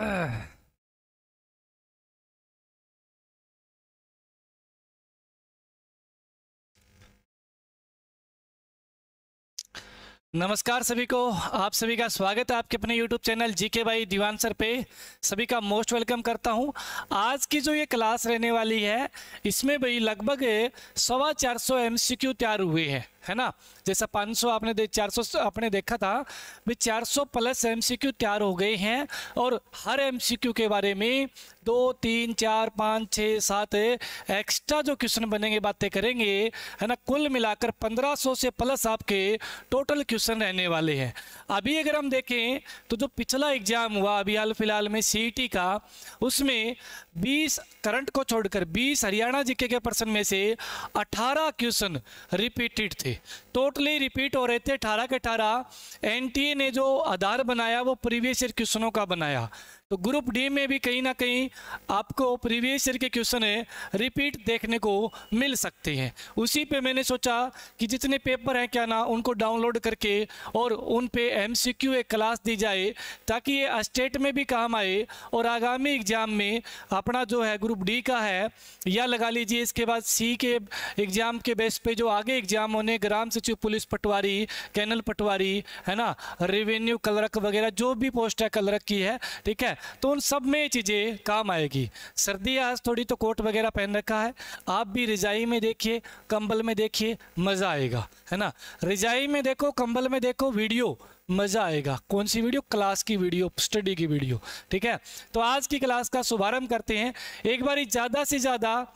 नमस्कार सभी को आप सभी का स्वागत है आपके अपने YouTube चैनल जी के भाई दीवान सर पे सभी का मोस्ट वेलकम करता हूं आज की जो ये क्लास रहने वाली है इसमें भाई लगभग सवा चार सौ एम तैयार हुए हैं है ना जैसा 500 आपने दे 400 आपने देखा था भी 400 प्लस एमसीक्यू तैयार हो गए हैं और हर एमसीक्यू के बारे में दो तीन चार पाँच छः सात एक्स्ट्रा जो क्वेश्चन बनेंगे बातें करेंगे है ना कुल मिलाकर 1500 से प्लस आपके टोटल क्वेश्चन रहने वाले हैं अभी अगर हम देखें तो जो पिछला एग्ज़ाम हुआ अभी हाल फिलहाल में सी e का उसमें बीस करंट को छोड़कर बीस हरियाणा जीके के पर्सन में से अठारह क्वेश्चन रिपीटेड थे टोटली रिपीट हो रहे थे अठारह के अठारह एनटीए ने जो आधार बनाया वो प्रीवियस ईयर क्वेश्चनों का बनाया तो ग्रुप डी में भी कहीं ना कहीं आपको प्रीवियस ईयर के क्वेश्चन है रिपीट देखने को मिल सकते हैं उसी पे मैंने सोचा कि जितने पेपर हैं क्या ना उनको डाउनलोड करके और उन पे एमसीक्यू एक क्लास दी जाए ताकि ये स्टेट में भी काम आए और आगामी एग्ज़ाम में अपना जो है ग्रुप डी का है या लगा लीजिए इसके बाद सी के एग्ज़ाम के बेस पे जो आगे एग्ज़ाम होने ग्राम सचिव पुलिस पटवारी कैनल पटवारी है ना रेवेन्यू क्लर्क वगैरह जो भी पोस्ट है कलरक की है ठीक है तो उन सब में ये चीज़ें काम आएगी सर्दी आज थोड़ी तो कोट वगैरह पहन रखा है आप भी रिजाई में देखिए कंबल में देखिए मज़ा आएगा है ना रिजाई में देखो कंबल में देखो वीडियो मज़ा आएगा कौन सी वीडियो क्लास की वीडियो स्टडी की वीडियो ठीक है तो आज की क्लास का शुभारम्भ करते हैं एक बार ज़्यादा से ज़्यादा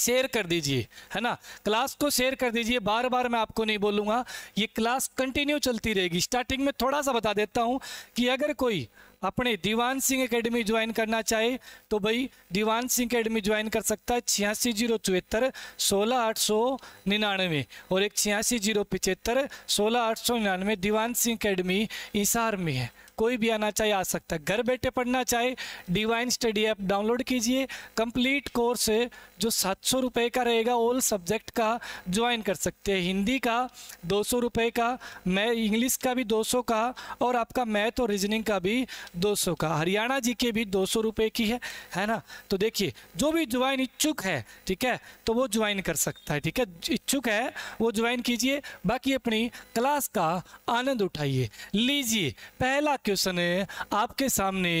शेयर कर दीजिए है ना क्लास को शेयर कर दीजिए बार बार मैं आपको नहीं बोलूँगा ये क्लास कंटिन्यू चलती रहेगी स्टार्टिंग में थोड़ा सा बता देता हूँ कि अगर कोई अपने दीवान सिंह अकेडमी ज्वाइन करना चाहे तो भाई दीवान सिंह अकेडमी ज्वाइन कर सकता है छियासी जीरो चौहत्तर सोलह आठ सौ निन्यानवे और एक छियासी जीरो पिचहत्तर सोलह आठ सौ निन्यानवे दीवान सिंह अकेडमी इसार में है कोई भी आना चाहे आ सकता है घर बैठे पढ़ना चाहे डिवाइन स्टडी ऐप डाउनलोड कीजिए कंप्लीट कोर्स जो सात सौ का रहेगा ऑल सब्जेक्ट का ज्वाइन कर सकते हैं हिंदी का दो सौ का मै इंग्लिश का भी दो सौ का और आपका मैथ और रीजनिंग का भी दो सौ का हरियाणा जी के भी दो सौ की है है ना तो देखिए जो भी ज्वाइन इच्छुक है ठीक है तो वो ज्वाइन कर सकता है ठीक है इच्छुक है वो ज्वाइन कीजिए बाकी अपनी क्लास का आनंद उठाइए लीजिए पहला क्यों क्वेश्चन आपके सामने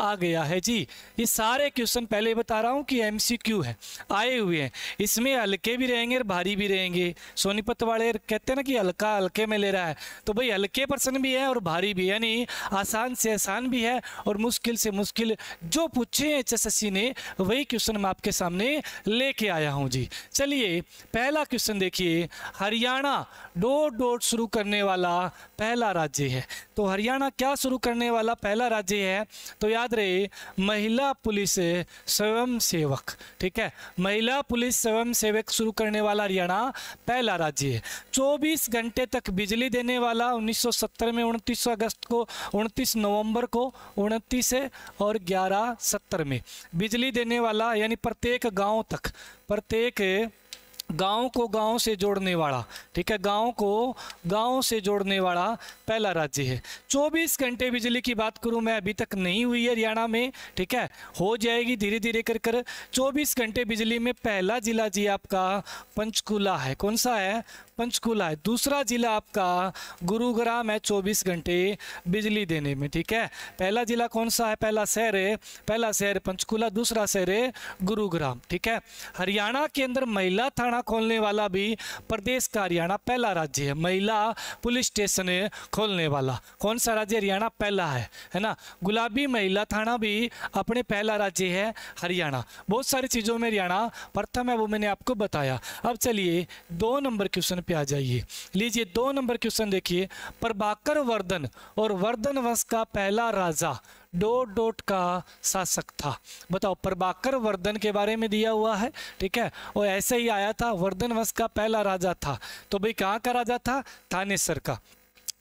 आ गया है जी ये सारे क्वेश्चन पहले बता रहा हूँ कि एम है आए हुए हैं इसमें हल्के भी रहेंगे और भारी भी रहेंगे सोनीपत वाले कहते हैं ना कि हल्का हल्के में ले रहा है तो भाई हल्के पर्सन भी है और भारी भी यानी आसान से आसान भी है और मुश्किल से मुश्किल जो पूछे हैं एच ने वही क्वेश्चन मैं आपके सामने लेके आया हूँ जी चलिए पहला क्वेश्चन देखिए हरियाणा डोर डोर शुरू करने वाला पहला राज्य है तो हरियाणा क्या शुरू करने वाला पहला राज्य है तो याद रहे महिला पुलिस स्वयं सेवक ठीक है महिला पुलिस स्वयं सेवक शुरू करने वाला हरियाणा पहला राज्य है चौबीस घंटे तक बिजली देने वाला 1970 में 29 अगस्त को 29 नवंबर को 29 और 11 सत्तर में बिजली देने वाला यानी प्रत्येक गांव तक प्रत्येक गांव को गांव से जोड़ने वाला ठीक है गांव को गांव से जोड़ने वाला पहला राज्य है 24 घंटे बिजली की बात करूं मैं अभी तक नहीं हुई है हरियाणा में ठीक है हो जाएगी धीरे धीरे कर कर 24 घंटे बिजली में पहला जिला जी आपका पंचकूला है कौन सा है पंचकूला है दूसरा जिला आपका गुरुग्राम है चौबीस घंटे बिजली देने में ठीक है पहला जिला कौन सा है पहला शहर है पहला शहर पंचकूला दूसरा शहर है गुरुग्राम ठीक है हरियाणा के अंदर महिला थाना खोलने वाला भी प्रदेश का हरियाणा पहला राज्य है महिला पुलिस स्टेशन खोलने वाला कौन सा राज्य हरियाणा पहला है है ना गुलाबी महिला थाना भी अपने पहला राज्य है हरियाणा बहुत सारी चीज़ों में हरियाणा प्रथम है वो मैंने आपको बताया अब चलिए दो नंबर क्वेश्चन पे आ जाइए लीजिए दो नंबर क्वेश्चन देखिए प्रभाकर वर्धन और वर्धन वंश का पहला राजा डोट डोट का शासक था बताओ प्रभाकर वर्धन के बारे में दिया हुआ है ठीक है और ऐसे ही आया था वर्धन वंश का पहला राजा था तो भाई कहाँ का राजा था थानेसर का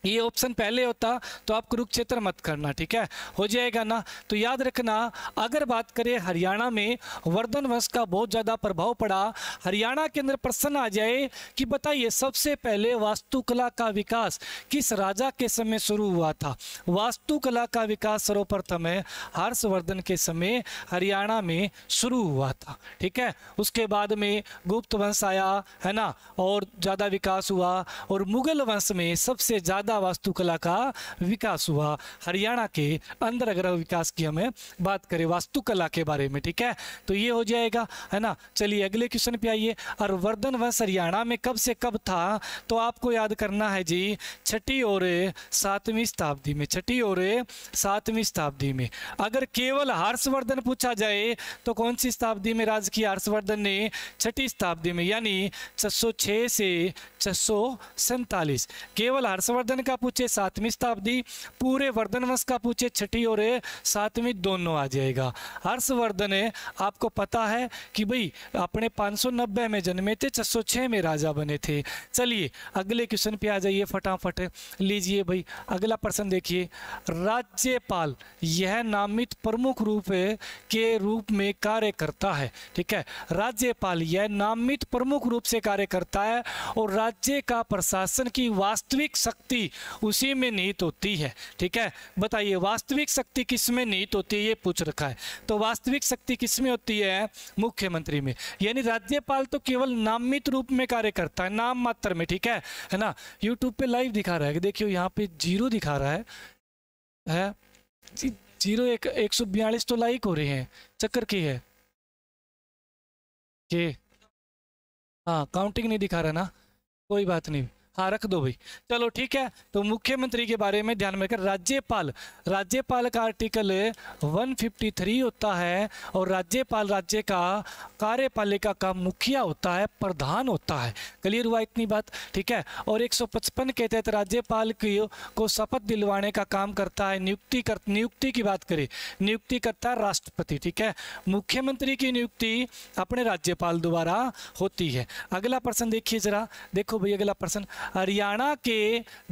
ये ऑप्शन पहले होता तो आप कुरुक्षेत्र मत करना ठीक है हो जाएगा ना तो याद रखना अगर बात करें हरियाणा में वर्धन वंश का बहुत ज़्यादा प्रभाव पड़ा हरियाणा के अंदर प्रश्न आ जाए कि बताइए सबसे पहले वास्तुकला का विकास किस राजा के समय शुरू हुआ था वास्तुकला का विकास सर्वप्रथम है हर्षवर्धन के समय हरियाणा में शुरू हुआ था ठीक है उसके बाद में गुप्त वंश आया है ना और ज़्यादा विकास हुआ और मुगल वंश में सबसे ज़्यादा मृदा वास्तुकला का विकास हुआ हरियाणा के अंदर अगर विकास की हमें बात करें वास्तुकला के बारे में ठीक है तो ये हो जाएगा है ना चलिए अगले क्वेश्चन पे आइए और वर्धन वंश हरियाणा में कब से कब था तो आपको याद करना है जी छठी और सातवीं शताब्दी में छठी और सातवीं शताब्दी में अगर केवल हर्षवर्धन पूछा जाए तो कौन सी शताब्दी में राज किया हर्षवर्धन ने छठी शताब्दी में यानी छह से छह केवल हर्षवर्धन का पूछे सातवीं शताब्दी पूरे वर्धन वंश का पूछे छठी और सातवीं दोनों आ जाएगा हर्षवर्धन आपको पता है कि भाई अपने 590 में जन्मे थे 606 में राजा बने थे चलिए अगले क्वेश्चन पे आ जाइए फटाफट लीजिए भाई अगला प्रश्न देखिए राज्यपाल यह नामित प्रमुख रूप के रूप में कार्य करता है ठीक है राज्यपाल यह नामित प्रमुख रूप से कार्य करता है और राज्य का प्रशासन की वास्तविक शक्ति उसी में निहित होती है ठीक है बताइए वास्तविक शक्ति किस में निहित होती है ये पूछ रखा है तो वास्तविक शक्ति किस में होती है मुख्यमंत्री में यानी राज्यपाल तो केवल नामित रूप में कार्य करता है नाम मात्र में ठीक है है ना यूट्यूब पे लाइव दिखा रहा है देखियो यहाँ पे जीरो दिखा रहा है है जीरो एक एक सौ बयालीस तो लाइक हो रहे हैं चक्कर की है के हाँ काउंटिंग नहीं दिखा रहा ना कोई बात नहीं हाँ रख दो भाई चलो ठीक है तो मुख्यमंत्री के बारे में ध्यान में रखकर राज्यपाल राज्यपाल का आर्टिकल 153 होता है और राज्यपाल राज्य का कार्यपालिका का मुखिया होता है प्रधान होता है क्लियर हुआ इतनी बात ठीक है और 155 के तहत राज्यपाल की को शपथ दिलवाने का काम करता है नियुक्ति कर नियुक्ति की बात करें नियुक्ति करता है राष्ट्रपति ठीक है मुख्यमंत्री की नियुक्ति अपने राज्यपाल द्वारा होती है अगला प्रश्न देखिए जरा देखो भाई अगला प्रश्न हरियाणा के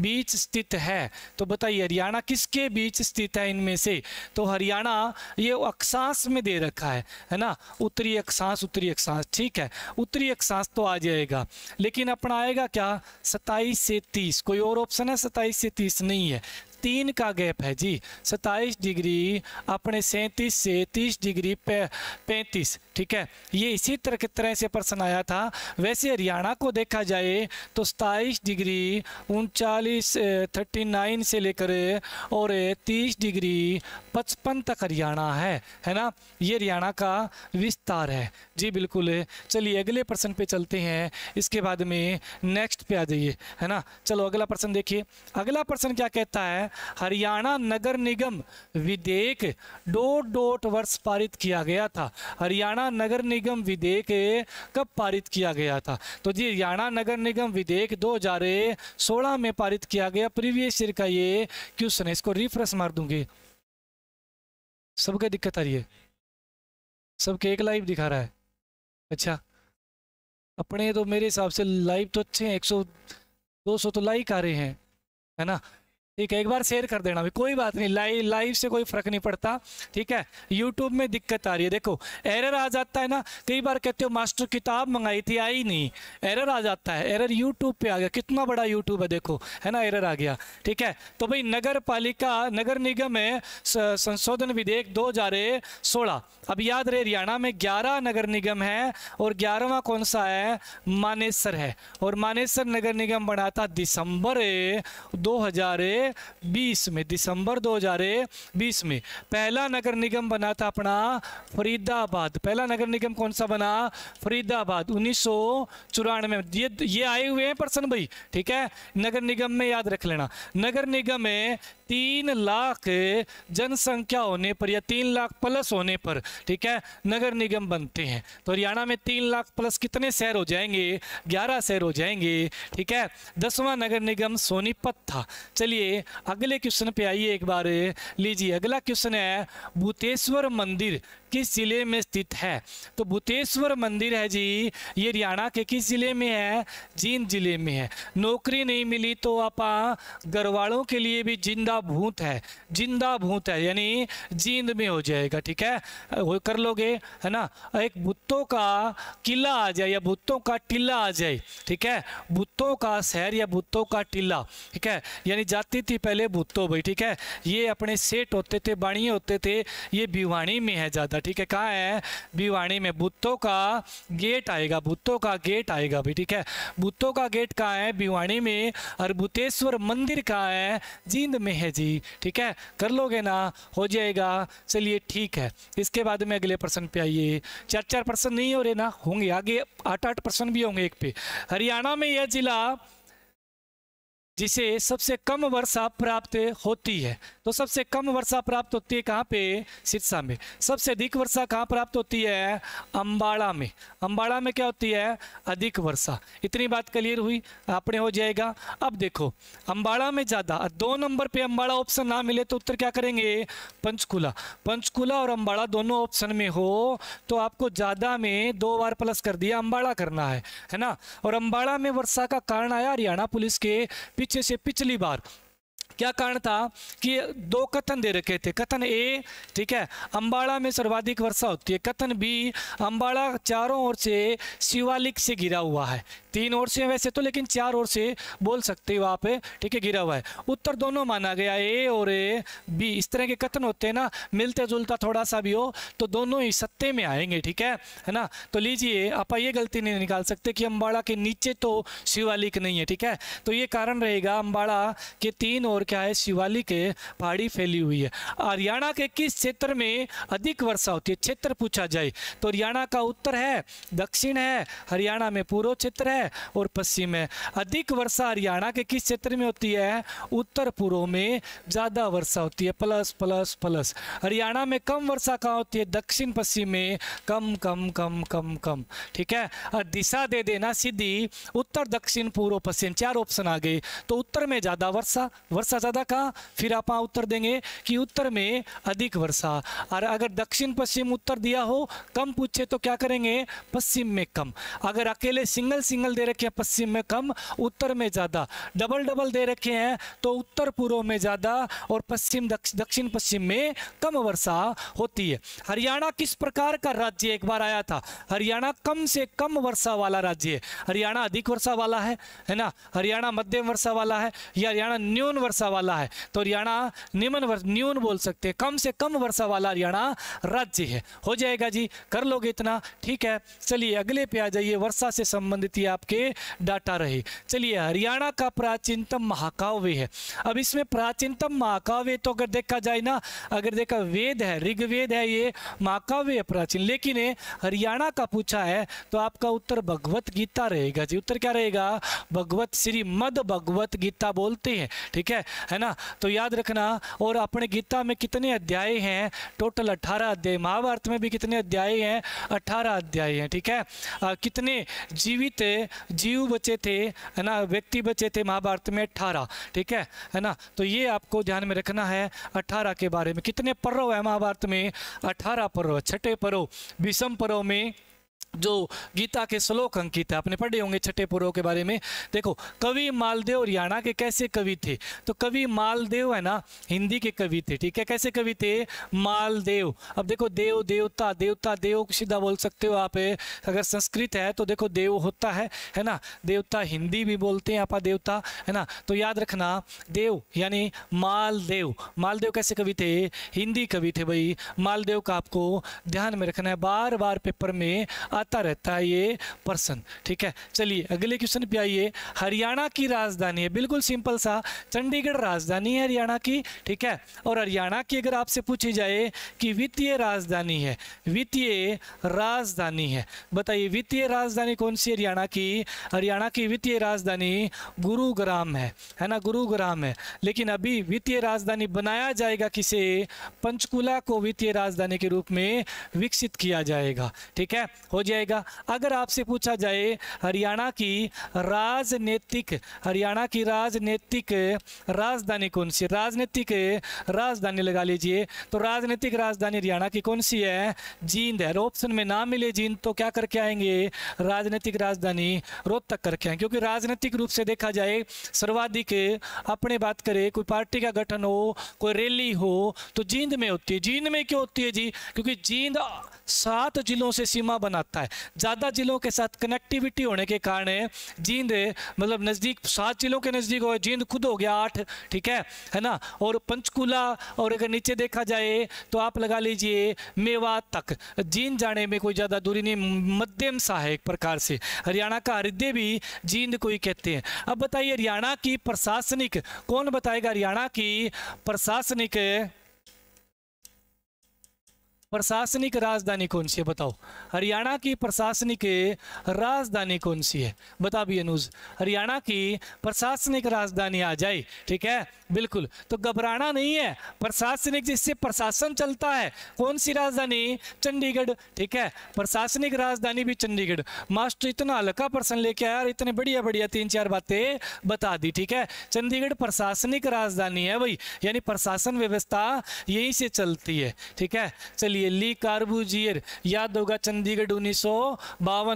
बीच स्थित है तो बताइए हरियाणा किसके बीच स्थित है इनमें से तो हरियाणा ये अक्षांश में दे रखा है है ना उत्तरी अक्षांश उत्तरी अक्षांश ठीक है उत्तरी अक्षांश तो आ जाएगा लेकिन अपना आएगा क्या सत्ताईस से तीस कोई और ऑप्शन है सत्ताईस से तीस नहीं है तीन का गैप है जी सत्ताईस डिग्री अपने सैंतीस से तीस डिग्री पे पैंतीस ठीक है ये इसी तरह की तरह से प्रश्न आया था वैसे हरियाणा को देखा जाए तो सताईस डिग्री उनचालीस थर्टी नाइन से लेकर और तीस डिग्री पचपन तक हरियाणा है है ना ये हरियाणा का विस्तार है जी बिल्कुल चलिए अगले प्रश्न पे चलते हैं इसके बाद में नेक्स्ट पे आ जाइए है ना चलो अगला प्रश्न देखिए अगला प्रश्न क्या कहता है हरियाणा नगर निगम विधेयक डोट डोट वर्ष पारित किया गया था हरियाणा नगर निगम विधेयक कब पारित किया गया था तो जी हरियाणा नगर निगम विधेयक दो हजार सोलह में पारित किया गया प्रीवियस ईयर का ये क्वेश्चन है इसको रिफ्रेश मार दूंगी सबके दिक्कत आ रही है सबके एक लाइव दिखा रहा है अच्छा अपने तो मेरे हिसाब से लाइव तो अच्छे हैं एक सौ दो सौ तो लाइक आ रहे हैं है ना ठीक है एक बार शेयर कर देना भी कोई बात नहीं लाइव लाइव से कोई फर्क नहीं पड़ता ठीक है यूट्यूब में दिक्कत आ रही है देखो एरर आ जाता है ना कई बार कहते हो मास्टर किताब मंगाई थी आई नहीं एरर आ जाता है एरर यूट्यूब पे आ गया कितना बड़ा यूट्यूब है देखो है ना एरर आ गया ठीक है तो भाई नगर पालिका नगर निगम है संशोधन विधेयक दो हजार अब याद रहे हरियाणा में ग्यारह नगर निगम है और ग्यारहवा कौन सा है मानेसर है और मानेसर नगर निगम बना था दिसंबर दो हजार 2020 में दिसंबर 2020 में पहला नगर निगम बना था अपना फरीदाबाद पहला नगर निगम कौन सा बना फरीदाबाद उन्नीस में ये ये आए हुए हैं पर्सन भाई ठीक है नगर निगम में याद रख लेना नगर निगम में तीन लाख जनसंख्या होने पर या तीन लाख प्लस होने पर ठीक है नगर निगम बनते हैं तो हरियाणा में तीन लाख प्लस कितने शहर हो जाएंगे ग्यारह शहर हो जाएंगे ठीक है दसवां नगर निगम सोनीपत था चलिए अगले क्वेश्चन पे आइए एक बार लीजिए अगला क्वेश्चन है भूतेश्वर मंदिर किस ज़िले में स्थित है तो भूतेश्वर मंदिर है जी ये हरियाणा के किस ज़िले में है जींद ज़िले में है नौकरी नहीं मिली तो आप गरवालों के लिए भी जिंदा भूत है जिंदा भूत है यानी जींद में हो जाएगा ठीक है वो कर लोगे है ना एक भूतों का किला आ जाए या भूतों का टिल्ला आ जाए ठीक है भूतों का शहर या भूतों का टिल्ला ठीक है यानी जाती थी पहले भूतों भाई ठीक है ये अपने सेठ होते थे बाणी होते थे ये भिवाणी में है ज़्यादा आएगा ठीक है कहाँ है भिवाणी में बुत्तों का गेट आएगा बुत्तों का गेट आएगा भी ठीक है बुत्तों का गेट कहाँ है भिवाणी में और बुतेश्वर मंदिर कहाँ है जींद में है जी ठीक है कर लोगे ना हो जाएगा चलिए ठीक है इसके बाद में अगले प्रश्न पे आइए चार चार प्रश्न नहीं हो रहे ना होंगे आगे आठ आठ प्रश्न भी होंगे एक पे हरियाणा में यह जिला जिसे सबसे कम वर्षा प्राप्त होती है तो सबसे कम वर्षा प्राप्त होती है कहाँ पे सिरसा में सबसे अधिक वर्षा कहाँ प्राप्त होती है अम्बाड़ा में अम्बाड़ा में क्या होती है अधिक वर्षा इतनी बात क्लियर हुई आपने हो जाएगा अब देखो अम्बाड़ा में ज़्यादा दो नंबर पे अम्बाड़ा ऑप्शन ना मिले तो उत्तर क्या करेंगे पंचकूला पंचकूला और अम्बाड़ा दोनों ऑप्शन में हो तो आपको ज़्यादा में दो बार प्लस कर दिया अम्बाड़ा करना है है ना और अम्बाड़ा में वर्षा का कारण आया हरियाणा पुलिस के पीछे से पिछली बार क्या कारण था कि दो कथन दे रखे थे कथन ए ठीक है अंबाला में सर्वाधिक वर्षा होती है कथन बी अंबाला चारों ओर से शिवालिक से घिरा हुआ है तीन ओर से वैसे तो लेकिन चार ओर से बोल सकते हो आप ठीक है घिरा हुआ है उत्तर दोनों माना गया ए और ए बी इस तरह के कथन होते हैं ना मिलते जुलता थोड़ा सा भी हो तो दोनों ही सत्ते में आएंगे ठीक है है ना तो लीजिए आप ये गलती नहीं निकाल सकते कि अम्बाड़ा के नीचे तो शिवालिक नहीं है ठीक है तो ये कारण रहेगा अम्बाड़ा के तीन और और क्या है शिवालिक पहाड़ी फैली हुई है हरियाणा के किस क्षेत्र में अधिक वर्षा होती है क्षेत्र पूछा जाए तो हरियाणा का उत्तर है दक्षिण है हरियाणा में पूर्व क्षेत्र है और पश्चिम है अधिक वर्षा हरियाणा के किस क्षेत्र में होती है उत्तर पूर्व में ज़्यादा वर्षा होती है प्लस प्लस प्लस हरियाणा में कम वर्षा कहाँ होती है दक्षिण पश्चिम में कम कम कम कम कम ठीक है और दिशा दे देना सीधी उत्तर दक्षिण पूर्व पश्चिम चार ऑप्शन आ गए तो उत्तर में ज़्यादा वर्षा वर्षा ज्यादा का फिर आप उत्तर देंगे कि उत्तर में अधिक वर्षा और अगर दक्षिण पश्चिम उत्तर दिया हो कम पूछे तो क्या करेंगे पश्चिम में कम अगर अकेले सिंगल सिंगल दे रखे हैं पश्चिम में कम उत्तर में ज़्यादा डबल डबल दे रखे हैं तो उत्तर पूर्व में ज़्यादा और पश्चिम दक्षिण पश्चिम में कम वर्षा होती है हरियाणा किस प्रकार का राज्य एक बार आया था हरियाणा कम से कम वर्षा वाला राज्य है हरियाणा अधिक वर्षा वाला है है ना हरियाणा मध्यम वर्षा वाला है या हरियाणा न्यून वर्षा वर्षा वाला है तो हरियाणा निम्न न्यून बोल सकते हैं कम से कम वर्षा वाला हरियाणा राज्य है हो जाएगा जी कर लोगे इतना ठीक है चलिए अगले पे आ जाइए वर्षा से संबंधित ये आपके डाटा रहे चलिए हरियाणा का प्राचीनतम महाकाव्य है अब इसमें प्राचीनतम महाकाव्य तो अगर देखा जाए ना अगर देखा वेद है ऋग्वेद है ये महाकाव्य है प्राचीन लेकिन हरियाणा का पूछा है तो आपका उत्तर भगवत गीता रहेगा जी उत्तर क्या रहेगा भगवत श्री मद भगवत गीता बोलते हैं ठीक है है ना तो याद रखना और अपने गीता में कितने अध्याय हैं टोटल अट्ठारह अध्याय महाभारत में भी कितने अध्याय हैं अट्ठारह अध्याय हैं ठीक है आ, कितने जीवित जीव बचे थे है ना व्यक्ति बचे थे महाभारत में अट्ठारह ठीक है है ना तो ये आपको ध्यान में रखना है अट्ठारह के बारे में कितने पर्व है महाभारत में अठारह पर्व छठे पर्व विषम पर्व में जो गीता के श्लोक अंकित है आपने पढ़े होंगे छठे पुरो के बारे में देखो कवि मालदेव हरियाणा के कैसे कवि थे तो कवि मालदेव है ना हिंदी के कवि थे ठीक है कैसे कवि थे मालदेव अब देखो देव देवता देवता देव सीधा बोल सकते हो आप अगर संस्कृत है तो देखो देव होता है है ना देवता हिंदी भी बोलते हैं आपा देवता है ना तो याद रखना देव यानी मालदेव मालदेव कैसे कवि थे हिंदी कवि थे भाई मालदेव का आपको ध्यान में रखना है बार बार पेपर में छुपाता रहता है ये पर्सन ठीक है चलिए अगले क्वेश्चन पे आइए हरियाणा की राजधानी है बिल्कुल सिंपल सा चंडीगढ़ राजधानी है हरियाणा की ठीक है और हरियाणा की अगर आपसे पूछी जाए कि वित्तीय राजधानी है वित्तीय राजधानी है बताइए वित्तीय राजधानी कौन सी हरियाणा की हरियाणा की वित्तीय राजधानी गुरुग्राम है है ना गुरुग्राम है लेकिन अभी वित्तीय राजधानी बनाया जाएगा किसे पंचकुला को वित्तीय राजधानी के रूप में विकसित किया जाएगा ठीक है हो जाए जाएगा अगर आपसे पूछा जाए हरियाणा की राजनीतिक हरियाणा की राजनीतिक राजधानी कौन सी राजनीतिक राजधानी लगा लीजिए तो राजनीतिक राजधानी हरियाणा की कौन सी है जींद है ऑप्शन में ना मिले जींद तो क्या करके आएंगे राजनीतिक राजधानी रोहतक करके आएंगे क्योंकि राजनीतिक रूप से देखा जाए सर्वाधिक अपने बात करें कोई पार्टी का गठन हो कोई रैली हो तो जींद में होती है जींद में क्यों होती है जी क्योंकि जींद सात जिलों से सीमा बनाता है ज़्यादा जिलों के साथ कनेक्टिविटी होने के कारण जींद मतलब नज़दीक सात जिलों के नज़दीक हो जींद खुद हो गया आठ ठीक है है ना और पंचकूला और अगर नीचे देखा जाए तो आप लगा लीजिए मेवात तक जींद जाने में कोई ज़्यादा दूरी नहीं मध्यम सा है एक प्रकार से हरियाणा का हृदय भी जींद को ही कहते हैं अब बताइए हरियाणा की प्रशासनिक कौन बताएगा हरियाणा की प्रशासनिक प्रशासनिक राजधानी कौन सी है बताओ हरियाणा की प्रशासनिक राजधानी कौन सी है बता भी अनुज हरियाणा की प्रशासनिक राजधानी आ जाए ठीक है बिल्कुल तो घबराना नहीं है प्रशासनिक जिससे प्रशासन चलता है कौन सी राजधानी चंडीगढ़ ठीक है प्रशासनिक राजधानी भी चंडीगढ़ मास्टर इतना हल्का प्रश्न लेके आया और इतने बढ़िया बढ़िया तीन चार बातें बता दी ठीक है चंडीगढ़ प्रशासनिक राजधानी है भाई यानी प्रशासन व्यवस्था यहीं से चलती है ठीक है चलिए लिए ली कार्बुजियर याद होगा चंडीगढ़ उन्नीस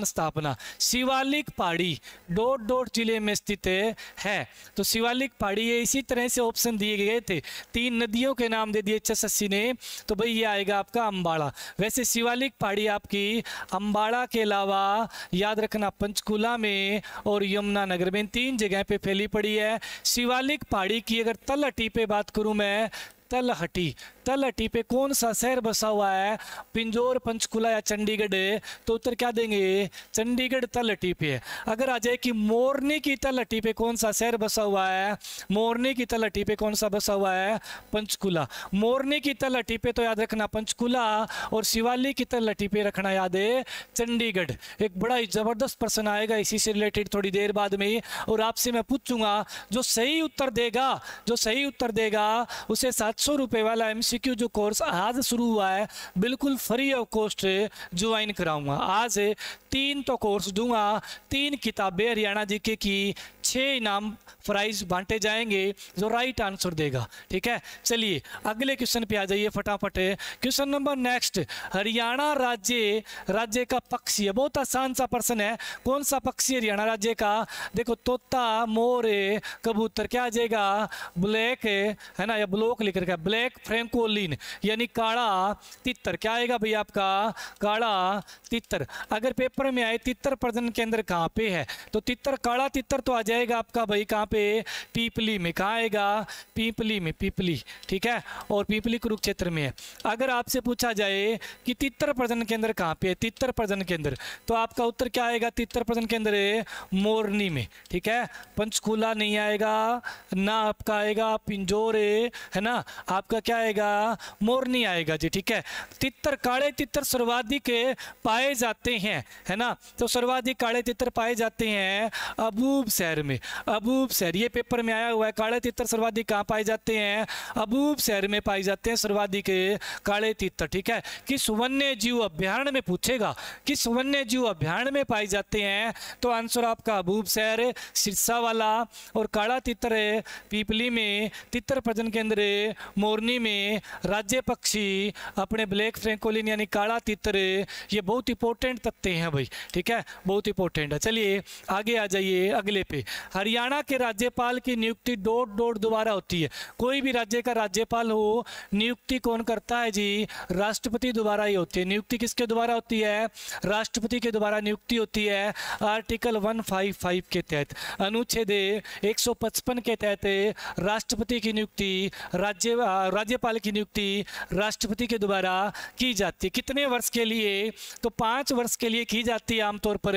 स्थापना शिवालिक पहाड़ी डोट डोट जिले में स्थित है तो शिवालिक पहाड़ी ये इसी तरह से ऑप्शन दिए गए थे तीन नदियों के नाम दे दिए चसस्सी ने तो भाई ये आएगा आपका अम्बाड़ा वैसे शिवालिक पहाड़ी आपकी अम्बाड़ा के अलावा याद रखना पंचकूला में और यमुनानगर में तीन जगह पर फैली पड़ी है शिवालिक पहाड़ी की अगर तल पे बात करूं मैं तलहटी तलहटी पे कौन सा शहर बसा हुआ है पिंजोर पंचकुला या चंडीगढ़ तो उत्तर क्या देंगे चंडीगढ़ तलहटी पे अगर आ जाए कि मोरनी की तलहटी पे कौन सा शहर बसा हुआ है मोरनी की तलहटी पे कौन सा बसा हुआ है पंचकुला मोरनी की तलहटी पे तो याद रखना पंचकुला और शिवाली की तलहटी पे रखना याद है चंडीगढ़ एक बड़ा ही ज़बरदस्त प्रश्न आएगा इसी से रिलेटेड थोड़ी देर बाद में और आपसे मैं पूछूंगा जो सही उत्तर देगा जो सही उत्तर देगा उसे सात सौ रुपये वाला क्यू जो कोर्स आज शुरू हुआ है बिल्कुल फ्री ऑफ कॉस्ट ज्वाइन कराऊंगा आज तीन तो कोर्स दूंगा तीन किताबें हरियाणा जी के की छः इनाम प्राइज बांटे जाएंगे जो राइट आंसर देगा ठीक है चलिए अगले क्वेश्चन पे आ जाइए फटाफट क्वेश्चन नंबर नेक्स्ट हरियाणा राज्य राज्य का पक्षी है बहुत आसान सा प्रश्न है कौन सा पक्षी हरियाणा राज्य का देखो तोता मोर कबूतर क्या आ जाएगा ब्लैक है ना या ब्लॉक लिख का ब्लैक फ्रेंकोलिन यानी काला तितर क्या आएगा भैया आपका काला तितर अगर पेपर में आए तितर प्रजन केंद्र कहाँ पे है तो तितर काला तितर तो आ जाएगा आपका भाई कहाँ पे पीपली में कहाँ आएगा पीपली में पीपली ठीक है और पीपली कुरुक्षेत्र में है अगर आपसे पूछा जाए कि तितर प्रजन केंद्र कहाँ पे है तितर प्रजन केंद्र तो आपका उत्तर क्या आएगा तितर प्रजन केंद्र मोरनी में ठीक है पंचकूला नहीं आएगा ना आपका आएगा पिंजोरे है ना आपका क्या आएगा मोरनी आएगा जी ठीक है तितर काले तितर सर्वाधिक पाए जाते हैं है ना तो सर्वाधिक काले तितर पाए जाते हैं अबूब शहर में अबूब शहर ये पेपर में आया हुआ है काले तितर सर्वाधिक कहाँ पाए जाते हैं अबूब शहर में पाए जाते हैं सर्वाधिक काले तितर ठीक है किस वन्य जीव अभ्यारण में पूछेगा किस वन्य जीव अभ्यारण में पाए जाते हैं तो आंसर आपका अबूब शहर सिरसा वाला और काला तितर पीपली में तितर प्रजन केंद्र मोरनी में राज्य पक्षी अपने ब्लैक फ्रेंकोलिन यानी काला तितर ये बहुत इंपॉर्टेंट तथ्य हैं भाई ठीक है बहुत इंपॉर्टेंट है चलिए आगे आ जाइए अगले पे हरियाणा के राज्यपाल की नियुक्ति डोट डोट द्वारा होती है कोई भी राज्य का राज्यपाल हो नियुक्ति कौन करता है जी राष्ट्रपति द्वारा ही होती है नियुक्ति किसके द्वारा होती है राष्ट्रपति के द्वारा नियुक्ति होती है आर्टिकल वन के तहत अनुच्छेद एक के तहत राष्ट्रपति की नियुक्ति राज्य राज्यपाल की नियुक्ति राष्ट्रपति के द्वारा की जाती है कितने वर्ष के लिए तो पाँच वर्ष के लिए की जाती है आमतौर पर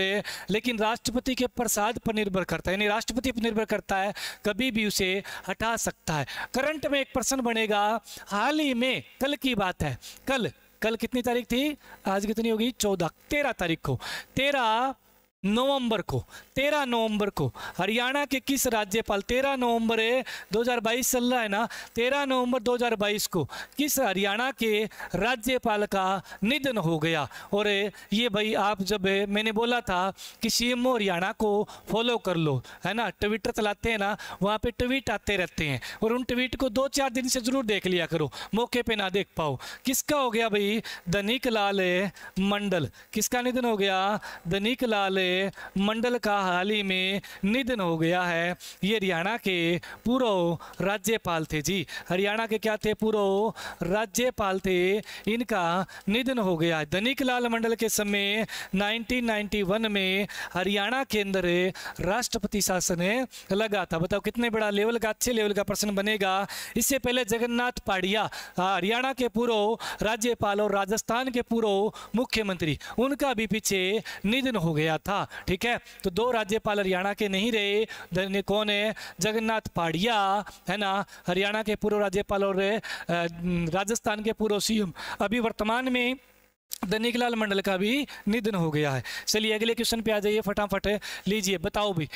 लेकिन राष्ट्रपति के प्रसाद पर निर्भर करता है यानी राष्ट्रपति पर निर्भर करता है कभी भी उसे हटा सकता है करंट में एक प्रश्न बनेगा हाल ही में कल की बात है कल कल कितनी तारीख थी आज कितनी होगी चौदह तेरह तारीख को तेरह नवंबर को 13 नवंबर को हरियाणा के किस राज्यपाल 13 नवंबर है 2022 चल रहा है ना 13 नवंबर 2022 को किस हरियाणा के राज्यपाल का निधन हो गया और ये भाई आप जब मैंने बोला था कि सीएम हरियाणा को फॉलो कर लो है ना ट्विटर चलाते हैं ना वहाँ पे ट्वीट आते रहते हैं और उन ट्वीट को दो चार दिन से ज़रूर देख लिया करो मौके पर ना देख पाओ किसका हो गया भाई धनिक लाल मंडल किसका निधन हो गया धनिक लाल मंडल का हाल ही में निधन हो गया है ये हरियाणा के पूर्व राज्यपाल थे जी हरियाणा के क्या थे पूर्व राज्यपाल थे इनका निधन हो गया दनिक लाल मंडल के समय 1991 में हरियाणा के अंदर राष्ट्रपति शासन लगा था बताओ कितने बड़ा लेवल का अच्छे लेवल का प्रश्न बनेगा इससे पहले जगन्नाथ पाड़िया हरियाणा के पूर्व राज्यपाल और राजस्थान के पूर्व मुख्यमंत्री उनका भी पीछे निधन हो गया था था ठीक है तो दो राज्यपाल हरियाणा के नहीं रहे कौन है जगन्नाथ पाड़िया है ना हरियाणा के पूर्व राज्यपाल और राजस्थान के पूर्व सीएम अभी वर्तमान में धनिक लाल मंडल का भी निधन हो गया है चलिए अगले क्वेश्चन पे आ जाइए फटाफट लीजिए बताओ भी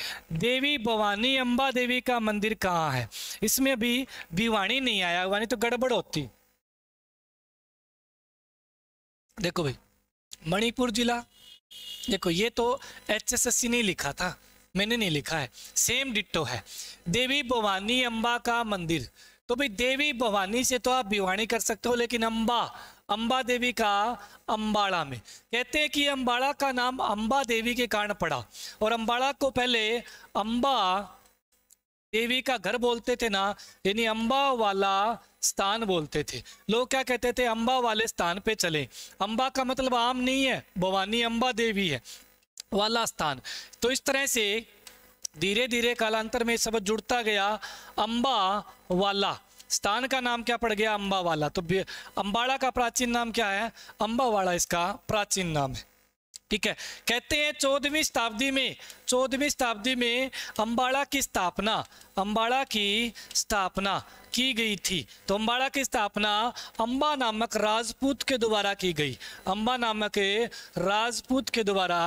देवी भवानी अम्बा देवी का मंदिर कहाँ है इसमें अभी भिवाणी नहीं आया वाणी तो गड़बड़ होती देखो भाई मणिपुर जिला देखो ये तो एच एस एस सी ने लिखा था मैंने नहीं लिखा है सेम डिट्टो है देवी भवानी अम्बा का मंदिर तो भाई देवी भवानी से तो आप भिवाणी कर सकते हो लेकिन अम्बा अम्बा देवी का अम्बाड़ा में कहते हैं कि अम्बाड़ा का नाम अम्बा देवी के कारण पड़ा और अम्बाड़ा को पहले अम्बा देवी का घर बोलते थे ना यानी अम्बा वाला स्थान बोलते थे लोग क्या कहते थे अम्बा वाले स्थान पे चले अम्बा का मतलब आम नहीं है भवानी अम्बा देवी है वाला स्थान तो इस तरह से धीरे धीरे कालांतर में शब्द जुड़ता गया अंबा वाला स्थान का नाम क्या पड़ गया अम्बा वाला तो अम्बाड़ा का प्राचीन नाम क्या है अम्बावाड़ा इसका प्राचीन नाम है ठीक है कहते हैं चौदहवीं शताब्दी में चौदहवीं शताब्दी में अम्बाड़ा की स्थापना अम्बाड़ा की स्थापना की गई थी तो अम्बाड़ा की स्थापना अम्बा नामक राजपूत के द्वारा की गई अम्बा नामक राजपूत के द्वारा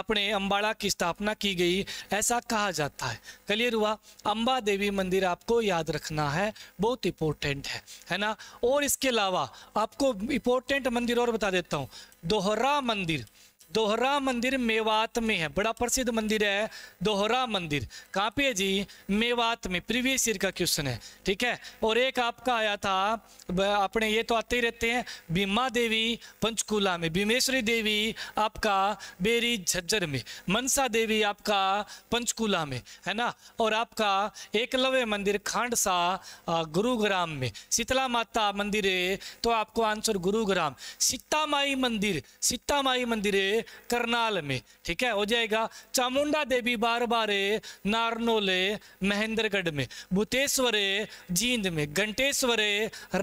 अपने अम्बाड़ा की स्थापना की गई ऐसा कहा जाता है क्लियर हुआ अम्बा देवी मंदिर आपको याद रखना है बहुत इंपॉर्टेंट है है ना और इसके अलावा आपको इंपॉर्टेंट मंदिर और बता देता हूँ दोहरा मंदिर दोहरा मंदिर मेवात में है बड़ा प्रसिद्ध मंदिर है दोहरा मंदिर कहाँ पे है जी मेवात में प्रीवियस ईयर का क्वेश्चन है ठीक है और एक आपका आया था अपने ये तो आते ही रहते हैं भीमा देवी पंचकूला में भीमेश्वरी देवी आपका बेरी झज्जर में मनसा देवी आपका पंचकूला में है ना और आपका एकलव्य मंदिर खांडसा गुरुग्राम में शीतला माता मंदिर है तो आपको आंसर गुरुग्राम सीता माई मंदिर सीता माई मंदिर है करनाल में ठीक है हो जाएगा चामुंडा देवी बार बारे नारनोले महेंद्रगढ़ में भूतेश्वरे जींद में घंटेश्वरे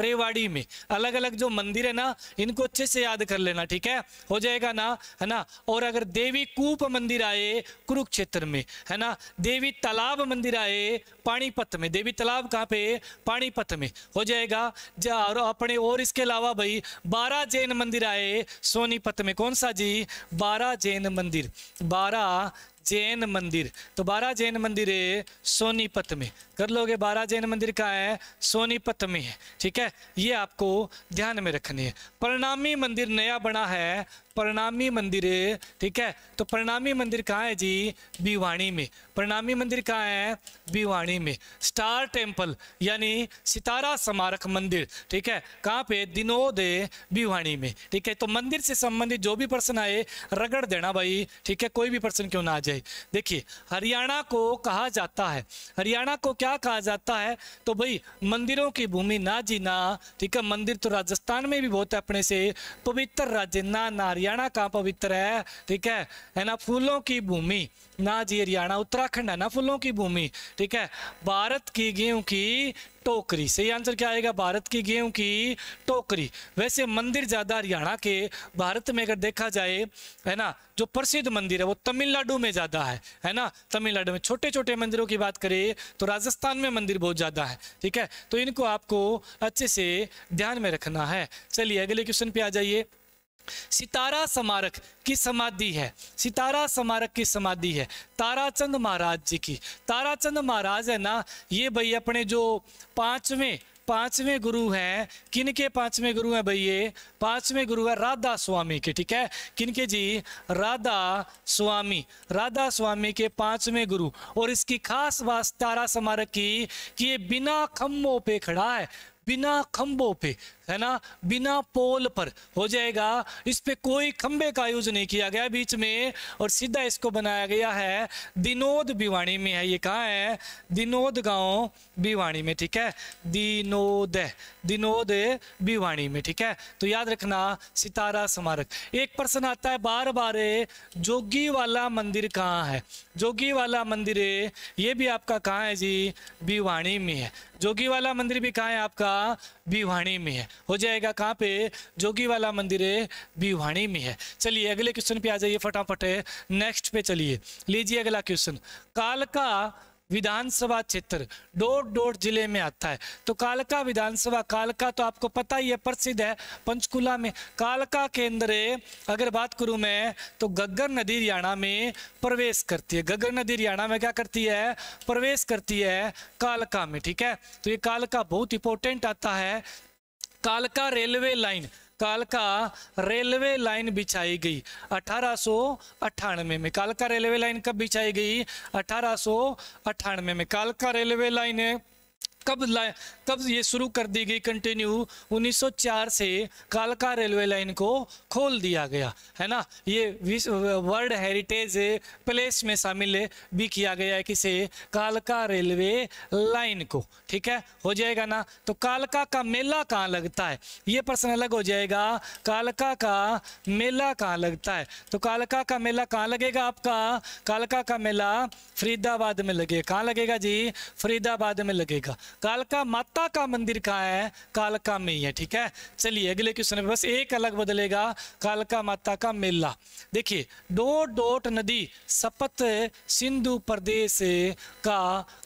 रेवाड़ी में अलग अलग जो मंदिर है ना इनको अच्छे से याद कर लेना ठीक है हो जाएगा ना है ना और अगर देवी कूप मंदिर आए कुरुक्षेत्र में है ना देवी तालाब मंदिर आए पानीपत में देवी तालाब कहाँ पे पानीपत में हो जाएगा जा और अपने और इसके अलावा भाई बारह जैन मंदिर आए सोनीपत में कौन सा जी बारह जैन मंदिर बारह जैन मंदिर तो बारह जैन मंदिर है सोनीपत में कर लोगे बारह जैन मंदिर कहाँ है सोनीपत में है ठीक है ये आपको ध्यान में रखने है परिणामी मंदिर नया बना है परिणामी मंदिर ठीक है तो परिणामी मंदिर कहाँ है जी बीवाणी में परिणामी मंदिर कहाँ है बीवाणी में स्टार टेम्पल यानी सितारा स्मारक मंदिर ठीक है कहाँ पे दिनोदय बीवाणी में ठीक है तो मंदिर से संबंधित जो भी पर्सन आए रगड़ देना भाई ठीक है कोई भी पर्सन क्यों ना आ जाए देखिए हरियाणा को कहा जाता है हरियाणा को क्या कहा जाता है तो भाई मंदिरों की भूमि ना जीना ठीक है मंदिर तो राजस्थान में भी बहुत है अपने से पवित्र राज्य ना नारिया हरियाणा का पवित्र है ठीक है है ना फूलों की भूमि ना जी हरियाणा उत्तराखंड है ना फूलों की भूमि ठीक है भारत की गेहूं की टोकरी सही आंसर क्या आएगा भारत की गेहूं की टोकरी वैसे मंदिर ज़्यादा हरियाणा के भारत में अगर देखा जाए है ना जो प्रसिद्ध मंदिर है वो तमिलनाडु में ज़्यादा है है ना तमिलनाडु में छोटे छोटे मंदिरों की बात करें तो राजस्थान में मंदिर बहुत ज़्यादा है ठीक है तो इनको आपको अच्छे से ध्यान में रखना है चलिए अगले क्वेश्चन पे आ जाइए सितारा स्मारक की समाधि है सितारा स्मारक की समाधि है ताराचंद महाराज जी की ताराचंद महाराज है ना ये भाई अपने जो पांचवें पांचवें गुरु हैं किनके पांचवें गुरु हैं भाई ये पांचवें गुरु है राधा स्वामी के ठीक है किनके जी राधा स्वामी राधा स्वामी के पांचवें गुरु और इसकी खास बात तारा स्मारक की कि ये बिना खम्भों पे खड़ा है बिना खम्बों पे है ना बिना पोल पर हो जाएगा इस पे कोई खम्बे का यूज नहीं किया गया बीच में और सीधा इसको बनाया गया है दिनोद भिवाणी में है ये कहाँ है दिनोद गांव भिवाणी में ठीक है दिनोद दिनोद भिवाणी में ठीक है तो याद रखना सितारा स्मारक एक प्रश्न आता है बार बार जोगी वाला मंदिर कहाँ है जोगी वाला मंदिर ये भी आपका कहाँ है जी भिवाणी में है जोगी वाला मंदिर भी कहाँ है आपका भिवाणी में है हो जाएगा कहाँ पे जोगी वाला मंदिर है भिवाणी में है चलिए अगले क्वेश्चन पे आ जाइए फटाफट नेक्स्ट पे चलिए लीजिए अगला क्वेश्चन काल का विधानसभा क्षेत्र डोट डोट जिले में आता है तो कालका विधानसभा कालका तो आपको पता ही है प्रसिद्ध है पंचकुला में कालका के अंदर अगर बात करूं मैं तो गग्गर नदी हरियाणा में प्रवेश करती है गग्गर नदी हरियाणा में क्या करती है प्रवेश करती है कालका में ठीक है तो ये कालका बहुत इंपॉर्टेंट आता है कालका रेलवे लाइन कालका रेलवे लाइन बिछाई गई अठारह में कालका रेलवे लाइन कब बिछाई गई अठारह में कालका रेलवे लाइन कब लाए कब ये शुरू कर दी गई कंटिन्यू 1904 से कालका रेलवे लाइन को खोल दिया गया है ना ये वर्ल्ड हेरिटेज प्लेस में शामिल भी किया गया है किसे कालका रेलवे लाइन को ठीक है हो जाएगा ना तो कालका का मेला कहाँ लगता है ये प्रश्न अलग हो जाएगा कालका का मेला कहाँ लगता है तो कालका का मेला कहाँ लगेगा आपका कालका का मेला फरीदाबाद में लगेगा कहाँ लगेगा जी फरीदाबाद में लगेगा कालका माता का मंदिर कहाँ है कालका में ही है ठीक है चलिए अगले क्वेश्चन में बस एक अलग बदलेगा कालका माता का मेला देखिए दो डोट नदी सपत सिंधु प्रदेश का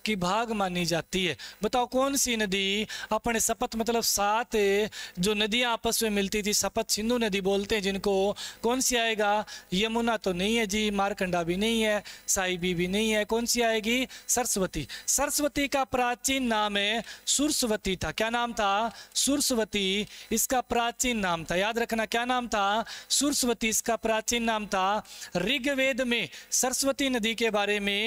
की भाग मानी जाती है बताओ कौन सी नदी अपने सपत मतलब सात जो नदियाँ आपस में मिलती थी सपत सिंधु नदी बोलते हैं जिनको कौन सी आएगा यमुना तो नहीं है जी मारकंडा भी नहीं है साईबी भी नहीं है कौन सी आएगी सरस्वती सरस्वती का प्राचीन नाम में सुरस्वती था क्या नाम था सुरस्वती इसका प्राचीन नाम था याद रखना क्या नाम था सुरस्वती इसका प्राचीन नाम था ऋग्वेद में सरस्वती नदी के बारे में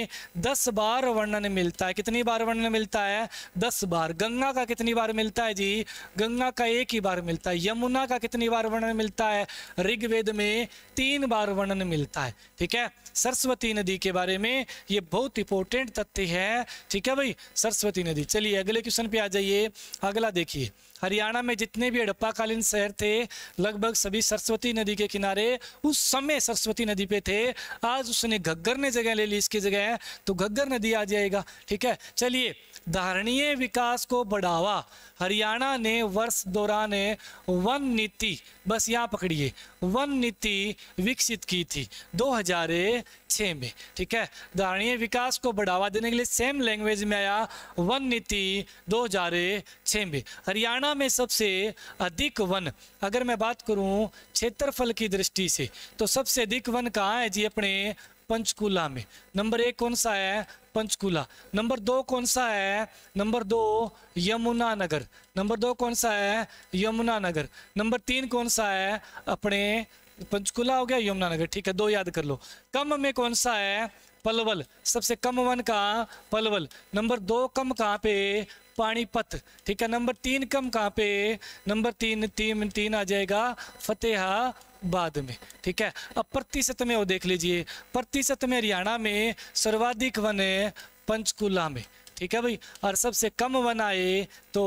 दस बार वर्णन मिलता है कितनी बार वर्णन मिलता है दस बार गंगा का कितनी बार मिलता है जी गंगा का एक ही बार मिलता है यमुना का कितनी बार वर्णन मिलता है ऋग्वेद में तीन बार वर्णन मिलता है ठीक है सरस्वती नदी के बारे में ये बहुत इंपॉर्टेंट तथ्य है ठीक है भाई सरस्वती नदी चलिए अगले क्वेश्चन पे आ जाइए अगला देखिए हरियाणा में जितने भी हड़प्पाकालीन शहर थे लगभग सभी सरस्वती नदी के किनारे उस समय सरस्वती नदी पे थे आज उसने घग्गर ने जगह ले ली इसकी जगह तो घग्गर नदी आ जाएगा ठीक है चलिए धारणीय विकास को बढ़ावा हरियाणा ने वर्ष दौरान वन नीति बस यहाँ पकड़िए वन नीति विकसित की थी 2006 में ठीक है धारणीय विकास को बढ़ावा देने के लिए सेम लैंग्वेज में आया वन नीति 2006 में हरियाणा दुनिया में सबसे अधिक वन अगर मैं बात करूं क्षेत्रफल की दृष्टि से तो सबसे अधिक वन कहाँ है जी अपने पंचकूला में नंबर एक कौन सा है पंचकूला नंबर दो कौन सा है नंबर दो यमुना नगर नंबर दो कौन सा है यमुना नगर नंबर तीन कौन सा है अपने पंचकूला हो गया यमुना नगर ठीक है दो याद कर लो कम में कौन सा है पलवल सबसे कम वन का पलवल नंबर दो कम कहाँ पे पानीपत ठीक है नंबर तीन कम कहाँ पे नंबर तीन तीन तीन आ जाएगा फतेहाबाद में ठीक है अब प्रतिशत में वो देख लीजिए प्रतिशत में हरियाणा में सर्वाधिक वन है पंचकूला में ठीक है भाई और सबसे कम वन आए तो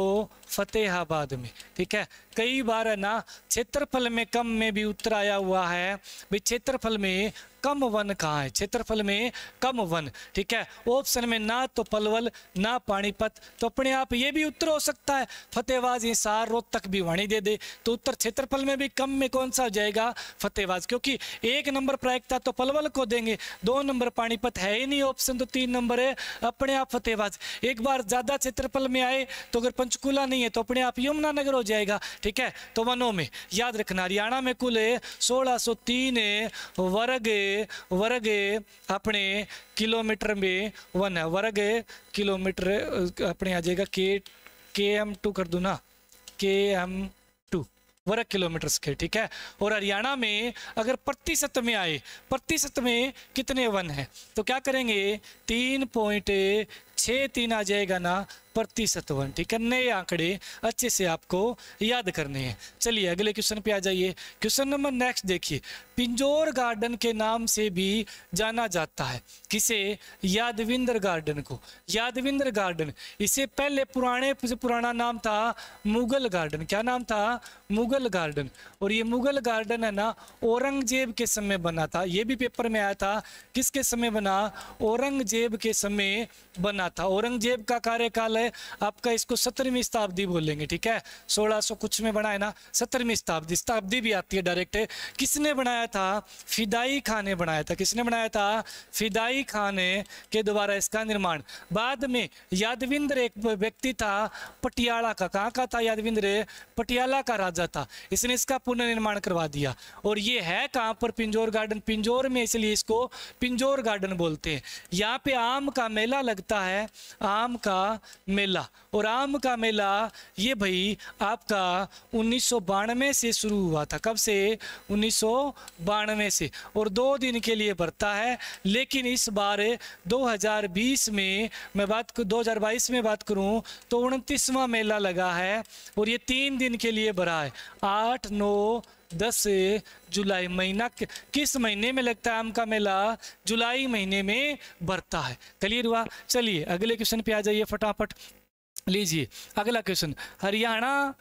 फतेहाबाद में ठीक है कई बार है ना क्षेत्रफल में कम में भी उत्तर आया हुआ है भाई क्षेत्रफल में कम वन कहाँ है क्षेत्रफल में कम वन ठीक है ऑप्शन में ना तो पलवल ना पानीपत तो अपने आप ये भी उत्तर हो सकता है फतेहबाज हिसार रोहतक भी वाणी दे दे तो उत्तर क्षेत्रफल में भी कम में कौन सा हो जाएगा फतेहबाज क्योंकि एक नंबर प्रायिकता तो पलवल को देंगे दो नंबर पानीपत है ही नहीं ऑप्शन तो तीन नंबर है अपने आप फतेहबाज एक बार ज़्यादा क्षेत्रफल में आए तो अगर पंचकूला नहीं नहीं है तो अपने आप यमुना नगर हो जाएगा ठीक है तो वनों में याद रखना हरियाणा में कुल सोलह सौ तीन वर्ग वर्ग अपने किलोमीटर में वन है वर्ग किलोमीटर अपने आ जाएगा के के एम टू कर दू ना के एम टू वर्ग किलोमीटर के ठीक है और हरियाणा में अगर प्रतिशत में आए प्रतिशत में कितने वन है तो क्या करेंगे तीन पॉइंट छः तीन आ जाएगा ना वन ठीक है नए आंकड़े अच्छे से आपको याद करने हैं चलिए अगले क्वेश्चन पे आ जाइए क्वेश्चन नंबर नेक्स्ट देखिए पिंजोर गार्डन के नाम से भी जाना जाता है किसे यादविंद्र गार्डन को यादविंद्र गार्डन इसे पहले पुराने पुराना नाम था मुगल गार्डन क्या नाम था मुगल गार्डन और ये मुगल गार्डन है ना औरंगजेब के समय बना था ये भी पेपर में आया था किसके समय बना औरंगजेब के समय बना था औरंगजेब का कार्यकाल है आपका इसको सत्रहवीं शताब्दी बोलेंगे ठीक है सोलह सो कुछ में बना है ना सत्रहवीं शताब्दी शताब्दी भी आती है डायरेक्ट किसने बनाया बनाया था फिदाई खान ने बनाया था किसने बनाया था फिदाई खान ने के द्वारा इसका निर्माण बाद में यादविंद्र एक व्यक्ति था पटियाला का कहाँ का था यादविंद्र पटियाला का राजा था इसने इसका पुनर्निर्माण करवा दिया और ये है कहाँ पर पिंजोर गार्डन पिंजोर में इसलिए इसको पिंजोर गार्डन बोलते हैं यहाँ पे आम का मेला लगता है आम का मेला और आम का मेला ये भाई आपका उन्नीस से शुरू हुआ था कब से उन्नीस बानवे से और दो दिन के लिए भरता है लेकिन इस बार 2020 में मैं बात दो हज़ार बाईस में बात करूं तो उनतीसवां मेला लगा है और ये तीन दिन के लिए भरा है आठ नौ दस जुलाई महीना किस महीने में लगता है आम का मेला जुलाई महीने में भरता है क्लियर हुआ चलिए अगले क्वेश्चन पे आ जाइए फटाफट लीजिए अगला क्वेश्चन हरियाणा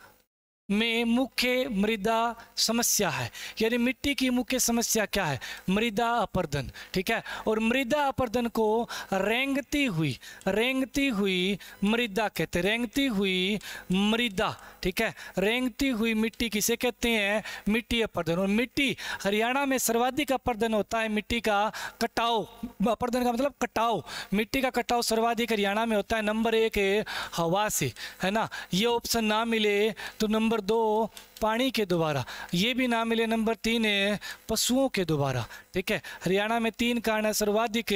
में मुख्य मृदा समस्या है यानी मिट्टी की मुख्य समस्या क्या है मृदा अपर्दन ठीक है और मृदा अपर्दन को रेंगती हुई रेंगती हुई मृदा कहते रेंगती हुई मृदा ठीक है रेंगती हुई मिट्टी किसे कहते हैं मिट्टी अपर्दन और मिट्टी हरियाणा में सर्वाधिक अपर्दन होता है मिट्टी का कटाव अपर्दन का मतलब कटाव मिट्टी का कटाव सर्वाधिक हरियाणा में होता है नंबर एक हवा से है ना ये ऑप्शन ना मिले तो नंबर नंबर दो पानी के दोबारा ये भी ना मिले नंबर तीन है पशुओं के दोबारा ठीक है हरियाणा में तीन कारण है सर्वाधिक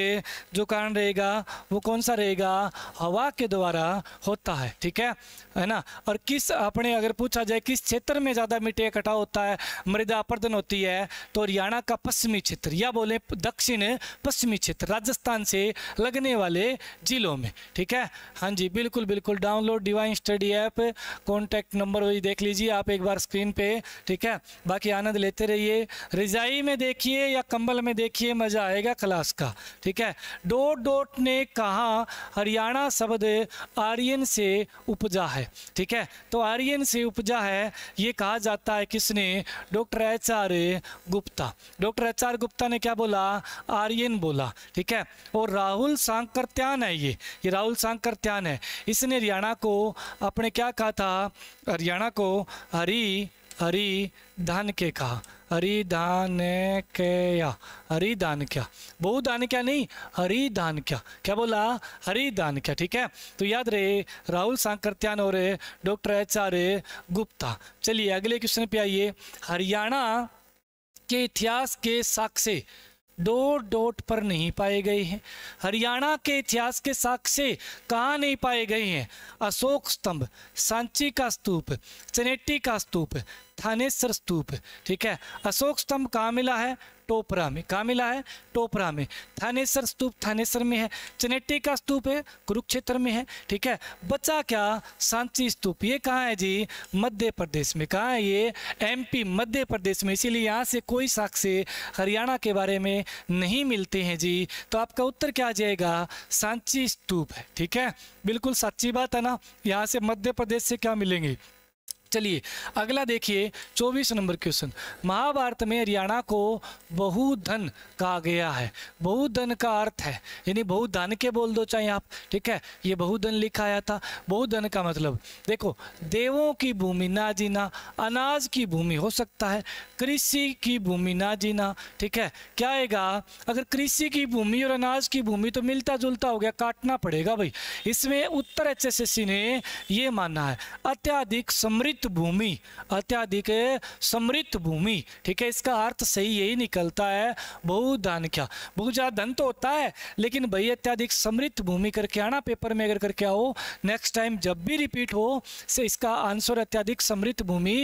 जो कारण रहेगा वो कौन सा रहेगा हवा के द्वारा होता है ठीक है है ना और किस अपने अगर पूछा जाए किस क्षेत्र में ज़्यादा मिट्टी इकट्ठा होता है मृदा अपर्दन होती है तो हरियाणा का पश्चिमी क्षेत्र या बोले दक्षिण पश्चिमी क्षेत्र राजस्थान से लगने वाले जिलों में ठीक है हाँ जी बिल्कुल बिल्कुल download Divine Study app contact number वही देख लीजिए आप एक बार स्क्रीन पे ठीक है बाकी आनंद लेते रहिए रजाई में देखिए या कंबल में देखिए मज़ा आएगा क्लास का ठीक है डोट डोट ने कहा हरियाणा शब्द आर्यन से उपजा है ठीक है तो आर्यन से उपजा है ये कहा जाता है किसने doctor H R Gupta doctor H R Gupta ने क्या बोला आर्यन बोला ठीक है और राहुल सांकरत्यान है ये ये राहुल सांकरत्यान है इसने हरियाणा को अपने क्या कहा था हरियाणा को हरी हरी धान के कहा हरी धान के या हरी धान क्या बहु धान क्या नहीं हरी धान क्या क्या बोला हरी धान क्या ठीक है तो याद रहे राहुल सांकृत्यान और डॉक्टर एच आर गुप्ता चलिए अगले क्वेश्चन पे आइए हरियाणा के इतिहास के साक्ष्य दो डोट पर नहीं पाए गए हैं हरियाणा के इतिहास के साक्ष्य कहाँ नहीं पाए गए हैं अशोक स्तंभ सांची का स्तूप चनेटी का स्तूप थानेसर स्तूप ठीक है अशोक स्तंभ कहाँ मिला है टोपरा में कहाँ मिला है टोपरा में थानेसर स्तूप थानेसर में है चनेटी का स्तूप है कुरुक्षेत्र में है ठीक है बचा क्या सांची स्तूप ये कहाँ है जी मध्य प्रदेश में कहाँ है ये एमपी मध्य प्रदेश में इसीलिए यहाँ से कोई साक्ष्य हरियाणा के बारे में नहीं मिलते हैं जी तो आपका उत्तर क्या आ जाएगा सांची स्तूप है ठीक है बिल्कुल सच्ची बात है ना यहाँ से मध्य प्रदेश से क्या मिलेंगे चलिए अगला देखिए चौबीस नंबर क्वेश्चन महाभारत में हरियाणा को बहुधन कहा गया है बहुधन का अर्थ है यानी बहुधन के बोल दो चाहे आप ठीक है ये बहुधन लिखा आया था बहुधन का मतलब देखो देवों की भूमि ना जीना अनाज की भूमि हो सकता है कृषि की भूमि ना जीना ठीक है क्या आएगा अगर कृषि की भूमि और अनाज की भूमि तो मिलता जुलता हो गया काटना पड़ेगा भाई इसमें उत्तर एच ने ये माना है अत्याधिक समृद्ध समृद्ध भूमि अत्याधिक समृद्ध भूमि ठीक है इसका अर्थ सही यही निकलता है धन क्या बहुत ज़्यादा धन तो होता है लेकिन भाई अत्याधिक समृद्ध भूमि करके आना पेपर में अगर करके आओ नेक्स्ट टाइम जब भी रिपीट हो से इसका आंसर अत्याधिक समृद्ध भूमि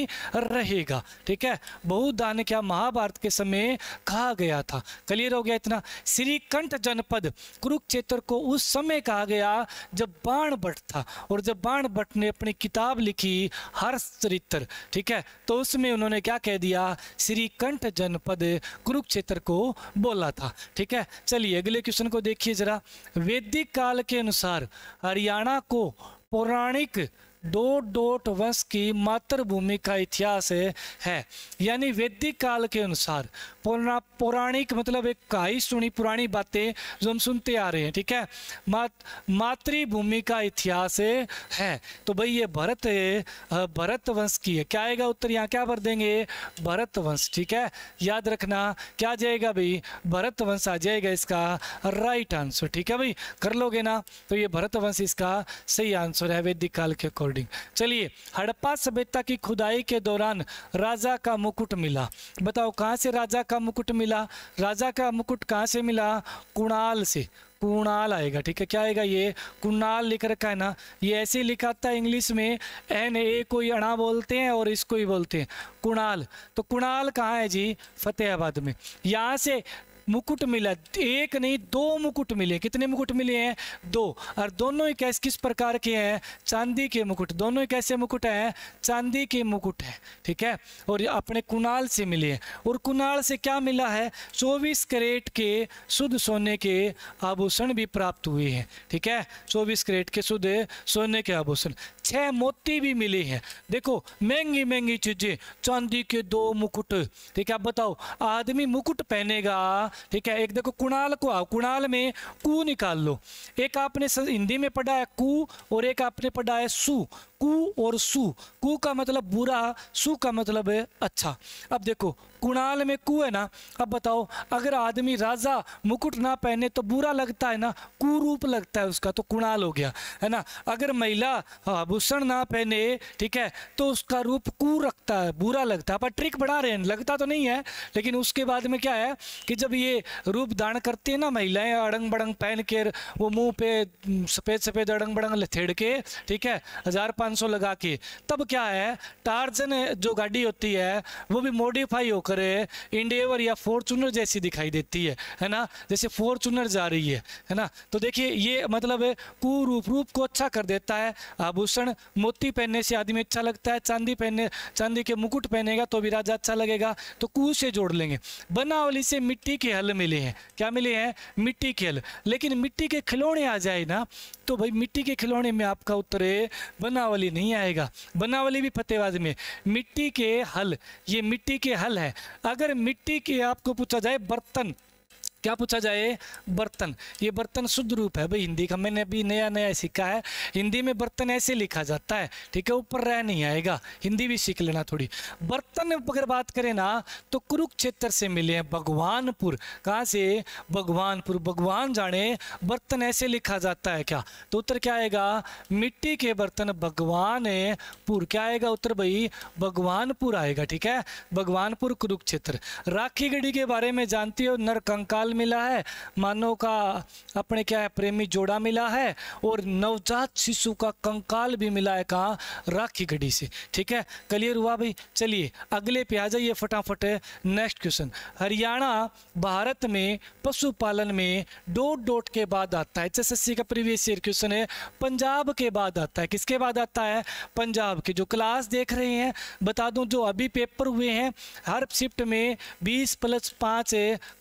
रहेगा ठीक है बहुत बहुधान क्या महाभारत के समय कहा गया था क्लियर हो गया इतना श्रीकंठ जनपद कुरुक्षेत्र को उस समय कहा गया जब बाण बट था और जब बाण बट ने अपनी किताब लिखी हर चरित्र ठीक है तो उसमें उन्होंने क्या कह दिया श्री कंठ जनपद कुरुक्षेत्र को बोला था ठीक है चलिए अगले क्वेश्चन को देखिए जरा वैदिक काल के अनुसार हरियाणा को पौराणिक दो डोट वंश की मातृभूमि का इतिहास है यानी वैदिक काल के अनुसार पुराना पौराणिक मतलब एक कहाई सुनी पुरानी बातें जो हम सुनते आ रहे हैं ठीक है मात, मातृभूमि का इतिहास है तो भाई ये भरत भरत वंश की है क्या आएगा उत्तर यहाँ क्या भर देंगे भरत वंश ठीक है याद रखना क्या जाएगा भाई भरत वंश आ जाएगा इसका राइट आंसर ठीक है भाई कर लोगे ना तो ये भरत वंश इसका सही आंसर है वैदिक काल के अकॉर्डिंग रिकॉर्डिंग चलिए हड़प्पा सभ्यता की खुदाई के दौरान राजा का मुकुट मिला बताओ कहाँ से राजा का मुकुट मिला राजा का मुकुट कहाँ से मिला कुणाल से कुणाल आएगा ठीक है क्या आएगा ये कुणाल लिख रखा है ना ये ऐसे लिखा था इंग्लिश में एन ए को ही अणा बोलते हैं और इसको ही बोलते हैं कुणाल तो कुणाल कहाँ है जी फतेहाबाद में यहाँ से मुकुट मिला एक नहीं दो मुकुट मिले कितने मुकुट मिले हैं दो और दोनों ही कैसे किस प्रकार के हैं चांदी के मुकुट दोनों ही कैसे मुकुट हैं चांदी के मुकुट हैं ठीक है और अपने कुणाल से मिले हैं और कुणाल से क्या मिला है चौबीस करेट के शुद्ध सोने के आभूषण भी प्राप्त हुए हैं ठीक है चौबीस करेट के शुद्ध सोने के आभूषण छह मोती भी मिले हैं देखो महंगी महंगी चीज़ें चांदी के दो मुकुट ठीक है आप बताओ आदमी मुकुट पहनेगा ठीक है एक देखो कुणाल को आओ कुणाल में कु निकाल लो एक आपने हिंदी में पढ़ा है कु और एक आपने पढ़ा है सु कु और सु कु का मतलब बुरा सु का मतलब है अच्छा अब देखो कुणाल में कु है ना अब बताओ अगर आदमी राजा मुकुट ना पहने तो बुरा लगता है ना कु रूप लगता है उसका तो कुणाल हो गया है ना अगर महिला आभूषण हाँ, ना पहने ठीक है तो उसका रूप कु रखता है बुरा लगता है पर ट्रिक बढ़ा रहे हैं लगता तो नहीं है लेकिन उसके बाद में क्या है कि जब ये रूप दान करती है ना महिलाएं अड़ंग बड़ंग पहन के वो मुँह पे सफ़ेद सफ़ेद अड़ंग बड़ंग लथेड़ के ठीक है हजार पाँच सौ लगा के तब क्या है टार्जन जो गाड़ी होती है वो भी मॉडिफाई होकर इंडेवर या फॉर्चूनर जैसी दिखाई देती है है ना जैसे फॉर्चूनर जा रही है है ना तो देखिए ये मतलब कुरूप रूप को अच्छा कर देता है आभूषण मोती पहनने से आदमी अच्छा लगता है चांदी पहनने चांदी के मुकुट पहनेगा तो भी राजा अच्छा लगेगा तो कु से जोड़ लेंगे बनावली से मिट्टी के हल मिले हैं क्या मिले हैं मिट्टी के हल लेकिन मिट्टी के खिलौने आ जाए ना तो भाई मिट्टी के खिलौने में आपका उत्तर है बनावली बनावली नहीं आएगा बनावली भी फतेहबाज में मिट्टी के हल ये मिट्टी के हल है अगर मिट्टी के आपको पूछा जाए बर्तन क्या पूछा जाए बर्तन ये बर्तन शुद्ध रूप है भाई हिंदी का मैंने अभी नया नया सीखा है हिंदी में बर्तन ऐसे लिखा जाता है ठीक है ऊपर रह नहीं आएगा हिंदी भी सीख लेना थोड़ी बर्तन अगर बात करें ना तो कुरुक्षेत्र से मिले हैं भगवानपुर कहाँ से भगवानपुर भगवान जाने बर्तन ऐसे लिखा जाता है क्या तो उत्तर क्या आएगा मिट्टी के बर्तन भगवान पुर क्या आएगा उत्तर भाई भगवानपुर आएगा ठीक है भगवानपुर कुरुक्षेत्र राखी गढ़ी के बारे में जानती हो नरकंकाल मिला है मानव का अपने क्या है प्रेमी जोड़ा मिला है और नवजात शिशु का कंकाल भी मिला है कहाँ राखी घड़ी से ठीक है क्लियर हुआ भाई चलिए अगले पे आ जाइए फटाफट नेक्स्ट क्वेश्चन हरियाणा भारत में पशुपालन में डोट डोट के बाद आता है एच का प्रीवियस ईयर क्वेश्चन है पंजाब के बाद आता है किसके बाद आता है पंजाब के जो क्लास देख रहे हैं बता दूँ जो अभी पेपर हुए हैं हर शिफ्ट में 20 प्लस पाँच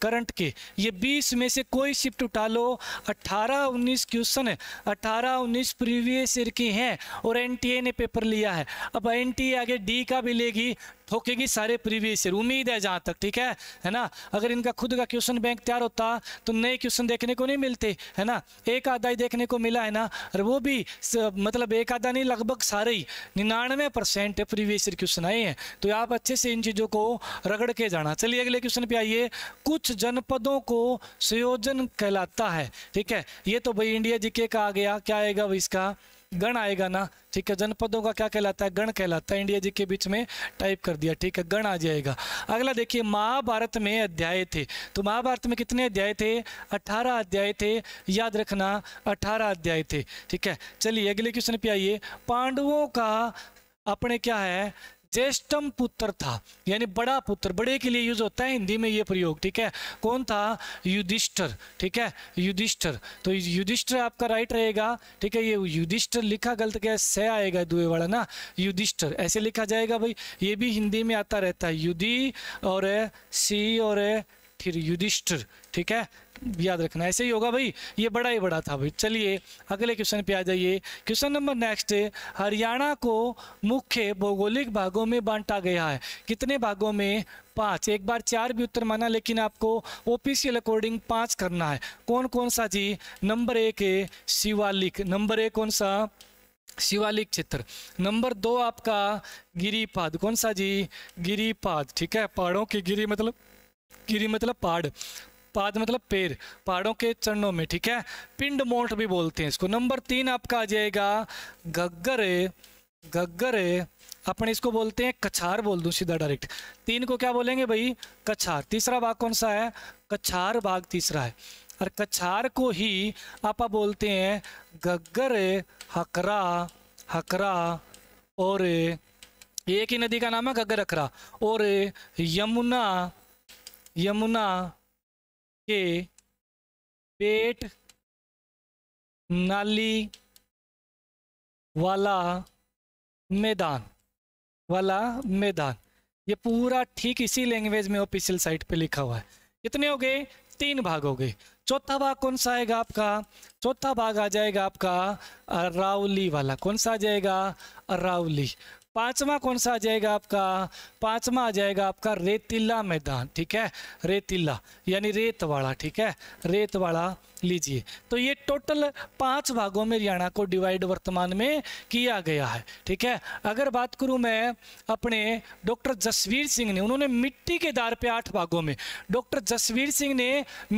करंट के ये 20 में से कोई शिफ्ट उठा लो 18-19 क्वेश्चन है 18-19 प्रीवियस ईयर की हैं और एनटीए ने पेपर लिया है अब एनटीए आगे डी का भी लेगी ठोकेगी सारे प्रीवियस ईयर उम्मीद है जहाँ तक ठीक है है ना अगर इनका खुद का क्वेश्चन बैंक तैयार होता तो नए क्वेश्चन देखने को नहीं मिलते है ना एक आधा ही देखने को मिला है ना और वो भी स, मतलब एक आधा नहीं लगभग सारे ही निन्यानवे परसेंट प्रीवियस ईयर क्वेश्चन आए हैं तो आप अच्छे से इन चीज़ों को रगड़ के जाना चलिए अगले क्वेश्चन पे आइए कुछ जनपदों को संयोजन कहलाता है ठीक है ये तो भाई इंडिया जी का आ गया क्या आएगा भाई इसका गण आएगा ना ठीक है जनपदों का क्या कहलाता है गण कहलाता है इंडिया जी के बीच में टाइप कर दिया ठीक है गण आ जाएगा अगला देखिए महाभारत में अध्याय थे तो महाभारत में कितने अध्याय थे अठारह अध्याय थे याद रखना अठारह अध्याय थे ठीक है चलिए अगले क्वेश्चन पे आइए पांडवों का अपने क्या है ज्येष्ठम पुत्र था यानी बड़ा पुत्र बड़े के लिए यूज होता है हिंदी में ये प्रयोग ठीक है कौन था युधिष्ठर ठीक है युधिष्ठर तो युधिष्ठर आपका राइट रहेगा ठीक है ये युधिष्ठर लिखा गलत क्या स आएगा दुए वाला ना युधिष्ठर ऐसे लिखा जाएगा भाई ये भी हिंदी में आता रहता है युधि और सी और फिर युधिष्ठर ठीक है याद रखना ऐसे ही होगा भाई ये बड़ा ही बड़ा था भाई चलिए अगले क्वेश्चन पे आ जाइए क्वेश्चन नंबर नेक्स्ट हरियाणा को मुख्य भौगोलिक भागों में बांटा गया है कितने भागों में पाँच एक बार चार भी उत्तर माना लेकिन आपको ओपीसीएल अकॉर्डिंग पांच करना है कौन कौन सा जी नंबर एक है शिवालिक नंबर एक कौन सा शिवालिक क्षेत्र नंबर दो आपका गिरीपाद कौन सा जी गिरीपाद ठीक है पहाड़ों की गिरी मतलब गिरी मतलब पहाड़ पाद मतलब पेड़ पहाड़ों के चरणों में ठीक है पिंड मोट भी बोलते हैं इसको नंबर तीन आपका आ जाएगा गग्गर गग्गर अपने इसको बोलते हैं कछार बोल दूं सीधा डायरेक्ट तीन को क्या बोलेंगे भाई कछार तीसरा भाग कौन सा है कछार भाग तीसरा है और कछार को ही आप बोलते हैं गग्गर हकरा हकरा और एक ही नदी का नाम है गग्गर हकरा और यमुना यमुना के पेट नाली वाला मैदान वाला मैदान ये पूरा ठीक इसी लैंग्वेज में ऑफिशियल साइट पे लिखा हुआ है कितने हो गए तीन भाग हो गए चौथा भाग कौन सा आएगा आपका चौथा भाग आ जाएगा आपका अरावली वाला कौन सा आ जाएगा अरावली पांचवा कौन सा आ जाएगा आपका पांचवा आ जाएगा आपका रेतीला मैदान ठीक है रेतीला यानी रेत वाला ठीक है रेत वाला लीजिए तो ये टोटल पांच भागों में हरियाणा को डिवाइड वर्तमान में किया गया है ठीक है अगर बात करूं मैं अपने डॉक्टर जसवीर सिंह ने उन्होंने मिट्टी के दार पे आठ भागों में डॉक्टर जसवीर सिंह ने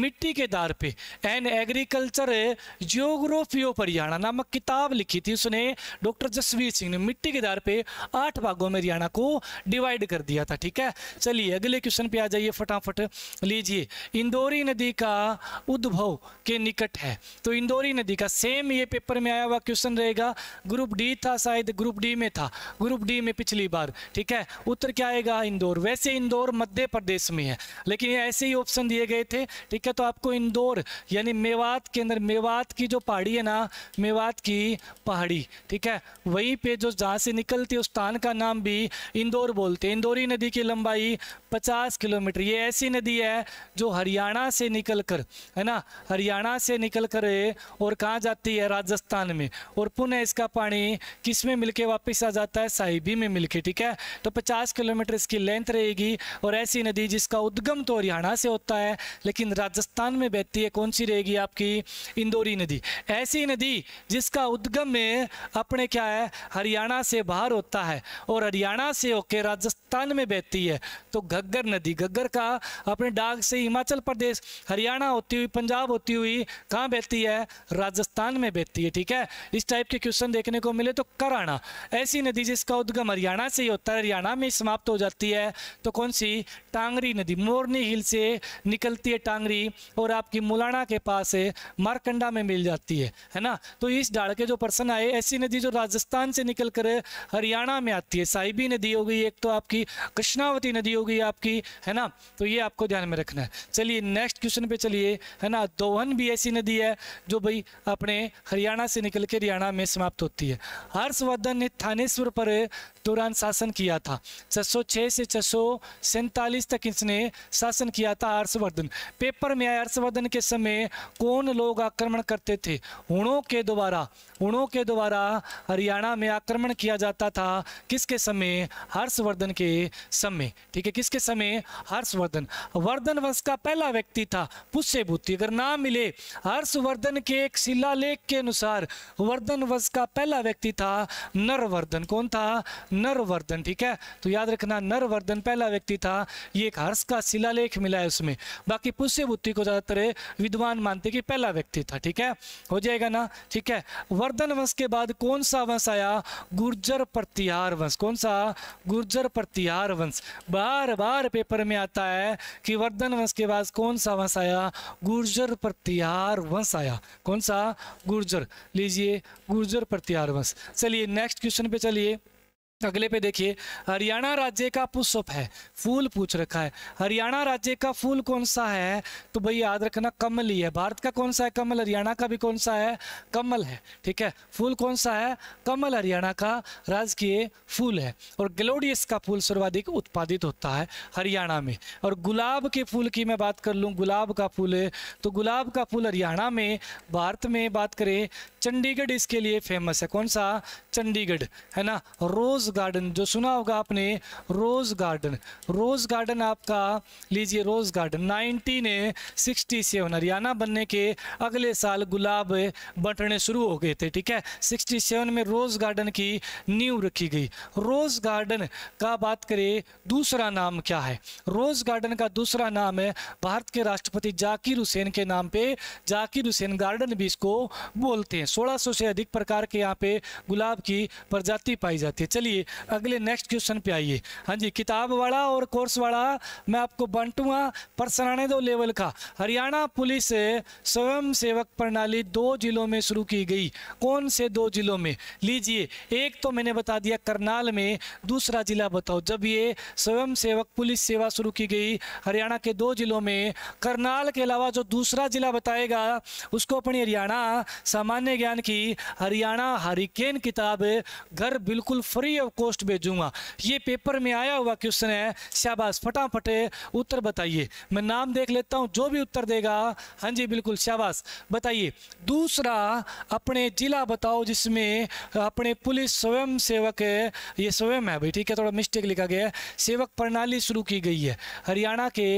मिट्टी के दार पे an agriculture geography of Haryana नामक किताब लिखी थी उसने डॉक्टर जसवीर सिंह ने मिट्टी के दार पे आठ भागों में हरियाणा को डिवाइड कर दिया था ठीक है चलिए अगले क्वेश्चन पे आ जाइए फटाफट लीजिए इंदौरी नदी का उद्भव के निकट है तो इंदौरी नदी का सेम ये पेपर में आया हुआ क्वेश्चन रहेगा ग्रुप डी था शायद ग्रुप डी में था ग्रुप डी में पिछली बार ठीक है उत्तर क्या आएगा इंदौर वैसे इंदौर मध्य प्रदेश में है लेकिन ऐसे ही ऑप्शन दिए गए थे ठीक है तो आपको इंदौर यानी मेवात के अंदर मेवात की जो पहाड़ी है ना मेवात की पहाड़ी ठीक है वहीं पर जो जहाँ से निकलती है उस स्थान का नाम भी इंदौर बोलते हैं इंदौरी नदी की लंबाई पचास किलोमीटर ये ऐसी नदी है जो हरियाणा से निकलकर है ना हरियाणा से निकलकर और कहाँ जाती है राजस्थान में और पुनः इसका पानी किस में मिलके वापस आ जाता है साहिबी में मिलके ठीक है तो 50 किलोमीटर इसकी लेंथ रहेगी और ऐसी नदी जिसका उद्गम तो हरियाणा से होता है लेकिन राजस्थान में बहती है कौन सी रहेगी आपकी इंदौरी नदी ऐसी नदी जिसका उद्गम में अपने क्या है हरियाणा से बाहर होता है और हरियाणा से होकर राजस्थान में बहती है तो घग्गर नदी घग्गर का अपने डाग से हिमाचल प्रदेश हरियाणा होती हुई पंजाब होती हुई कहाँ बहती है राजस्थान में बहती है ठीक है इस टाइप के क्वेश्चन देखने को मिले तो कराना ऐसी नदी जिसका उद्गम हरियाणा से ही होता है हरियाणा में समाप्त हो जाती है तो कौन सी टांगरी नदी मोरनी हिल से निकलती है टांगरी और आपकी मुलाना के पास मारकंडा में मिल जाती है है ना तो इस डाल के जो पर्सन आए ऐसी नदी जो राजस्थान से निकल कर हरियाणा में आती है साहिबी नदी हो गई एक तो आपकी कृष्णावती नदी हो गई आपकी है ना तो ये आपको ध्यान में रखना है चलिए नेक्स्ट क्वेश्चन पे चलिए है ना दोहन भी ऐसी नदी है जो भाई अपने हरियाणा से निकल के हरियाणा में समाप्त होती है हर्षवर्धन ने थानेश्वर पर दौरान शासन किया था छह से छः तक इसने शासन किया था हर्षवर्धन पेपर में आया हर्षवर्धन के समय कौन लोग आक्रमण करते थे हुणों के द्वारा हुणों के द्वारा हरियाणा में आक्रमण किया जाता था किसके समय हर्षवर्धन के समय ठीक है किसके समय हर्षवर्धन वर्धन वंश का पहला व्यक्ति था पुष्यभूति अगर नाम मिले हर्षवर्धन के एक शिलालेख के अनुसार वर्धन वंश का पहला व्यक्ति था नरवर्धन कौन था नरवर्धन ठीक है तो याद रखना नरवर्धन पहला व्यक्ति था ये एक हर्ष का शिलालेख मिला है उसमें बाकी पुष्यभूति को ज़्यादातर विद्वान मानते कि पहला व्यक्ति था ठीक है हो जाएगा ना ठीक है वर्धन वंश के बाद कौन सा वंश आया गुर्जर प्रतिहार वंश कौन सा गुर्जर प्रतिहार वंश बार बार पेपर में आता है कि वर्धन वंश के बाद कौन सा वंश आया गुर्जर प्रतिहार वंश आया कौन सा गुर्जर लीजिए गुर्जर प्रतिहार वंश चलिए नेक्स्ट क्वेश्चन पे चलिए अगले पे देखिए हरियाणा राज्य का पुष्प है फूल पूछ रखा है हरियाणा राज्य का फूल कौन सा है तो भाई याद रखना कमल ही है भारत का कौन सा है कमल हरियाणा का भी कौन सा है कमल है ठीक है फूल कौन सा है कमल हरियाणा का राजकीय फूल है और ग्लोडियस का फूल सर्वाधिक उत्पादित होता है हरियाणा में और गुलाब के फूल की मैं बात कर लूँ गुलाब का फूल है तो गुलाब का फूल हरियाणा में भारत में बात करें चंडीगढ़ इसके लिए फेमस है कौन सा चंडीगढ़ है ना रोज़ रोज़ गार्डन जो सुना होगा आपने रोज़ गार्डन रोज़ गार्डन आपका लीजिए rose garden nineteen sixty seven Haryana बनने के अगले साल गुलाब बंटने शुरू हो गए थे ठीक है सिक्सटी सेवन में रोज़ गार्डन की नींव रखी गई रोज़ गार्डन का बात करें दूसरा नाम क्या है रोज़ गार्डन का दूसरा नाम है भारत के राष्ट्रपति जाकिर हुसैन के नाम पे जाकिर हुसैन गार्डन भी इसको बोलते हैं सौ से अधिक प्रकार के यहाँ पे गुलाब की प्रजाति पाई जाती है चलिए जी अगले नेक्स्ट क्वेश्चन पे आइए हाँ जी किताब वाला और कोर्स वाला मैं आपको बंटूंगा पर सराने दो लेवल का हरियाणा पुलिस स्वयं सेवक प्रणाली दो जिलों में शुरू की गई कौन से दो जिलों में लीजिए एक तो मैंने बता दिया करनाल में दूसरा जिला बताओ जब ये स्वयं सेवक पुलिस सेवा शुरू की गई हरियाणा के दो जिलों में करनाल के अलावा जो दूसरा जिला बताएगा उसको अपनी हरियाणा सामान्य ज्ञान की हरियाणा हरिकेन किताब घर बिल्कुल फ्री रिजर्व कोस्ट भेजूंगा ये पेपर में आया हुआ क्वेश्चन है शाहबाज फटाफट उत्तर बताइए मैं नाम देख लेता हूँ जो भी उत्तर देगा हाँ जी बिल्कुल शाहबाज बताइए दूसरा अपने जिला बताओ जिसमें अपने पुलिस स्वयं सेवक ये स्वयं है भाई ठीक है थोड़ा मिस्टेक लिखा गया है सेवक प्रणाली शुरू की गई है हरियाणा के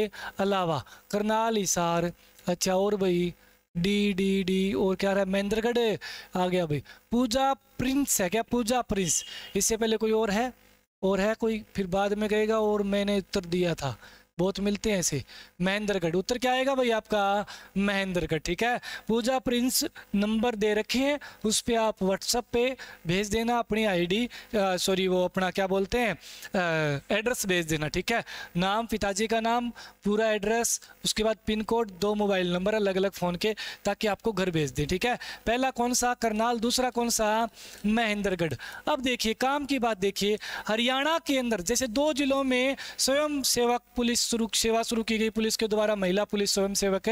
अलावा करनाल हिसार अच्छा और भाई डी डी डी और क्या रहा है महेंद्रगढ़ आ गया भाई पूजा प्रिंस है क्या पूजा प्रिंस इससे पहले कोई और है और है कोई फिर बाद में गएगा और मैंने उत्तर दिया था बहुत मिलते हैं ऐसे महेंद्रगढ़ उत्तर क्या आएगा भाई आपका महेंद्रगढ़ ठीक है पूजा प्रिंस नंबर दे रखे हैं उस पर आप व्हाट्सअप पे भेज देना अपनी आईडी सॉरी वो अपना क्या बोलते हैं एड्रेस भेज देना ठीक है नाम पिताजी का नाम पूरा एड्रेस उसके बाद पिन कोड दो मोबाइल नंबर अलग अलग फ़ोन के ताकि आपको घर भेज दें ठीक है पहला कौन सा करनाल दूसरा कौन सा महेंद्रगढ़ अब देखिए काम की बात देखिए हरियाणा के अंदर जैसे दो जिलों में स्वयं सेवक पुलिस शुरू सेवा शुरू की गई पुलिस के द्वारा महिला पुलिस स्वयं सेवक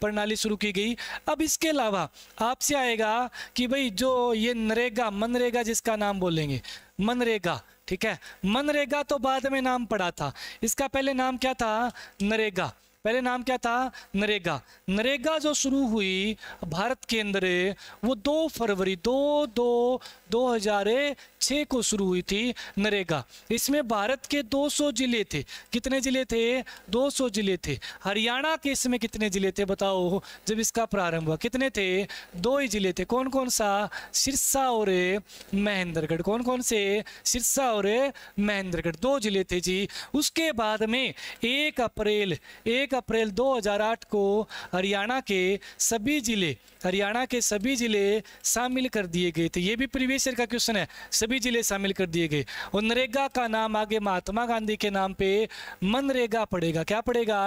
प्रणाली शुरू की गई अब इसके अलावा आपसे आएगा कि भाई जो ये नरेगा मनरेगा जिसका नाम बोलेंगे मनरेगा ठीक है मनरेगा तो बाद में नाम पड़ा था इसका पहले नाम क्या था नरेगा पहले नाम क्या था नरेगा नरेगा जो शुरू हुई भारत के अंदर वो दो फरवरी दो दो दो हजार छः को शुरू हुई थी नरेगा इसमें भारत के 200 जिले थे कितने जिले थे 200 जिले थे हरियाणा के इसमें कितने जिले थे बताओ जब इसका प्रारंभ हुआ कितने थे दो ही जिले थे कौन कौन सा सिरसा और महेंद्रगढ़ कौन कौन से सिरसा और महेंद्रगढ़ दो जिले थे जी उसके बाद में एक अप्रैल एक एक अप्रैल 2008 को हरियाणा के सभी ज़िले हरियाणा के सभी ज़िले शामिल कर दिए गए थे ये भी प्रीवियस ईयर का क्वेश्चन है सभी ज़िले शामिल कर दिए गए और नरेगा का नाम आगे महात्मा गांधी के नाम पे मनरेगा पड़ेगा क्या पड़ेगा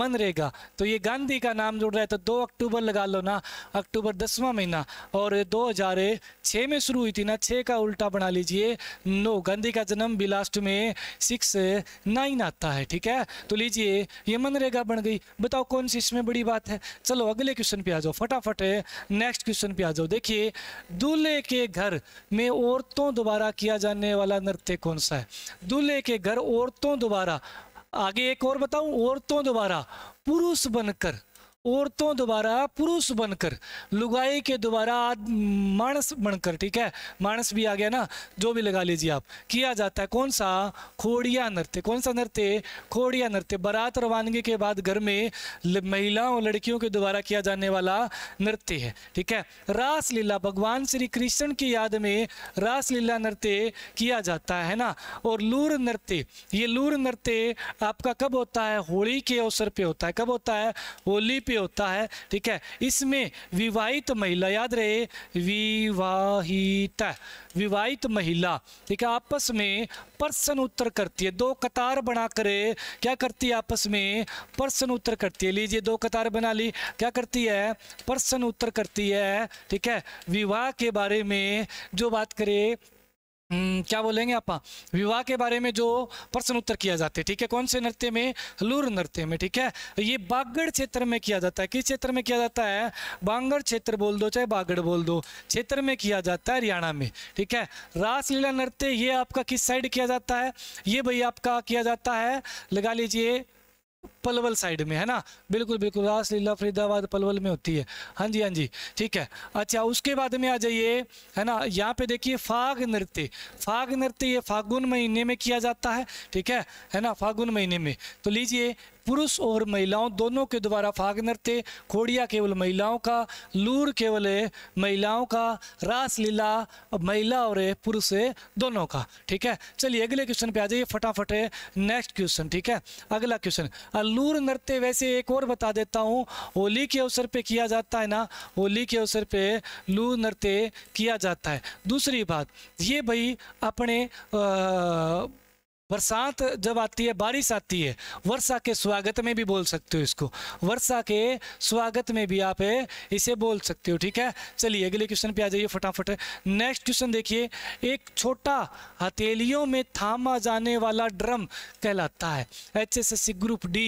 मनरेगा तो ये गांधी का नाम जुड़ रहा है तो दो अक्टूबर लगा लो ना अक्टूबर दसवां महीना और दो में शुरू हुई थी ना छः का उल्टा बना लीजिए नो गांधी का जन्म भी लास्ट में सिक्स नाइन आता है ठीक है तो लीजिए ये मनरेगा क्या बन गई बताओ कौन सी इसमें बड़ी बात है चलो अगले क्वेश्चन पे आ जाओ फटाफट नेक्स्ट क्वेश्चन पे आ जाओ देखिए दूल्हे के घर में औरतों द्वारा किया जाने वाला नृत्य कौन सा है दूल्हे के घर औरतों द्वारा आगे एक और बताऊं औरतों द्वारा पुरुष बनकर औरतों द्वारा पुरुष बनकर लुगाई के द्वारा मानस बनकर ठीक है मानस भी आ गया ना जो भी लगा लीजिए आप किया जाता है कौन सा खोड़िया नृत्य कौन सा नृत्य खोड़िया नृत्य बारात रवानगी के बाद घर में महिलाओं और लड़कियों के द्वारा किया जाने वाला नृत्य है ठीक है रासलीला भगवान श्री कृष्ण की याद में रासलीला नृत्य किया जाता है ना और लूर नृत्य ये लूर नृत्य आपका कब होता है होली के अवसर पर होता है कब होता है होली पे पे होता है ठीक है इसमें विवाहित महिला याद रहे विवाहित विवाहित महिला ठीक है आपस में प्रश्न उत्तर करती है दो कतार बना कर क्या करती है आपस में प्रश्न उत्तर करती है लीजिए दो कतार बना ली क्या करती है प्रश्न उत्तर करती है ठीक है विवाह के बारे में जो बात करे हम्म, क्या बोलेंगे आप विवाह के बारे में जो प्रश्न उत्तर किया जाते हैं ठीक है कौन से नृत्य में लूर नृत्य में ठीक है ये बागड़ क्षेत्र में किया जाता है किस क्षेत्र में किया जाता है बांगड़ क्षेत्र बोल दो चाहे बागड़ बोल दो क्षेत्र में किया जाता है हरियाणा में ठीक है रासलीला नृत्य ये आपका किस साइड किया जाता है ये भाई आपका किया जाता है लगा लीजिए पलवल साइड में है ना बिल्कुल बिल्कुल रास लीला फरीदाबाद पलवल में होती है हाँ जी हाँ जी ठीक है अच्छा उसके बाद में आ जाइए है ना यहाँ पे देखिए फाग नृत्य फाग नृत्य ये फागुन महीने में किया जाता है ठीक है है ना फागुन महीने में तो लीजिए पुरुष और महिलाओं दोनों के द्वारा फाग नृत्य खोड़िया केवल महिलाओं का लूर केवल महिलाओं का रास लीला महिला और पुरुष दोनों का ठीक है चलिए अगले क्वेश्चन पे आ जाइए फटाफट नेक्स्ट क्वेश्चन ठीक है अगला क्वेश्चन लूर नृत्य वैसे एक और बता देता हूँ होली के अवसर पर किया जाता है ना होली के अवसर पर लूर नृत्य किया जाता है दूसरी बात ये भाई अपने आ, बरसात जब आती है बारिश आती है वर्षा के स्वागत में भी बोल सकते हो इसको वर्षा के स्वागत में भी आप इसे बोल सकते हो ठीक है चलिए अगले क्वेश्चन पे आ जाइए फटाफट नेक्स्ट क्वेश्चन देखिए एक छोटा हथेलियों में थामा जाने वाला ड्रम कहलाता है H S S C group D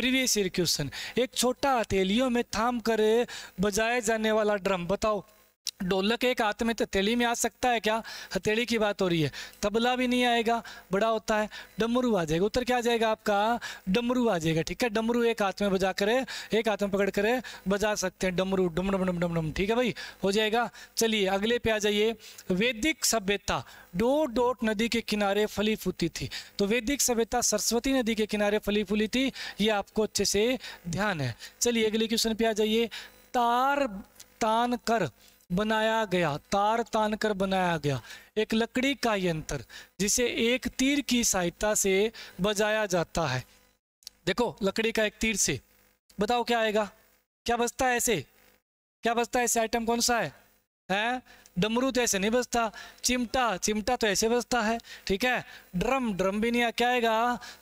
previous year question एक छोटा हथेलियों में थाम कर बजाया जाने वाला ड्रम बताओ ढोलक एक हाथ में हथेली में आ सकता है क्या हथेली की बात हो रही है तबला भी नहीं आएगा बड़ा होता है डमरू आ जाएगा उत्तर क्या आ जाएगा आपका डमरू आ जाएगा ठीक है डमरू एक हाथ में बजा कर एक हाथ में पकड़ कर बजा सकते हैं डमरू डम डम डम डम ठीक है भाई हो जाएगा चलिए अगले पे आ जाइए वैदिक सभ्यता डोट डोट नदी के किनारे फली फूती थी तो वैदिक सभ्यता सरस्वती नदी के किनारे फली फूली थी ये आपको अच्छे से ध्यान है चलिए अगले क्वेश्चन पे आ जाइए तार तान कर बनाया गया तार तान कर बनाया गया एक लकड़ी का यंत्र जिसे एक तीर की सहायता से बजाया जाता है देखो लकड़ी का एक तीर से बताओ क्या आएगा क्या बचता है ऐसे क्या बचता है ऐसे आइटम कौन सा है है? डमरू तो ऐसे नहीं बजता चिमटा चिमटा तो ऐसे बजता है ठीक है ड्रम ड्रम भी नहीं आ क्या आएगा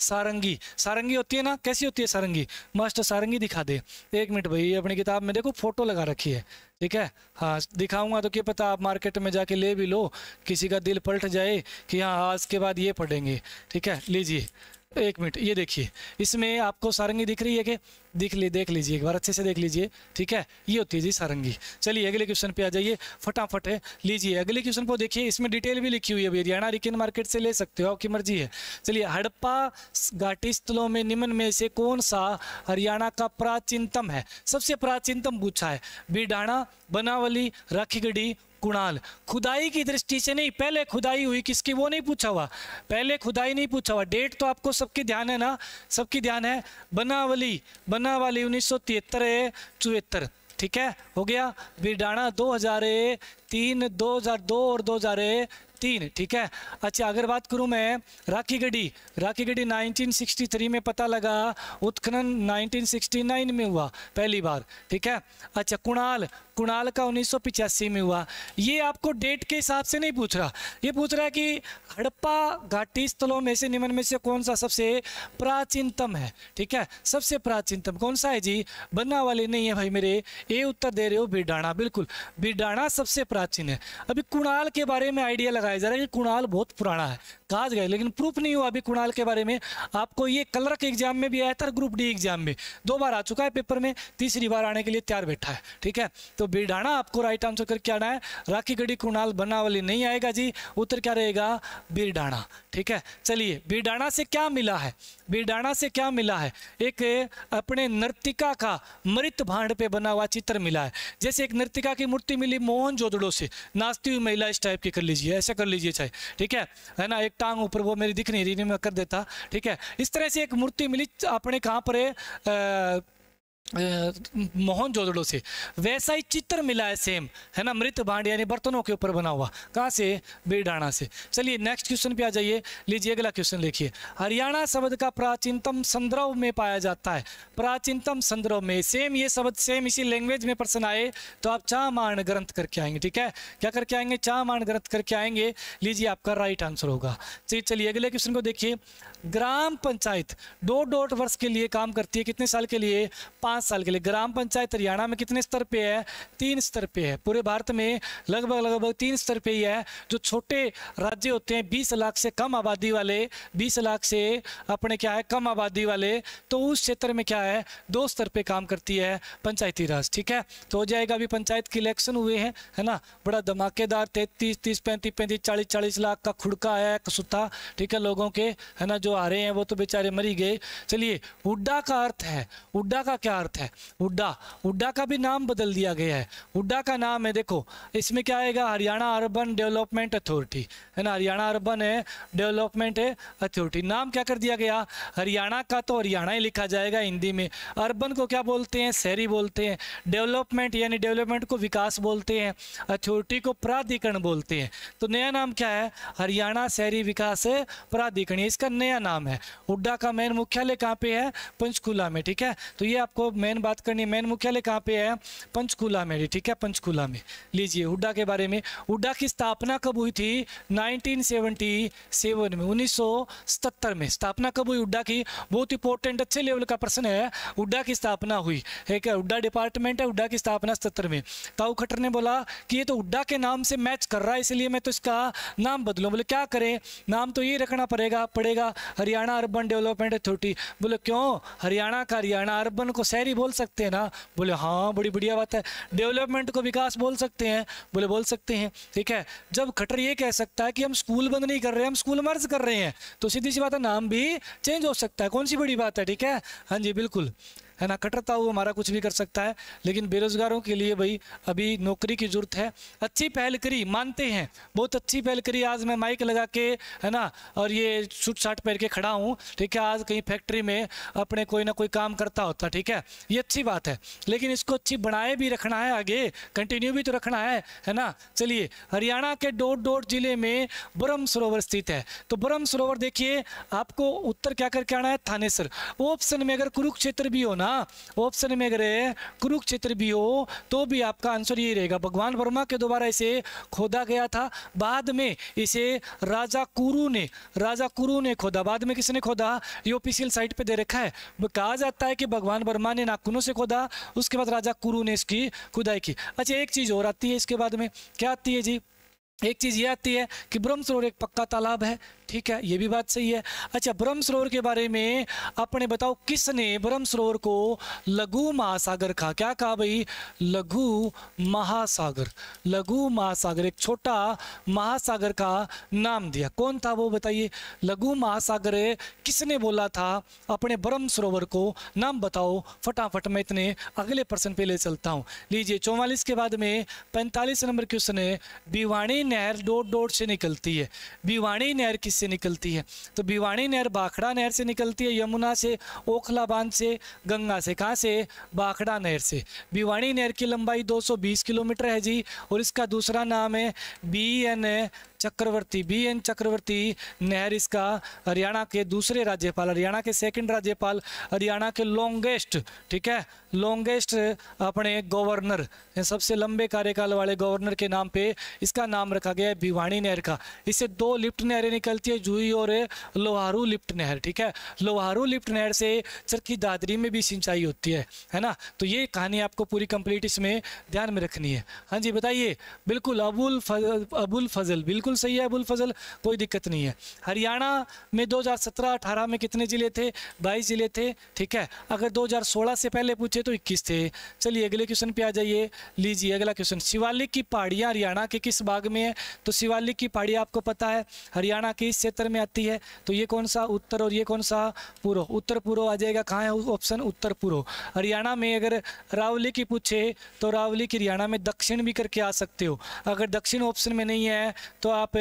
सारंगी सारंगी होती है ना कैसी होती है सारंगी मास्टर सारंगी दिखा दे एक मिनट भाई अपनी किताब में देखो फोटो लगा रखी है ठीक है हाँ दिखाऊंगा तो क्या पता आप मार्केट में जाके ले भी लो किसी का दिल पलट जाए कि हाँ आज के बाद ये पढ़ेंगे ठीक है लीजिए एक मिनट ये देखिए इसमें आपको सारंगी दिख रही है कि दिख ली देख लीजिए एक बार अच्छे से देख लीजिए ठीक है ये होती है जी सारंगी चलिए अगले क्वेश्चन पे आ जाइए फटाफट है लीजिए अगले क्वेश्चन को देखिए इसमें डिटेल भी लिखी हुई है हरियाणा रिकेन मार्केट से ले सकते हो आपकी मर्जी है चलिए हड़प्पा घाटी स्थलों में निम्न में से कौन सा हरियाणा का प्राचीनतम है सबसे प्राचीनतम पूछा है बिडाणा बनावली राखीगढ़ी कुणाल खुदाई की दृष्टि से नहीं पहले खुदाई हुई किसकी वो नहीं पूछा हुआ पहले खुदाई नहीं पूछा हुआ डेट तो आपको सबकी ध्यान है ना सबकी ध्यान है बनावली बनावली उन्नीस सौ तिहत्तर चौहत्तर ठीक है हो गया बिडाणा दो हजार तीन दो हजार दो और दो हजार तीन ठीक है अच्छा अगर बात करूँ मैं राखी गढ़ी राखी गढ़ी नाइनटीन में पता लगा उत्खनन 1969 में हुआ पहली बार ठीक है अच्छा कुणाल कुणाल का उन्नीस में हुआ ये आपको डेट के हिसाब से नहीं पूछ रहा ये पूछ रहा है कि हड़प्पा घाटी स्थलों में से निम्न में से कौन सा सबसे प्राचीनतम है ठीक है सबसे प्राचीनतम कौन सा है जी बनना वाले नहीं है भाई मेरे ए उत्तर दे रहे हो बिडाणा बिल्कुल बिडाणा सबसे प्राचीन है अभी कुणाल के बारे में आइडिया लगा लगाया जा रहा है कि कुणाल बहुत पुराना है कहा गया लेकिन प्रूफ नहीं हुआ अभी कुणाल के बारे में आपको ये कलर एग्जाम में भी आया था ग्रुप डी एग्जाम में दो बार आ चुका है पेपर में तीसरी बार आने के लिए तैयार बैठा है ठीक है तो बिडाना आपको राइट आंसर करके आना है राखी गढ़ी कुणाल बनावली नहीं आएगा जी उत्तर क्या रहेगा बिरडाना ठीक है चलिए बिरडाना से क्या मिला है बिरडाना से क्या मिला है एक अपने नर्तिका का मृत भांड पे बना हुआ चित्र मिला है जैसे एक नर्तिका की मूर्ति मिली मोहन जोदड़ो से नाचती हुई महिला इस टाइप की कर लीजिए ऐसे कर लीजिए चाहे ठीक है है ना एक टांग ऊपर वो मेरी दिख नहीं रही नहीं मैं कर देता ठीक है इस तरह से एक मूर्ति मिली अपने कहाँ पर है मोहन जोदड़ो से वैसा ही चित्र मिला है सेम है ना मृत भांड यानी बर्तनों के ऊपर बना हुआ कहाँ से बेडाणा से चलिए नेक्स्ट क्वेश्चन पे आ जाइए लीजिए अगला क्वेश्चन लिखिए हरियाणा शब्द का प्राचीनतम संदर्भ में पाया जाता है प्राचीनतम संदर्भ में सेम ये शब्द सेम इसी लैंग्वेज में पर्सन आए तो आप चामाण ग्रंथ करके आएंगे ठीक है क्या करके आएंगे चामाण ग्रंथ करके आएंगे लीजिए आपका राइट आंसर होगा चलिए अगले क्वेश्चन को देखिए ग्राम पंचायत दो डॉट वर्ष के लिए काम करती है कितने साल के लिए पाँच पाँच साल के लिए ग्राम पंचायत हरियाणा में कितने स्तर पे है तीन स्तर पे है पूरे भारत में लगभग लगभग तीन स्तर पे ही है जो छोटे राज्य होते हैं बीस लाख से कम आबादी वाले बीस लाख से अपने क्या है कम आबादी वाले तो उस क्षेत्र में क्या है दो स्तर पर काम करती है पंचायती राज ठीक है तो हो जाएगा अभी पंचायत के इलेक्शन हुए हैं है ना बड़ा धमाकेदार तैतीस तीस पैंतीस पैंतीस चालीस चालीस लाख का खुड़का है कसुत्ता ठीक है लोगों के है ना जो आ रहे हैं वो तो बेचारे मरी गए चलिए उड्डा का अर्थ है उड्डा का क्या अर्थ है हुड्डा हुड्डा का भी नाम बदल दिया गया है हुड्डा का नाम है देखो इसमें क्या आएगा हरियाणा अर्बन डेवलपमेंट अथॉरिटी है ना हरियाणा अर्बन है डेवलपमेंट है अथॉरिटी नाम क्या कर दिया गया हरियाणा का तो हरियाणा ही लिखा जाएगा हिंदी में अर्बन को क्या बोलते हैं शहरी बोलते हैं डेवलपमेंट यानी डेवलपमेंट को विकास बोलते हैं अथॉरिटी को प्राधिकरण बोलते हैं तो नया नाम क्या है हरियाणा शहरी विकास प्राधिकरण इसका नया नाम है हुड्डा का मेन मुख्यालय कहाँ पे है पंचकूला में ठीक है तो ये आपको मेन बात करनी है मेन मुख्यालय कहाँ पे है पंचकूला में ठीक है पंचकूला में लीजिए हुड्डा के बारे में हुड्डा की स्थापना कब हुई थी 1977 में 1977 में स्थापना कब हुई हुड्डा की बहुत इंपॉर्टेंट अच्छे लेवल का प्रश्न है हुड्डा की स्थापना हुई है क्या हुड्डा डिपार्टमेंट है हुड्डा की स्थापना सत्तर में ताऊ खट्टर ने बोला कि ये तो हुड्डा के नाम से मैच कर रहा है इसलिए मैं तो इसका नाम बदलूँ बोले क्या करें नाम तो ये रखना पड़ेगा पड़ेगा हरियाणा अर्बन डेवलपमेंट अथॉरिटी बोले क्यों हरियाणा का हरियाणा अर्बन को शहरी बोल सकते हैं ना बोले हाँ बड़ी बढ़िया बात है डेवलपमेंट को विकास बोल सकते हैं बोले बोल सकते हैं ठीक है जब खटर ये कह सकता है कि हम स्कूल बंद नहीं कर रहे हम स्कूल मर्ज कर रहे हैं तो सीधी सी बात है नाम भी चेंज हो सकता है कौन सी बड़ी बात है ठीक है हाँ जी बिल्कुल है ना कटरता हुआ हमारा कुछ भी कर सकता है लेकिन बेरोज़गारों के लिए भाई अभी नौकरी की ज़रूरत है अच्छी पहल करी मानते हैं बहुत अच्छी पहल करी आज मैं माइक लगा के है ना और ये सूट शाट पहन के खड़ा हूँ ठीक है आज कहीं फैक्ट्री में अपने कोई ना कोई काम करता होता ठीक है ये अच्छी बात है लेकिन इसको अच्छी बनाए भी रखना है आगे कंटिन्यू भी तो रखना है है ना चलिए हरियाणा के डोड डोड जिले में ब्रह्म सरोवर स्थित है तो ब्रह्म सरोवर देखिए आपको उत्तर क्या करके आना है थानेसर ऑप्शन में अगर कुरुक्षेत्र भी होना ना हाँ, ऑप्शन में अगर कुरुक्षेत्र भी हो तो भी आपका आंसर ये रहेगा भगवान वर्मा के द्वारा इसे खोदा गया था बाद में इसे राजा कुरु ने राजा कुरु ने खोदा बाद में किसने खोदा ये ऑफिशियल साइट पे दे रखा है कहा जाता है कि भगवान वर्मा ने नाखूनों से खोदा उसके बाद राजा कुरु ने इसकी खुदाई की अच्छा एक चीज़ और आती है इसके बाद में क्या आती है जी एक चीज़ ये आती है कि ब्रह्म सरोवर एक पक्का तालाब है ठीक है ये भी बात सही है अच्छा ब्रह्म सरोवर के बारे में अपने बताओ किसने ब्रह्म सरोवर को लघु महासागर कहा क्या कहा भाई लघु महासागर लघु महासागर एक छोटा महासागर का नाम दिया कौन था वो बताइए लघु महासागर किसने बोला था अपने ब्रह्म सरोवर को नाम बताओ फटाफट मैं इतने अगले प्रश्न पे ले चलता हूँ लीजिए चौवालीस के बाद में पैंतालीस नंबर क्वेश्चन है बीवाणी नहर डोट डोट से निकलती है बीवाणी नहर किस से निकलती है तो भिवाणी नहर बाखड़ा नहर से निकलती है यमुना से ओखला बांध से गंगा से कहाँ से बाखड़ा नहर से भिवाणी नहर की लंबाई 220 किलोमीटर है जी और इसका दूसरा नाम है B N Chakravarti B N Chakravarti नहर इसका हरियाणा के दूसरे राज्यपाल हरियाणा के सेकंड राज्यपाल हरियाणा के लॉन्गेस्ट ठीक है लॉन्गेस्ट अपने गवर्नर सबसे लंबे कार्यकाल वाले गवर्नर के नाम पे इसका नाम रखा गया है भिवाणी नहर का इससे दो लिफ्ट नहरें निकलती है जूही और लोहारू लिफ्ट नहर ठीक है लोहारू लिफ्ट नहर से चरखी दादरी में भी सिंचाई होती है है ना तो ये कहानी आपको पूरी कंप्लीट इसमें ध्यान में रखनी है हाँ जी बताइए बिल्कुल अबुल फजल अबुल फजल बिल्कुल बिल्कुल सही है अबुल फजल कोई दिक्कत नहीं है हरियाणा में 2017-18 में कितने ज़िले थे 22 ज़िले थे ठीक है अगर 2016 से पहले पूछे तो 21 थे चलिए अगले क्वेश्चन पे आ जाइए लीजिए अगला क्वेश्चन शिवालिक की पहाड़ियाँ हरियाणा के किस भाग में है तो शिवालिक की पहाड़ियाँ आपको पता है हरियाणा के इस क्षेत्र में आती है तो ये कौन सा उत्तर और ये कौन सा पूर्व उत्तर पूर्व आ जाएगा कहाँ है ऑप्शन उत्तर पूर्व हरियाणा में अगर रावली की पूछे तो रावली की हरियाणा में दक्षिण भी करके आ सकते हो अगर दक्षिण ऑप्शन में नहीं है तो आप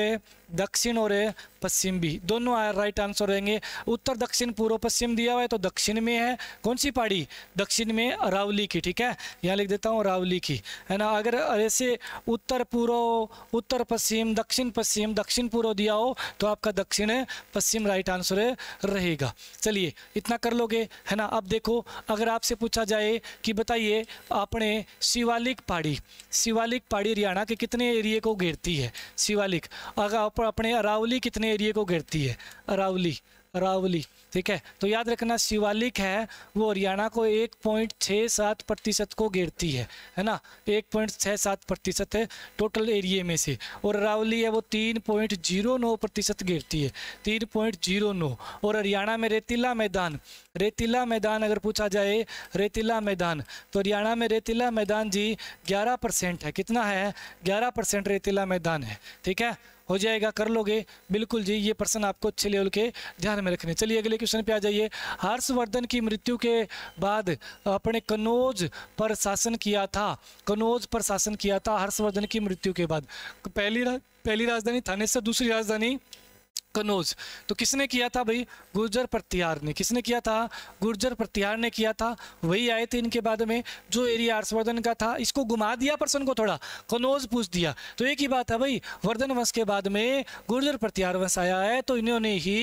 दक्षिण और पश्चिम भी दोनों राइट आंसर रहेंगे उत्तर दक्षिण पूर्व पश्चिम दिया हुआ है तो दक्षिण में है कौन सी पहाड़ी दक्षिण में रावली की ठीक है यहाँ लिख देता हूँ रावली की है ना अगर ऐसे उत्तर पूर्व उत्तर पश्चिम दक्षिण पश्चिम दक्षिण पूर्व दिया हो तो आपका दक्षिण पश्चिम राइट आंसर रहेगा चलिए इतना कर लोगे है ना अब देखो अगर आपसे पूछा जाए कि बताइए आपने शिवालिक पहाड़ी शिवालिक पहाड़ी हरियाणा के कितने एरिए को घेरती है शिवालिक अगर पर अपने अरावली कितने एरिए को घेरती है अरावली अरावली ठीक है तो याद रखना शिवालिक है वो हरियाणा को एक पॉइंट छः सात प्रतिशत को घेरती है है ना एक पॉइंट छः सात प्रतिशत है टोटल एरिए में से और अरावली है वो तीन पॉइंट जीरो नौ प्रतिशत घेरती है तीन पॉइंट जीरो नौ और हरियाणा में रेतीला मैदान रेतीला मैदान अगर पूछा जाए रेतीला मैदान तो हरियाणा में रेतीला मैदान जी ग्यारह परसेंट है कितना है ग्यारह परसेंट रेतीला मैदान है ठीक है हो जाएगा कर लोगे बिल्कुल जी ये प्रश्न आपको अच्छे लेवल के ध्यान में रखने चलिए अगले क्वेश्चन पे आ जाइए हर्षवर्धन की मृत्यु के बाद अपने कनौज पर शासन किया था कनौज पर शासन किया था हर्षवर्धन की मृत्यु के बाद पहली रा, पहली राजधानी थाने से दूसरी राजधानी कनौज तो किसने किया था भाई गुर्जर प्रत्यार ने किसने किया था गुर्जर प्रत्यार ने किया था वही आए थे इनके बाद में जो एरिया हर्षवर्धन का था इसको घुमा दिया पर्सन को थोड़ा कनौज पूछ दिया तो एक ही बात है भाई वर्धन वंश के बाद में गुर्जर प्रत्यार वंश आया है तो इन्होंने ही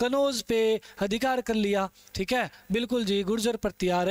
कनौज पे अधिकार कर लिया ठीक है बिल्कुल जी गुर्जर प्रत्यार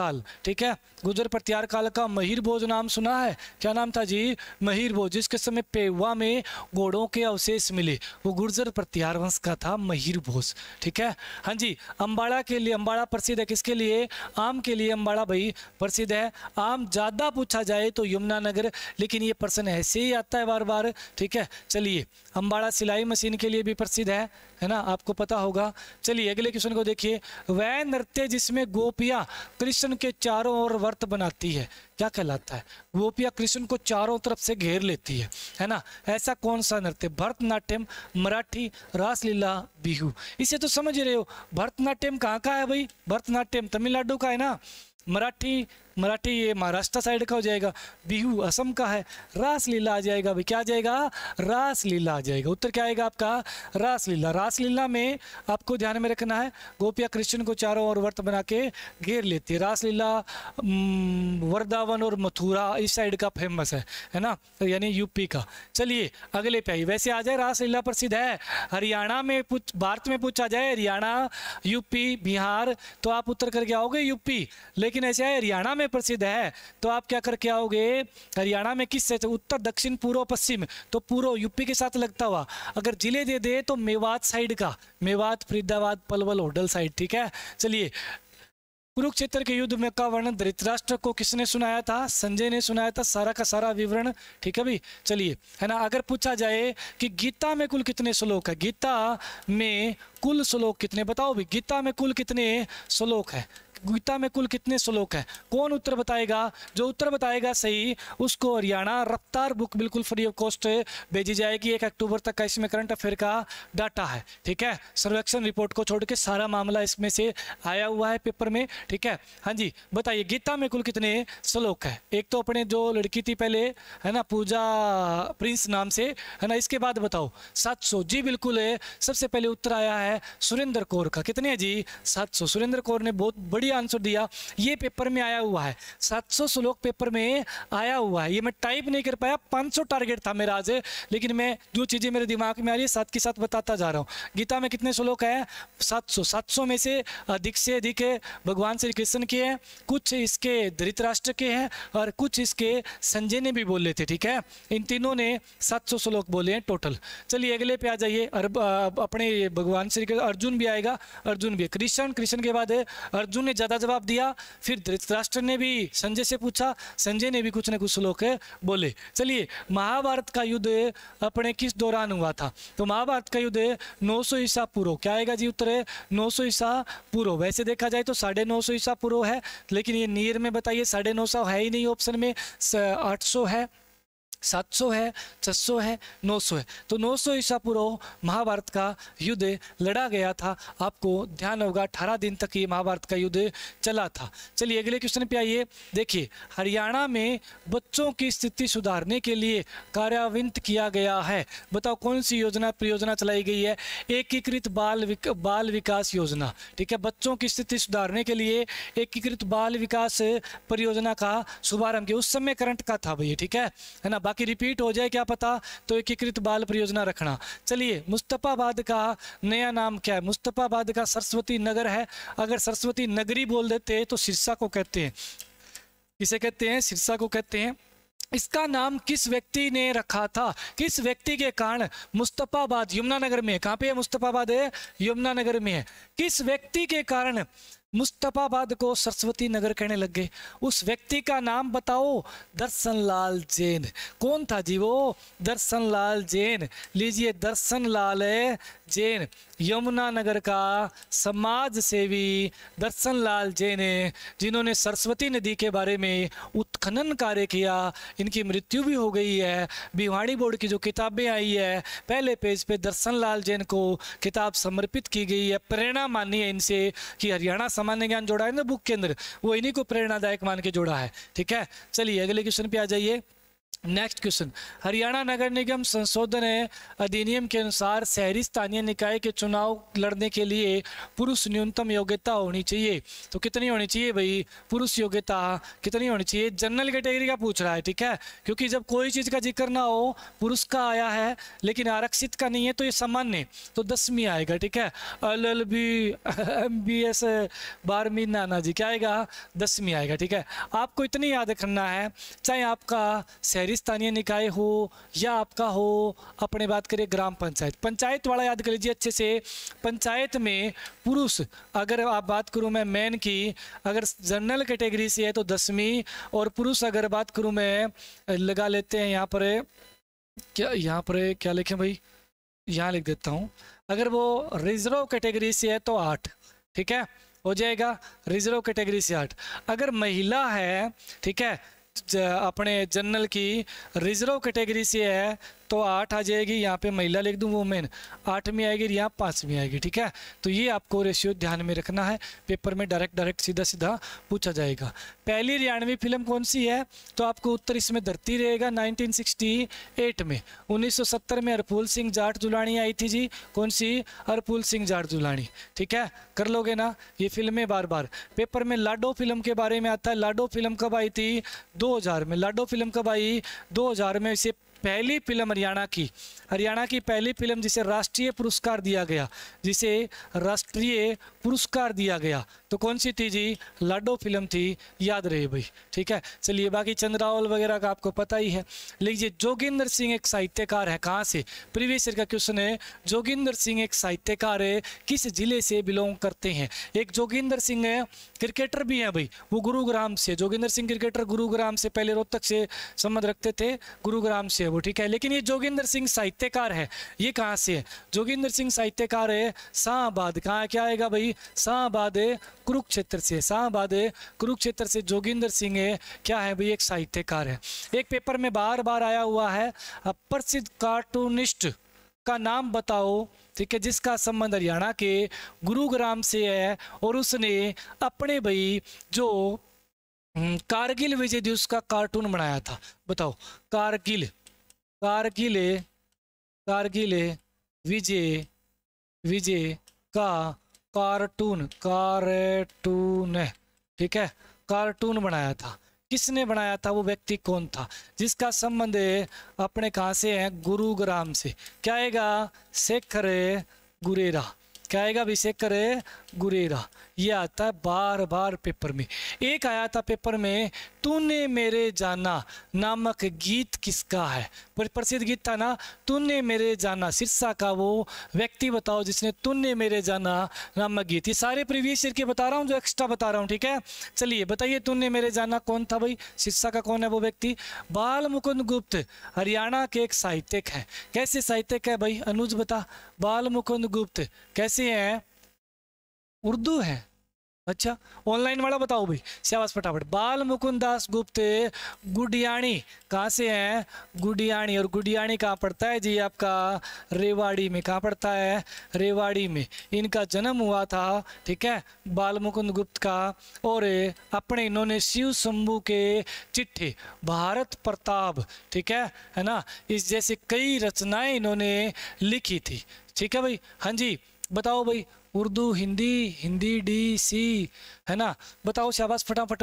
काल ठीक है गुजर पटियार काल का महिर भोज नाम सुना है क्या नाम था जी महिर भोज जिसके समय पेवा में घोड़ों के अवशेष मिले वो गुर्जर प्रत्यार वंश का था महिर भोज ठीक है हाँ जी अम्बाड़ा के लिए अम्बाड़ा प्रसिद्ध है किसके लिए आम के लिए अम्बाड़ा भाई प्रसिद्ध है आम ज़्यादा पूछा जाए तो यमुना नगर लेकिन ये प्रश्न ऐसे ही आता है बार बार ठीक है चलिए अम्बाड़ा सिलाई मशीन के लिए भी प्रसिद्ध है है ना आपको पता होगा चलिए अगले क्वेश्चन को देखिए वह नृत्य जिसमें गोपिया कृष्ण के चारों ओर वर्त बनाती है क्या कहलाता है गोपिया कृष्ण को चारों तरफ से घेर लेती है है ना ऐसा कौन सा नृत्य भरतनाट्यम मराठी रासलीला बिहू इसे तो समझ रहे हो भरतनाट्यम कहाँ का है भाई भरतनाट्यम तमिलनाडु का है ना मराठी मराठी ये महाराष्ट्र साइड का हो जाएगा बिहू असम का है रास लीला आ जाएगा भाई क्या आ जाएगा रास लीला आ जाएगा उत्तर क्या आएगा आपका रास लीला रास लीला में आपको ध्यान में रखना है गोपिया कृष्ण को चारों ओर वर्त बना के घेर लेती है रासलीला वृंदावन और मथुरा इस साइड का फेमस है है ना तो यानी यूपी का चलिए अगले पे आई वैसे आ जाए रासलीला प्रसिद्ध है हरियाणा में पूछ भारत में पूछा जाए हरियाणा यूपी बिहार तो आप उत्तर करके आओगे यूपी लेकिन ऐसे है हरियाणा में में प्रसिद्ध है तो आप क्या करके आओगे हरियाणा में किससे तो उत्तर दक्षिण पूर्व पश्चिम तो पूर्व यूपी के साथ लगता हुआ अगर जिले दे दे तो मेवात साइड का मेवात फरीदाबाद पलवल होडल साइड ठीक है चलिए कुरुक्षेत्र के युद्ध में का वर्णन धृतराष्ट्र को किसने सुनाया था संजय ने सुनाया था सारा का सारा विवरण ठीक है भाई चलिए है ना अगर पूछा जाए कि गीता में कुल कितने श्लोक है गीता में कुल श्लोक कितने बताओ भी गीता में कुल कितने श्लोक है गीता में कुल कितने श्लोक हैं कौन उत्तर बताएगा जो उत्तर बताएगा सही उसको हरियाणा रफ्तार बुक बिल्कुल फ्री ऑफ कॉस्ट भेजी जाएगी एक अक्टूबर तक का इसमें करंट अफेयर का डाटा है ठीक है सर्वेक्षण रिपोर्ट को छोड़ के सारा मामला इसमें से आया हुआ है पेपर में ठीक है हाँ जी बताइए गीता में कुल कितने श्लोक है एक तो अपने जो लड़की थी पहले है ना पूजा प्रिंस नाम से है ना इसके बाद बताओ सात सौ जी बिल्कुल सबसे पहले उत्तर आया है सुरेंद्र कौर का कितने है जी सात सौ सुरेंद्र कौर ने बहुत बड़ी बढ़िया आंसर दिया ये पेपर में आया हुआ है 700 श्लोक पेपर में आया हुआ है ये मैं टाइप नहीं कर पाया 500 टारगेट था मेरा आज लेकिन मैं जो चीज़ें मेरे दिमाग में आ रही है साथ के साथ बताता जा रहा हूँ गीता में कितने श्लोक है सात सौ में से अधिक से अधिक भगवान श्री कृष्ण के हैं कुछ इसके धृतराष्ट्र के हैं और कुछ इसके संजय ने भी बोले थे ठीक है इन तीनों ने 700 श्लोक बोले हैं टोटल चलिए अगले पे आ जाइए अपने भगवान श्री अर्जुन भी आएगा अर्जुन भी कृष्ण कृष्ण के बाद अर्जुन ने ज़्यादा जवाब दिया फिर धृतराष्ट्र ने भी संजय से पूछा संजय ने भी कुछ ना कुछ श्लोक बोले चलिए महाभारत का युद्ध अपने किस दौरान हुआ था तो महाभारत का युद्ध नौ सौ ईसा पूर्व क्या आएगा जी उत्तर है नौ सौ ईसा पूर्व वैसे देखा जाए तो साढ़े नौ सौ ईसा पूर्व है लेकिन ये नियर में बताइए साढ़े नौ सौ है ही नहीं ऑप्शन में आठ सौ है सात सौ है छह सौ है नौ सौ है तो नौ सौ ईसा पूर्व महाभारत का युद्ध लड़ा गया था आपको ध्यान होगा अठारह दिन तक ये महाभारत का युद्ध चला था चलिए अगले क्वेश्चन पे आइए देखिए हरियाणा में बच्चों की स्थिति सुधारने के लिए कार्यान्वित किया गया है बताओ कौन सी योजना परियोजना चलाई गई है एकीकृत बाल विक, बाल विकास योजना ठीक है बच्चों की स्थिति सुधारने के लिए एकीकृत बाल विकास परियोजना का शुभारंभ किया उस समय करंट का था भैया ठीक है है ना बाकी रिपीट हो जाए क्या पता तो एकीकृत बाल परियोजना रखना चलिए मुस्तफ़ाबाद का नया नाम क्या है मुस्तफ़ाबाद का सरस्वती नगर है अगर सरस्वती नगरी बोल देते हैं तो सिरसा को कहते हैं किसे कहते हैं सिरसा को कहते हैं इसका नाम किस व्यक्ति ने रखा था किस व्यक्ति के कारण मुस्तफ़ाबाद यमुनानगर में कहाँ पे है मुस्तफ़ाबाद है यमुनानगर में है किस व्यक्ति के कारण मुस्तफ़ाबाद को सरस्वती नगर कहने लग गए उस व्यक्ति का नाम बताओ दर्शन लाल जैन कौन था जी वो दर्शन लाल जैन लीजिए दर्शन लाल जैन यमुना नगर का समाज सेवी दर्शन लाल जैन जिन्होंने सरस्वती नदी के बारे में उत्खनन कार्य किया इनकी मृत्यु भी हो गई है भिवाणी बोर्ड की जो किताबें आई है पहले पेज पे दर्शन लाल जैन को किताब समर्पित की गई है प्रेरणा मानी है इनसे कि हरियाणा सामान्य ज्ञान जोड़ा है ना बुक के अंदर वो इन्हीं को प्रेरणादायक मान के जोड़ा है ठीक है चलिए अगले क्वेश्चन पे आ जाइए नेक्स्ट क्वेश्चन हरियाणा नगर निगम संशोधन अधिनियम के अनुसार शहरी स्थानीय निकाय के चुनाव लड़ने के लिए पुरुष न्यूनतम योग्यता होनी चाहिए तो कितनी होनी चाहिए भाई पुरुष योग्यता कितनी होनी चाहिए जनरल कैटेगरी का पूछ रहा है ठीक है क्योंकि जब कोई चीज़ का जिक्र ना हो पुरुष का आया है लेकिन आरक्षित का नहीं है तो ये सामान्य तो दसवीं आएगा ठीक है L L B M B S बारहवीं नाना जी क्या आएगा दसवीं आएगा ठीक है आपको इतनी याद रखना है चाहे आपका शहरी शहरी स्थानीय निकाय हो या आपका हो अपने बात करें ग्राम पंचायत पंचायत वाला याद कर लीजिए अच्छे से पंचायत में पुरुष अगर आप बात करूं मैं मैन की अगर जनरल कैटेगरी से है तो दसवीं और पुरुष अगर बात करूं मैं लगा लेते हैं यहाँ पर क्या यहाँ पर क्या लिखें भाई यहाँ लिख देता हूँ अगर वो रिजर्व कैटेगरी से है तो आठ ठीक है हो जाएगा रिजर्व कैटेगरी से आठ अगर महिला है ठीक है अपने जनरल की रिजर्व कैटेगरी से है तो आठ आ जाएगी यहाँ पे महिला लिख दूँ वुमेन आठ में आएगी यहाँ पाँच में आएगी ठीक है तो ये आपको रेशियो ध्यान में रखना है पेपर में डायरेक्ट डायरेक्ट सीधा सीधा पूछा जाएगा पहली हरियाणवी फिल्म कौन सी है तो आपको उत्तर इसमें धरती रहेगा 1968 में 1970 में अरपुल सिंह जाट जुलानी आई थी जी कौन सी अरपुल सिंह जाट दुलानी ठीक है कर लोगे ना ये फिल्में बार बार पेपर में लाडो फिल्म के बारे में आता है लाडो फिल्म कब आई थी 2000 में लाडो फिल्म कब आई 2000 में इसे पहली फिल्म हरियाणा की हरियाणा की पहली फिल्म जिसे राष्ट्रीय पुरस्कार दिया गया जिसे राष्ट्रीय पुरस्कार दिया गया तो कौन सी थी जी लाडो फिल्म थी याद रहे भाई ठीक है चलिए बाकी चंद्रावल वगैरह का आपको पता ही है लीजिए जोगिंदर सिंह एक साहित्यकार है कहाँ से प्रीवियस ईयर का क्वेश्चन है जोगिंदर सिंह एक साहित्यकार है किस जिले से बिलोंग करते हैं एक जोगिंदर सिंह है क्रिकेटर भी हैं भाई वो गुरुग्राम से जोगिंदर सिंह क्रिकेटर गुरुग्राम से पहले रोहतक से संबंध रखते थे गुरुग्राम से वो वो ठीक है लेकिन ये जोगिंदर सिंह साहित्यकार है ये कहाँ से है जोगिंदर सिंह साहित्यकार है शाहबाद कहाँ क्या आएगा भाई शाहबाद है कुरुक्षेत्र से शाहबाद है कुरुक्षेत्र से जोगिंदर सिंह है क्या है भाई एक साहित्यकार है एक पेपर में बार बार आया हुआ है प्रसिद्ध कार्टूनिस्ट का नाम बताओ ठीक है जिसका संबंध हरियाणा के गुरुग्राम से है और उसने अपने भाई जो हम्म, कारगिल विजय दिवस का कार्टून बनाया था बताओ कारगिल कारगिले कारगिले विजय विजय का कार्टून कार्टून ठीक है कार्टून बनाया था किसने बनाया था वो व्यक्ति कौन था जिसका संबंध अपने कहाँ से है गुरुग्राम से क्या आएगा शेखर गुरेरा क्या आएगा अभिषेक करे गुरेरा ये आता है बार बार पेपर में एक आया था पेपर में तूने मेरे जाना नामक गीत किसका है प्रसिद्ध गीत था ना तूने मेरे जाना सिरसा का वो व्यक्ति बताओ जिसने तूने मेरे जाना नामक गीत ये सारे प्रीवियस ईयर के बता रहा हूँ जो एक्स्ट्रा बता रहा हूँ ठीक है चलिए बताइए तूने मेरे जाना कौन था भाई सिरसा का कौन है वो व्यक्ति बाल मुकुंद गुप्त हरियाणा के एक साहित्यिक हैं कैसे साहित्यिक है भाई अनुज बता बाल मुकुंद गुप्त कैसे हैं उर्दू है अच्छा ऑनलाइन वाला बताओ भाई श्यावास फटाफट बाल मुकुंद दास गुप्त गुडियाणी कहाँ से हैं गुडियाणी और गुडियाणी कहाँ पड़ता है जी आपका रेवाड़ी में कहाँ पड़ता है रेवाड़ी में इनका जन्म हुआ था ठीक है बाल मुकुंद गुप्त का और अपने इन्होंने शिव शंभु के चिट्ठे भारत प्रताप ठीक है है ना इस जैसे कई रचनाएँ इन्होंने लिखी थी ठीक है भाई हाँ जी बताओ भाई उर्दू हिंदी हिंदी डी सी है ना बताओ शाबाश फटाफट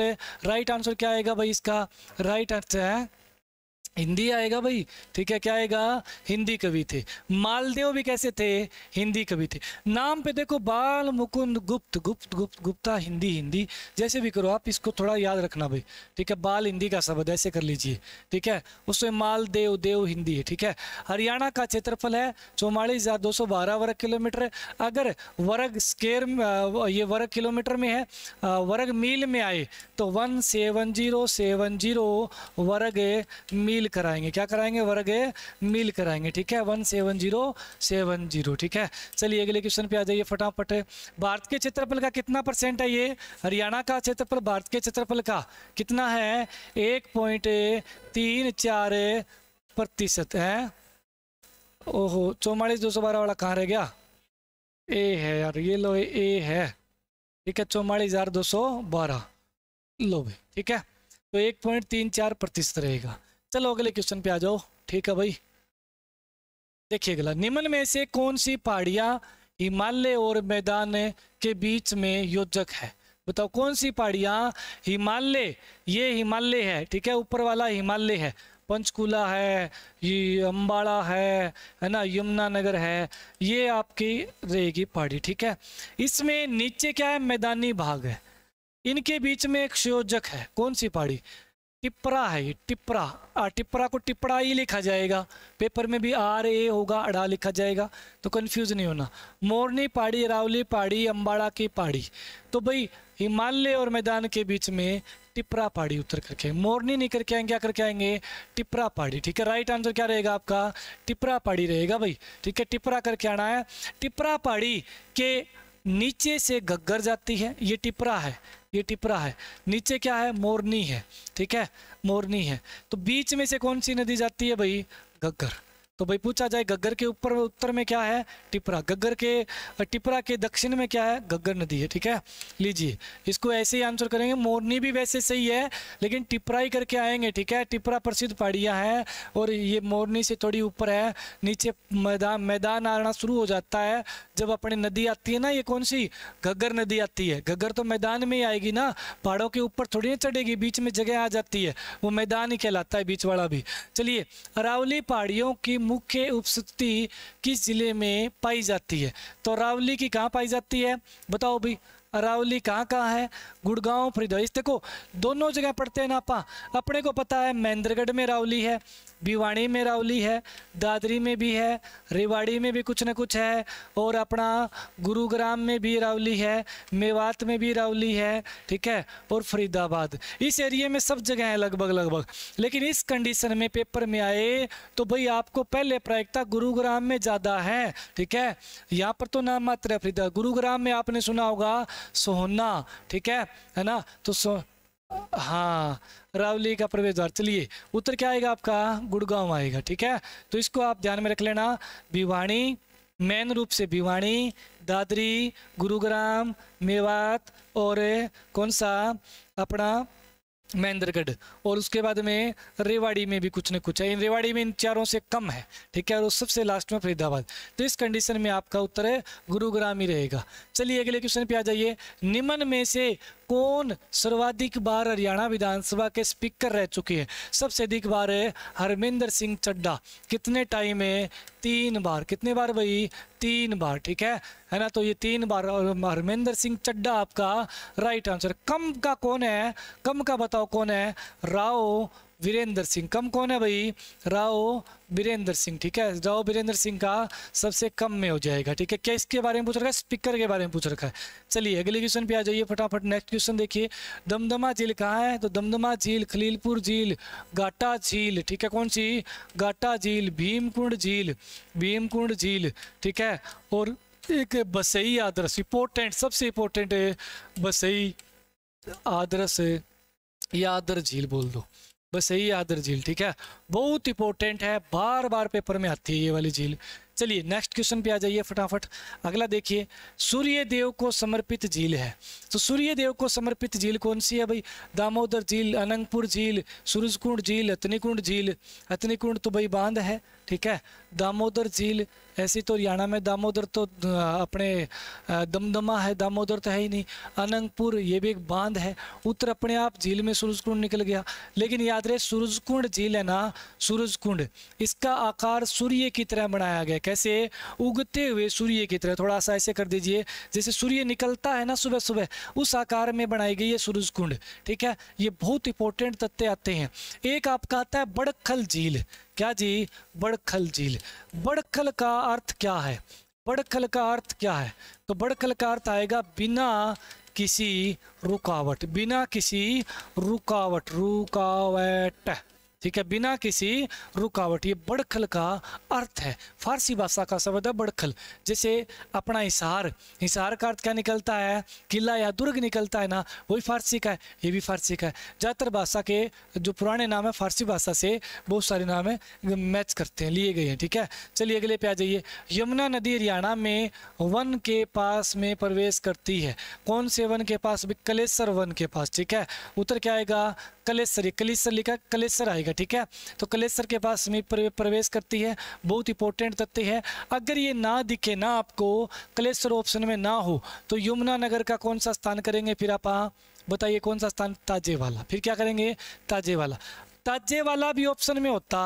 राइट आंसर क्या आएगा भाई इसका राइट आंसर है हिंदी आएगा भाई ठीक है क्या आएगा हिंदी कवि थे मालदेव भी कैसे थे हिंदी कवि थे नाम पे देखो बाल मुकुंद गुप्त गुप्त गुप्त गुप्ता हिंदी हिंदी जैसे भी करो आप इसको थोड़ा याद रखना भाई ठीक है बाल हिंदी का शब्द ऐसे कर लीजिए ठीक है उसमें मालदेव देव हिंदी है ठीक है हरियाणा का क्षेत्रफल है चौवालीस हज़ार दो सौ बारह वर्ग किलोमीटर अगर वर्ग स्केर ये वर्ग किलोमीटर में है वर्ग मील में आए तो one seven zero seven zero वर्ग मील मिल कराएंगे क्या कराएंगे वर्ग ए मील कराएंगे ठीक है one seven zero seven zero ठीक है चलिए अगले क्वेश्चन पे आ जाइए फटाफट भारत के क्षेत्रफल का कितना परसेंट है ये हरियाणा का क्षेत्रफल भारत के क्षेत्रफल का कितना है एक पॉइंट तीन चार प्रतिशत है ओहो चौवालीस दो सौ बारह वाला कहाँ रह गया ए है यार ये लो ए है ठीक है चौवालीस हज़ार दो सौ बारह लो ठीक है तो एक पॉइंट तीन चार प्रतिशत रहेगा चलो अगले क्वेश्चन पे आ जाओ ठीक है भाई देखिए अगला निम्न में से कौन सी पहाड़िया हिमालय और मैदान के बीच में योजक है बताओ कौन सी पहाड़िया हिमालय ये हिमालय है ठीक है ऊपर वाला हिमालय है पंचकूला है ये अम्बाड़ा है है ना यमुना नगर है ये आपकी रहेगी पहाड़ी ठीक है इसमें नीचे क्या है मैदानी भाग है इनके बीच में एक संयोजक है कौन सी पहाड़ी टिपरा है टिपरा टिपरा को टिपड़ा ही लिखा जाएगा पेपर में भी आर ए होगा अड़ा लिखा जाएगा तो कंफ्यूज नहीं होना मोरनी पहाड़ी अरावली पहाड़ी अम्बाड़ा की पहाड़ी तो भाई हिमालय और मैदान के बीच में टिपरा पहाड़ी उतर करके मोरनी नहीं करके आएंगे क्या करके आएंगे टिपरा पहाड़ी ठीक है राइट आंसर क्या रहेगा आपका टिपरा पहाड़ी रहेगा भाई ठीक है टिपरा करके आना है टिपरा पहाड़ी के नीचे से गग्गर जाती है ये टिपरा है ये टिपरा है नीचे क्या है मोरनी है ठीक है मोरनी है तो बीच में से कौन सी नदी जाती है भाई गग्गर तो भाई पूछा जाए गग्गर के ऊपर उत्तर में क्या है टिपरा गग्गर के टिपरा के दक्षिण में क्या है गग्गर नदी है ठीक है लीजिए इसको ऐसे ही आंसर करेंगे मोरनी भी वैसे सही है लेकिन टिपरा ही करके आएंगे ठीक है टिपरा प्रसिद्ध पहाड़ियाँ हैं और ये मोरनी से थोड़ी ऊपर है नीचे मैदान मैदान आना शुरू हो जाता है जब अपने नदी आती है ना ये कौन सी गग्गर नदी आती है गग्गर तो मैदान में ही आएगी ना पहाड़ों के ऊपर थोड़ी ना चढ़ेगी बीच में जगह आ जाती है वो मैदान ही कहलाता है बीच वाला भी चलिए अरावली पहाड़ियों की मुख्य उपस्थिति किस ज़िले में पाई जाती है तो अरावली की कहाँ पाई जाती है बताओ भाई अरावली कहाँ कहाँ है गुड़गांव फरीदोइस देखो दोनों जगह पढ़ते हैं ना आप अपने को पता है महेंद्रगढ़ में अरावली है भिवाड़ी में रावली है दादरी में भी है रेवाड़ी में भी कुछ ना कुछ है और अपना गुरुग्राम में भी रावली है मेवात में भी रावली है ठीक है और फरीदाबाद इस एरिए में सब जगह है लगभग लगभग लेकिन इस कंडीशन में पेपर में आए तो भाई आपको पहले प्रायिकता गुरुग्राम में ज़्यादा है ठीक है यहाँ पर तो नाम मात्र है फरीदा गुरुग्राम में आपने सुना होगा सोहना ठीक है है ना तो सो हाँ रावली का प्रवेश द्वार चलिए उत्तर क्या आएगा आपका गुड़गांव आएगा ठीक है तो इसको आप ध्यान में रख लेना भिवाणी मेन रूप से भिवाणी दादरी गुरुग्राम मेवात और कौन सा अपना महेंद्रगढ़ और उसके बाद में रेवाड़ी में भी कुछ न कुछ है इन रेवाड़ी में इन चारों से कम है ठीक है और उस सबसे लास्ट में फरीदाबाद तो इस कंडीशन में आपका उत्तर है गुरुग्राम ही रहेगा चलिए अगले क्वेश्चन पे आ जाइए निम्न में से कौन सर्वाधिक बार हरियाणा विधानसभा के स्पीकर रह चुके हैं सबसे अधिक बार है हरमिंदर सिंह चड्डा कितने टाइम है तीन बार कितने बार भाई तीन बार ठीक है है ना तो ये तीन बार और हरमिंदर सिंह चड्डा आपका राइट आंसर कम का कौन है कम का बताओ कौन है राव वीरेंद्र सिंह कम कौन है भाई राव वीरेंद्र सिंह ठीक है राव वीरेंद्र सिंह का सबसे कम में हो जाएगा ठीक है क्या इसके बारे में पूछ रखा है स्पीकर के बारे में पूछ रखा है चलिए अगले क्वेश्चन पे आ जाइए फटाफट नेक्स्ट क्वेश्चन देखिए दमदमा झील कहाँ है तो दमदमा झील खलीलपुर झील घाटा झील ठीक है कौन सी घाटा झील भीमकुंड झील भीमकुंड झील ठीक है और एक बसई आदर्श इंपोर्टेंट सबसे इम्पोर्टेंट बसई आदर्श या आदर झील बोल दो बस यही आदर झील ठीक है बहुत इंपॉर्टेंट है बार बार पेपर में आती है ये वाली झील चलिए नेक्स्ट क्वेश्चन पे आ जाइए फटाफट अगला देखिए सूर्य देव को समर्पित झील है तो सूर्य देव को समर्पित झील कौन सी है भाई दामोदर झील अनंगपुर झील सूरजकुंड झील अतनीकुंड झील अतनीकुंड तो भाई बांध है ठीक है दामोदर झील ऐसी तो हरियाणा में दामोदर तो अपने दमदमा है दामोदर तो है ही नहीं अनंगपुर ये भी एक बांध है उत्तर अपने आप झील में सूरजकुंड निकल गया लेकिन याद रहे सूरजकुंड झील है ना सूरजकुंड इसका आकार सूर्य की तरह बनाया गया कैसे उगते हुए सूर्य की तरह थोड़ा सा ऐसे कर दीजिए जैसे सूर्य निकलता है ना सुबह सुबह उस आकार में बनाई गई है सूरजकुंड ठीक है ये बहुत इंपॉर्टेंट तथ्य आते हैं एक आपका आता है बड़खल झील क्या जी बड़खल झील बड़खल का अर्थ क्या है बड़खल का अर्थ क्या है तो बड़खल का अर्थ आएगा बिना किसी रुकावट बिना किसी रुकावट रुकावट ठीक है बिना किसी रुकावट ये बड़खल का अर्थ है फारसी भाषा का शब्द है बड़खल जैसे अपना हिसार हिसार का अर्थ क्या निकलता है किला या दुर्ग निकलता है ना वही फारसी का है ये भी फारसी का है ज़्यादातर भाषा के जो पुराने नाम है फारसी भाषा से बहुत सारे नाम है मैच करते हैं लिए गए हैं ठीक है चलिए अगले पे आ जाइए यमुना नदी हरियाणा में वन के पास में प्रवेश करती है कौन से वन के पास कलेसर वन के पास ठीक है उत्तर क्या आएगा कलेसर कलेसर लिखा कलेसर आएगा ठीक है तो कलेसर के पास समीप प्रवेश करती है बहुत इंपॉर्टेंट तथ्य है अगर ये ना दिखे ना आपको कलेसर ऑप्शन में ना हो तो यमुना नगर का कौन सा स्थान करेंगे फिर आप बताइए कौन सा स्थान ताजे वाला फिर क्या करेंगे ताजे वाला ताजे वाला भी ऑप्शन में होता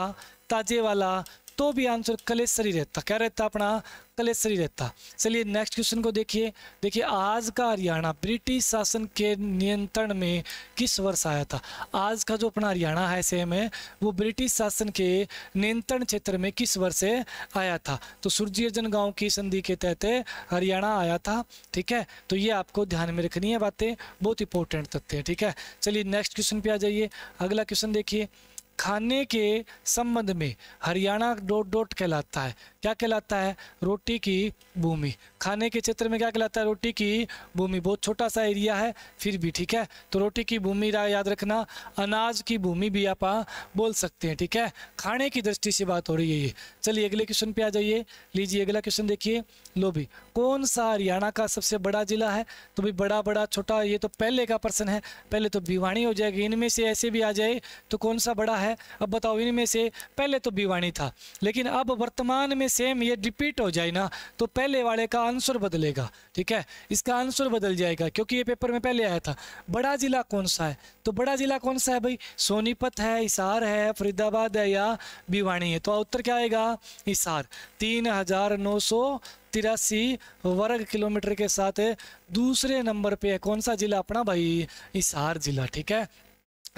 ताजे वाला तो भी आंसर कलेसरी रहता क्या रहता अपना कलेसरी रहता चलिए नेक्स्ट क्वेश्चन को देखिए देखिए आज का हरियाणा ब्रिटिश शासन के नियंत्रण में किस वर्ष आया था आज का जो अपना हरियाणा है सेम है वो ब्रिटिश शासन के नियंत्रण क्षेत्र में किस वर्ष आया था तो सुरजी अर्जन गाँव की संधि के तहत हरियाणा आया था ठीक है तो ये आपको ध्यान में रखनी है बातें बहुत इंपॉर्टेंट तथ्य है ठीक है चलिए नेक्स्ट क्वेश्चन पर आ जाइए अगला क्वेश्चन देखिए खाने के संबंध में हरियाणा डोट डोट कहलाता है क्या कहलाता है रोटी की भूमि खाने के क्षेत्र में क्या कहलाता है रोटी की भूमि बहुत छोटा सा एरिया है फिर भी ठीक है तो रोटी की भूमि याद रखना अनाज की भूमि भी आप बोल सकते हैं ठीक है खाने की दृष्टि से बात हो रही है ये चलिए अगले क्वेश्चन पे आ जाइए लीजिए अगला क्वेश्चन देखिए लो भी कौन सा हरियाणा का सबसे बड़ा ज़िला है तो भी बड़ा बड़ा छोटा ये तो पहले का पर्सन है पहले तो भिवाणी हो जाएगी इनमें से ऐसे भी आ जाए तो कौन सा बड़ा है अब बताओ इनमें से पहले तो भिवाणी था लेकिन अब वर्तमान में सेम ये रिपीट हो जाए ना तो पहले वाले का आंसर बदलेगा ठीक है इसका आंसर बदल जाएगा क्योंकि ये पेपर में पहले आया था बड़ा ज़िला कौन सा है तो बड़ा ज़िला कौन सा है भाई सोनीपत है हिसार है फरीदाबाद है या भिवाणी है तो उत्तर क्या आएगा हिसार तीन हज़ार नौ सौ तिरासी वर्ग किलोमीटर के साथ दूसरे नंबर पे है कौन सा जिला अपना भाई हिसार जिला ठीक है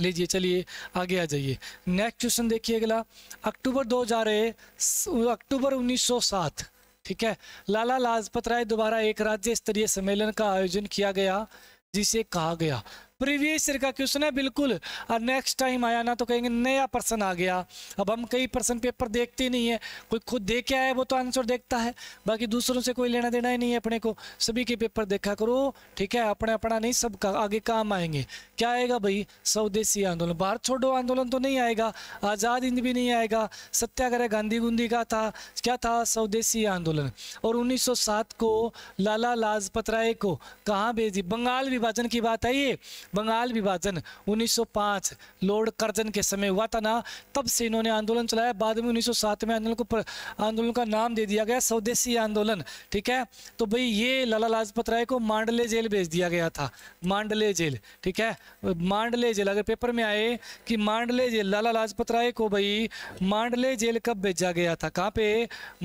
लीजिए चलिए आगे आ जाइए नेक्स्ट क्वेश्चन देखिए अगला अक्टूबर 2000 अक्टूबर उन्नीस ठीक है लाला लाजपत राय द्वारा एक राज्य स्तरीय सम्मेलन का आयोजन किया गया जिसे कहा गया प्रीवियस ईयर का क्वेश्चन है बिल्कुल और नेक्स्ट टाइम आया ना तो कहेंगे नया पर्सन आ गया अब हम कई पर्सन पेपर देखते ही नहीं है कोई खुद दे के आया वो तो आंसर देखता है बाकी दूसरों से कोई लेना देना ही नहीं है अपने को सभी के पेपर देखा करो ठीक है अपना अपना नहीं सब का आगे काम आएंगे क्या आएगा भाई स्वदेशी आंदोलन भारत छोड़ो आंदोलन तो नहीं आएगा आज़ाद हिंद भी नहीं आएगा सत्याग्रह गांधी गुंदी का था क्या था स्वदेशी आंदोलन और उन्नीस को लाला लाजपत राय को कहाँ भेजी बंगाल विभाजन की बात आई है बंगाल विभाजन 1905 लॉर्ड कर्जन के समय हुआ था ना तब से इन्होंने आंदोलन चलाया बाद में 1907 में आंदोलन को आंदोलन का नाम दे दिया गया स्वदेशी आंदोलन ठीक है तो भाई ये लाला लाजपत राय को मांडले जेल भेज दिया गया था मांडले जेल ठीक है मांडले जेल अगर पेपर में आए कि मांडले जेल लाला लाजपत राय को भाई मांडले जेल कब भेजा गया था कहाँ पे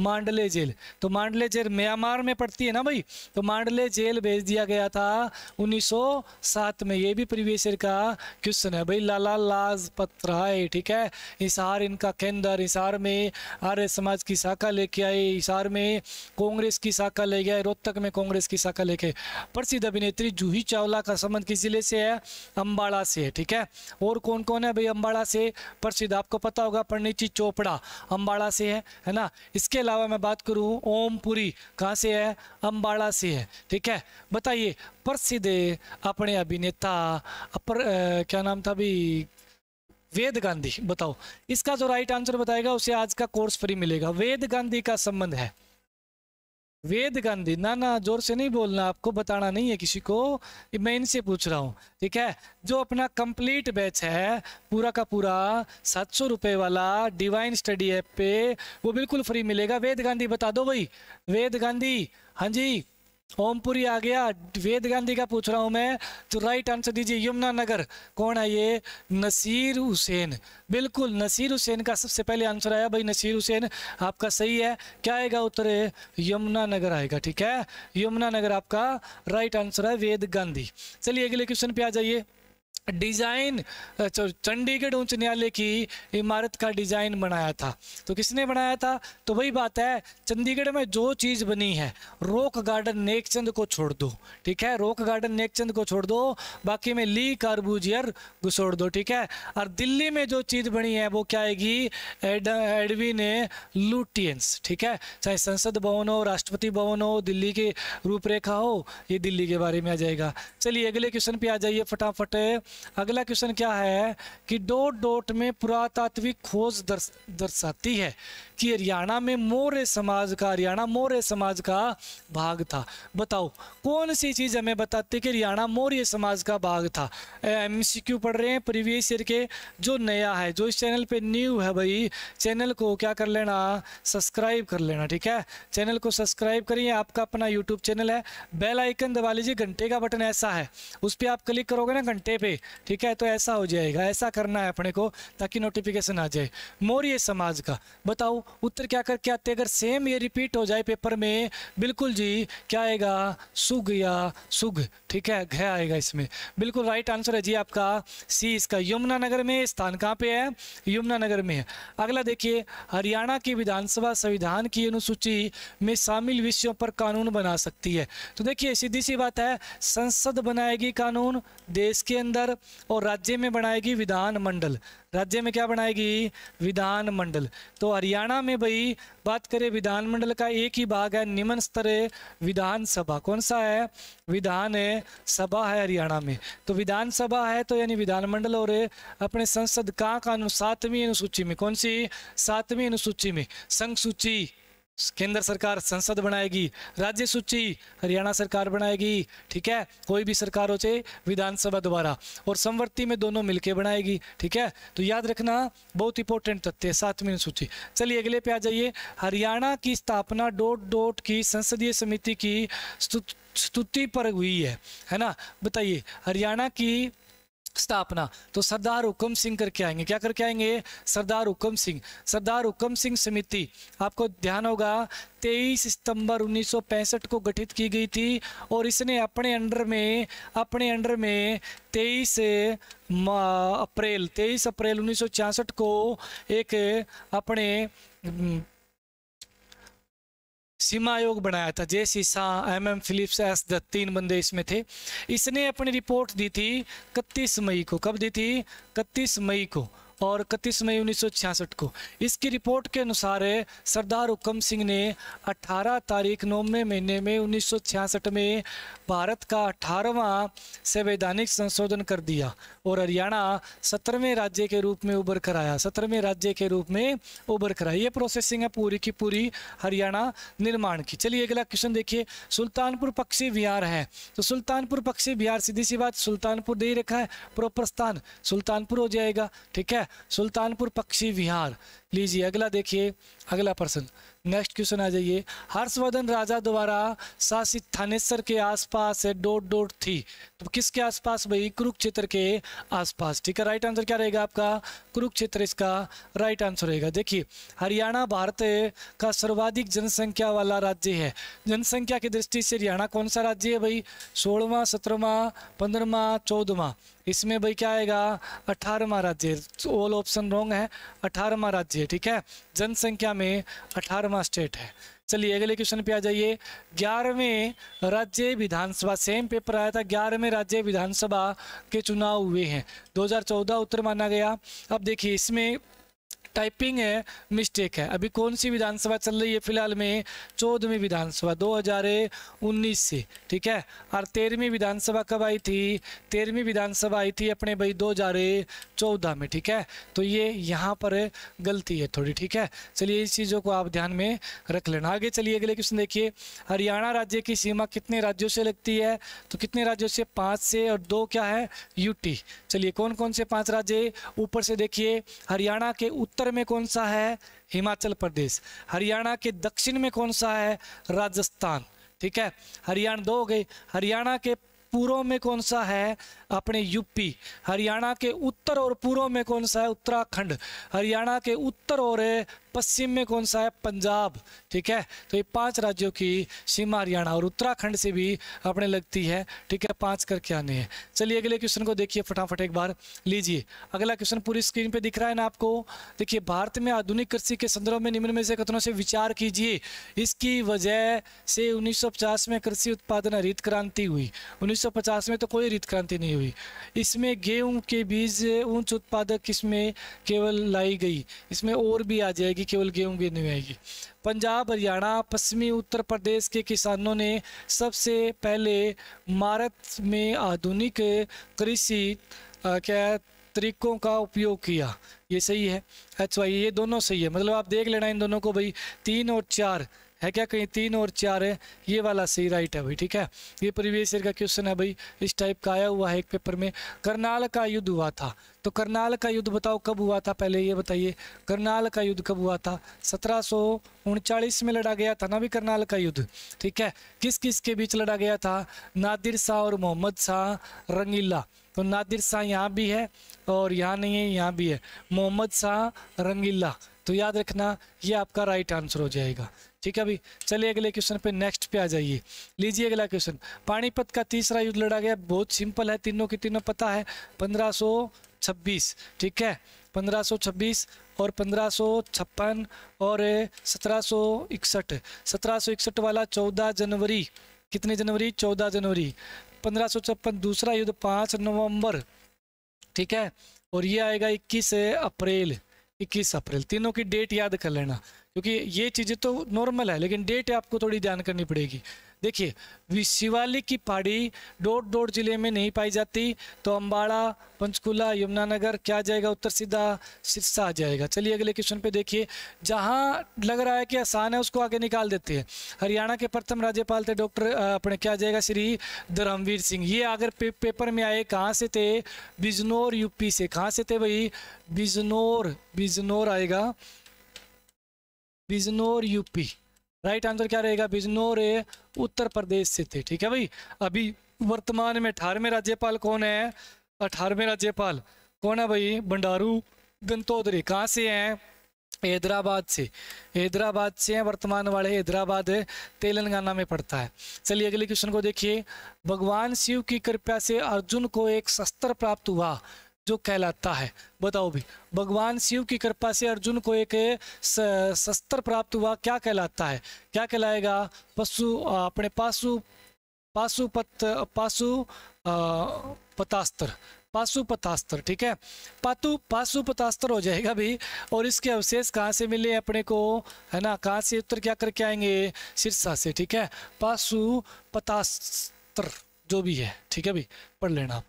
मांडले जेल तो मांडले जेल म्यांमार में पड़ती है ना भाई तो मांडले जेल भेज दिया गया था 1907 में ये भी प्रीवियस ईयर का क्वेश्चन है भाई लाला लाजपत राय ठीक है इशार इनका केंद्र इशार में आर्य समाज की शाखा लेके आए इशार में कांग्रेस की शाखा ले गए रोहतक में कांग्रेस की शाखा लेके प्रसिद्ध अभिनेत्री जूही चावला का संबंध किस जिले से है अम्बाड़ा से है ठीक है और कौन कौन है भाई अम्बाड़ा से प्रसिद्ध आपको पता होगा परिणीति चोपड़ा अम्बाड़ा से है है ना इसके अलावा मैं बात करूँ ओमपुरी कहाँ से है अम्बाड़ा से है ठीक है बताइए प्रसिद्ध अपने अभिनेता अपर आ, क्या नाम था अभी वेद गांधी बताओ इसका जो राइट आंसर बताएगा उसे आज का कोर्स फ्री मिलेगा वेद गांधी का संबंध है वेद गांधी ना ना जोर से नहीं बोलना आपको बताना नहीं है किसी को मैं इनसे पूछ रहा हूँ ठीक है जो अपना कंप्लीट बैच है पूरा का पूरा सात सौ रुपये वाला डिवाइन स्टडी ऐप पे वो बिल्कुल फ्री मिलेगा वेद गांधी बता दो भाई वेद गांधी हाँ जी ओमपुरी आ गया वेद गांधी का पूछ रहा हूं मैं तो राइट आंसर दीजिए यमुना नगर कौन है ये नसीर हुसैन बिल्कुल नसीर हुसैन का सबसे पहले आंसर आया भाई नसीर हुसैन आपका सही है क्या आएगा उत्तर यमुना नगर आएगा ठीक है यमुना नगर आपका राइट आंसर है वेद गांधी चलिए अगले क्वेश्चन पे आ जाइए डिज़ाइन चंडीगढ़ उच्च न्यायालय की इमारत का डिज़ाइन बनाया था तो किसने बनाया था तो वही बात है चंडीगढ़ में जो चीज़ बनी है रोक गार्डन नेकचंद को छोड़ दो ठीक है रोक गार्डन नेकचंद को छोड़ दो बाकी में ली कारबूजियर को छोड़ दो ठीक है और दिल्ली में जो चीज़ बनी है वो क्या आएगी एड, ने लूटियंस ठीक है चाहे संसद भवन हो राष्ट्रपति भवन हो दिल्ली की रूपरेखा हो ये दिल्ली के बारे में आ जाएगा चलिए अगले क्वेश्चन पे आ जाइए फटाफट अगला क्वेश्चन क्या है कि डोट डोट में पुरातात्विक खोज दर्श दर्शाती है कि हरियाणा में मौर्य समाज का हरियाणा मौर्य समाज का भाग था बताओ कौन सी चीज़ हमें बताती कि हरियाणा मौर्य समाज का भाग था एम सी पढ़ रहे हैं प्रीवियस ईयर के जो नया है जो इस चैनल पे न्यू है भाई चैनल को क्या कर लेना सब्सक्राइब कर लेना ठीक है चैनल को सब्सक्राइब करिए आपका अपना यूट्यूब चैनल है बेल आइकन दबा लीजिए घंटे का बटन ऐसा है उस पर आप क्लिक करोगे ना घंटे पे ठीक है तो ऐसा हो जाएगा ऐसा करना है अपने को ताकि नोटिफिकेशन आ जाए मौर्य समाज का बताओ उत्तर क्या करके आते अगर सेम ये रिपीट हो जाए पेपर में बिल्कुल जी क्या आएगा सुग या सुग ठीक है घ आएगा इसमें बिल्कुल राइट आंसर है जी आपका सी इसका यमुना नगर में स्थान कहाँ पे है यमुना नगर में है अगला देखिए हरियाणा की विधानसभा संविधान की अनुसूची में शामिल विषयों पर कानून बना सकती है तो देखिए सीधी सी बात है संसद बनाएगी कानून देश के अंदर और राज्य में बनाएगी विधानमंडल राज्य में क्या बनाएगी विधान मंडल तो हरियाणा में भाई बात करें विधान मंडल का एक ही भाग है निम्न स्तर विधानसभा कौन सा है विधान है सभा है हरियाणा में तो विधानसभा है तो यानी विधानमंडल और अपने संसद का अनुसातवीं अनुसूची में कौन सी सातवीं अनुसूची में संघ सूची केंद्र सरकार संसद बनाएगी राज्य सूची हरियाणा सरकार बनाएगी ठीक है कोई भी सरकार हो चाहे विधानसभा द्वारा और संवर्ती में दोनों मिलके बनाएगी ठीक है तो याद रखना बहुत इंपॉर्टेंट तथ्य है सातवीं सूची चलिए अगले पे आ जाइए हरियाणा की स्थापना डोट डोट की संसदीय समिति की स्तुति पर हुई है है ना बताइए हरियाणा की स्थापना तो सरदार हुक्म सिंह करके आएंगे क्या करके आएंगे सरदार हुक्म सिंह सरदार हुक्म सिंह समिति आपको ध्यान होगा 23 सितंबर 1965 को गठित की गई थी और इसने अपने अंडर में अपने अंडर में 23 अप्रैल 23 अप्रैल उन्नीस को एक अपने सीमा आयोग बनाया था जे सीसा M M Philips S Dutt तीन बंदे इसमें थे इसने अपनी रिपोर्ट दी थी इकतीस मई को कब दी थी इकतीस मई को और इकतीस मई उन्नीस को इसकी रिपोर्ट के अनुसार सरदार हुक्म सिंह ने 18 तारीख नौवें महीने में उन्नीस में भारत का अठारहवा संवैधानिक संशोधन कर दिया और हरियाणा सत्रहवें राज्य के रूप में उभर कर आया सत्रहवें राज्य के रूप में उभर कर आया ये प्रोसेसिंग है पूरी की पूरी हरियाणा निर्माण की चलिए अगला क्वेश्चन देखिए सुल्तानपुर पक्षी विहार है तो सुल्तानपुर पक्षी विहार सीधी सी बात सुल्तानपुर दे ही रखा है प्रोपर स्थान सुल्तानपुर हो जाएगा ठीक है सुल्तानपुर पक्षी विहार लीजिए अगला देखिए अगला प्रश्न नेक्स्ट क्वेश्चन आ जाइए हर्षवर्धन राजा द्वारा शासित थानेसर के आसपास डोट डोट थी तो किसके आसपास भाई कुरुक्षेत्र के आसपास ठीक है राइट आंसर क्या रहेगा आपका कुरुक्षेत्र इसका राइट आंसर रहेगा देखिए हरियाणा भारत का सर्वाधिक जनसंख्या वाला राज्य है जनसंख्या की दृष्टि से हरियाणा कौन सा राज्य है भाई सोलहवा सत्रहवा पंद्रहवा चौदहवा इसमें भाई क्या आएगा अठारहवा राज्य ऑल ऑप्शन रॉन्ग है तो अठारहवा राज्य ठीक है जनसंख्या में अठारहवा स्टेट है चलिए अगले क्वेश्चन पे आ जाइए ग्यारहवें राज्य विधानसभा सेम पेपर आया था ग्यारहवें राज्य विधानसभा के चुनाव हुए हैं 2014 उत्तर माना गया अब देखिए इसमें टाइपिंग है मिस्टेक है अभी कौन सी विधानसभा चल रही है फिलहाल में चौदहवीं विधानसभा 2019 से ठीक है और तेरहवीं विधानसभा कब आई थी तेरहवीं विधानसभा आई थी अपने भाई 2014 में ठीक है तो ये यहाँ पर गलती है थोड़ी ठीक है चलिए इस चीज़ों को आप ध्यान में रख लेना आगे चलिए अगले क्वेश्चन देखिए हरियाणा राज्य की सीमा कितने राज्यों से लगती है तो कितने राज्यों से पाँच से और दो क्या है यूटी चलिए कौन कौन से पाँच राज्य ऊपर से देखिए हरियाणा के उत्तर उत्तर में कौन सा है हिमाचल प्रदेश हरियाणा के दक्षिण में कौन सा है राजस्थान ठीक है हरियाणा दो हो गई हरियाणा के पूर्व में कौन सा है अपने यूपी हरियाणा के उत्तर और पूर्व में कौन सा है उत्तराखंड हरियाणा के उत्तर और पश्चिम में कौन सा है पंजाब ठीक है तो ये पांच राज्यों की सीमा हरियाणा और उत्तराखंड से भी अपने लगती है ठीक है पांच करके आने हैं चलिए अगले क्वेश्चन को देखिए फटाफट एक बार लीजिए अगला क्वेश्चन पूरी स्क्रीन पे दिख रहा है ना आपको देखिए भारत में आधुनिक कृषि के संदर्भ में निम्न में से कथनों से विचार कीजिए इसकी वजह से उन्नीस में कृषि उत्पादन हरित क्रांति हुई उन्नीस 1950 में तो कोई रित क्रांति नहीं हुई इसमें गेहूं के बीज उच्च उत्पादक किस्में केवल लाई गई इसमें और भी आ जाएगी केवल गेहूं भी नहीं आएगी पंजाब हरियाणा पश्चिमी उत्तर प्रदेश के किसानों ने सबसे पहले भारत में आधुनिक कृषि क्या तरीकों का उपयोग किया ये सही है एच वाई ये दोनों सही है मतलब आप देख लेना इन दोनों को भाई तीन और चार है क्या कहीं तीन और चार है ये वाला सही राइट है भाई ठीक है ये प्रीवियस ईयर का क्वेश्चन है भाई इस टाइप का आया हुआ है एक पेपर में करनाल का युद्ध हुआ था तो करनाल का युद्ध बताओ कब हुआ था पहले ये बताइए करनाल का युद्ध कब हुआ था सत्रह में लड़ा गया था ना भी करनाल का युद्ध ठीक है किस किस के बीच लड़ा गया था नादिर शाह और मोहम्मद शाह रंगीला तो नादिर शाह यहाँ भी है और यहाँ नहीं है यहाँ भी है मोहम्मद शाह रंगीला तो याद रखना ये आपका राइट आंसर हो जाएगा ठीक है अभी चलिए अगले क्वेश्चन पे नेक्स्ट पे आ जाइए लीजिए अगला क्वेश्चन पानीपत का तीसरा युद्ध लड़ा गया बहुत सिंपल है तीनों के तीनों पता है 1526 ठीक है 1526 और पंद्रह और सौ 1761 वाला 14 जनवरी कितने जनवरी 14 जनवरी पंद्रह दूसरा युद्ध 5 नवंबर ठीक है और ये आएगा 21 अप्रैल इक्कीस अप्रैल तीनों की डेट याद कर लेना क्योंकि ये चीज़ें तो नॉर्मल है लेकिन डेट आपको थोड़ी ध्यान करनी पड़ेगी देखिए शिवालिक की पहाड़ी डोड डोड जिले में नहीं पाई जाती तो अम्बाड़ा पंचकुला यमुनानगर क्या जाएगा उत्तर सीधा सिरसा आ जाएगा चलिए अगले क्वेश्चन पे देखिए जहाँ लग रहा है कि आसान है उसको आगे निकाल देते हैं हरियाणा के प्रथम राज्यपाल थे डॉक्टर अपने क्या जाएगा श्री धर्मवीर सिंह ये अगर पे, पेपर में आए कहाँ से थे बिजनौर यूपी से कहाँ से थे भाई बिजनौर बिजनौर आएगा बिजनौर यूपी राइट आंसर क्या रहेगा बिजनौर ए उत्तर प्रदेश से थे ठीक है भाई अभी वर्तमान में अठारहवें राज्यपाल कौन है अठारहवें राज्यपाल कौन है भाई बंडारू गंतोदरी कहाँ से हैं हैदराबाद से हैदराबाद से हैं वर्तमान वाले हैदराबाद तेलंगाना में पड़ता है चलिए अगले क्वेश्चन को देखिए भगवान शिव की कृपा से अर्जुन को एक शस्त्र प्राप्त हुआ जो कहलाता है बताओ भी भगवान शिव की कृपा से अर्जुन को एक शस्त्र प्राप्त हुआ क्या कहलाता है क्या कहलाएगा पशु अपने पासु पाशुपत पाशु पतास्त्र पाशुपतास्त्र ठीक है पातु पाशुपतास्त्र हो जाएगा भी और इसके अवशेष कहाँ से मिले अपने को है ना कहाँ से उत्तर क्या करके आएंगे सिरसा से ठीक है पाशुपतास्त्र जो भी है ठीक है भाई पढ़ लेना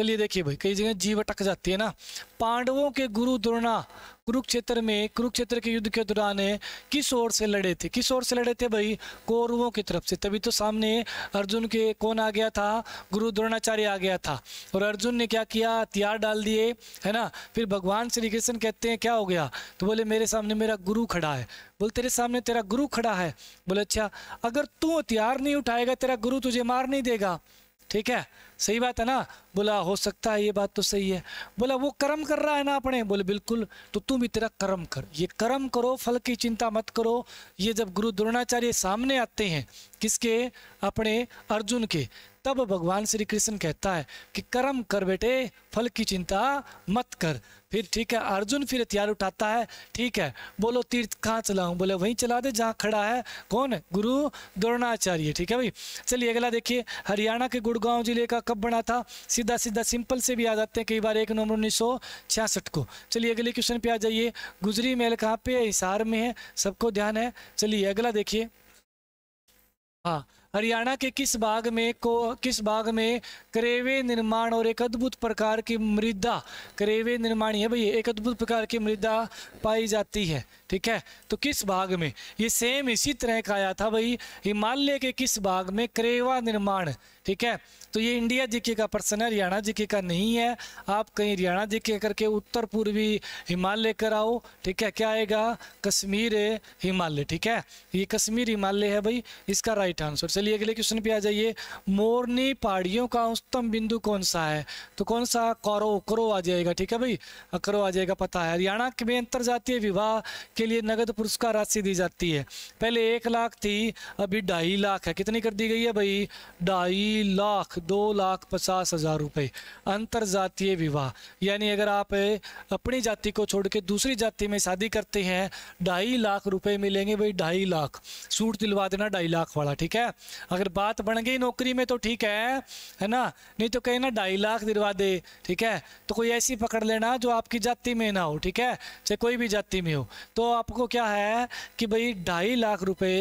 चलिए देखिए भाई कई जगह जीव अटक जाती है ना पांडवों के गुरु द्रोणा कुरुक्षेत्र में कुरुक्षेत्र के युद्ध के दौरान किस ओर से लड़े थे किस ओर से लड़े थे भाई कौरवों की तरफ से तभी तो सामने अर्जुन के कौन आ गया था गुरु द्रोणाचार्य आ गया था और अर्जुन ने क्या किया हथियार डाल दिए है ना फिर भगवान श्री कृष्ण कहते हैं क्या हो गया तो बोले मेरे सामने मेरा गुरु खड़ा है बोले तेरे सामने तेरा गुरु खड़ा है बोले अच्छा अगर तू हथियार नहीं उठाएगा तेरा गुरु तुझे मार नहीं देगा ठीक है सही बात है ना बोला हो सकता है ये बात तो सही है बोला वो कर्म कर रहा है ना अपने बोले बिल्कुल तो तुम इतना कर्म कर ये कर्म करो फल की चिंता मत करो ये जब गुरु द्रोणाचार्य सामने आते हैं किसके अपने अर्जुन के तब भगवान श्री कृष्ण कहता है कि कर्म कर बेटे फल की चिंता मत कर फिर ठीक है अर्जुन फिर हथियार उठाता है ठीक है बोलो तीर्थ कहाँ चलाऊं बोले वहीं चला दे जहाँ खड़ा है कौन गुरु द्रोणाचार्य ठीक है भाई चलिए अगला देखिए हरियाणा के गुड़गांव जिले का कब बना था सीधा सीधा सिंपल से भी आ जाते हैं कई बार एक नवंबर उन्नीस को चलिए अगले क्वेश्चन पे आ जाइए गुजरी मेल कहाँ पे हिसार में है सबको ध्यान है चलिए अगला देखिए हाँ हरियाणा के किस बाग में को किस बाग में करेवे निर्माण और एक अद्भुत प्रकार की मृदा करेवे निर्माण है भैया एक अद्भुत प्रकार की मृदा पाई जाती है ठीक है तो किस बाग में ये सेम इसी तरह का आया था भाई हिमालय के किस बाग में करेवा निर्माण ठीक है तो ये इंडिया जीके का पर्सन है हरियाणा जीके का नहीं है आप कहीं हरियाणा जीके करके उत्तर पूर्वी हिमालय कर आओ ठीक है क्या आएगा कश्मीर हिमालय ठीक है ये कश्मीर हिमालय है भाई इसका राइट आंसर चलिए अगले क्वेश्चन पे आ जाइए मोरनी पहाड़ियों का उत्तम बिंदु कौन सा है तो कौन सा करो करो आ जाएगा ठीक है भाई करो आ जाएगा पता है हरियाणा में जातीय विवाह के लिए नगद पुरस्कार राशि दी जाती है पहले एक लाख थी अभी ढाई लाख है कितनी कर दी गई है भाई ढाई लाख दो लाख पचास हज़ार रुपये अंतर जातीय विवाह यानी अगर आप अपनी जाति को छोड़ के दूसरी जाति में शादी करते हैं ढाई लाख रुपए मिलेंगे भाई ढाई लाख सूट दिलवा देना ढाई लाख वाला ठीक है अगर बात बन गई नौकरी में तो ठीक है है ना नहीं तो कहीं ना ढाई लाख दिलवा दे ठीक है तो कोई ऐसी पकड़ लेना जो आपकी जाति में ना हो ठीक है चाहे कोई भी जाति में हो तो आपको क्या है कि भाई ढाई लाख रुपये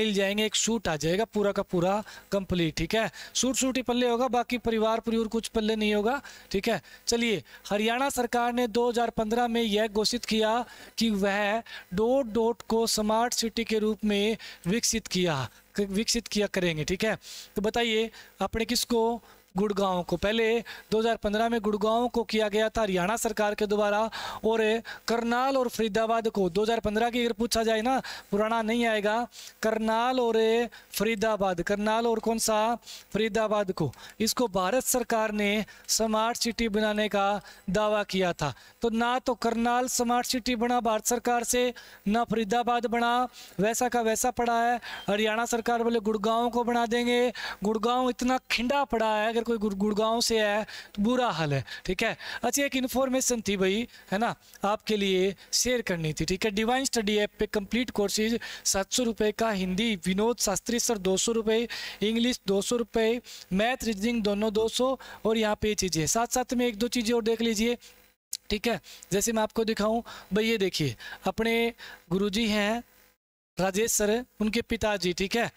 मिल जाएंगे एक सूट आ जाएगा पूरा का पूरा कंप्लीट ठीक है सूट सूट ही पल्ले होगा बाकी परिवार परिवार कुछ पल्ले नहीं होगा ठीक है चलिए हरियाणा सरकार ने 2015 में यह घोषित किया कि वह डोट डोट को स्मार्ट सिटी के रूप में विकसित किया विकसित किया करेंगे ठीक है तो बताइए अपने किसको गुड़गांव को पहले 2015 में गुड़गांव को किया गया था हरियाणा सरकार के द्वारा और करनाल और फरीदाबाद को 2015 की अगर पूछा जाए ना पुराना नहीं आएगा करनाल और फरीदाबाद करनाल और कौन सा फरीदाबाद को इसको भारत सरकार ने स्मार्ट सिटी बनाने का दावा किया था तो ना तो करनाल स्मार्ट सिटी बना भारत सरकार से ना फरीदाबाद बना वैसा का वैसा पड़ा है हरियाणा सरकार बोले गुड़गांव को बना देंगे गुड़गांव इतना खिंडा पड़ा है अगर कोई गुड़गांव से है तो बुरा हाल है ठीक है अच्छा एक इन्फॉर्मेशन थी भाई है ना आपके लिए शेयर करनी थी ठीक है डिवाइन स्टडी ऐप पे कंप्लीट कोर्सेज सात सौ रुपये का हिंदी विनोद शास्त्री सर दो सौ रुपये इंग्लिश दो सौ रुपये मैथ रीजनिंग दोनों दो सौ और यहाँ पे ये चीज़ें साथ साथ में एक दो चीज़ें और देख लीजिए ठीक है जैसे मैं आपको दिखाऊं भाई ये देखिए अपने गुरुजी हैं राजेश सर उनके पिताजी ठीक है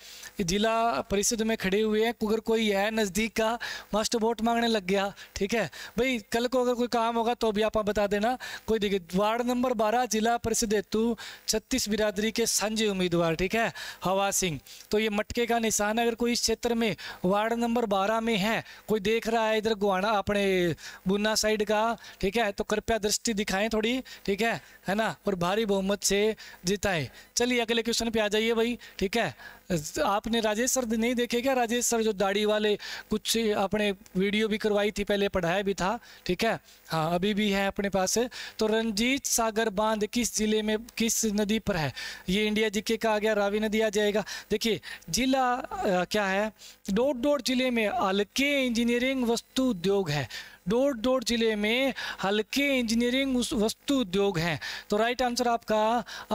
जिला परिषद में खड़े हुए हैं अगर कोई है नज़दीक का मास्टर वोट मांगने लग गया ठीक है भाई कल को अगर कोई काम होगा तो अभी आप बता देना कोई देखिए वार्ड नंबर बारह जिला परिषद हेतु छत्तीस बिरादरी के सांझे उम्मीदवार ठीक है हवा सिंह तो ये मटके का निशान अगर कोई इस क्षेत्र में वार्ड नंबर बारह में है कोई देख रहा है इधर गुआना अपने बुना साइड का ठीक है तो कृपया दृष्टि दिखाएं थोड़ी ठीक है है ना और भारी बहुमत से जिताएं चलिए अगले क्वेश्चन पे आ जाइए भाई ठीक है आपने राजेश सर नहीं देखे क्या राजेश सर जो दाढ़ी वाले कुछ अपने वीडियो भी करवाई थी पहले पढ़ाया भी था ठीक है हाँ अभी भी है अपने पास तो रंजीत सागर बांध किस जिले में किस नदी पर है ये इंडिया जीके का आ गया रावी नदी आ जाएगा देखिए जिला क्या है डोट डोट जिले में अलके इंजीनियरिंग वस्तु उद्योग है डोर डोर जिले में हल्के इंजीनियरिंग वस्तु उद्योग हैं तो राइट आंसर आपका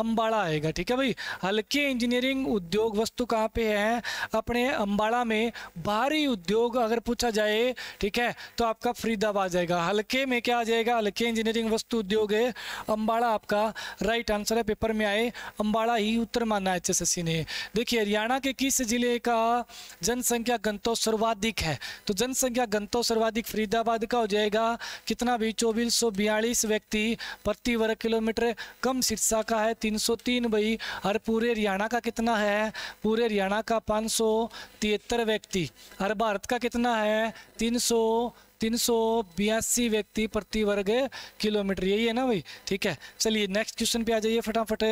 अम्बाड़ा आएगा ठीक है भाई हल्के इंजीनियरिंग उद्योग वस्तु कहाँ पे है अपने अम्बाड़ा में भारी उद्योग अगर पूछा जाए ठीक है तो आपका फरीदाबाद जाएगा हल्के में क्या आ जाएगा हल्के इंजीनियरिंग वस्तु उद्योग है अम्बाड़ा आपका राइट आंसर है पेपर में आए अम्बाड़ा ही उत्तर माना एच ने देखिए हरियाणा के किस जिले का जनसंख्या घनत्व सर्वाधिक है तो जनसंख्या घनत्व सर्वाधिक फरीदाबाद का हो जाएगा कितना भी चौबीस सौ बयालीस व्यक्ति प्रति वर्ग किलोमीटर कम शिक्षा का है तीन सौ तीन बई और पूरे हरियाणा का कितना है पूरे हरियाणा का पाँच सौ तिहत्तर व्यक्ति और भारत का कितना है तीन सौ तीन व्यक्ति प्रति वर्ग किलोमीटर यही है ना भाई ठीक है चलिए नेक्स्ट क्वेश्चन पे आ जाइए फटाफट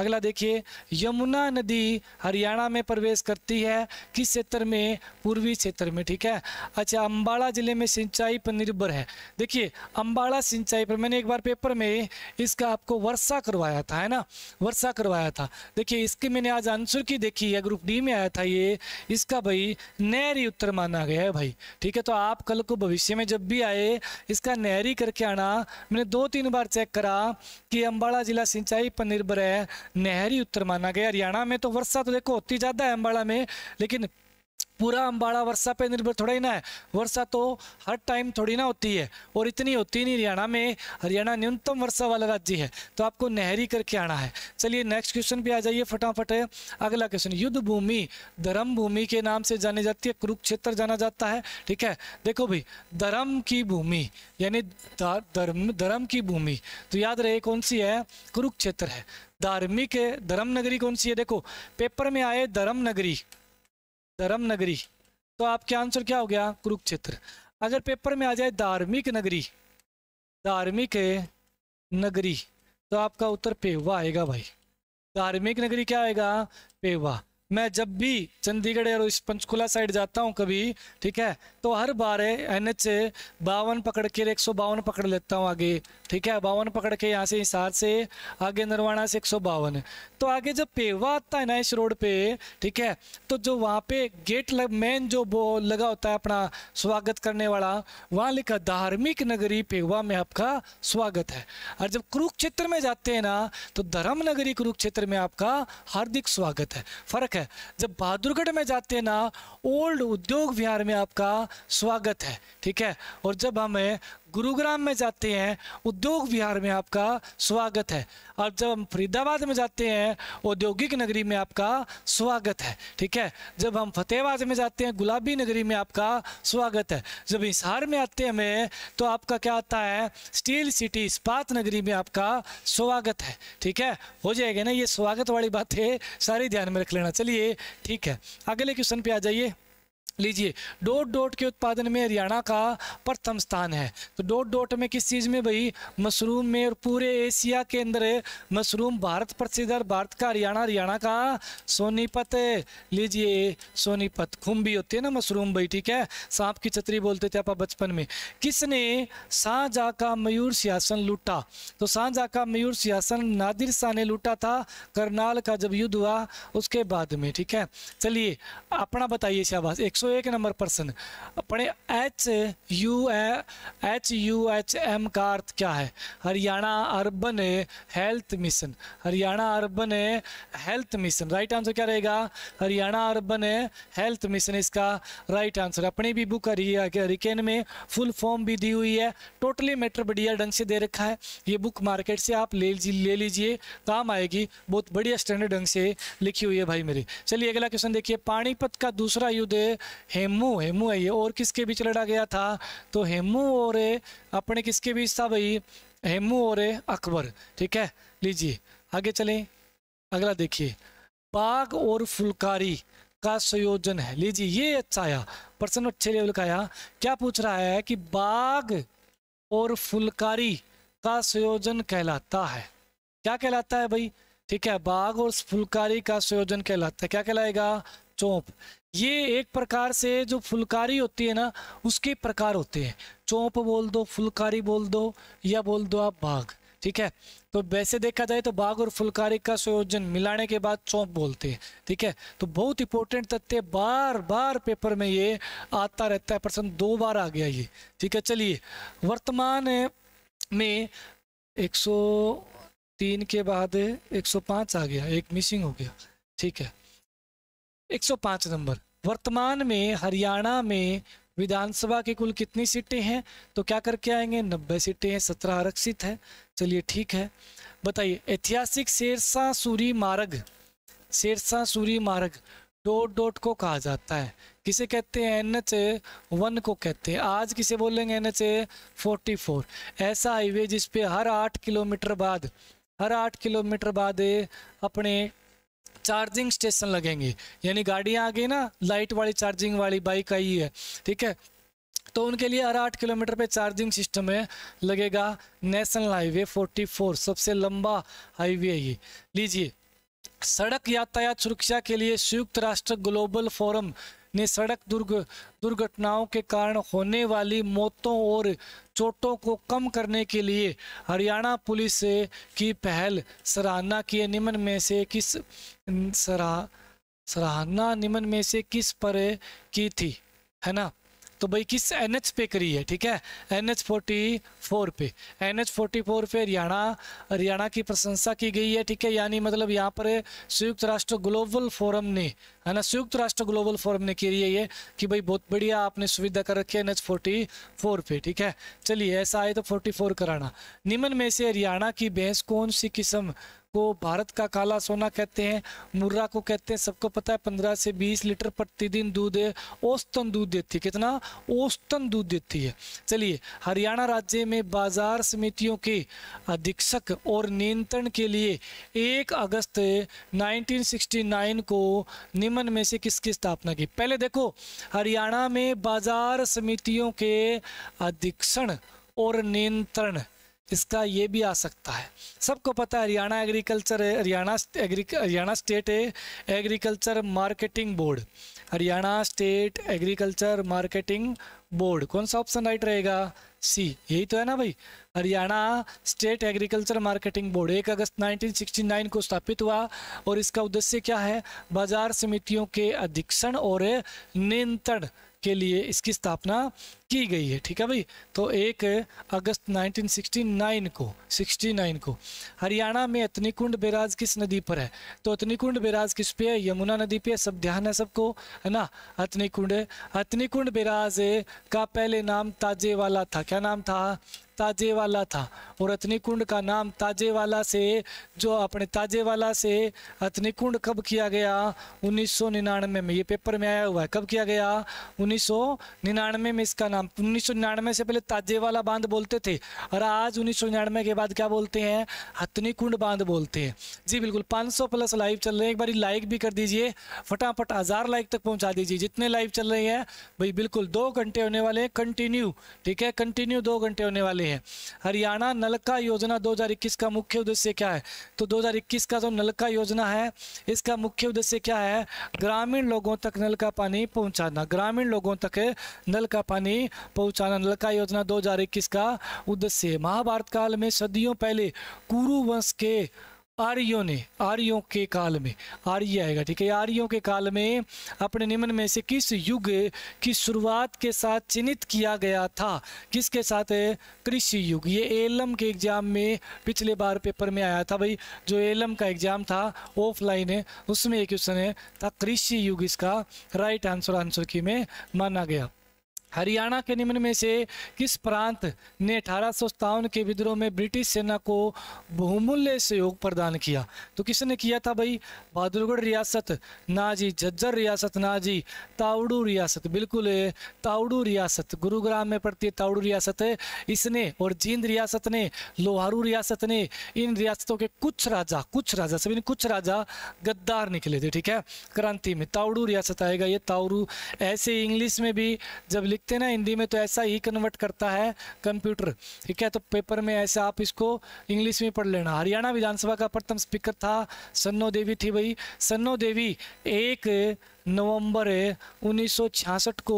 अगला देखिए यमुना नदी हरियाणा में प्रवेश करती है किस क्षेत्र में पूर्वी क्षेत्र में ठीक है अच्छा अम्बाड़ा जिले में सिंचाई पर निर्भर है देखिए अम्बाड़ा सिंचाई पर मैंने एक बार पेपर में इसका आपको वर्षा करवाया था है ना वर्षा करवाया था देखिए इसकी मैंने आज आंसर की देखी है ग्रुप डी में आया था ये इसका भाई नहरी उत्तर माना गया है भाई ठीक है तो आप कल को भविष्य में जब भी आए इसका नहरी करके आना मैंने दो तीन बार चेक करा कि अम्बाला जिला सिंचाई पर निर्भर है नहरी उत्तर माना गया हरियाणा में तो वर्षा तो देखो होती ज़्यादा है अम्बाला में लेकिन पूरा अम्बाड़ा वर्षा पे निर्भर थोड़ा ही ना है वर्षा तो हर टाइम थोड़ी ना होती है और इतनी होती नहीं हरियाणा में हरियाणा न्यूनतम वर्षा वाला राज्य है तो आपको नहरी करके आना है चलिए नेक्स्ट क्वेश्चन पे आ जाइए फटाफट अगला क्वेश्चन युद्ध भूमि धर्म भूमि के नाम से जानी जाती है कुरुक्षेत्र जाना जाता है ठीक है देखो भाई धर्म की भूमि यानी धर्म धर्म की भूमि तो याद रहे कौन सी है कुरुक्षेत्र है धार्मिक धर्म नगरी कौन सी है देखो पेपर में आए धर्म नगरी धर्म नगरी तो आपके आंसर क्या हो गया कुरुक्षेत्र अगर पेपर में आ जाए धार्मिक नगरी धार्मिक नगरी तो आपका उत्तर पेवा आएगा भाई धार्मिक नगरी क्या आएगा पेवा मैं जब भी चंडीगढ़ और इस पंचकुला साइड जाता हूँ कभी ठीक है तो हर बार एन एच बावन पकड़ के एक सौ बावन पकड़ लेता हूँ आगे ठीक है बावन पकड़ के यहाँ से हिसार से आगे नरवाना से एक सौ बावन तो आगे जब पेवा आता है ना इस रोड पे ठीक है तो जो वहाँ पे गेट मेन जो वो लगा होता है अपना स्वागत करने वाला वहाँ लिखा धार्मिक नगरी पेवा में आपका स्वागत है और जब कुरुक्षेत्र में जाते हैं ना तो धर्म नगरी कुरुक्षेत्र में आपका हार्दिक स्वागत है फर्क है जब बहादुरगढ़ में जाते हैं ना ओल्ड उद्योग विहार में आपका स्वागत है ठीक है और जब हमें गुरुग्राम में जाते हैं उद्योग विहार में आपका स्वागत है और जब हम फरीदाबाद में जाते हैं औद्योगिक नगरी में आपका स्वागत है ठीक है जब हम फतेहबाद में जाते हैं गुलाबी नगरी में आपका स्वागत है जब हिसार में आते हैं हमें तो आपका क्या आता है स्टील सिटी इस्पात नगरी में आपका स्वागत है ठीक है हो जाएगा ना ये स्वागत वाली बात है सारी ध्यान में रख लेना चलिए ठीक है अगले क्वेश्चन पे आ जाइए लीजिए डोट डोट के उत्पादन में हरियाणा का प्रथम स्थान है तो डोट डोट में किस चीज़ में भाई मशरूम में और पूरे एशिया के अंदर मशरूम भारत प्रसिद्ध और भारत का हरियाणा हरियाणा का सोनीपत लीजिए सोनीपत खुम्बी होती है ना मशरूम भाई ठीक है सांप की छतरी बोलते थे आप बचपन में किसने शाहजहा का मयूर सियासन लूटा तो शाहजहा का मयूर सियासन नादिर शाह ने लूटा था करनाल का जब युद्ध हुआ उसके बाद में ठीक है चलिए अपना बताइए शाहबाज एक सौ सौ तो एक नंबर पर्सन अपने H U H U H M का अर्थ क्या है Haryana urban health mission Haryana urban health mission right answer क्या रहेगा हरियाणा अर्बन हेल्थ मिशन इसका राइट आंसर अपनी भी बुक हरिकेन में फुल फॉर्म भी दी हुई है टोटली मेटर बढ़िया ढंग से दे रखा है ये बुक मार्केट से आप ले ले लीजिए काम आएगी बहुत बढ़िया स्टैंडर्ड ढंग से लिखी हुई है भाई मेरी चलिए अगला क्वेश्चन देखिए पानीपत का दूसरा युद्ध हेमू हेमू है ये और किसके बीच लड़ा गया था तो हेमू और अपने किसके बीच था भाई हेमू और अकबर ठीक है लीजिए आगे चलें अगला देखिए बाघ और फुलकारी का संयोजन है लीजिए ये अच्छा आया प्रश्न अच्छे लेवल का आया क्या पूछ रहा है कि बाघ और फुलकारी का संयोजन कहलाता है क्या कहलाता है भाई ठीक है बाघ और फुलकारी का संयोजन कहलाता है क्या कहलाएगा चौंप ये एक प्रकार से जो फुलकारी होती है ना उसके प्रकार होते हैं चौंप बोल दो फुलकारी बोल दो या बोल दो आप बाघ ठीक है तो वैसे देखा जाए तो बाघ और फुलकारी का संयोजन मिलाने के बाद चौंप बोलते हैं ठीक है तो बहुत इंपॉर्टेंट तथ्य बार बार पेपर में ये आता रहता है प्रश्न दो बार आ गया ये ठीक है चलिए वर्तमान में 103 के बाद 105 आ गया एक मिसिंग हो गया ठीक है 105 नंबर वर्तमान में हरियाणा में विधानसभा की कुल कितनी सीटें हैं तो क्या करके आएंगे नब्बे सीटें हैं सत्रह आरक्षित है चलिए ठीक है बताइए ऐतिहासिक शेरशाह सूरी मार्ग शेरशाह सूरी मार्ग डोट डोट को कहा जाता है किसे कहते हैं एन एच वन को कहते हैं आज किसे बोलेंगे एन एच फोर्टी फोर ऐसा हाईवे जिसपे हर आठ किलोमीटर बाद हर आठ किलोमीटर बाद अपने चार्जिंग स्टेशन लगेंगे यानी गाड़ियाँ आ गई ना लाइट वाली चार्जिंग वाली बाइक आई है ठीक है तो उनके लिए हर आठ किलोमीटर पे चार्जिंग सिस्टम है लगेगा नेशनल हाईवे 44 सबसे लंबा हाईवे है ये लीजिए सड़क यातायात सुरक्षा के लिए संयुक्त राष्ट्र ग्लोबल फोरम ने सड़क दुर्ग दुर्घटनाओं के कारण होने वाली मौतों और चोटों को कम करने के लिए हरियाणा पुलिस की पहल सराहना किए निम्न में से किस सराह सराहना निम्न में से किस पर की थी है ना तो भाई किस एन पे करी है ठीक है एन एच फोर्टी फोर पे एन एच फोर्टी फोर पे हरियाणा हरियाणा की प्रशंसा की गई है ठीक है यानी मतलब यहाँ पर संयुक्त राष्ट्र ग्लोबल फोरम ने है ना संयुक्त राष्ट्र ग्लोबल फोरम ने की है ये कि भाई बहुत बढ़िया आपने सुविधा कर रखी है एन एच फोर्टी फोर पे ठीक है चलिए ऐसा आए तो फोर्टी फोर कराना निम्न में से हरियाणा की भैंस कौन सी किस्म को भारत का काला सोना कहते हैं मुर्रा को कहते हैं सबको पता है पंद्रह से बीस लीटर प्रतिदिन दूध औसतन दूध देती है कितना औस्तन दूध देती है चलिए हरियाणा राज्य में बाजार समितियों के अधीक्षक और नियंत्रण के लिए एक अगस्त 1969 को निम्न में से किसकी स्थापना की पहले देखो हरियाणा में बाजार समितियों के अधीक्षण और नियंत्रण इसका ये भी आ सकता है सबको पता है हरियाणा एग्रीकल्चर है हरियाणा हरियाणा स्टेट है agriculture marketing board Haryana state agriculture marketing board कौन सा ऑप्शन राइट रहेगा सी यही तो है ना भाई Haryana state agriculture marketing board एक अगस्त 1969 को स्थापित हुआ और इसका उद्देश्य क्या है बाजार समितियों के अधीक्षण और नियंत्रण के लिए इसकी स्थापना की गई है ठीक है भाई तो एक अगस्त 1969 को 69 को हरियाणा में अतनीकुंड बैराज किस नदी पर है तो अतनीकुंड बैराज किस पे है यमुना नदी पे है सब ध्यान है सबको है ना अतनीकुंड अतनीकुंड बैराज का पहले नाम ताजे वाला था क्या नाम था ताजे वाला था और कुंड का नाम ताजेवाला से जो अपने ताजेवाला से कुंड कब किया गया उन्नीस में, में ये पेपर में आया हुआ है कब किया गया उन्नीस में इसका नाम उन्नीस से पहले ताजेवाला बांध बोलते थे और आज उन्नीस के बाद क्या बोलते हैं कुंड बांध बोलते हैं जी बिल्कुल पाँच प्लस लाइव चल रहे हैं एक बार लाइक भी कर दीजिए फटाफट हज़ार लाइक तक पहुँचा दीजिए जितने लाइव चल रहे हैं भाई बिल्कुल दो घंटे होने वाले हैं कंटिन्यू ठीक है कंटिन्यू दो घंटे होने वाले हैं हरियाणा नलका योजना 2021 का मुख्य उद्देश्य क्या है तो 2021 का जो नलका योजना है इसका मुख्य उद्देश्य क्या है ग्रामीण लोगों तक नल का पानी पहुंचाना ग्रामीण लोगों तक नल का पानी पहुंचाना नलका योजना 2021 का उद्देश्य महाभारत काल में सदियों पहले कुरु वंश के आर्यों ने आर्यों के काल में आर्य आएगा ठीक है आर्यों के काल में अपने निम्न में से किस युग की शुरुआत के साथ चिन्हित किया गया था किसके साथ कृषि युग ये एलम के एग्ज़ाम में पिछले बार पेपर में आया था भाई जो एलम का एग्ज़ाम था ऑफलाइन है उसमें एक क्वेश्चन है था कृषि युग इसका राइट आंसर आंसर की में माना गया हरियाणा के निम्न में से किस प्रांत ने अठारह के विद्रोह में ब्रिटिश सेना को बहुमूल्य सहयोग प्रदान किया तो किसने किया था भाई बहादुरगढ़ रियासत ना जी झज्जर रियासत ना जी तावड़ू रियासत बिल्कुल तावड़ू रियासत गुरुग्राम में पड़ती है ताउडू रियासत है इसने और जींद रियासत ने लोहारू रियासत ने इन रियासतों के कुछ राजा कुछ राजा सभी कुछ राजा गद्दार निकले थे ठीक है क्रांति में तावड़ू रियासत आएगा ये तावड़ू ऐसे इंग्लिश में भी जब लिखते हैं ना हिंदी में तो ऐसा ही कन्वर्ट करता है कंप्यूटर ठीक है तो पेपर में ऐसा आप इसको इंग्लिश में पढ़ लेना हरियाणा विधानसभा का प्रथम स्पीकर था सन्नो देवी थी भाई सन्नो देवी एक नवंबर 1966 को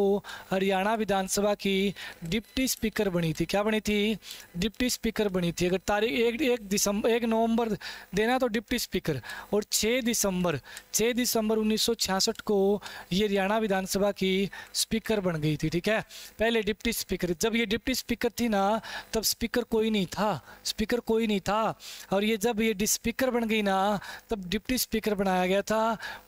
हरियाणा विधानसभा की डिप्टी स्पीकर बनी थी क्या बनी थी डिप्टी स्पीकर बनी थी अगर तारीख एक एक दिसंबर एक नवंबर देना तो डिप्टी स्पीकर और 6 दिसंबर 6 दिसंबर 1966 को ये हरियाणा विधानसभा की स्पीकर बन गई थी ठीक है पहले डिप्टी स्पीकर जब ये डिप्टी स्पीकर थी ना तब स्पीकर कोई नहीं था स्पीकर कोई नहीं था और ये जब ये स्पीकर बन गई ना तब डिप्टी स्पीकर बनाया गया था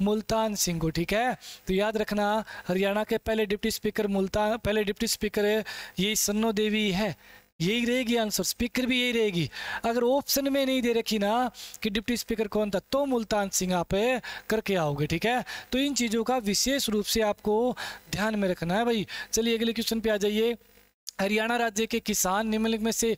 मुल्तान सिंह को ठीक है है तो याद रखना हरियाणा के पहले डिप्टी स्पीकर मुल्तान पहले डिप्टी स्पीकर है यही सन्नो देवी है यही रहेगी आंसर स्पीकर भी यही रहेगी अगर ऑप्शन में नहीं दे रखी ना कि डिप्टी स्पीकर कौन था तो मुल्तान सिंह आप करके आओगे ठीक है तो इन चीज़ों का विशेष रूप से आपको ध्यान में रखना है भाई चलिए अगले क्वेश्चन पे आ जाइए हरियाणा राज्य के किसान निम्नलिखित में से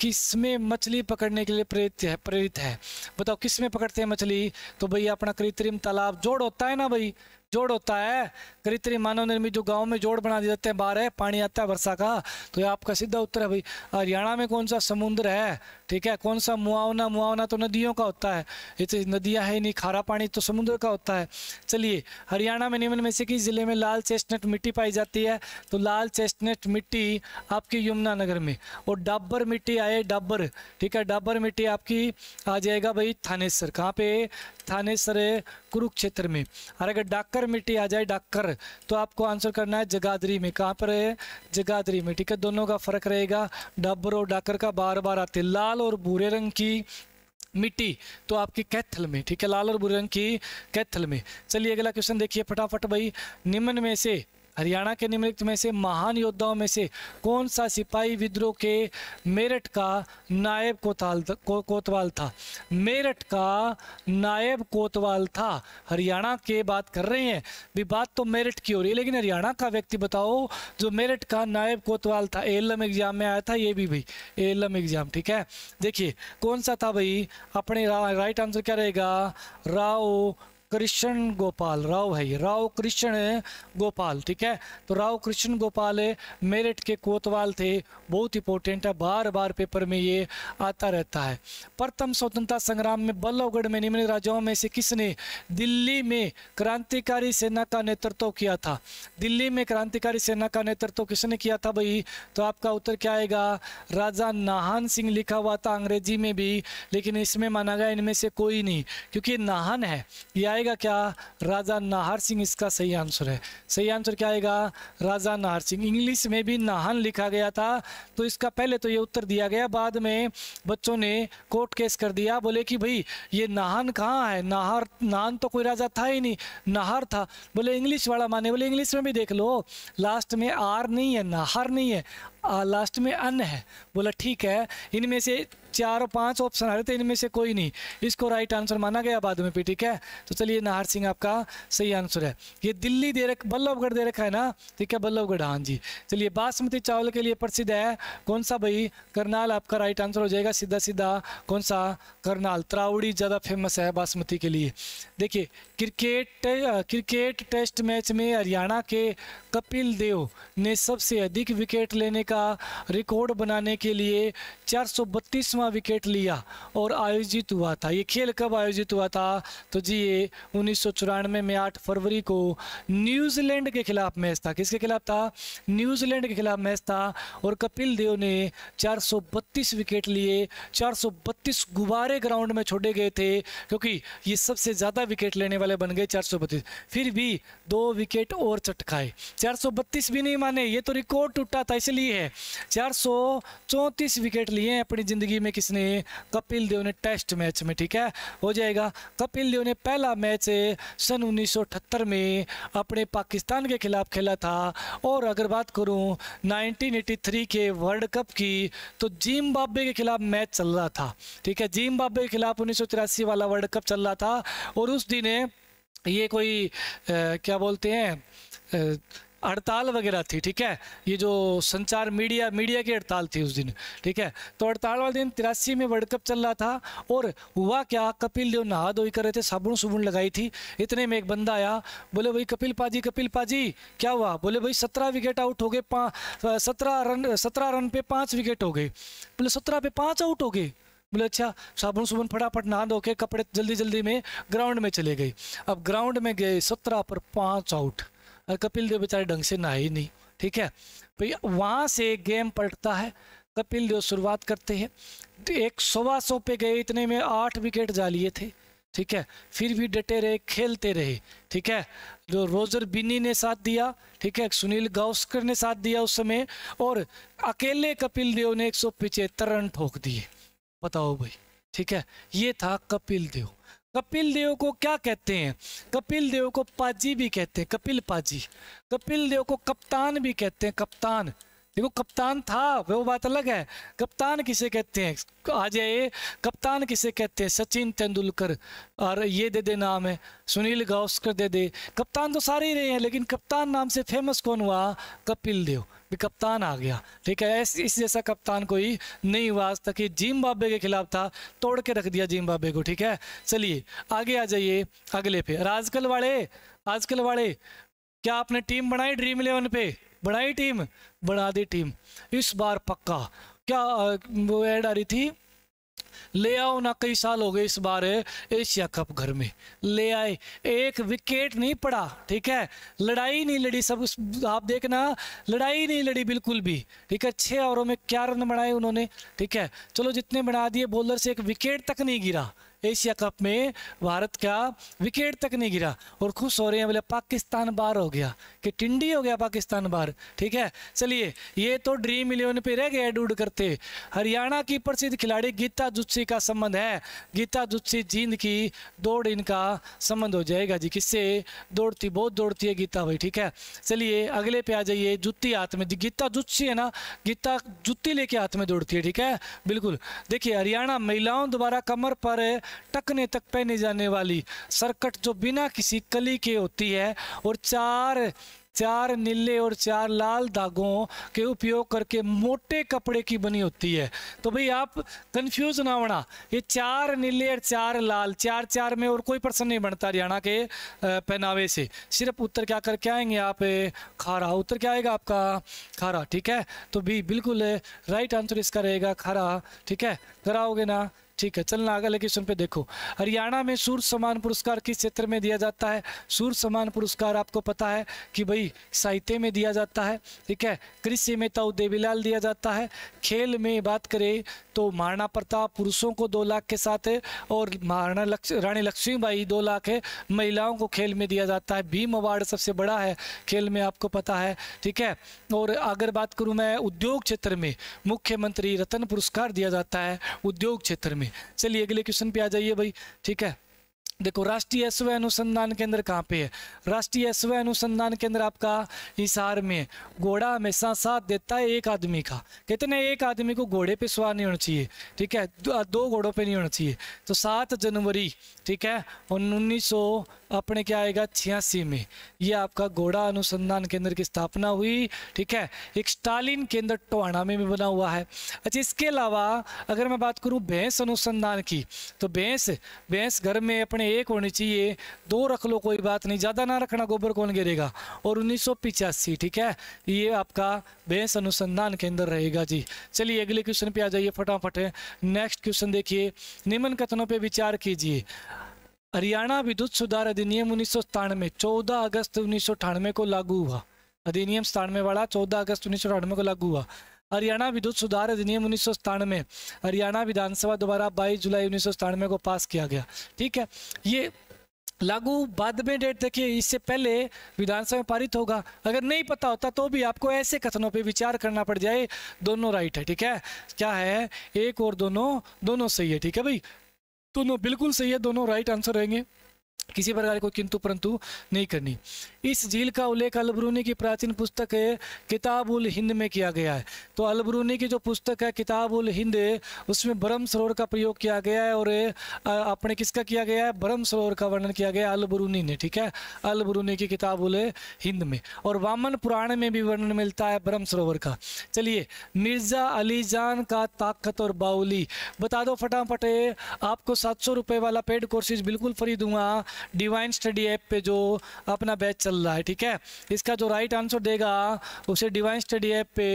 किस में मछली पकड़ने के लिए प्रेरित है प्रेरित है बताओ किस में पकड़ते हैं मछली तो भाई अपना कृत्रिम तालाब जोड़ होता है ना भाई जोड़ होता है कृत्रिम मानव निर्मित जो गाँव में जोड़ बना देते हैं बाहर है पानी आता है वर्षा का तो ये आपका सीधा उत्तर है भाई हरियाणा में कौन सा समुद्र है ठीक है कौन सा मुआवना मुआवना तो नदियों का होता है ये तो नदियाँ है नहीं खारा पानी तो समुद्र का होता है चलिए हरियाणा में निम्न में से किस ज़िले में लाल चेस्टनट मिट्टी पाई जाती है तो लाल चेस्टनट मिट्टी आपकी यमुना नगर में और डाबर मिट्टी आए डाबर ठीक है डाबर मिट्टी आपकी आ जाएगा भाई थानेसर कहाँ पे थानेसर कुरुक्षेत्र में और अगर डाकर मिट्टी आ जाए डाकर तो आपको आंसर करना है जगाधरी में कहाँ पर है जगाधरी में ठीक है दोनों का फर्क रहेगा डाबर और डाकर का बार बार आते लाल और भूरे रंग की मिट्टी तो आपकी कैथल में ठीक है लाल और भूरे रंग की कैथल में चलिए अगला क्वेश्चन देखिए फटाफट भाई निम्न में से हरियाणा के निम्नलिखित में से महान योद्धाओं में से कौन सा सिपाही विद्रोह के मेरठ का नायब कोतवाल को, कोतवाल था मेरठ का नायब कोतवाल था हरियाणा के बात कर रहे हैं भी बात तो मेरठ की हो रही है लेकिन हरियाणा का व्यक्ति बताओ जो मेरठ का नायब कोतवाल था एलम एग्जाम में आया था ये भी भाई एलम एग्जाम ठीक है देखिए कौन सा था भाई अपने रा, राइट आंसर क्या रहेगा राव कृष्ण गोपाल राव है ये राव कृष्ण गोपाल ठीक है तो राव कृष्ण गोपाल मेरठ के कोतवाल थे बहुत इंपॉर्टेंट है बार बार पेपर में ये आता रहता है प्रथम स्वतंत्रता संग्राम में बल्लभगढ़ में निम्न राजाओं में से किसने दिल्ली में क्रांतिकारी सेना का नेतृत्व किया था दिल्ली में क्रांतिकारी सेना का नेतृत्व किसने किया था भाई तो आपका उत्तर क्या आएगा राजा नाहन सिंह लिखा हुआ था अंग्रेजी में भी लेकिन इसमें माना गया इनमें से कोई नहीं क्योंकि नाहन है यह आएगा क्या राजा नाहर सिंह इसका सही आंसर है सही आंसर क्या आएगा राजा नाहर सिंह इंग्लिश में भी नाहन लिखा गया था तो इसका पहले तो ये उत्तर दिया गया बाद में बच्चों ने कोर्ट केस कर दिया बोले कि भाई ये नाहन कहाँ है नाहर नाहन तो कोई राजा था ही नहीं नाहर था बोले इंग्लिश वाला माने बोले इंग्लिश में भी देख लो लास्ट में आर नहीं है नाहर नहीं है आ, लास्ट में अन्य है बोला ठीक है इनमें से चार और पाँच ऑप्शन आ रहे थे इनमें से कोई नहीं इसको राइट आंसर माना गया बाद में भी ठीक है तो चलिए नाहर सिंह आपका सही आंसर है ये दिल्ली दे रख बल्लभगढ़ दे रखा है ना ठीक है बल्लभगढ़ हाँ जी चलिए बासमती चावल के लिए प्रसिद्ध है कौन सा भाई करनाल आपका राइट आंसर हो जाएगा सीधा सीधा कौन सा करनाल त्रावड़ी ज़्यादा फेमस है बासमती के लिए देखिए क्रिकेट क्रिकेट टेस्ट मैच में हरियाणा के कपिल देव ने सबसे अधिक विकेट लेने का रिकॉर्ड बनाने के लिए 432वां विकेट लिया और आयोजित हुआ था ये खेल कब आयोजित हुआ था तो जी ये उन्नीस में 8 फरवरी को न्यूजीलैंड के खिलाफ मैच था किसके खिलाफ था न्यूजीलैंड के खिलाफ मैच था और कपिल देव ने चार विकेट लिए चार गुब्बारे ग्राउंड में छोड़े गए थे क्योंकि ये सबसे ज़्यादा विकेट लेने वाले वाले बन गए चार फिर भी दो विकेट और चटकाए चार भी नहीं माने ये तो रिकॉर्ड टूटा था इसलिए है चार विकेट लिए हैं अपनी ज़िंदगी में किसने कपिल देव ने टेस्ट मैच में ठीक है हो जाएगा कपिल देव ने पहला मैच सन उन्नीस में अपने पाकिस्तान के खिलाफ खेला था और अगर बात करूँ नाइनटीन के वर्ल्ड कप की तो जिम्बाब्वे के खिलाफ मैच चल रहा था ठीक है जिम्बाब्वे के खिलाफ उन्नीस वाला वर्ल्ड कप चल रहा था और उस दिन ये कोई आ, क्या बोलते हैं हड़ताल वगैरह थी ठीक है ये जो संचार मीडिया मीडिया की हड़ताल थी उस दिन ठीक है तो हड़ताल वाले दिन तिरासी में वर्ल्ड कप चल रहा था और हुआ क्या कपिल देव नहा धोई कर रहे थे साबुन सुबुन लगाई थी इतने में एक बंदा आया बोले भाई कपिल पाजी कपिल पाजी क्या हुआ बोले भाई सत्रह विकेट आउट हो गए पाँच सत्रह रन सत्रह रन पे पाँच विकेट हो गए बोले सत्रह पे पाँच आउट हो गए बोले अच्छा साबुन सुबुन फटाफट नहा धो के कपड़े जल्दी जल्दी में ग्राउंड में चले गए अब ग्राउंड में गए सत्रह पर पाँच आउट और कपिल देव बेचारे ढंग से नहा ही नहीं ठीक है भैया तो वहाँ से गेम पलटता है कपिल देव शुरुआत करते हैं एक सवा सौ पे गए इतने में आठ विकेट जा लिए थे ठीक है फिर भी डटे रहे खेलते रहे ठीक है जो रोजर बिनी ने साथ दिया ठीक है सुनील गावस्कर ने साथ दिया उस समय और अकेले कपिल देव ने एक सौ पिचहत्तर रन ठोक दिए बताओ भाई ठीक है ये था कपिल देव कपिल देव को क्या कहते हैं कपिल देव को पाजी भी कहते हैं कपिल पाजी कपिल देव को कप्तान भी कहते हैं कप्तान देखो कप्तान था वो बात अलग है कप्तान किसे कहते हैं आ जाए कप्तान किसे कहते हैं सचिन तेंदुलकर और ये दे दे नाम है सुनील गावस्कर दे दे कप्तान तो सारे ही रहे हैं लेकिन कप्तान नाम से फेमस कौन हुआ कपिल देव भी कप्तान आ गया ठीक है इस, इस जैसा कप्तान कोई नहीं हुआ आज तक ये बाबे के खिलाफ था तोड़ के रख दिया जिम बाबे को ठीक है चलिए आगे आ जाइए अगले पे आजकल वाले आजकल वाले क्या आपने टीम बनाई ड्रीम इलेवन पे बनाई टीम बना दी टीम इस बार पक्का क्या वो एड आ रही थी ले आओ ना कई साल हो गए इस बार एशिया कप घर में ले आए एक विकेट नहीं पड़ा ठीक है लड़ाई नहीं लड़ी सब उस आप देखना लड़ाई नहीं लड़ी बिल्कुल भी ठीक है छः ओवरों में क्या रन बनाए उन्होंने ठीक है चलो जितने बना दिए बॉलर से एक विकेट तक नहीं गिरा एशिया कप में भारत का विकेट तक नहीं गिरा और खुश हो रहे हैं बोले पाकिस्तान बार हो गया कि टिंडी हो गया पाकिस्तान बार ठीक है चलिए ये तो ड्रीम इलेवन पे रह गया डूड करते हरियाणा की प्रसिद्ध खिलाड़ी गीता जुत्सी का संबंध है गीता जुत्सी जींद की दौड़ इनका संबंध हो जाएगा जी किससे दौड़ती बहुत दौड़ती है गीता भाई ठीक है चलिए अगले पे आ जाइए जुत्ती हाथ में गीता जुत्सी है ना गीता जुत्ती लेके हाथ में दौड़ती है ठीक है बिल्कुल देखिए हरियाणा महिलाओं द्वारा कमर पर टकने तक पहने जाने वाली सरकट जो बिना किसी कली के होती है और चार चार नीले और चार लाल धागों के उपयोग करके मोटे कपड़े की बनी होती है तो भाई आप कंफ्यूज ना होना ये चार नीले और चार लाल चार चार में और कोई प्रश्न नहीं बनता हरियाणा के पहनावे से सिर्फ उत्तर क्या करके आएंगे आप खारा उत्तर क्या आएगा आपका खारा ठीक है तो भी बिल्कुल राइट आंसर इसका रहेगा खारा ठीक है कराओगे ना ठीक है चलना अगले क्वेश्चन पे देखो हरियाणा में सूर्य समान पुरस्कार किस क्षेत्र में दिया जाता है सूर्य समान पुरस्कार आपको पता है कि भाई साहित्य में दिया जाता है ठीक है कृषि में ताऊ देवीलाल दिया जाता है खेल में बात करें तो महाराणा प्रताप पुरुषों को दो लाख के साथ है और महाराणा लक्ष रानी लक्ष्मीबाई दो लाख है महिलाओं को खेल में दिया जाता है भीम अवार्ड सबसे बड़ा है खेल में आपको पता है ठीक है और अगर बात करूँ मैं उद्योग क्षेत्र में मुख्यमंत्री रतन पुरस्कार दिया जाता है उद्योग क्षेत्र में में चलिए अगले क्वेश्चन पे आ जाइए भाई ठीक है देखो राष्ट्रीय स्व अनुसंधान केंद्र कहाँ पे है राष्ट्रीय स्व अनुसंधान केंद्र आपका हिसार में है घोड़ा हमेशा साथ देता है एक आदमी का कहते ना एक आदमी को घोड़े पे सवार नहीं होना चाहिए ठीक है दो घोड़ों पे नहीं होना चाहिए तो सात जनवरी ठीक है उन्नीस सौ अपने क्या आएगा छियासी में ये आपका घोड़ा अनुसंधान केंद्र की स्थापना हुई ठीक है एक स्टालिन केंद्र टोहाना में भी बना हुआ है अच्छा इसके अलावा अगर मैं बात करूँ भैंस अनुसंधान की तो भैंस भैंस घर में अपने एक होनी चाहिए दो रख लो कोई बात नहीं ज़्यादा ना रखना गोबर कौन गिरेगा और उन्नीस ठीक है ये आपका भैंस अनुसंधान केंद्र रहेगा जी चलिए अगले क्वेश्चन पे आ जाइए फटाफट नेक्स्ट क्वेश्चन देखिए निम्न कथनों पर विचार कीजिए हरियाणा विद्युत सुधार अधिनियम उन्नीस में 14 अगस्त उन्नीस को लागू हुआ अधिनियम सतानवे वाला 14 अगस्त उन्नीस को लागू हुआ हरियाणा विद्युत सुधार अधिनियम उन्नीस हरियाणा विधानसभा द्वारा 22 जुलाई उन्नीस को पास किया गया ठीक है ये लागू बाद में डेट देखिए इससे पहले विधानसभा में पारित होगा अगर नहीं पता होता तो भी आपको ऐसे कथनों पे विचार करना पड़ जाए दोनों राइट है ठीक है क्या है एक और दोनों दोनों सही है ठीक है भाई दोनों तो बिल्कुल सही है दोनों राइट आंसर रहेंगे किसी प्रकार को किंतु परंतु नहीं करनी इस झील का उल्लेख अलबरूनी की प्राचीन पुस्तक किताब उल हिंद में किया गया है तो अलबरूनी की जो पुस्तक है किताब उल हिंद उसमें ब्रह्म सरोवर का प्रयोग किया गया है और अपने किसका किया गया है ब्रह्म सरोवर का वर्णन किया गया अलबरूनी ने ठीक है अलबरूनी की किताब उल हिंद में और वामन पुराण में भी वर्णन मिलता है ब्रह्म सरोवर का चलिए मिर्ज़ा अली जान का ताकत और बाउली बता दो फटाफट आपको सात सौ रुपये वाला पेड कोर्सेज बिल्कुल फ्री दूंगा डिवाइन स्टडी ऐप पे जो अपना बैच चल रहा है ठीक है इसका जो राइट आंसर देगा उसे डिवाइन स्टडी ऐप पे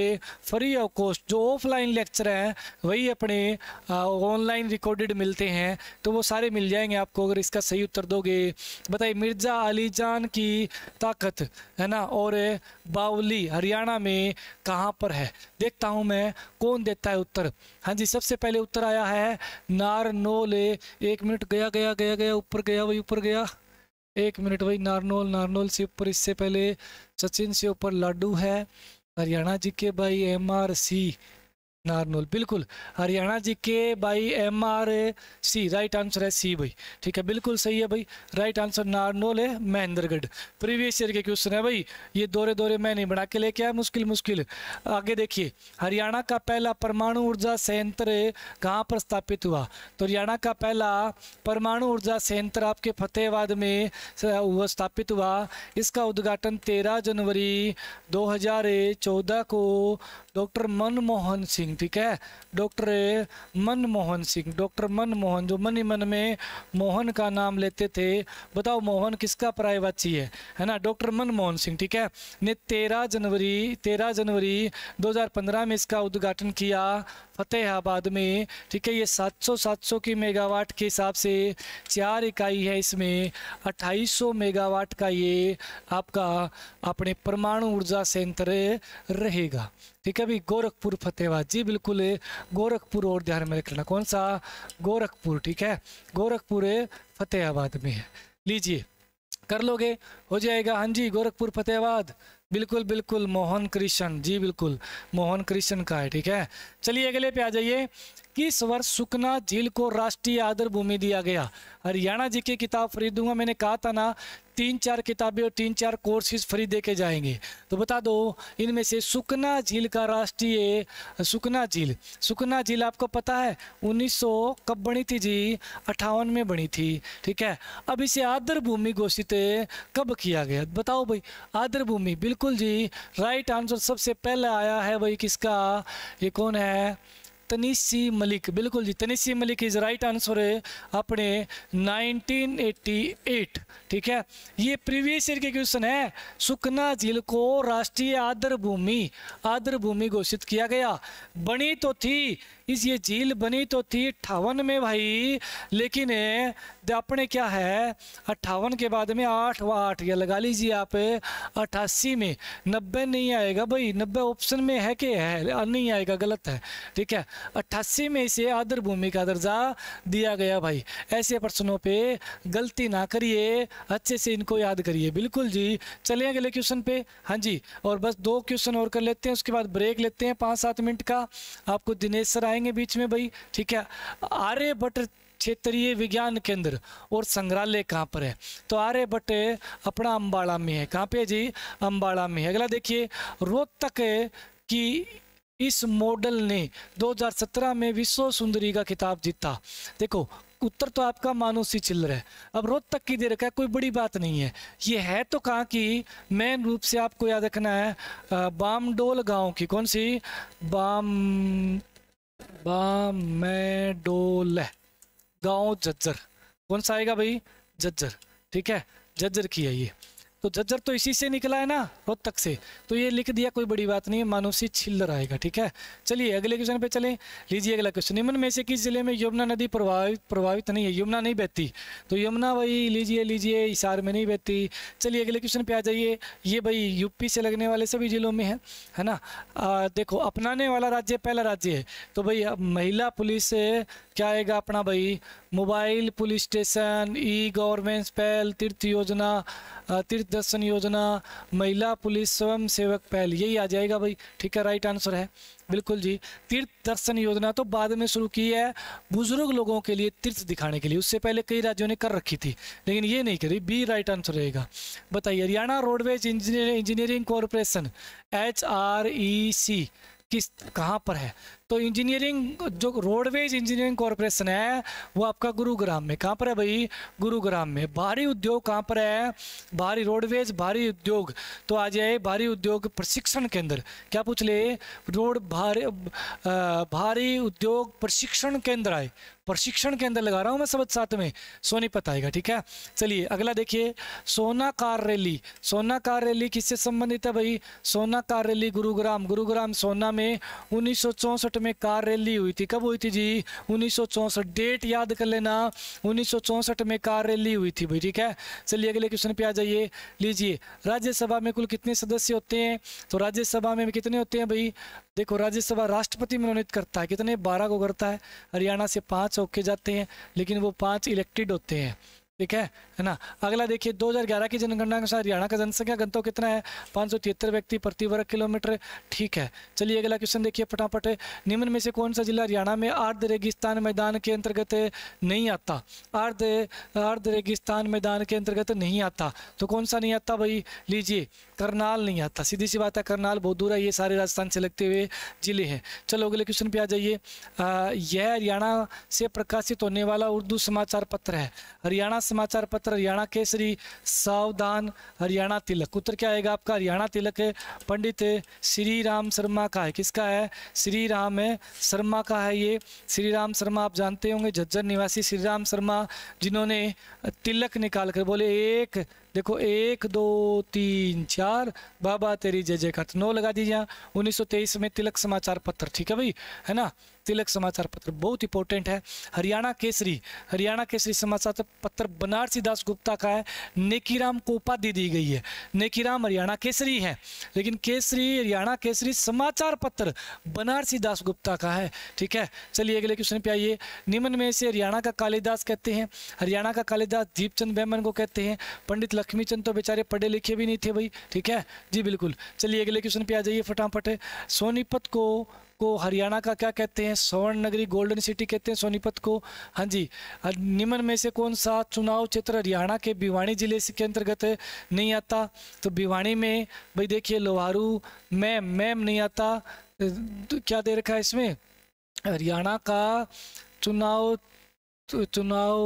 फ्री ऑफ कॉस्ट जो ऑफलाइन लेक्चर हैं वही अपने ऑनलाइन रिकॉर्डेड मिलते हैं तो वो सारे मिल जाएंगे आपको अगर इसका सही उत्तर दोगे बताइए मिर्ज़ा अली जान की ताकत है ना और बावली हरियाणा में कहाँ पर है देखता हूँ मैं कौन देता है उत्तर हाँ जी सबसे पहले उत्तर आया है नार नोले एक मिनट गया गया गया गया ऊपर गया वही ऊपर गया गया एक मिनट भाई नारनोल नारनोल से ऊपर इससे पहले सचिन से ऊपर लाडू है हरियाणा जी के भाई एम आर सी नारनोल बिल्कुल हरियाणा जी के by M R A C right answer है सी भाई ठीक है बिल्कुल सही है भाई राइट आंसर नारनोल है महेंद्रगढ़ प्रीवियस ईयर के क्वेश्चन है भाई ये दोरे दोरे मैं नहीं बना के लेके आया मुश्किल मुश्किल आगे देखिए हरियाणा का पहला परमाणु ऊर्जा संयंत्र कहाँ पर स्थापित हुआ तो हरियाणा का पहला परमाणु ऊर्जा संयंत्र आपके फतेहबाद में हुआ स्थापित हुआ इसका उद्घाटन तेरह जनवरी दो को डॉक्टर मनमोहन सिंह ठीक है डॉक्टर मनमोहन सिंह डॉक्टर मनमोहन जो मन मन में मोहन का नाम लेते थे बताओ मोहन किसका प्रायवाची है है ना डॉक्टर मनमोहन सिंह ठीक है ने तेरह जनवरी तेरह जनवरी 2015 में इसका उद्घाटन किया फतेहाबाद में ठीक है ये 700 700 की मेगावाट के हिसाब से चार इकाई है इसमें 2800 मेगावाट का ये आपका अपने परमाणु ऊर्जा संयंत्र रहेगा ठीक है अभी गोरखपुर फतेहाबाद जी बिल्कुल गोरखपुर और ध्यान में रखना कौन सा गोरखपुर ठीक है गोरखपुर फतेहाबाद में है लीजिए कर लोगे हो जाएगा हाँ जी गोरखपुर फतेहाबाद बिल्कुल बिल्कुल मोहन कृष्ण जी बिल्कुल मोहन कृष्ण का है ठीक है चलिए अगले पे आ जाइए किस वर्ष सुकना झील को राष्ट्रीय आदर भूमि दिया गया हरियाणा जी की किताब खरीदूंगा मैंने कहा था ना तीन चार किताबें और तीन चार कोर्सेज फ्री दे के जाएंगे तो बता दो इनमें से सुकना झील का राष्ट्रीय सुकना झील सुकना झील आपको पता है 1900 कब बनी थी जी अट्ठावन में बनी थी ठीक है अब इसे आदर भूमि घोषित कब किया गया बताओ भाई आदर भूमि बिल्कुल जी राइट आंसर सबसे पहले आया है भाई किसका ये कौन है तनीसी मलिक बिल्कुल ji Tanisi Malik is right answer है अपने 1988 ठीक है ये प्रीवियस ईयर के क्वेश्चन है सुकना झील को राष्ट्रीय आदर भूमि आदर भूमि घोषित किया गया बनी तो थी इस ये झील बनी तो थी अट्ठावन में भाई लेकिन अपने क्या है अट्ठावन के बाद में आठ व आठ या लगा लीजिए आप अट्ठासी में नब्बे नहीं आएगा भाई नब्बे ऑप्शन में है कि है नहीं आएगा गलत है ठीक है अट्ठासी में इसे आदर भूमि का दर्जा दिया गया भाई ऐसे प्रश्नों पे गलती ना करिए अच्छे से इनको याद करिए बिल्कुल जी चले अगले क्वेश्चन पे हाँ जी और बस दो क्वेश्चन और कर लेते हैं उसके बाद ब्रेक लेते हैं पाँच सात मिनट का आपको दिनेश सर आए आएंगे बीच में भाई ठीक है आर्यभट्ट क्षेत्रीय विज्ञान केंद्र और संग्रहालय कहाँ पर है तो आर्यभट्ट अपना अम्बाड़ा में है कहाँ पे जी अम्बाड़ा में है अगला देखिए रोहतक की इस मॉडल ने 2017 में विश्व सुंदरी का खिताब जीता देखो उत्तर तो आपका मानुसी चिल्लर है अब रोज तक की दे रखा है कोई बड़ी बात नहीं है ये है तो कहाँ की मेन रूप से आपको याद रखना है बामडोल गांव की कौन सी बाम बामेडोल गांव जज्जर कौन सा आएगा भाई जज्जर ठीक है जज्जर की है ये तो जज्जर तो इसी से निकला है ना रोहत तक से तो ये लिख दिया कोई बड़ी बात नहीं है मानुषी छिल्लर आएगा ठीक है चलिए अगले क्वेश्चन पे चलें लीजिए अगला क्वेश्चन निम्न में से किस जिले में यमुना नदी प्रभावित प्रभावित नहीं है यमुना नहीं बहती तो यमुना भाई लीजिए लीजिए हिसार में नहीं बहती चलिए अगले क्वेश्चन पे आ जाइए ये भाई यूपी से लगने वाले सभी जिलों में है है ना आ, देखो अपनाने वाला राज्य पहला राज्य है तो भाई महिला पुलिस क्या आएगा अपना भाई mobile police station e government पहल तीर्थ योजना तीर्थ दर्शन योजना महिला पुलिस स्वयं सेवक पहल यही आ जाएगा भाई ठीक है राइट आंसर है बिल्कुल जी तीर्थ दर्शन योजना तो बाद में शुरू की है बुजुर्ग लोगों के लिए तीर्थ दिखाने के लिए उससे पहले कई राज्यों ने कर रखी थी लेकिन ये नहीं करी बी राइट आंसर रहेगा बताइए Haryana roadways engineering corporation H R E C किस कहाँ पर है तो इंजीनियरिंग जो रोडवेज इंजीनियरिंग कॉरपोरेशन है वो आपका गुरुग्राम में कहाँ पर है भाई गुरुग्राम में भारी उद्योग कहाँ पर है भारी रोडवेज भारी उद्योग तो आ जाए भारी उद्योग प्रशिक्षण केंद्र क्या पूछ ले रोड भारी भारी उद्योग प्रशिक्षण केंद्र आए प्रशिक्षण केंद्र लगा रहा हूँ मैं सबद साथ में पता आएगा ठीक है चलिए अगला देखिए Sohna car rally Sohna car rally किससे संबंधित है भाई सोना कार रैली गुरुग्राम गुरुग्राम सोना में उन्नीस 1964 में कार रैली हुई थी कब हुई थी जी उन्नीस डेट याद कर लेना उन्नीस में कार रैली हुई थी भाई ठीक है चलिए अगले क्वेश्चन पे आ जाइए लीजिए राज्यसभा में कुल कितने सदस्य होते हैं तो राज्यसभा में कितने होते हैं भाई देखो राज्यसभा राष्ट्रपति मनोनीत करता है कितने बारह को करता है हरियाणा से पाँच होके जाते हैं लेकिन वो पाँच इलेक्टेड होते हैं ठीक है है ना अगला देखिए 2011 की जनगणना के अनुसार हरियाणा का जनसंख्या घनत्व कितना है पाँच व्यक्ति प्रति वर्ग किलोमीटर ठीक है चलिए अगला क्वेश्चन देखिए फटाफट निम्न में से कौन सा जिला हरियाणा में आर्ध रेगिस्तान मैदान के अंतर्गत नहीं आता आर्ध आर्ध रेगिस्तान मैदान के अंतर्गत नहीं आता तो कौन सा नहीं आता भाई लीजिए करनाल नहीं आता सीधी सी बात है करनाल बहुत दूर है ये सारे राजस्थान से लगते हुए जिले हैं चलो अगले क्वेश्चन पे आ जाइए यह हरियाणा से प्रकाशित होने वाला उर्दू समाचार पत्र है हरियाणा समाचार पत्र हरियाणा केसरी सावधान हरियाणा तिलक उत्तर क्या आएगा आपका हरियाणा तिलक है पंडित श्री राम शर्मा का है किसका है श्री राम है शर्मा का है ये श्री राम शर्मा आप जानते होंगे झज्जर निवासी श्री राम शर्मा जिन्होंने तिलक निकाल कर बोले एक देखो एक दो तीन चार बाबा तेरी जय जय का नौ लगा दीजिए उन्नीस सौ तेईस में तिलक समाचार पत्र ठीक है भाई है ना तिलक समाचार पत्र बहुत इंपॉर्टेंट है हरियाणा केसरी हरियाणा केसरी समाचार पत्र बनारसी दास गुप्ता का है नेकीराम को उपाधि दी गई है नेकीराम हरियाणा केसरी है लेकिन केसरी हरियाणा केसरी समाचार पत्र बनारसी दास गुप्ता का है ठीक है चलिए अगले क्वेश्चन पे आइए निम्न में से हरियाणा का कालिदास कहते हैं हरियाणा का कालिदास दीपचंद बैमन को कहते हैं पंडित लक्ष्मी तो बेचारे पढ़े लिखे भी नहीं थे भाई ठीक है जी बिल्कुल चलिए अगले क्वेश्चन पे आ जाइए फटाफट सोनीपत को को हरियाणा का क्या कहते हैं स्वर्ण नगरी गोल्डन सिटी कहते हैं सोनीपत को हाँ जी निम्न में से कौन सा चुनाव क्षेत्र हरियाणा के भिवाणी जिले के अंतर्गत नहीं आता तो भिवाणी में भाई देखिए लोहारू मैम मैम नहीं आता तो क्या दे रखा है इसमें हरियाणा का चुनाव तो चुनाव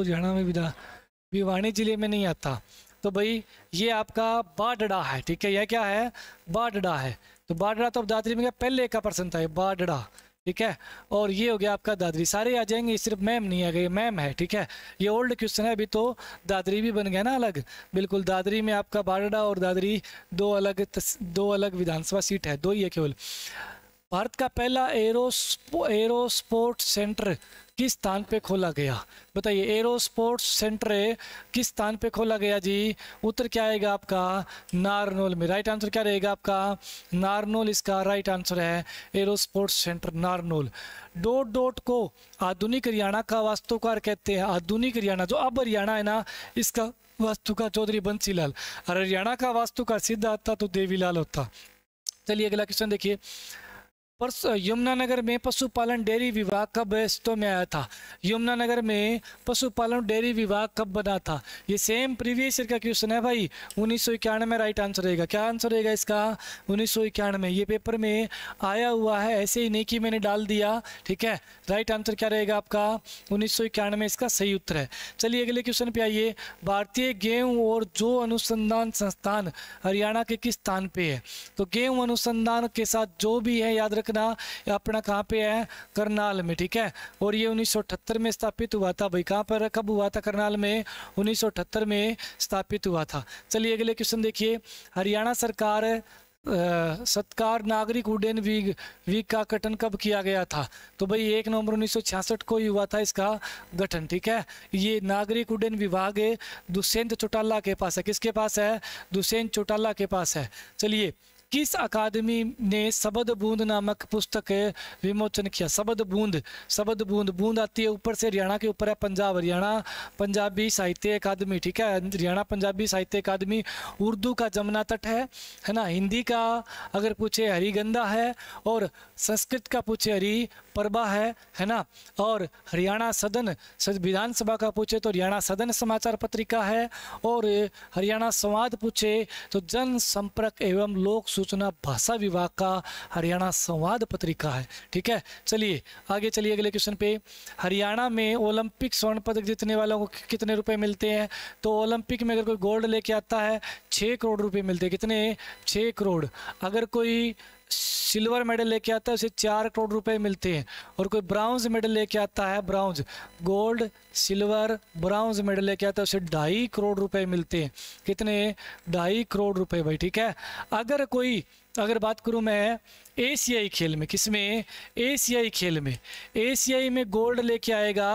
हरियाणा में विधा भिवाणी जिले में नहीं आता तो भाई ये आपका बाडड़ा है ठीक है यह क्या है बाडड़ा है तो बाडड़ा तो अब दादरी में गया पहले का पर्सन था ये बाडड़ा ठीक है और ये हो गया आपका दादरी सारे आ जाएंगे सिर्फ मैम नहीं आ गई मैम है ठीक है ये ओल्ड क्वेश्चन है अभी तो दादरी भी बन गया ना अलग बिल्कुल दादरी में आपका बाडड़ा और दादरी दो अलग दो अलग विधानसभा सीट है दो ही है केवल भारत का पहला एरो एरो स्पोर्ट सेंटर किस स्थान पे खोला गया बताइए एरो स्पोर्ट्स सेंटर किस स्थान पे खोला गया जी उत्तर क्या आएगा आपका नारनोल में राइट आंसर क्या रहेगा आपका नारनोल इसका राइट आंसर है aero sports centre Narnaul dot dot को आधुनिक हरियाणा का वास्तुकार कहते हैं आधुनिक हरियाणा जो अब हरियाणा है ना इसका वास्तुकार चौधरी बंसीलाल और हरियाणा का वास्तुकार सिद्ध आता तो देवीलाल होता चलिए अगला क्वेश्चन देखिए परसों यमुनानगर में पशुपालन डेयरी विभाग का बहस्तों में आया था यमुनानगर में पशुपालन डेयरी विभाग कब बना था ये सेम प्रीवियस ईयर का क्वेश्चन है भाई उन्नीस सौ इक्यानवे में राइट आंसर रहेगा क्या आंसर रहेगा इसका उन्नीस सौ इक्यानवे ये पेपर में आया हुआ है ऐसे ही नहीं कि मैंने डाल दिया ठीक है राइट आंसर क्या रहेगा आपका उन्नीस सौ इक्यानवे इसका सही उत्तर है चलिए अगले क्वेश्चन पे आइए भारतीय गेहूँ और जो अनुसंधान संस्थान हरियाणा के किस स्थान पे है तो गेहूँ अनुसंधान के साथ जो भी है याद रख देखना अपना कहाँ पे है करनाल में ठीक है और ये 1978 में स्थापित हुआ था भाई कहाँ पर कब हुआ था करनाल में 1978 में स्थापित हुआ था चलिए अगले क्वेश्चन देखिए हरियाणा सरकार सत्कार नागरिक उड्डयन वीग वीग का गठन कब किया गया था तो भाई एक नवंबर 1966 को ही हुआ था इसका गठन ठीक है ये नागरिक उड्डयन विभाग दुष्यंत चौटाला के पास है किसके पास है दुष्यंत चौटाला के पास है चलिए किस अकादमी ने सबद बूंद नामक पुस्तक विमोचन किया सबद बूंद सबद बूंद बूंद आती है ऊपर से हरियाणा के ऊपर है पंजाब हरियाणा पंजाबी साहित्य अकादमी ठीक है हरियाणा पंजाबी साहित्य अकादमी उर्दू का जमुना तट है है ना हिंदी का अगर पूछे हरिगंधा है और संस्कृत का पूछे हरी परबा है है ना और हरियाणा सदन विधानसभा का पूछे तो हरियाणा सदन समाचार पत्रिका है और हरियाणा संवाद पूछे तो जन संपर्क एवं लोक सूचना भाषा विभाग का हरियाणा संवाद पत्रिका है ठीक है चलिए आगे चलिए अगले क्वेश्चन पे हरियाणा में ओलंपिक स्वर्ण पदक जीतने वालों को कितने रुपए मिलते हैं तो ओलंपिक में अगर कोई गोल्ड लेके आता है छः करोड़ रुपये मिलते हैं कितने छः करोड़ अगर कोई सिल्वर मेडल लेके आता है उसे चार करोड़ रुपए मिलते हैं और कोई ब्राउन्ज मेडल लेके आता है bronze gold silver bronze medal लेके आता है उसे ढाई करोड़ रुपए मिलते हैं कितने ढाई करोड़ रुपए भाई ठीक है अगर कोई अगर बात करूँ मैं एशियाई खेल में किसमें एशियाई खेल में एशियाई में गोल्ड लेके आएगा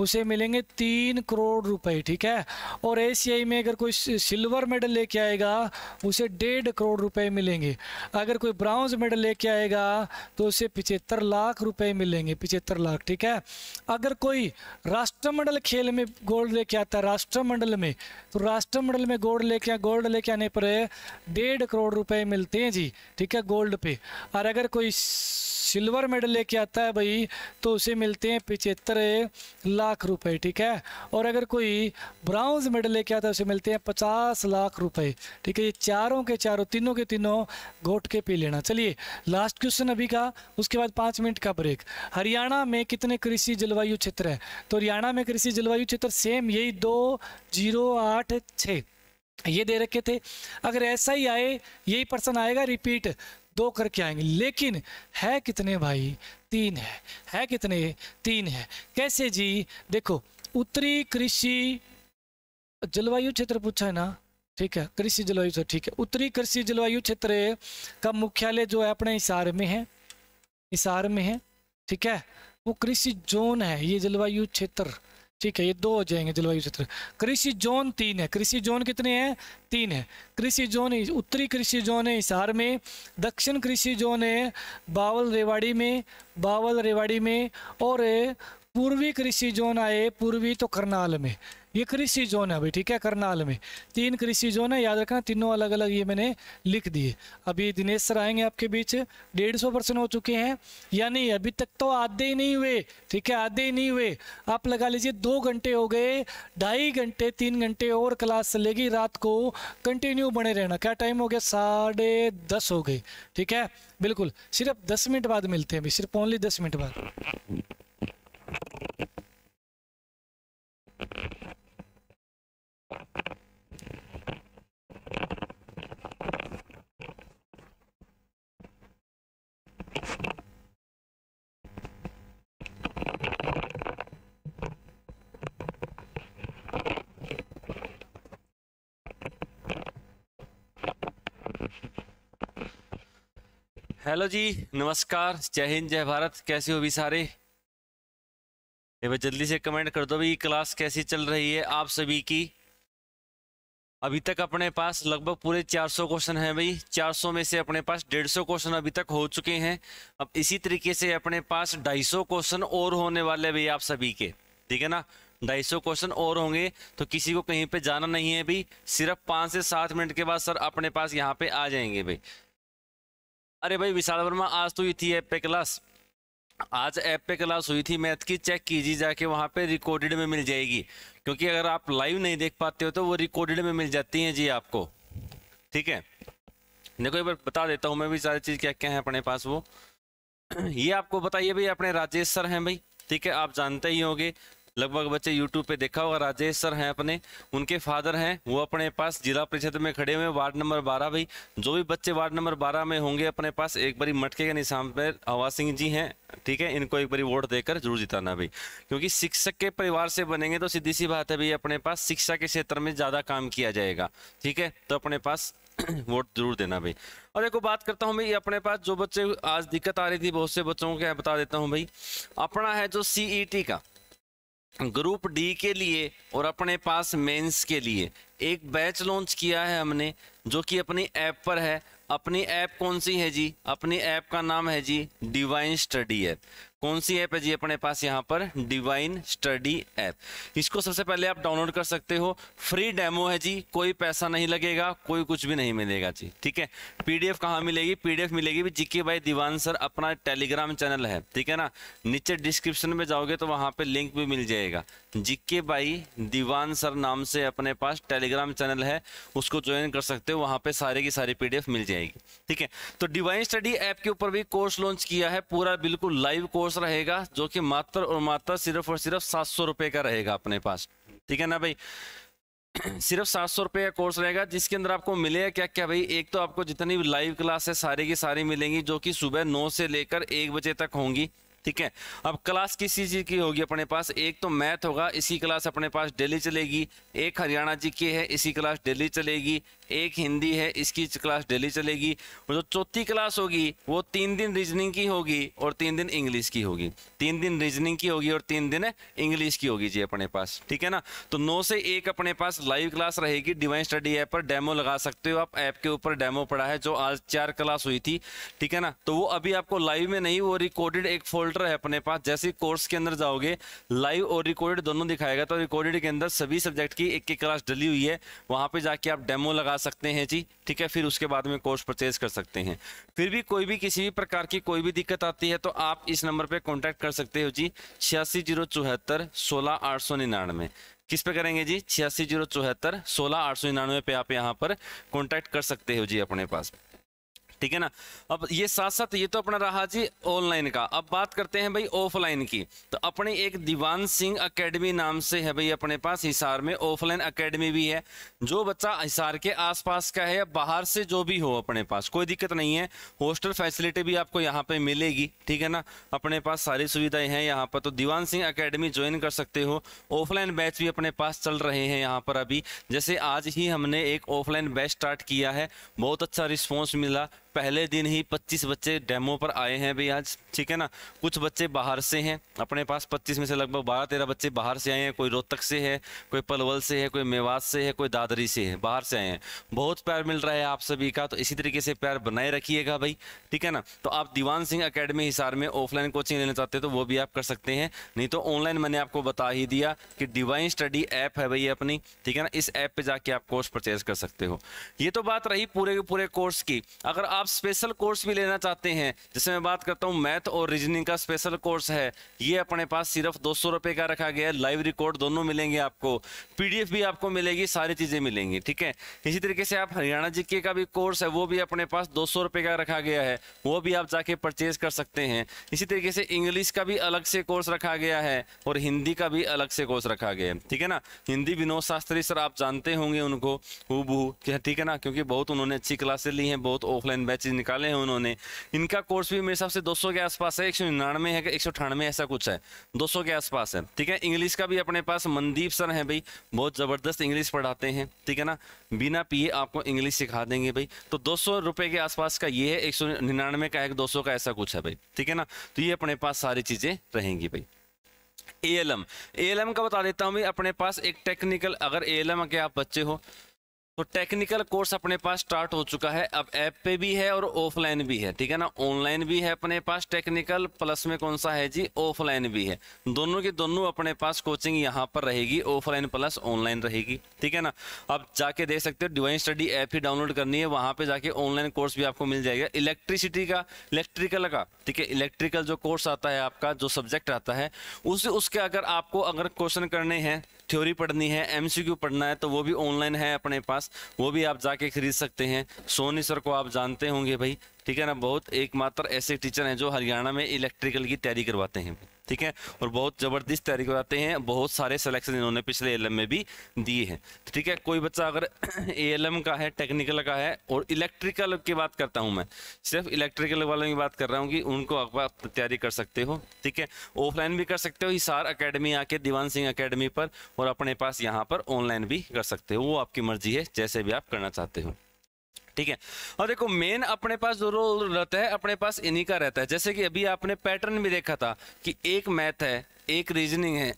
उसे मिलेंगे तीन करोड़ रुपए ठीक है और एशियाई में अगर कोई सिल्वर मेडल लेके आएगा उसे डेढ़ करोड़ रुपए मिलेंगे अगर कोई ब्राउन्ज मेडल लेके आएगा तो उसे पिचहत्तर लाख रुपए मिलेंगे पिचहत्तर लाख ठीक है अगर कोई राष्ट्रमंडल खेल में गोल्ड लेके आता है राष्ट्रमंडल में तो राष्ट्रमंडल में गोल्ड लेके गोल्ड लेके आने पर डेढ़ करोड़ रुपए मिलते हैं जी ठीक है गोल्ड पे और अगर कोई सिल्वर मेडल लेके आता है भाई तो उसे मिलते हैं पिचहत्तर लाख रुपए ठीक है और अगर कोई ब्राउन्ज मेडल लेके आता है उसे मिलते हैं पचास लाख रुपए ठीक है ये चारों के चारों तीनों के तीनों घोट के पी लेना चलिए लास्ट क्वेश्चन अभी का उसके बाद पाँच मिनट का ब्रेक हरियाणा में कितने कृषि जलवायु क्षेत्र है तो हरियाणा में कृषि जलवायु क्षेत्र सेम यही दो जीरो आठ छः ये दे रखे थे अगर ऐसा ही आए यही पर्सन आएगा रिपीट दो करके आएंगे लेकिन है कितने भाई तीन है है कितने तीन है कैसे जी देखो उत्तरी कृषि जलवायु क्षेत्र पूछा है ना ठीक है कृषि जलवायु क्षेत्र ठीक है उत्तरी कृषि जलवायु क्षेत्र का मुख्यालय जो है अपने हिसार में है हिसार में है ठीक है वो कृषि जोन है ये जलवायु क्षेत्र ठीक है ये दो हो जाएंगे जलवायु क्षेत्र कृषि जोन तीन है कृषि जोन कितने हैं तीन है कृषि जोन उत्तरी कृषि जोन है हिसार में दक्षिण कृषि जोन है बावल रेवाड़ी में बावल रेवाड़ी में और पूर्वी कृषि जोन आए पूर्वी तो करनाल में ये कृषि जोन है अभी ठीक है करनाल में तीन कृषि जोन है याद रखना तीनों अलग अलग ये मैंने लिख दिए अभी दिनेश सर आएंगे आपके बीच डेढ़ सौ परसेंट हो चुके हैं यानी अभी तक तो आधे ही नहीं हुए ठीक है आधे ही नहीं हुए आप लगा लीजिए दो घंटे हो गए ढाई घंटे तीन घंटे और क्लास चलेगी रात को कंटिन्यू बने रहना क्या टाइम हो गया साढ़े दस हो गए ठीक है बिल्कुल सिर्फ दस मिनट बाद मिलते हैं अभी सिर्फ ओनली दस मिनट बाद हेलो जी नमस्कार जय हिंद जय भारत कैसे हो भी सारे ये भाई जल्दी से कमेंट कर दो भाई क्लास कैसी चल रही है आप सभी की अभी तक अपने पास लगभग पूरे 400 क्वेश्चन हैं भाई 400 में से अपने पास 150 क्वेश्चन अभी तक हो चुके हैं अब इसी तरीके से अपने पास 250 क्वेश्चन और होने वाले भाई आप सभी के ठीक है ना 250 क्वेश्चन और होंगे तो किसी को कहीं पे जाना नहीं है भाई सिर्फ पाँच से सात मिनट के बाद सर अपने पास यहाँ पे आ जाएंगे भाई अरे भाई विशाल वर्मा आज तो ये थी एप पे क्लास आज ऐप पे क्लास हुई थी मैथ की चेक कीजिए जाके वहाँ पे रिकॉर्डेड में मिल जाएगी क्योंकि अगर आप लाइव नहीं देख पाते हो तो वो रिकॉर्डेड में मिल जाती हैं जी आपको ठीक है देखो एक बार बता देता हूँ मैं भी सारी चीज़ क्या क्या है अपने पास वो ये आपको बताइए भाई अपने राजेश सर हैं भाई ठीक है आप जानते ही होंगे लगभग बच्चे यूट्यूब पे देखा होगा राजेश सर हैं अपने उनके फादर हैं वो अपने पास जिला परिषद में खड़े हुए वार्ड नंबर बारह भाई जो भी बच्चे वार्ड नंबर बारह में होंगे अपने पास एक बारी मटके के निशान पर हवा सिंह जी हैं ठीक है इनको एक बारी वोट देकर जरूर जिताना भाई क्योंकि शिक्षक के परिवार से बनेंगे तो सीधी सी बात है भाई अपने पास शिक्षा के क्षेत्र में ज़्यादा काम किया जाएगा ठीक है तो अपने पास वोट जरूर देना भाई और एक बात करता हूँ भाई अपने पास जो बच्चे आज दिक्कत आ रही थी बहुत से बच्चों के बता देता हूँ भाई अपना है जो सीई e का ग्रुप डी के लिए और अपने पास मेंस के लिए एक बैच लॉन्च किया है हमने जो कि अपनी ऐप पर है अपनी ऐप कौन सी है जी अपनी ऐप का नाम है जी डिवाइन स्टडी ऐप कौन सी ऐप है जी अपने पास यहाँ पर डिवाइन स्टडी ऐप इसको सबसे पहले आप डाउनलोड कर सकते हो फ्री डेमो है जी कोई पैसा नहीं लगेगा कोई कुछ भी नहीं मिलेगा जी ठीक है पीडीएफ कहाँ मिलेगी पीडीएफ मिलेगी भी जीके भाई दीवान सर अपना टेलीग्राम चैनल है ठीक है ना नीचे डिस्क्रिप्शन में जाओगे तो वहाँ पर लिंक भी मिल जाएगा जीके भाई दीवान सर नाम से अपने पास टेलीग्राम चैनल है उसको ज्वाइन कर सकते हो वहाँ पे सारे की सारी पी मिल जाएगी ठीक है तो डिवाइन स्टडी ऐप के ऊपर भी कोर्स लॉन्च किया है पूरा बिल्कुल लाइव कोर्स कोर्स रहेगा जो कि मात्र और मात्र सिर्फ और सिर्फ सात सौ रुपये का रहेगा अपने पास ठीक है ना भाई सिर्फ सात सौ रुपये का कोर्स रहेगा जिसके अंदर आपको मिलेगा क्या क्या भाई एक तो आपको जितनी भी लाइव क्लास है सारी की सारी मिलेंगी जो कि सुबह नौ से लेकर एक बजे तक होंगी ठीक है अब क्लास किसी चीज़ की होगी अपने पास एक तो मैथ होगा इसी क्लास अपने पास डेली चलेगी एक हरियाणा जी की है इसी क्लास डेली चलेगी एक हिंदी है इसकी क्लास डेली चलेगी और मतलब जो चौथी क्लास होगी वो तीन दिन रीजनिंग की होगी और तीन दिन इंग्लिश की होगी तीन दिन रीजनिंग की होगी और तीन दिन इंग्लिश की होगी जी अपने पास ठीक है ना तो नौ से एक अपने पास लाइव क्लास रहेगी डिवाइन स्टडी ऐप पर डेमो लगा सकते हो आप ऐप के ऊपर डेमो पड़ा है जो आज चार क्लास हुई थी ठीक है ना तो वो अभी आपको लाइव में नहीं वो रिकॉर्डेड एक फोल्डर है अपने पास जैसे कोर्स के अंदर जाओगे लाइव और रिकॉर्डेड दोनों दिखाएगा तो रिकॉर्डेड के अंदर सभी सब्जेक्ट की एक एक क्लास डली हुई है वहां पर जाके आप डेमो लगा सकते हैं जी ठीक है फिर उसके बाद में कोर्स परचेज कर सकते हैं फिर भी कोई भी किसी भी प्रकार की कोई भी दिक्कत आती है तो आप इस नंबर पे कांटेक्ट कर सकते हो जी छियासी जीरो चौहत्तर सोलह आठ सौ निन्यानवे किस पे करेंगे जी छियासी जीरो चौहत्तर सोलह आठ सौ निन्यानवे पे आप यहाँ पर कॉन्टैक्ट कर सकते हो जी अपने पास ठीक है ना अब ये साथ साथ ये तो अपना रहा जी ऑनलाइन का अब बात करते हैं भाई ऑफलाइन की तो अपने एक दीवान सिंह अकेडमी नाम से है भाई अपने पास हिसार में ऑफलाइन अकेडमी भी है जो बच्चा हिसार के आसपास का है या बाहर से जो भी हो अपने पास कोई दिक्कत नहीं है हॉस्टल फैसिलिटी भी आपको यहाँ पे मिलेगी ठीक है ना अपने पास सारी सुविधाएं हैं यहाँ पर तो दीवान सिंह अकेडमी ज्वाइन कर सकते हो ऑफलाइन बैच भी अपने पास चल रहे हैं यहाँ पर अभी जैसे आज ही हमने एक ऑफलाइन बैच स्टार्ट किया है बहुत अच्छा रिस्पॉन्स मिला पहले दिन ही 25 बच्चे डेमो पर आए हैं भाई आज ठीक है ना कुछ बच्चे बाहर से हैं अपने पास 25 में से लगभग बारह तेरह बच्चे बाहर से आए हैं कोई रोहतक से है कोई पलवल से है कोई मेवात से है कोई दादरी से है बाहर से आए हैं बहुत प्यार मिल रहा है आप सभी का तो इसी तरीके से प्यार बनाए रखिएगा भाई ठीक है ना तो आप दीवान सिंह अकेडमी हिसार में ऑफलाइन कोचिंग लेना चाहते हैं तो वो भी आप कर सकते हैं नहीं तो ऑनलाइन मैंने आपको बता ही दिया कि डिवाइन स्टडी ऐप है भाई अपनी ठीक है ना इस ऐप पर जाके आप कोर्स परचेज कर सकते हो ये तो बात रही पूरे के पूरे कोर्स की अगर आप आप स्पेशल कोर्स भी लेना चाहते हैं जैसे मैं बात करता हूँ मैथ और रीजनिंग का स्पेशल कोर्स है ये अपने पास सिर्फ दो सौ रुपये का रखा गया है लाइव रिकॉर्ड दोनों मिलेंगे आपको पीडीएफ भी आपको मिलेगी सारी चीज़ें मिलेंगी ठीक है इसी तरीके से आप हरियाणा जी का भी कोर्स है वो भी अपने पास दो सौ का रखा गया है वो भी आप जाके परचेज कर सकते हैं इसी तरीके से इंग्लिश का भी अलग से कोर्स रखा गया है और हिंदी का भी अलग से कोर्स रखा गया है ठीक है ना हिंदी विनोद शास्त्री सर आप जानते होंगे उनको हु ठीक है ना क्योंकि बहुत उन्होंने अच्छी क्लासेस ली हैं बहुत ऑफलाइन बैचेज निकाले हैं उन्होंने इनका कोर्स भी मेरे हिसाब से 200 के आसपास है एक सौ निन्यानवे है एक सौ अठानवे ऐसा कुछ है 200 के आसपास है ठीक है इंग्लिश का भी अपने पास मनदीप सर हैं भाई बहुत ज़बरदस्त इंग्लिश पढ़ाते हैं ठीक है ना बिना पिए आपको इंग्लिश सिखा देंगे भाई तो दो सौ के आसपास का ये है एक सौ का है दो का ऐसा कुछ है भाई ठीक है ना तो ये अपने पास सारी चीज़ें रहेंगी भाई ए एल का बता देता हूँ भाई अपने पास एक टेक्निकल अगर ए के आप बच्चे हो तो टेक्निकल कोर्स अपने पास स्टार्ट हो चुका है अब ऐप पे भी है और ऑफलाइन भी है ठीक है ना ऑनलाइन भी है अपने पास टेक्निकल प्लस में कौन सा है जी ऑफलाइन भी है दोनों के दोनों अपने पास कोचिंग यहाँ पर रहेगी ऑफलाइन प्लस ऑनलाइन रहेगी ठीक है ना अब जाके देख सकते हो डिवाइन स्टडी ऐप ही डाउनलोड करनी है वहाँ पर जाके ऑनलाइन कोर्स भी आपको मिल जाएगा इलेक्ट्रिसिटी का इलेक्ट्रिकल का ठीक है इलेक्ट्रिकल जो कोर्स आता है आपका जो सब्जेक्ट आता है उस उसके अगर आपको अगर क्वेश्चन करने हैं थ्योरी पढ़नी है एमसीक्यू पढ़ना है तो वो भी ऑनलाइन है अपने पास वो भी आप जाके खरीद सकते हैं सोनी सर को आप जानते होंगे भाई ठीक है ना बहुत एकमात्र ऐसे टीचर हैं जो हरियाणा में इलेक्ट्रिकल की तैयारी करवाते हैं ठीक है और बहुत ज़बरदस्त तैयारी कराते हैं बहुत सारे सिलेक्शन इन्होंने पिछले एल में भी दिए हैं तो ठीक है कोई बच्चा अगर ए का है टेक्निकल का है और इलेक्ट्रिकल की बात करता हूँ मैं सिर्फ इलेक्ट्रिकल वालों की बात कर रहा हूँ कि उनको आप तैयारी कर सकते हो ठीक है ऑफलाइन भी कर सकते हो हिसार अकेडमी आके दीवान सिंह अकेडमी पर और अपने पास यहाँ पर ऑनलाइन भी कर सकते हो वो आपकी मर्जी है जैसे भी आप करना चाहते हो ठीक है और देखो मेन अपने पास जो रोल रहता है अपने पास इन्हीं का रहता है जैसे कि अभी आपने पैटर्न भी देखा था कि एक मैथ है एक रीजनिंग है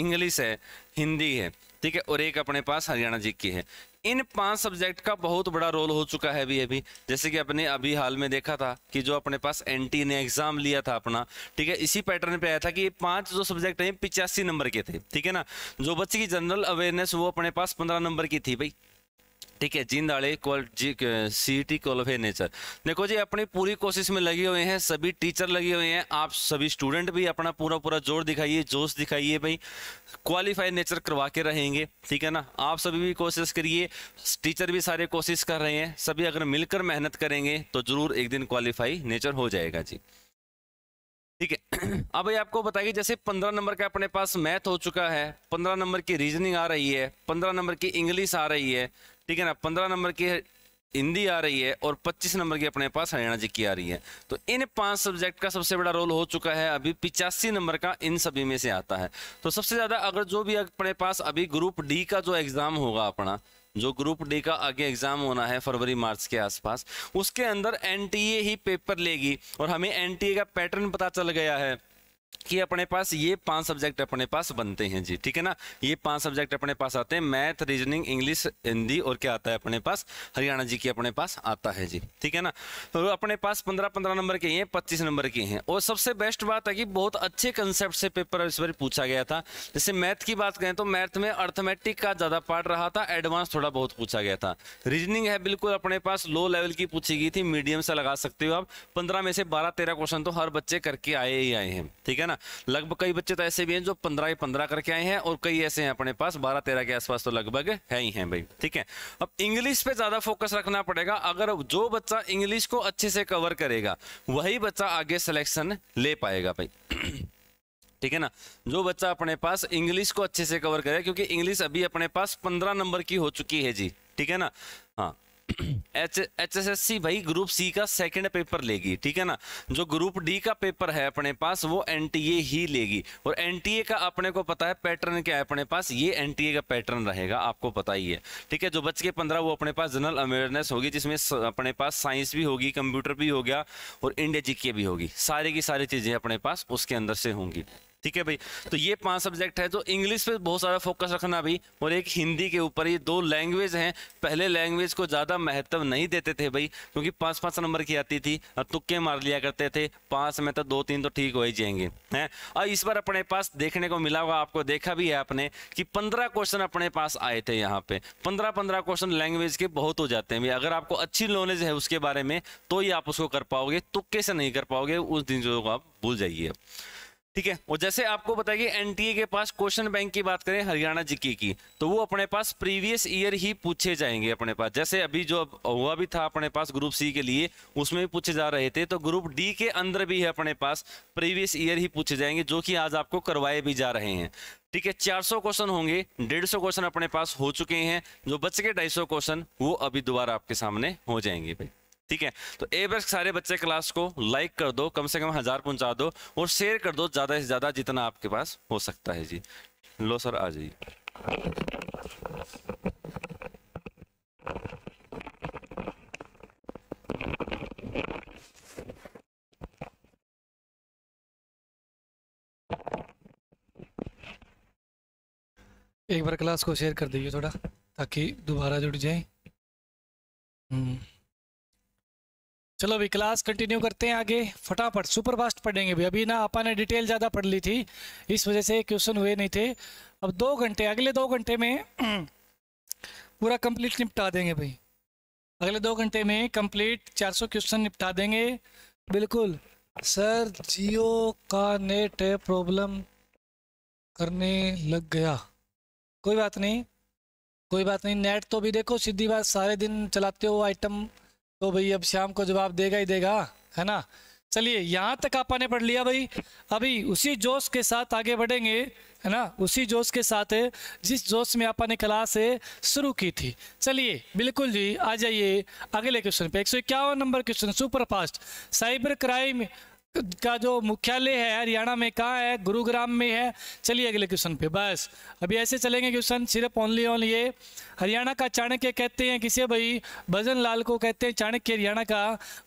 इंग्लिश है हिंदी है ठीक है और एक अपने पास हरियाणा जी की है इन पांच सब्जेक्ट का बहुत बड़ा रोल हो चुका है अभी अभी जैसे कि अपने अभी हाल में देखा था कि जो अपने पास एनटी ने एग्जाम लिया था अपना ठीक है इसी पैटर्न पे आया था कि ये पांच जो सब्जेक्ट हैं पिचासी नंबर के थे ठीक है ना जो बच्चे की जनरल अवेयरनेस वो अपने पास पंद्रह नंबर की थी भाई ठीक है जींद वाले सी टी क्वालिफाई नेचर देखो जी अपनी पूरी कोशिश में लगे हुए हैं सभी टीचर लगे हुए हैं आप सभी स्टूडेंट भी अपना पूरा पूरा जोर दिखाइए जोश दिखाइए भाई क्वालिफाई नेचर करवा के रहेंगे ठीक है ना आप सभी भी कोशिश करिए टीचर भी सारे कोशिश कर रहे हैं सभी अगर मिलकर मेहनत करेंगे तो जरूर एक दिन क्वालिफाई नेचर हो जाएगा जी ठीक है अब भाई आपको बताइए जैसे पंद्रह नंबर का अपने पास मैथ हो चुका है पंद्रह नंबर की रीजनिंग आ रही है पंद्रह नंबर की इंग्लिश आ रही है ठीक है ना पंद्रह नंबर की हिंदी आ रही है और पच्चीस नंबर की अपने पास हरियाणा जी की आ रही है तो इन पांच सब्जेक्ट का सबसे बड़ा रोल हो चुका है अभी पिचासी नंबर का इन सभी में से आता है तो सबसे ज्यादा अगर जो भी अपने पास अभी ग्रुप डी का जो एग्जाम होगा अपना जो ग्रुप डी का आगे एग्जाम होना है फरवरी मार्च के आसपास उसके अंदर एनटीए ही पेपर लेगी और हमें एनटीए का पैटर्न पता चल गया है कि अपने पास ये पांच सब्जेक्ट अपने पास बनते हैं जी ठीक है ना ये पांच सब्जेक्ट अपने पास आते हैं मैथ रीजनिंग इंग्लिश हिंदी और क्या आता है अपने पास हरियाणा जी के अपने पास आता है जी ठीक है ना तो अपने पास पंद्रह पंद्रह नंबर के हैं पच्चीस नंबर के हैं और सबसे बेस्ट बात है कि बहुत अच्छे कंसेप्ट से पेपर इस बार पूछा गया था जैसे मैथ की बात करें तो मैथ में अर्थमेटिक का ज़्यादा पार्ट रहा था एडवांस थोड़ा बहुत पूछा गया था रीजनिंग है बिल्कुल अपने पास लो लेवल की पूछी गई थी मीडियम से लगा सकते हो आप पंद्रह में से बारह तेरह क्वेश्चन तो हर बच्चे करके आए ही आए हैं ठीक है है ना लगभग कई बच्चे तो ऐसे भी हैं जो पंद्रह ही पंद्रह करके आए हैं और कई ऐसे हैं अपने पास बारह तेरह के आसपास तो लगभग है ही है भाई ठीक है अब इंग्लिश पे ज्यादा फोकस रखना पड़ेगा अगर जो बच्चा इंग्लिश को अच्छे से कवर करेगा वही बच्चा आगे सिलेक्शन ले पाएगा भाई ठीक है ना जो बच्चा अपने पास इंग्लिश को अच्छे से कवर करेगा क्योंकि इंग्लिश अभी अपने पास पंद्रह नंबर की हो चुकी है जी ठीक है ना हाँ H H S S C भाई ग्रुप सी का सेकंड पेपर लेगी ठीक है ना जो ग्रुप डी का पेपर है अपने पास वो एन ही लेगी और एन का अपने को पता है पैटर्न क्या है अपने पास ये एन का पैटर्न रहेगा आपको पता ही है ठीक है जो बच के पंद्रह वो अपने पास जनरल अवेयरनेस होगी जिसमें अपने पास साइंस भी होगी कंप्यूटर भी हो गया और इंडिया जी भी होगी सारी की सारी चीजें अपने पास उसके अंदर से होंगी ठीक है भाई तो ये पांच सब्जेक्ट है तो इंग्लिश पे बहुत सारा फोकस रखना भाई और एक हिंदी के ऊपर ये दो लैंग्वेज हैं पहले लैंग्वेज को ज़्यादा महत्व नहीं देते थे भाई क्योंकि पाँच पाँच नंबर की आती थी और तुक्के मार लिया करते थे पाँच में तो दो तीन तो ठीक हो ही जाएंगे हैं और इस बार अपने पास देखने को मिला होगा आपको देखा भी है आपने कि पंद्रह क्वेश्चन अपने पास आए थे यहाँ पे पंद्रह पंद्रह क्वेश्चन लैंग्वेज के बहुत हो जाते हैं भाई अगर आपको अच्छी नॉलेज है उसके बारे में तो ही आप उसको कर पाओगे तुक्के से नहीं कर पाओगे उस दिन जो आप भूल जाइए ठीक है और जैसे आपको बताइए एनटीए के पास क्वेश्चन बैंक की बात करें हरियाणा जीके की तो वो अपने पास प्रीवियस ईयर ही पूछे जाएंगे अपने पास जैसे अभी जो हुआ भी था अपने पास ग्रुप सी के लिए उसमें भी पूछे जा रहे थे तो ग्रुप डी के अंदर भी है अपने पास प्रीवियस ईयर ही पूछे जाएंगे जो कि आज आपको करवाए भी जा रहे हैं ठीक है चार क्वेश्चन होंगे डेढ़ क्वेश्चन अपने पास हो चुके हैं जो बच के सौ क्वेश्चन वो अभी दोबारा आपके सामने हो जाएंगे भाई ठीक है तो ए बेस्ट सारे बच्चे क्लास को लाइक कर दो कम से कम हज़ार पहुंचा दो और शेयर कर दो ज़्यादा से ज़्यादा जितना आपके पास हो सकता है जी लो सर आ जाइए एक बार क्लास को शेयर कर दीजिए थोड़ा ताकि दोबारा जुड़ जाए हम्म। चलो अभी क्लास कंटिन्यू करते हैं आगे फटाफट सुपर फास्ट पढ़ेंगे भी अभी ना आपा ने डिटेल ज़्यादा पढ़ ली थी इस वजह से क्वेश्चन हुए नहीं थे अब दो घंटे अगले दो घंटे में पूरा कंप्लीट निपटा देंगे भाई अगले दो घंटे में कंप्लीट 400 क्वेश्चन निपटा देंगे बिल्कुल सर जियो का नेट प्रॉब्लम करने लग गया कोई बात नहीं कोई बात नहीं नेट तो भी देखो सीधी बात सारे दिन चलाते हो आइटम तो भाई अब शाम को जवाब देगा ही देगा है ना चलिए यहाँ तक आप ने पढ़ लिया भाई अभी उसी जोश के साथ आगे बढ़ेंगे है ना उसी जोश के साथ जिस जोश में आप ने क्लास शुरू की थी चलिए बिल्कुल जी आ जाइए अगले क्वेश्चन पे एक सौ इक्यावन number question super fast cyber crime का जो मुख्यालय है हरियाणा में कहाँ है गुरुग्राम में है चलिए अगले क्वेश्चन पे बस अभी ऐसे चलेंगे क्वेश्चन सिर्फ ओनली ओनली ये हरियाणा का चाणक्य कहते हैं किसे भाई भजन लाल को कहते हैं चाणक्य हरियाणा का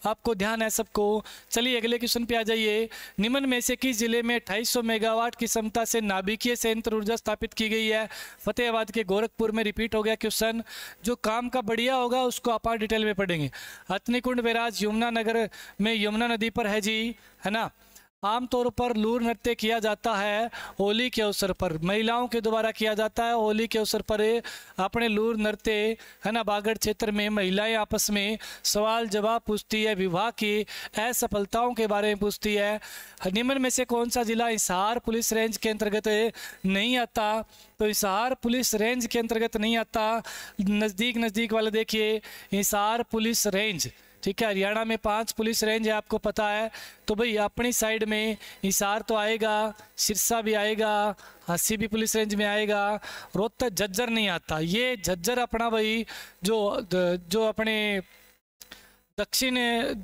आपको ध्यान है सबको चलिए अगले क्वेश्चन पे आ जाइए निम्न में से किस जिले में 2800 मेगावाट की क्षमता से नाभिकीय संयंत्र ऊर्जा स्थापित की गई है फतेहाबाद के गोरखपुर में रिपीट हो गया क्वेश्चन जो काम का बढ़िया होगा उसको आप डिटेल में पढ़ेंगे अतनिकुंड बैराज यमुना नगर में यमुना नदी पर है जी है ना आमतौर पर लूर नृत्य किया जाता है होली के अवसर पर महिलाओं के द्वारा किया जाता है होली के अवसर पर अपने लूर नृत्य है ना बागड़ क्षेत्र में महिलाएं आपस में सवाल जवाब पूछती है विवाह की असफलताओं के बारे में पूछती है निम्न में से कौन सा जिला इसहार तो पुलिस रेंज के अंतर्गत नहीं आता तो इसहार पुलिस रेंज के अंतर्गत नहीं आता नज़दीक नज़दीक वाला देखिए इसहार पुलिस रेंज ठीक है हरियाणा में पांच पुलिस रेंज है आपको पता है तो भाई अपनी साइड में हिसार तो आएगा सिरसा भी आएगा हसी भी पुलिस रेंज में आएगा रोहतक झज्जर नहीं आता ये झज्जर अपना भाई जो जो अपने दक्षिण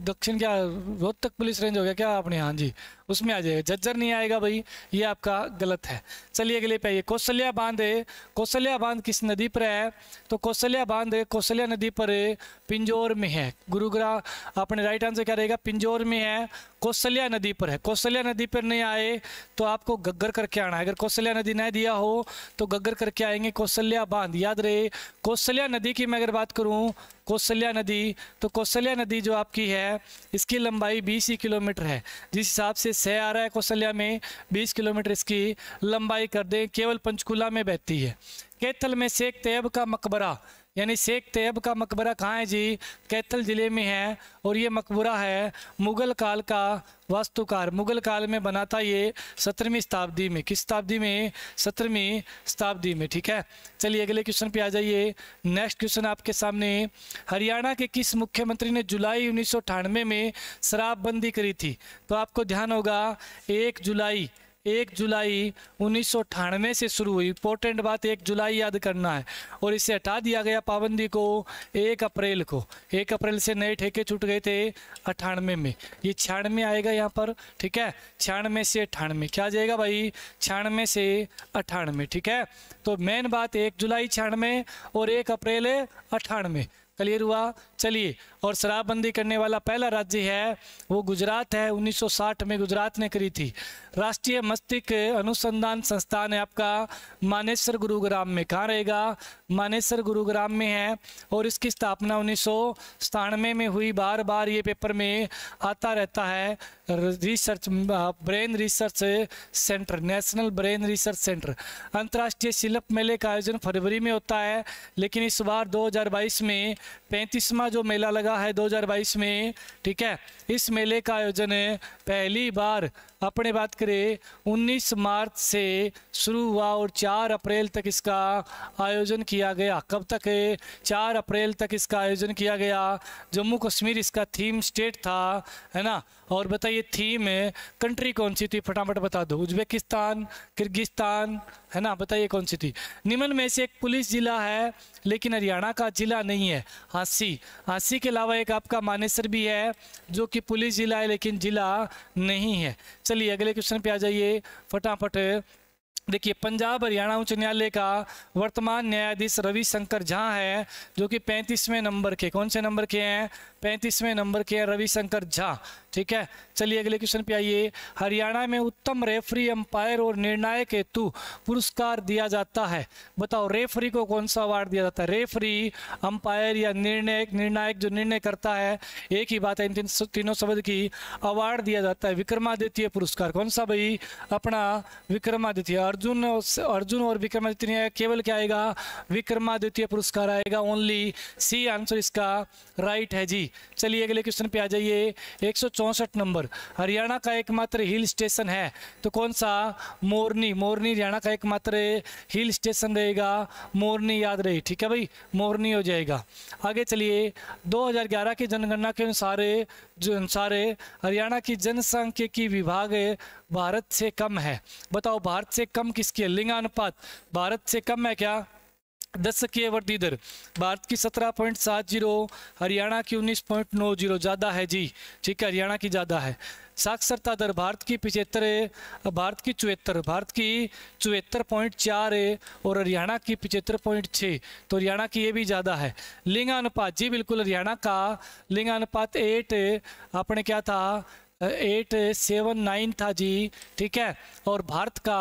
दक्षिण क्या रोहतक पुलिस रेंज हो गया क्या अपने हाँ जी उसमें आ जाएगा जज्जर नहीं आएगा भाई ये आपका गलत है चलिए अगले पे आइए कौशल्या बांध कौशल्या बांध किस नदी पर है तो कौशल्या बांध कौशल्या नदी पर पिंजोर में है गुरुग्राह आपने राइट आंसर क्या रहेगा पिंजोर में है कौशल्या नदी पर है कौशल्या नदी पर नहीं आए तो आपको गग्गर करके आना है अगर कौशल्या नदी नहीं दिया हो तो गग्गर करके आएंगे कौशल्या बांध याद रहे कौशल्या नदी की मैं अगर बात करूँ कौशल्या नदी तो कौशल्या नदी जो आपकी है इसकी लंबाई बीस किलोमीटर है जिस हिसाब से से आ रहा है कौशल्या में 20 किलोमीटर इसकी लंबाई कर दें केवल पंचकुला में बहती है केथल में शेख तैयब का मकबरा यानी शेख तैयब का मकबरा कहाँ है जी कैथल ज़िले में है और ये मकबरा है मुग़ल काल का वास्तुकार मुग़ल काल में बना था ये सत्रहवीं शताब्दी में किस शताब्दी में सत्रहवीं शताब्दी में ठीक है चलिए अगले क्वेश्चन पे आ जाइए नेक्स्ट क्वेश्चन आपके सामने हरियाणा के किस मुख्यमंत्री ने जुलाई उन्नीस में शराबबंदी करी थी तो आपको ध्यान होगा एक जुलाई एक जुलाई उन्नीस से शुरू हुई इंपॉर्टेंट बात एक जुलाई याद करना है और इसे हटा दिया गया पाबंदी को एक अप्रैल को एक अप्रैल से नए ठेके छूट गए थे अठानवे में ये छियानवे आएगा यहाँ पर ठीक है छियानवे से अठानवे क्या जाएगा भाई छियानवे से अठानवे ठीक है तो मेन बात एक जुलाई छियानवे और एक अप्रैल अठानवे क्लियर हुआ चलिए और शराबबंदी करने वाला पहला राज्य है वो गुजरात है 1960 में गुजरात ने करी थी राष्ट्रीय मस्तिष्क अनुसंधान संस्थान है आपका मानेसर गुरुग्राम में कहाँ रहेगा मानेसर गुरुग्राम में है और इसकी स्थापना उन्नीस में हुई बार बार ये पेपर में आता रहता है research brain research centre national brain research centre अंतर्राष्ट्रीय शिल्प मेले का आयोजन फरवरी में होता है लेकिन इस बार 2022 में पैंतीसवा जो मेला लगा है 2022 में ठीक है इस मेले का आयोजन पहली बार अपने बात करें 19 मार्च से शुरू हुआ और 4 अप्रैल तक इसका आयोजन किया गया कब तक है 4 अप्रैल तक इसका आयोजन किया गया जम्मू कश्मीर इसका थीम स्टेट था है ना और बताइए थीम है कंट्री कौन सी थी फटाफट बता दो उज्बेकिस्तान किर्गिस्तान है ना बताइए कौन सी थी निम्न में से एक पुलिस जिला है लेकिन हरियाणा का जिला नहीं है हाँसी हाँसी के अलावा एक आपका मानेसर भी है जो कि पुलिस जिला है लेकिन जिला नहीं है चलिए अगले क्वेश्चन पे आ जाइए फटाफट देखिए पंजाब हरियाणा उच्च न्यायालय का वर्तमान न्यायाधीश रविशंकर झा है जो कि पैंतीसवें नंबर के कौन से नंबर के हैं पैंतीसवें नंबर के हैं रविशंकर झा ठीक है चलिए अगले क्वेश्चन पे आइए हरियाणा में उत्तम रेफरी अंपायर और निर्णायक हेतु पुरस्कार दिया जाता है बताओ रेफरी को कौन सा अवार्ड दिया जाता है रेफरी अंपायर या निर्णायक निर्णायक जो निर्णय करता है एक ही बात है इन तीनों शब्द की अवार्ड दिया जाता है विक्रमादित्य पुरस्कार कौन सा भाई अपना विक्रमादित्य अर्जुन अर्जुन और विक्रमादित्य केवल क्या आएगा विक्रमादित्य पुरस्कार आएगा ओनली सी आंसर इसका राइट है जी चलिए अगले क्वेश्चन पे आ जाइए एक चौंसठ नंबर हरियाणा का एकमात्र हिल स्टेशन है तो कौन सा मोरनी मोरनी हरियाणा का एकमात्र हिल स्टेशन रहेगा मोरनी याद रहे ठीक है भाई मोरनी हो जाएगा आगे चलिए 2011 की जनगणना के अनुसार जो अनुसार हरियाणा की जनसंख्या की विभाग भारत से कम है बताओ भारत से कम किसकी है लिंगानुपात भारत से कम है क्या दस के वर्द इधर भारत की सत्रह पॉइंट सात जीरो हरियाणा की उन्नीस पॉइंट नौ जीरो ज़्यादा है जी ठीक है हरियाणा की ज़्यादा है साक्षरता दर भारत की पिचहत्तर भारत की चौहत्तर भारत की चौहत्तर पॉइंट चार और हरियाणा की पिचहत्तर पॉइंट छः तो हरियाणा की ये भी ज़्यादा है लिंगानुपात जी बिल्कुल हरियाणा का लिंगानुपात एट आपने क्या था एट सेवन नाइन था जी ठीक है और भारत का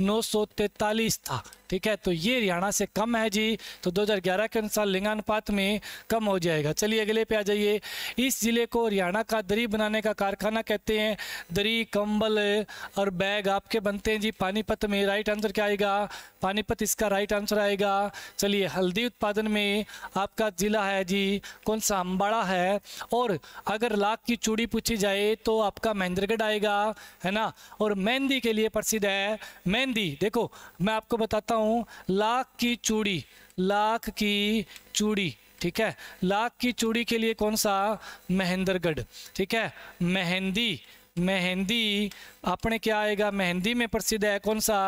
नौ सौ तैतालीस था ठीक है तो ये हरियाणा से कम है जी तो 2011 के अनुसार लिंगानुपात में कम हो जाएगा चलिए अगले पे आ जाइए इस ज़िले को हरियाणा का दरी बनाने का कारखाना कहते हैं दरी कंबल और बैग आपके बनते हैं जी पानीपत में राइट आंसर क्या आएगा पानीपत इसका राइट आंसर आएगा चलिए हल्दी उत्पादन में आपका ज़िला है जी कौन सा अम्बाड़ा है और अगर लाख की चूड़ी पूछी जाए तो आपका महेंद्रगढ़ आएगा है ना और मेहंदी के लिए प्रसिद्ध है मेहंदी देखो मैं आपको बताता बताता हूँ लाख की चूड़ी लाख की चूड़ी ठीक है लाख की चूड़ी के लिए कौन सा महेंद्रगढ़ ठीक है मेहंदी मेहंदी अपने क्या आएगा मेहंदी में प्रसिद्ध है कौन सा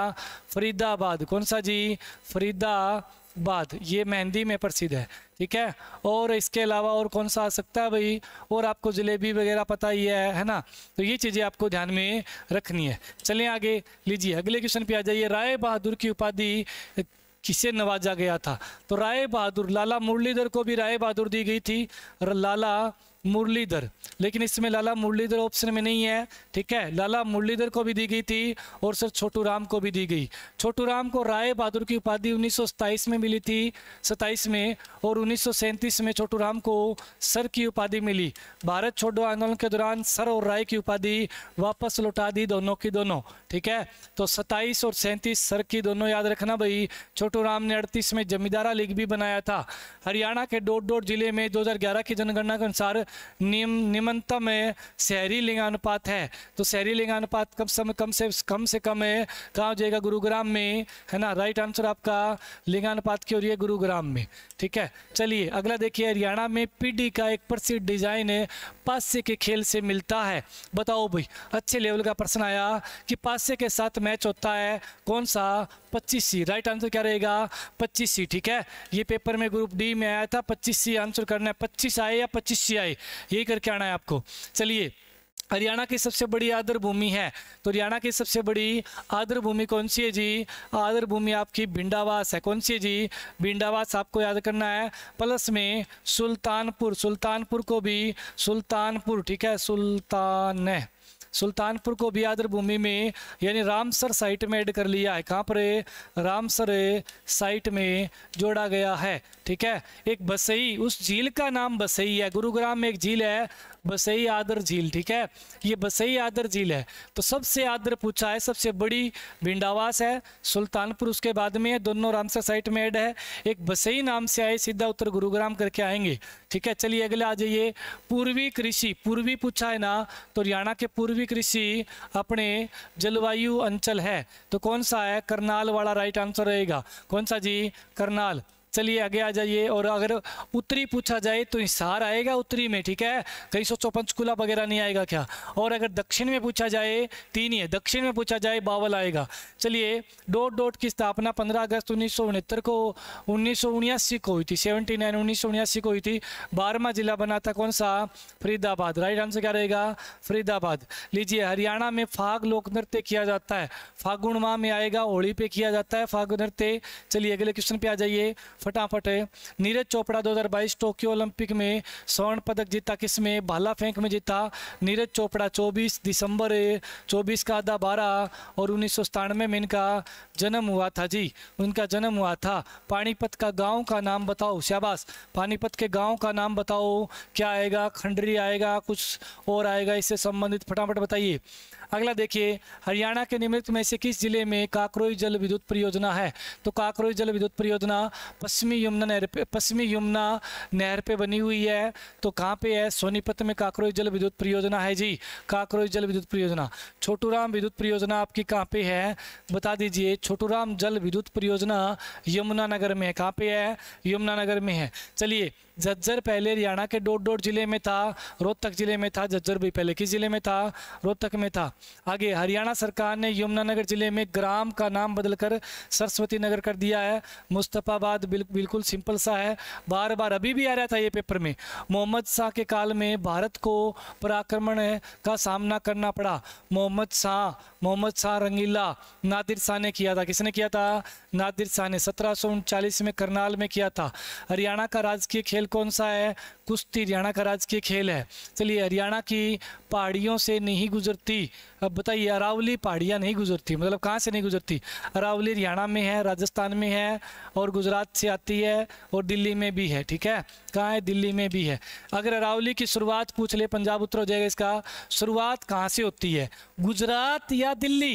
फरीदाबाद कौन सा जी फरीदा बाद ये मेहंदी में प्रसिद्ध है ठीक है और इसके अलावा और कौन सा आ सकता है भाई और आपको जलेबी वगैरह पता ही है है ना तो ये चीज़ें आपको ध्यान में रखनी है चलें आगे लीजिए अगले क्वेश्चन पे आ जाइए राय बहादुर की उपाधि किसे नवाजा गया था तो राय बहादुर लाला मुरलीधर को भी राय बहादुर दी गई थी लाला मुरलीधर लेकिन इसमें लाला मुरलीधर ऑप्शन में नहीं है ठीक है लाला मुरलीधर को भी दी गई थी और सर छोटू राम को भी दी गई छोटू राम को राय बहादुर की उपाधि उन्नीस में मिली थी सत्ताईस में और उन्नीस में छोटू राम को सर की उपाधि मिली भारत छोड़ो आंदोलन के दौरान सर और राय की उपाधि वापस लौटा दी दोनों की दोनों ठीक है तो सत्ताईस और सैंतीस सर की दोनों याद रखना भाई छोटू राम ने अड़तीस में जमींदारा लीग भी बनाया था हरियाणा के डोड डोड जिले में दो की जनगणना के अनुसार निम निम्नतम शहरी लिंगानुपात है तो शहरी लिंगानुपात कम से कम से कम से कम है कहाँ हो जाएगा गुरुग्राम में है ना राइट आंसर आपका लिंगानुपात की हो रही है गुरुग्राम में ठीक है चलिए अगला देखिए हरियाणा में पीडी का एक प्रसिद्ध डिजाइन है पास्य के खेल से मिलता है बताओ भाई अच्छे लेवल का प्रश्न आया कि पास्य के साथ मैच होता है कौन सा पच्चीस सी राइट आंसर क्या रहेगा पच्चीस सी ठीक है ये पेपर में ग्रुप डी में आया था पच्चीस सी आंसर करना है पच्चीस आए या पच्चीस सी आए यही करके आना है आपको चलिए हरियाणा की सबसे बड़ी आदर भूमि है तो हरियाणा की सबसे बड़ी आदर भूमि कौन सी है जी आदर भूमि आपकी भिंडावास है कौन सी है जी भिंडावास आपको याद करना है प्लस में सुल्तानपुर सुल्तानपुर को भी सुल्तानपुर ठीक है सुल्तान है सुल्तानपुर को भी आदर भूमि में यानी रामसर साइट में ऐड कर लिया है कहाँ पर रामसर साइट में जोड़ा गया है ठीक है एक बसई उस झील का नाम बसई है गुरुग्राम में एक झील है बसई आदर झील ठीक है ये बसई आदर झील है तो सबसे आदर पूछा है सबसे बड़ी भिंडावास है सुल्तानपुर उसके बाद में है दोनों रामसर साइट में एड है एक बसई नाम से आए सीधा उत्तर गुरुग्राम करके आएंगे ठीक है चलिए अगले आ जाइए पूर्वी कृषि पूर्वी पूछा है ना तो हरियाणा के पूर्वी कृषि अपने जलवायु अंचल है तो कौन सा है करनाल वाला राइट आंसर रहेगा कौन सा जी करनाल चलिए आगे आ जाइए और अगर उत्तरी पूछा जाए तो हिसार आएगा उत्तरी में ठीक है कहीं सौ पंचकुला वगैरह नहीं आएगा क्या और अगर दक्षिण में पूछा जाए तीन ही है दक्षिण में पूछा जाए बावल आएगा चलिए डॉट डॉट की स्थापना पंद्रह अगस्त उन्नीस को उन्नीस को हुई थी सेवनटी नाइन उन्नीस को हुई थी बारहवा जिला बना था कौन सा फरीदाबाद राइट आंसर क्या रहेगा फरीदाबाद लीजिए हरियाणा में फाग लोक नृत्य किया जाता है फागुण माह में आएगा होली पे किया जाता है फागुन नृत्य चलिए अगले क्वेश्चन पे आ जाइए फटाफट है नीरज चोपड़ा 2022 टोक्यो ओलंपिक में स्वर्ण पदक जीता किस में भाला फेंक में जीता नीरज चोपड़ा 24 दिसंबर चौबीस का आधा बारह और उन्नीस में इनका जन्म हुआ था जी उनका जन्म हुआ था पानीपत का गाँव का नाम बताओ शाबाश पानीपत के गाँव का नाम बताओ क्या आएगा खंडरी आएगा कुछ और आएगा इससे संबंधित फटाफट बताइए अगला देखिए हरियाणा के निमित्त में से किस जिले में काकरोई जल विद्युत परियोजना है तो काकरोई जल विद्युत परियोजना पश्चिमी यमुना नहर पे पश्चिमी यमुना नहर पे बनी हुई है तो कहाँ पे है सोनीपत में काकरोई जल विद्युत परियोजना है जी काकरोई जल विद्युत परियोजना राम विद्युत परियोजना आपकी कहाँ पे है बता दीजिए राम जल विद्युत परियोजना यमुनानगर में है कहाँ पे है यमुनानगर में है चलिए जज्जर पहले हरियाणा के डोड डोड जिले में था रोहतक जिले में था जज्जर भी पहले किस जिले में था रोहतक में था आगे हरियाणा सरकार ने यमुनानगर जिले में ग्राम का नाम बदलकर सरस्वती नगर कर दिया है मुस्तफ़ाबाद बिल, बिल्कुल सिंपल सा है बार बार अभी भी आ रहा था ये पेपर में मोहम्मद शाह के काल में भारत को पराक्रमण का सामना करना पड़ा मोहम्मद शाह मोहम्मद शाह रंगीला नादिर शाह ने किया था किसने किया था नादिर शाह ने सत्रह में करनाल में किया था हरियाणा का राजकीय खेल खेल कौन सा है कुश्ती हरियाणा का राजकीय खेल है चलिए हरियाणा की पहाड़ियों से नहीं गुजरती अब बताइए अरावली पहाड़ियाँ नहीं गुजरती मतलब कहाँ से नहीं गुजरती अरावली हरियाणा में है राजस्थान में है और गुजरात से आती है और दिल्ली में भी है ठीक है कहाँ है दिल्ली में भी है अगर अरावली की शुरुआत पूछ ले पंजाब उत्तर हो जाएगा इसका शुरुआत कहाँ से होती है गुजरात या दिल्ली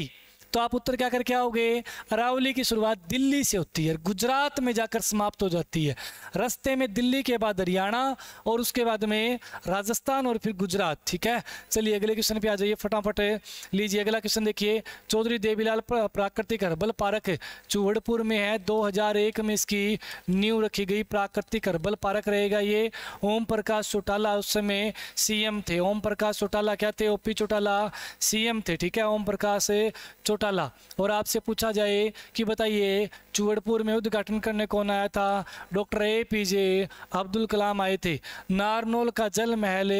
तो आप उत्तर क्या करके आओगे अरावली की शुरुआत दिल्ली से होती है गुजरात में जाकर समाप्त हो जाती है रास्ते में दिल्ली के बाद हरियाणा और उसके बाद में राजस्थान और फिर गुजरात ठीक है चलिए अगले क्वेश्चन पे आ जाइए फटाफट लीजिए अगला क्वेश्चन देखिए चौधरी देवीलाल प्राकृतिक हर्बल पार्क चूहड़पुर में है दो में इसकी न्यू रखी गई प्राकृतिक हर्बल पार्क रहेगा ये ओम प्रकाश चौटाला उस समय सीएम थे ओम प्रकाश चौटाला क्या थे ओपी चौटाला सीएम थे ठीक है ओम प्रकाश चौटाला घोटाला और आपसे पूछा जाए कि बताइए चूहड़पुर में उद्घाटन करने कौन आया था doctor A P J Abdul Kalam आए थे नारनोल का जल महल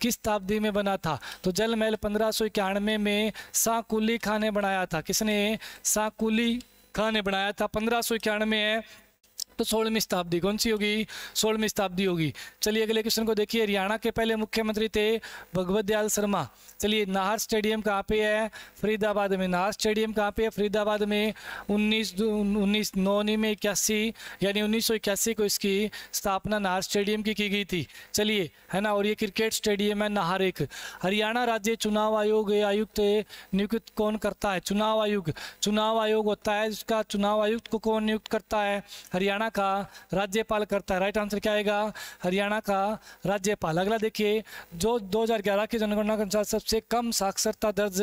किस शताब्दी में बना था तो जल महल पंद्रह सौ इक्यानवे में साकुली खाने ने बनाया था किसने साकुली खाने ने बनाया था पंद्रह सौ इक्यानवे है तो सोलहवीं शताब्दी कौन सी होगी सोलहवीं शताब्दी होगी चलिए अगले क्वेश्चन को देखिए हरियाणा के पहले मुख्यमंत्री थे भगवत दयाल शर्मा चलिए नाहर स्टेडियम कहाँ पे है फरीदाबाद में नाहर स्टेडियम कहाँ पे है फरीदाबाद में उन्नीस उन्नीस नौनी में इक्यासी यानी उन्नीस को इसकी स्थापना नाहर स्टेडियम की की गई थी चलिए है ना और ये क्रिकेट स्टेडियम है नाहर एक हरियाणा राज्य चुनाव आयोग आयुक्त नियुक्त कौन करता है चुनाव आयोग चुनाव आयोग होता है जिसका चुनाव आयुक्त को कौन नियुक्त करता है हरियाणा का राज्यपाल करता है राइट आंसर क्या आएगा हरियाणा का राज्यपाल अगला देखिए जो 2011 की जनगणना के अनुसार सबसे कम साक्षरता दर्ज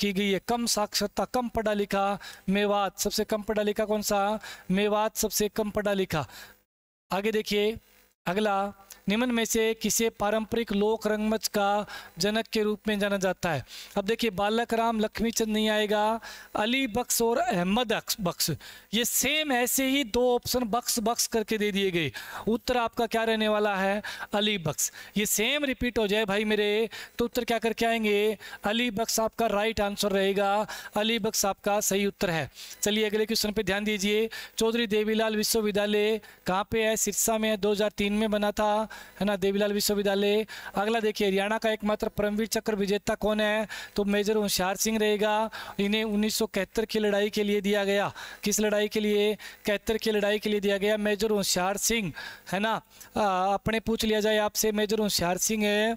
की गई है कम साक्षरता कम पढ़ा लिखा मेवात सबसे कम पढ़ा लिखा कौन सा मेवात सबसे कम पढ़ा लिखा आगे देखिए अगला निम्न में से किसे पारंपरिक लोक रंगमंच का जनक के रूप में जाना जाता है अब देखिए बालक राम लक्ष्मी चंद नहीं आएगा अली बक्स और अहमद बक्स ये सेम ऐसे ही दो ऑप्शन बक्स बख्श करके दे दिए गए उत्तर आपका क्या रहने वाला है अली बक्स ये सेम रिपीट हो जाए भाई मेरे तो उत्तर क्या करके आएंगे अली बक्स आपका राइट आंसर रहेगा अली बक्स आपका सही उत्तर है चलिए अगले क्वेश्चन पर ध्यान दीजिए चौधरी देवीलाल विश्वविद्यालय कहाँ पे है सिरसा में है 2003 में बना था है ना देवीलाल विश्वविद्यालय अगला देखिए हरियाणा का एकमात्र परमवीर चक्र विजेता कौन है तो मेजर होशियार सिंह रहेगा इन्हें उन्नीस की लड़ाई के लिए दिया गया किस लड़ाई के लिए कहत्तर की लड़ाई के लिए दिया गया मेजर होशियार सिंह है ना आ, अपने पूछ लिया जाए आपसे मेजर होशियार सिंह है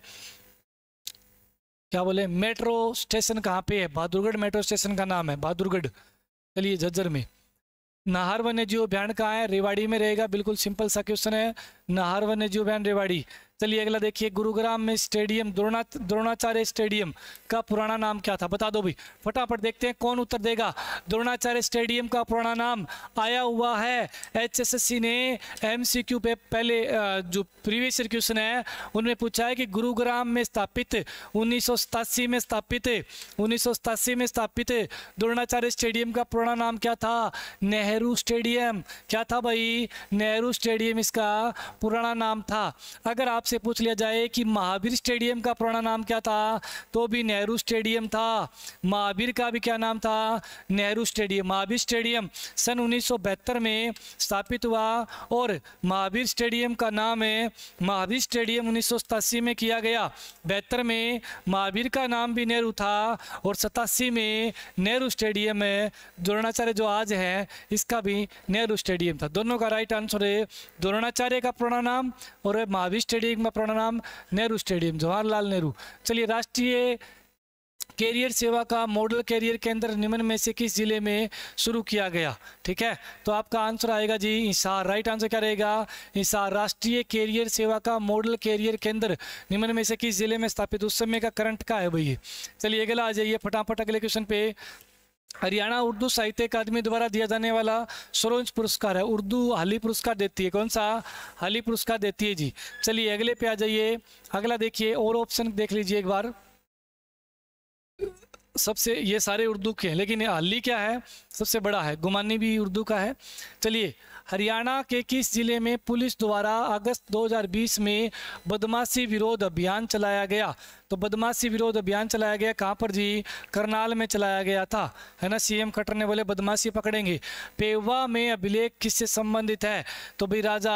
क्या बोले मेट्रो स्टेशन कहाँ पे है बहादुरगढ़ मेट्रो स्टेशन का नाम है बहादुरगढ़ चलिए झज्जर में नाहर वन्य जीव अभ्यारण कहाँ है रेवाड़ी में रहेगा बिल्कुल सिंपल सा क्वेश्चन है नाहर वन्य जीव अभ्यारण रेवाड़ी चलिए अगला देखिए गुरुग्राम में स्टेडियम द्रोणा द्रोणाचार्य स्टेडियम का पुराना नाम क्या था बता दो भी फटाफट देखते हैं कौन उत्तर देगा द्रोणाचार्य स्टेडियम का पुराना नाम आया हुआ है एचएसएससी ने एमसीक्यू पे पहले जो प्रीवियस क्वेश्चन है उनमें पूछा है कि गुरुग्राम में स्थापित उन्नीस में स्थापित उन्नीस में स्थापित द्रोणाचार्य स्टेडियम का पुराना नाम क्या था नेहरू स्टेडियम क्या था भाई नेहरू स्टेडियम इसका पुराना नाम था अगर आपसे आपसे पूछ लिया जाए कि महावीर स्टेडियम का पुराना नाम क्या था तो भी नेहरू स्टेडियम था महावीर का भी क्या नाम था नेहरू स्टेडियम महावीर स्टेडियम सन उन्नीस में स्थापित हुआ और महावीर स्टेडियम का नाम है महावीर स्टेडियम उन्नीस में किया गया बेहतर में महावीर का नाम भी नेहरू था और सतासी में नेहरू स्टेडियम है द्रोणाचार्य जो आज है इसका भी नेहरू स्टेडियम था दोनों का राइट आंसर है द्रोणाचार्य का पुराना नाम और महावीर स्टेडियम में प्रणाम नेहरू स्टेडियम जवाहरलाल नेहरू चलिए राष्ट्रीय कैरियर सेवा का मॉडल कैरियर केंद्र निम्न में से किस जिले में शुरू किया गया ठीक है तो आपका आंसर आएगा जी इशार राइट आंसर क्या रहेगा इशार राष्ट्रीय कैरियर सेवा का मॉडल कैरियर केंद्र निम्न में से किस जिले में स्थापित उस समय का करंट का है भैया चलिए अगला आ जाइए फटाफट अगले क्वेश्चन पे हरियाणा उर्दू साहित्य अकादमी द्वारा दिया जाने वाला सरोज पुरस्कार है उर्दू हाली पुरस्कार देती है कौन सा हाली पुरस्कार देती है जी चलिए अगले पे आ जाइए अगला देखिए और ऑप्शन देख लीजिए एक बार सबसे ये सारे उर्दू के हैं लेकिन हाली क्या है सबसे बड़ा है गुमानी भी उर्दू का है चलिए हरियाणा के किस जिले में पुलिस द्वारा अगस्त 2020 में बदमाशी विरोध अभियान चलाया गया तो बदमाशी विरोध अभियान चलाया गया कहाँ पर जी करनाल में चलाया गया था है ना सीएम खट्टर ने बोले बदमाशी पकड़ेंगे पेवा में अभिलेख किससे संबंधित है तो भाई राजा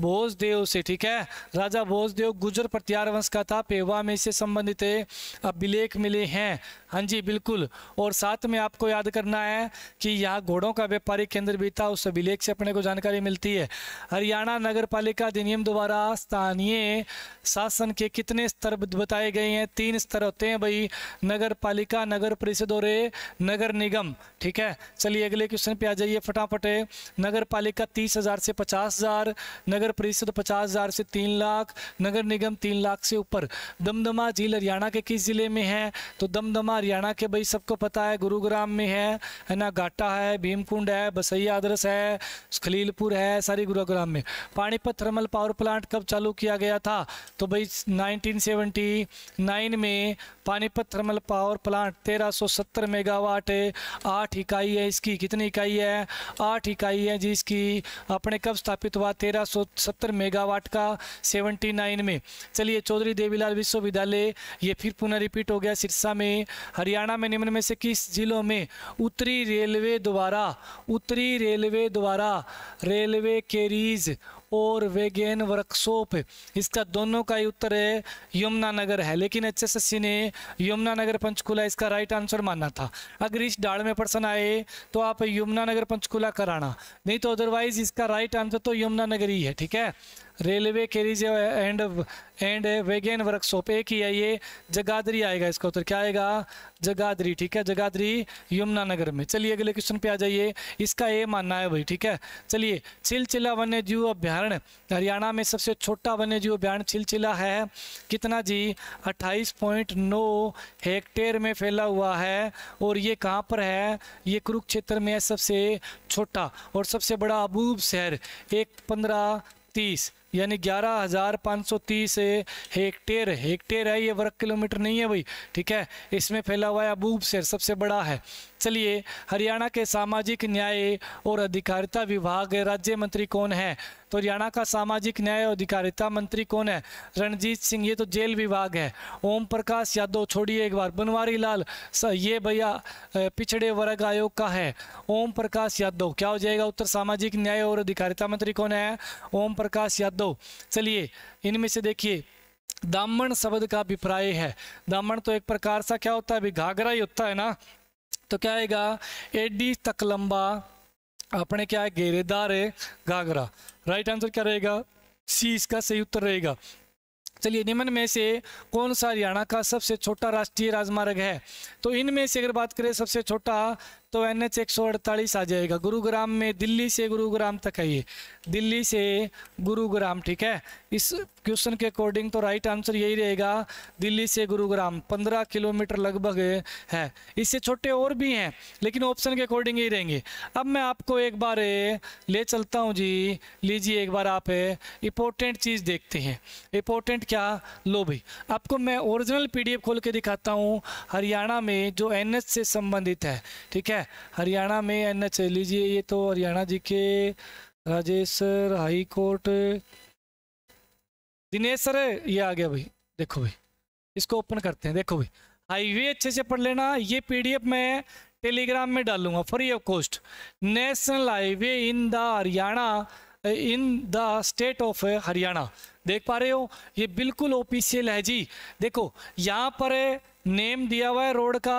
भोजदेव से ठीक है राजा भोजदेव गुजर प्रत्यार वंश का था पेवा में इससे संबंधित अभिलेख मिले हैं हाँ जी बिल्कुल और साथ में आपको याद करना है कि यहाँ घोड़ों का व्यापारिक केंद्र भी था उस अभिलेख से अपने को जानकारी मिलती है हरियाणा नगर पालिका अधिनियम द्वारा स्थानीय शासन के कितने स्तर बताए गए है तीन स्तर होते हैं भाई नगर पालिका नगर परिषद और नगर निगम ठीक है चलिए अगले क्वेश्चन पे आ जाइए फटाफट नगर पालिका तीस हज़ार से पचास हज़ार नगर परिषद पचास हज़ार से तीन लाख नगर निगम तीन लाख से ऊपर दमदमा झील हरियाणा के किस ज़िले में है तो दमदमा हरियाणा के भाई सबको पता है गुरुग्राम में है है ना घाटा है भीमकुंड है बसैया आदर्श है खलीलपुर है सारी गुरुग्राम में पानीपत थर्मल पावर प्लांट कब चालू किया गया था तो भाई 1970 नाइन में Panipat thermal power plant 1370 megawatt आठ इकाई है इसकी कितनी इकाई है आठ इकाई है जिसकी अपने कब स्थापित हुआ 1370 मेगावाट का 79 में चलिए चौधरी देवीलाल विश्वविद्यालय ये फिर पुनः रिपीट हो गया सिरसा में हरियाणा में निम्न में से किस जिलों में उत्तरी रेलवे द्वारा उत्तरी रेलवे द्वारा रेलवे केरीज और वेगेन वर्कशॉप इसका दोनों का ही उत्तर है यमुना नगर है लेकिन एच एस ने यमुना नगर पंचकूला इसका राइट आंसर माना था अगर इस डाल में पर्सन आए तो आप यमुना नगर पंचकूला कराना नहीं तो अदरवाइज इसका राइट आंसर तो यमुना नगर ही है ठीक है railway carriage and and wagon workshop एक ही है ये जगाधरी आएगा इसका उत्तर क्या आएगा जगाधरी ठीक है जगाधरी यमुना नगर में चलिए अगले क्वेश्चन पे आ जाइए इसका ये मानना है भाई ठीक है चलिए चिलचिला वन्य जीव अभ्यारण हरियाणा में सबसे छोटा वन्य जीव अभ्यारण्य चिलचिला है कितना जी नौ हेक्टेयर में फैला हुआ है और ये कहाँ पर है ये कुरुक्षेत्र में है सबसे छोटा और सबसे बड़ा अबूब शहर एक पंद्रह तीस यानी ग्यारह हज़ार पाँच सौ तीस हेक्टेयर हेक्टेयर है ये वर्ग किलोमीटर नहीं है भाई ठीक है इसमें फैला हुआ है अबूब शहर सबसे बड़ा है चलिए हरियाणा के सामाजिक न्याय और अधिकारिता विभाग राज्य मंत्री कौन है तो हरियाणा का सामाजिक न्याय और अधिकारिता मंत्री कौन है रणजीत सिंह ये तो जेल विभाग है ओम प्रकाश यादव छोड़िए एक बार बनवारी लाल ये भैया पिछड़े वर्ग आयोग का है ओम प्रकाश यादव क्या हो जाएगा उत्तर सामाजिक न्याय और अधिकारिता मंत्री कौन है ओम प्रकाश यादव चलिए इनमें से देखिए दामन शब्द का अभिप्राय है दामन तो एक प्रकार सा क्या होता है अभी घाघरा ही होता है ना तो क्या आएगा एडी तक लंबा अपने क्या है घेरेदार है घाघरा राइट आंसर क्या रहेगा सी इसका सही उत्तर रहेगा चलिए निम्न में से कौन सा हरियाणा का सबसे छोटा राष्ट्रीय राजमार्ग है तो इनमें से अगर बात करें सबसे छोटा तो एन एच एक सौ अड़तालीस आ जाएगा गुरुग्राम में दिल्ली से गुरुग्राम तक है ये दिल्ली से गुरुग्राम ठीक है इस क्वेश्चन के अकॉर्डिंग तो राइट आंसर यही रहेगा दिल्ली से गुरुग्राम पंद्रह किलोमीटर लगभग है इससे छोटे और भी हैं लेकिन ऑप्शन के अकॉर्डिंग यही रहेंगे अब मैं आपको एक बार ले चलता हूँ जी लीजिए एक बार आप इंपॉर्टेंट चीज़ देखते हैं इंपॉर्टेंट क्या लो भाई आपको मैं ओरिजिनल एफ खोल के दिखाता हूँ हरियाणा में जो एनएच से संबंधित है ठीक है हरियाणा में एन एच लीजिए ये तो हरियाणा जी के Rajesh sir high court Dinesh sir ये आ गया भाई देखो भाई इसको ओपन करते हैं देखो भाई हाईवे अच्छे से पढ़ लेना ये पीडीएफ मैं टेलीग्राम में डालूंगा free of cost national highway in the Haryana in the state of Haryana देख पा रहे हो ये बिल्कुल ओपीसीएल है जी देखो यहाँ पर नेम दिया हुआ है रोड का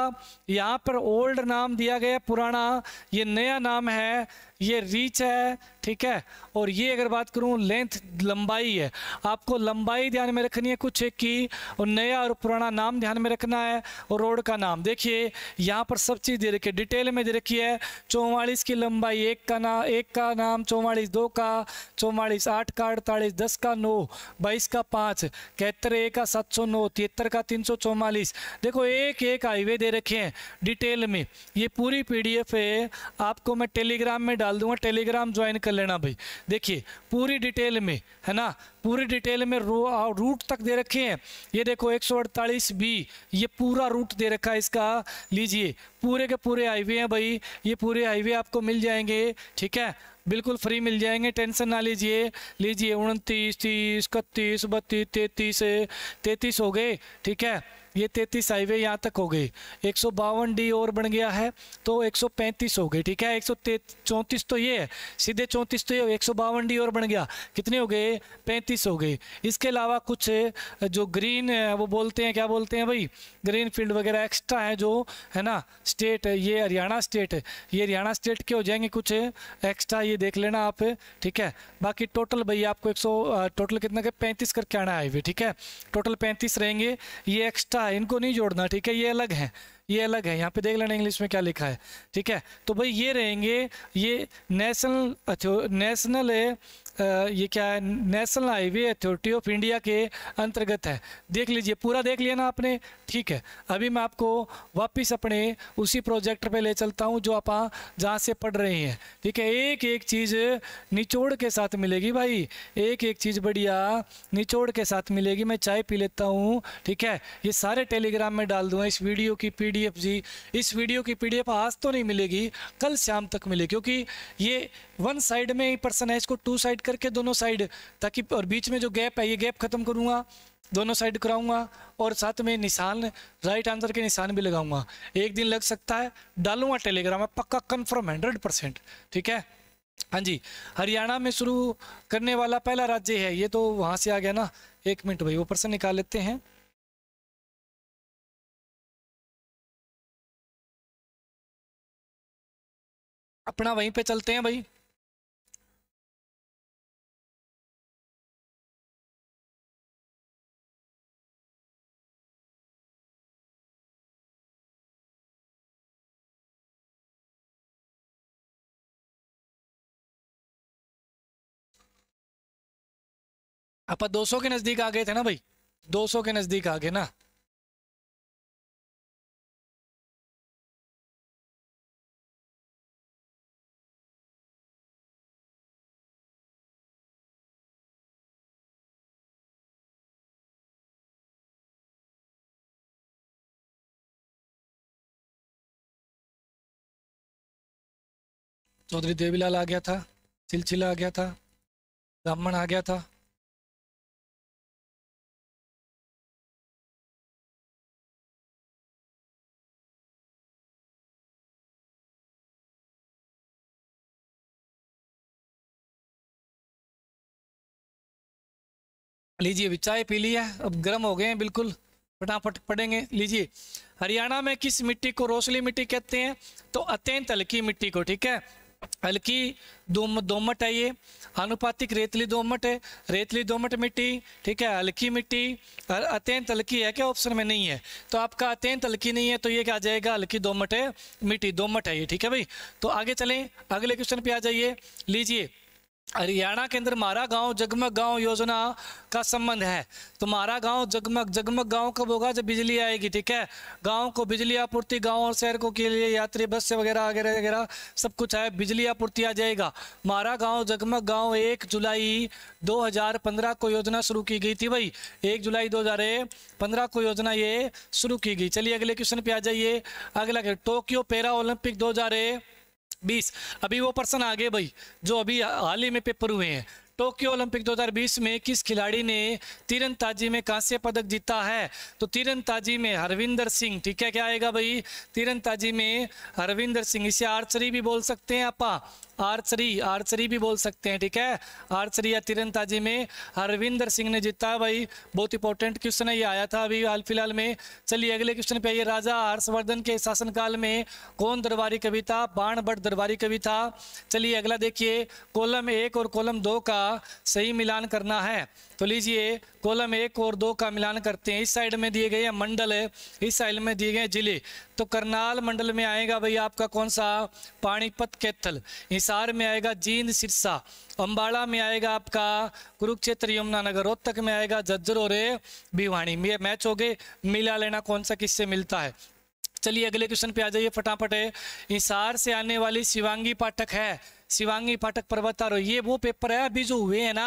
यहाँ पर ओल्ड नाम दिया गया पुराना ये नया नाम है ये रीच है ठीक है और ये अगर बात करूँ लेंथ लंबाई है आपको लंबाई ध्यान में रखनी है कुछ एक की और नया और पुराना नाम ध्यान में रखना है और रोड का नाम देखिए यहाँ पर सब चीज़ दे रखी है डिटेल में दे रखी है चौवालीस की लंबाई एक का नाम एक का नाम चौवालीस दो का चौवालीस आठ का अड़तालीस दस का नौ बाईस का पाँच कहत्तर एक का सात सौ नौ तिहत्तर का तीन सौ चौवालीस देखो एक एक हाईवे दे रखे हैं डिटेल में ये पूरी पी है आपको मैं टेलीग्राम में डाल डाल दूंगा टेलीग्राम ज्वाइन कर लेना भाई देखिए पूरी डिटेल में है ना पूरी डिटेल में रो रूट तक दे रखे हैं ये देखो एक बी ये पूरा रूट दे रखा है इसका लीजिए पूरे के पूरे हाईवे हैं भाई ये पूरे हाईवे आपको मिल जाएंगे ठीक है बिल्कुल फ्री मिल जाएंगे टेंशन ना लीजिए लीजिए उनतीस तीस इकतीस बत्तीस तैतीस तैतीस हो गए ठीक है ये तैतीस हाईवे यहाँ तक हो गए एक सौ बावन डी और बन गया है तो एक सौ पैंतीस हो गए ठीक है एक सौ तो ये है सीधे चौंतीस तो ये एक सौ बावन डी और बन गया कितने हो गए पैंतीस हो गए इसके अलावा कुछ जो ग्रीन वो बोलते हैं क्या बोलते हैं भाई ग्रीन फील्ड वगैरह एक्स्ट्रा है जो है ना स्टेट ये हरियाणा स्टेट ये हरियाणा स्टेट के हो जाएंगे कुछ एक्स्ट्रा ये देख लेना आप ठीक है बाकी टोटल भाई आपको एक सौ टोटल कितना के पैंतीस करके आना हाईवे ठीक है टोटल पैंतीस रहेंगे ये एक्स्ट्रा हाँ इनको नहीं जोड़ना ठीक है ये अलग है ये अलग है यहाँ पे देख लेना इंग्लिश में क्या लिखा है ठीक है तो भाई ये रहेंगे ये नेशनल अच्छा नेशनल ये क्या है national highway authority of India के अंतर्गत है देख लीजिए पूरा देख लिया ना आपने ठीक है अभी मैं आपको वापस अपने उसी प्रोजेक्ट पे ले चलता हूँ जो आप जहाँ से पढ़ रहे हैं ठीक है एक एक चीज़ निचोड़ के साथ मिलेगी भाई एक एक चीज़ बढ़िया निचोड़ के साथ मिलेगी मैं चाय पी लेता हूँ ठीक है ये सारे टेलीग्राम में डाल दूँगा इस वीडियो की पी जी इस वीडियो की पी आज तो नहीं मिलेगी कल शाम तक मिलेगी क्योंकि ये वन साइड में ही पर्सन है इसको टू साइड करके दोनों साइड ताकि और बीच में जो गैप है ये गैप ख़त्म करूँगा दोनों साइड कराऊंगा और साथ में निशान राइट आंसर के निशान भी लगाऊंगा एक दिन लग सकता है डालूंगा टेलीग्राम में पक्का कन्फर्म हंड्रेड परसेंट ठीक है हाँ जी हरियाणा में शुरू करने वाला पहला राज्य है ये तो वहाँ से आ गया ना एक मिनट भाई वो प्रश्न निकाल लेते हैं अपना वहीं पे चलते हैं भाई अपन 200 के नज़दीक आ गए थे ना भाई 200 के नज़दीक आ गए ना चौधरी देवीलाल आ गया था चिलचिला आ गया था ब्राह्मण आ गया था लीजिए अभी चाय पी लिया अब गर्म हो गए हैं बिल्कुल फटाफट पड़ेंगे लीजिए हरियाणा में किस मिट्टी को रोसली मिट्टी कहते हैं तो अत्यंत हल्की मिट्टी को ठीक है हल्की दोम दोमट है ये अनुपातिक रेतली दोमट है रेतली दोमट मिट्टी ठीक है हल्की मिट्टी अत्यंत हल्की है क्या ऑप्शन में नहीं है तो आपका अत्यंत हल्की नहीं है तो ये क्या आ जाएगा हल्की दोमट है मिट्टी दोमट है ये ठीक है भाई तो आगे चलें अगले क्वेश्चन पे आ जाइए लीजिए हरियाणा के अंदर मारा गांव जगमग गांव योजना का संबंध है तो मारा गांव जगमग जगमग गांव कब होगा जब बिजली आएगी ठीक है गांव को बिजली आपूर्ति गांव और शहर को के लिए यात्री बस से वगैरह वगैरह वगैरह सब कुछ है बिजली आपूर्ति आ जाएगा मारा गांव जगमग गांव एक जुलाई 2015 को योजना शुरू की गई थी भाई एक जुलाई दो को योजना ये शुरू की गई चलिए अगले क्वेश्चन पे आ जाइए अगला टोक्यो पैरा ओलंपिक दो बीस अभी वो पर्सन आ गए भाई जो अभी हाल ही में पेपर हुए हैं टोक्यो ओलंपिक 2020 में किस खिलाड़ी ने तीरंदाजी में कांस्य पदक जीता है तो तीरंदाजी में हरविंदर सिंह ठीक है क्या आएगा भाई तीरंदाजी में हरविंदर सिंह इसे आर्चरी भी बोल सकते हैं आपा आर्चरी आर्चरी भी बोल सकते हैं ठीक है आर्चरी या तीरंदाजी में हरविंदर सिंह ने जीता है भाई बहुत इंपॉर्टेंट क्वेश्चन है ये आया था अभी हाल फिलहाल में चलिए अगले क्वेश्चन पे आइए राजा हर्षवर्धन के शासनकाल में कौन दरबारी कविता बाण भट्ट दरबारी कविता चलिए अगला देखिए कॉलम एक और कॉलम दो का का सही मिलान करना है तो लीजिए कॉलम एक और दो का मिलान करते हैं इस साइड में दिए गए हैं मंडल इस साइड में दिए गए जिले तो करनाल मंडल में आएगा भैया आपका कौन सा पानीपत कैथल हिसार में आएगा जींद सिरसा अम्बाड़ा में आएगा आपका कुरुक्षेत्र यमुनानगर रोहतक में आएगा झज्जर और भिवाणी मैच हो गए मिला लेना कौन सा किससे मिलता है चलिए अगले क्वेश्चन पे आ जाइए फटाफट हिसार से आने वाली शिवांगी पाठक है शिवांगी पाठक पर्वतारोह ये वो पेपर है अभी जो हुए है ना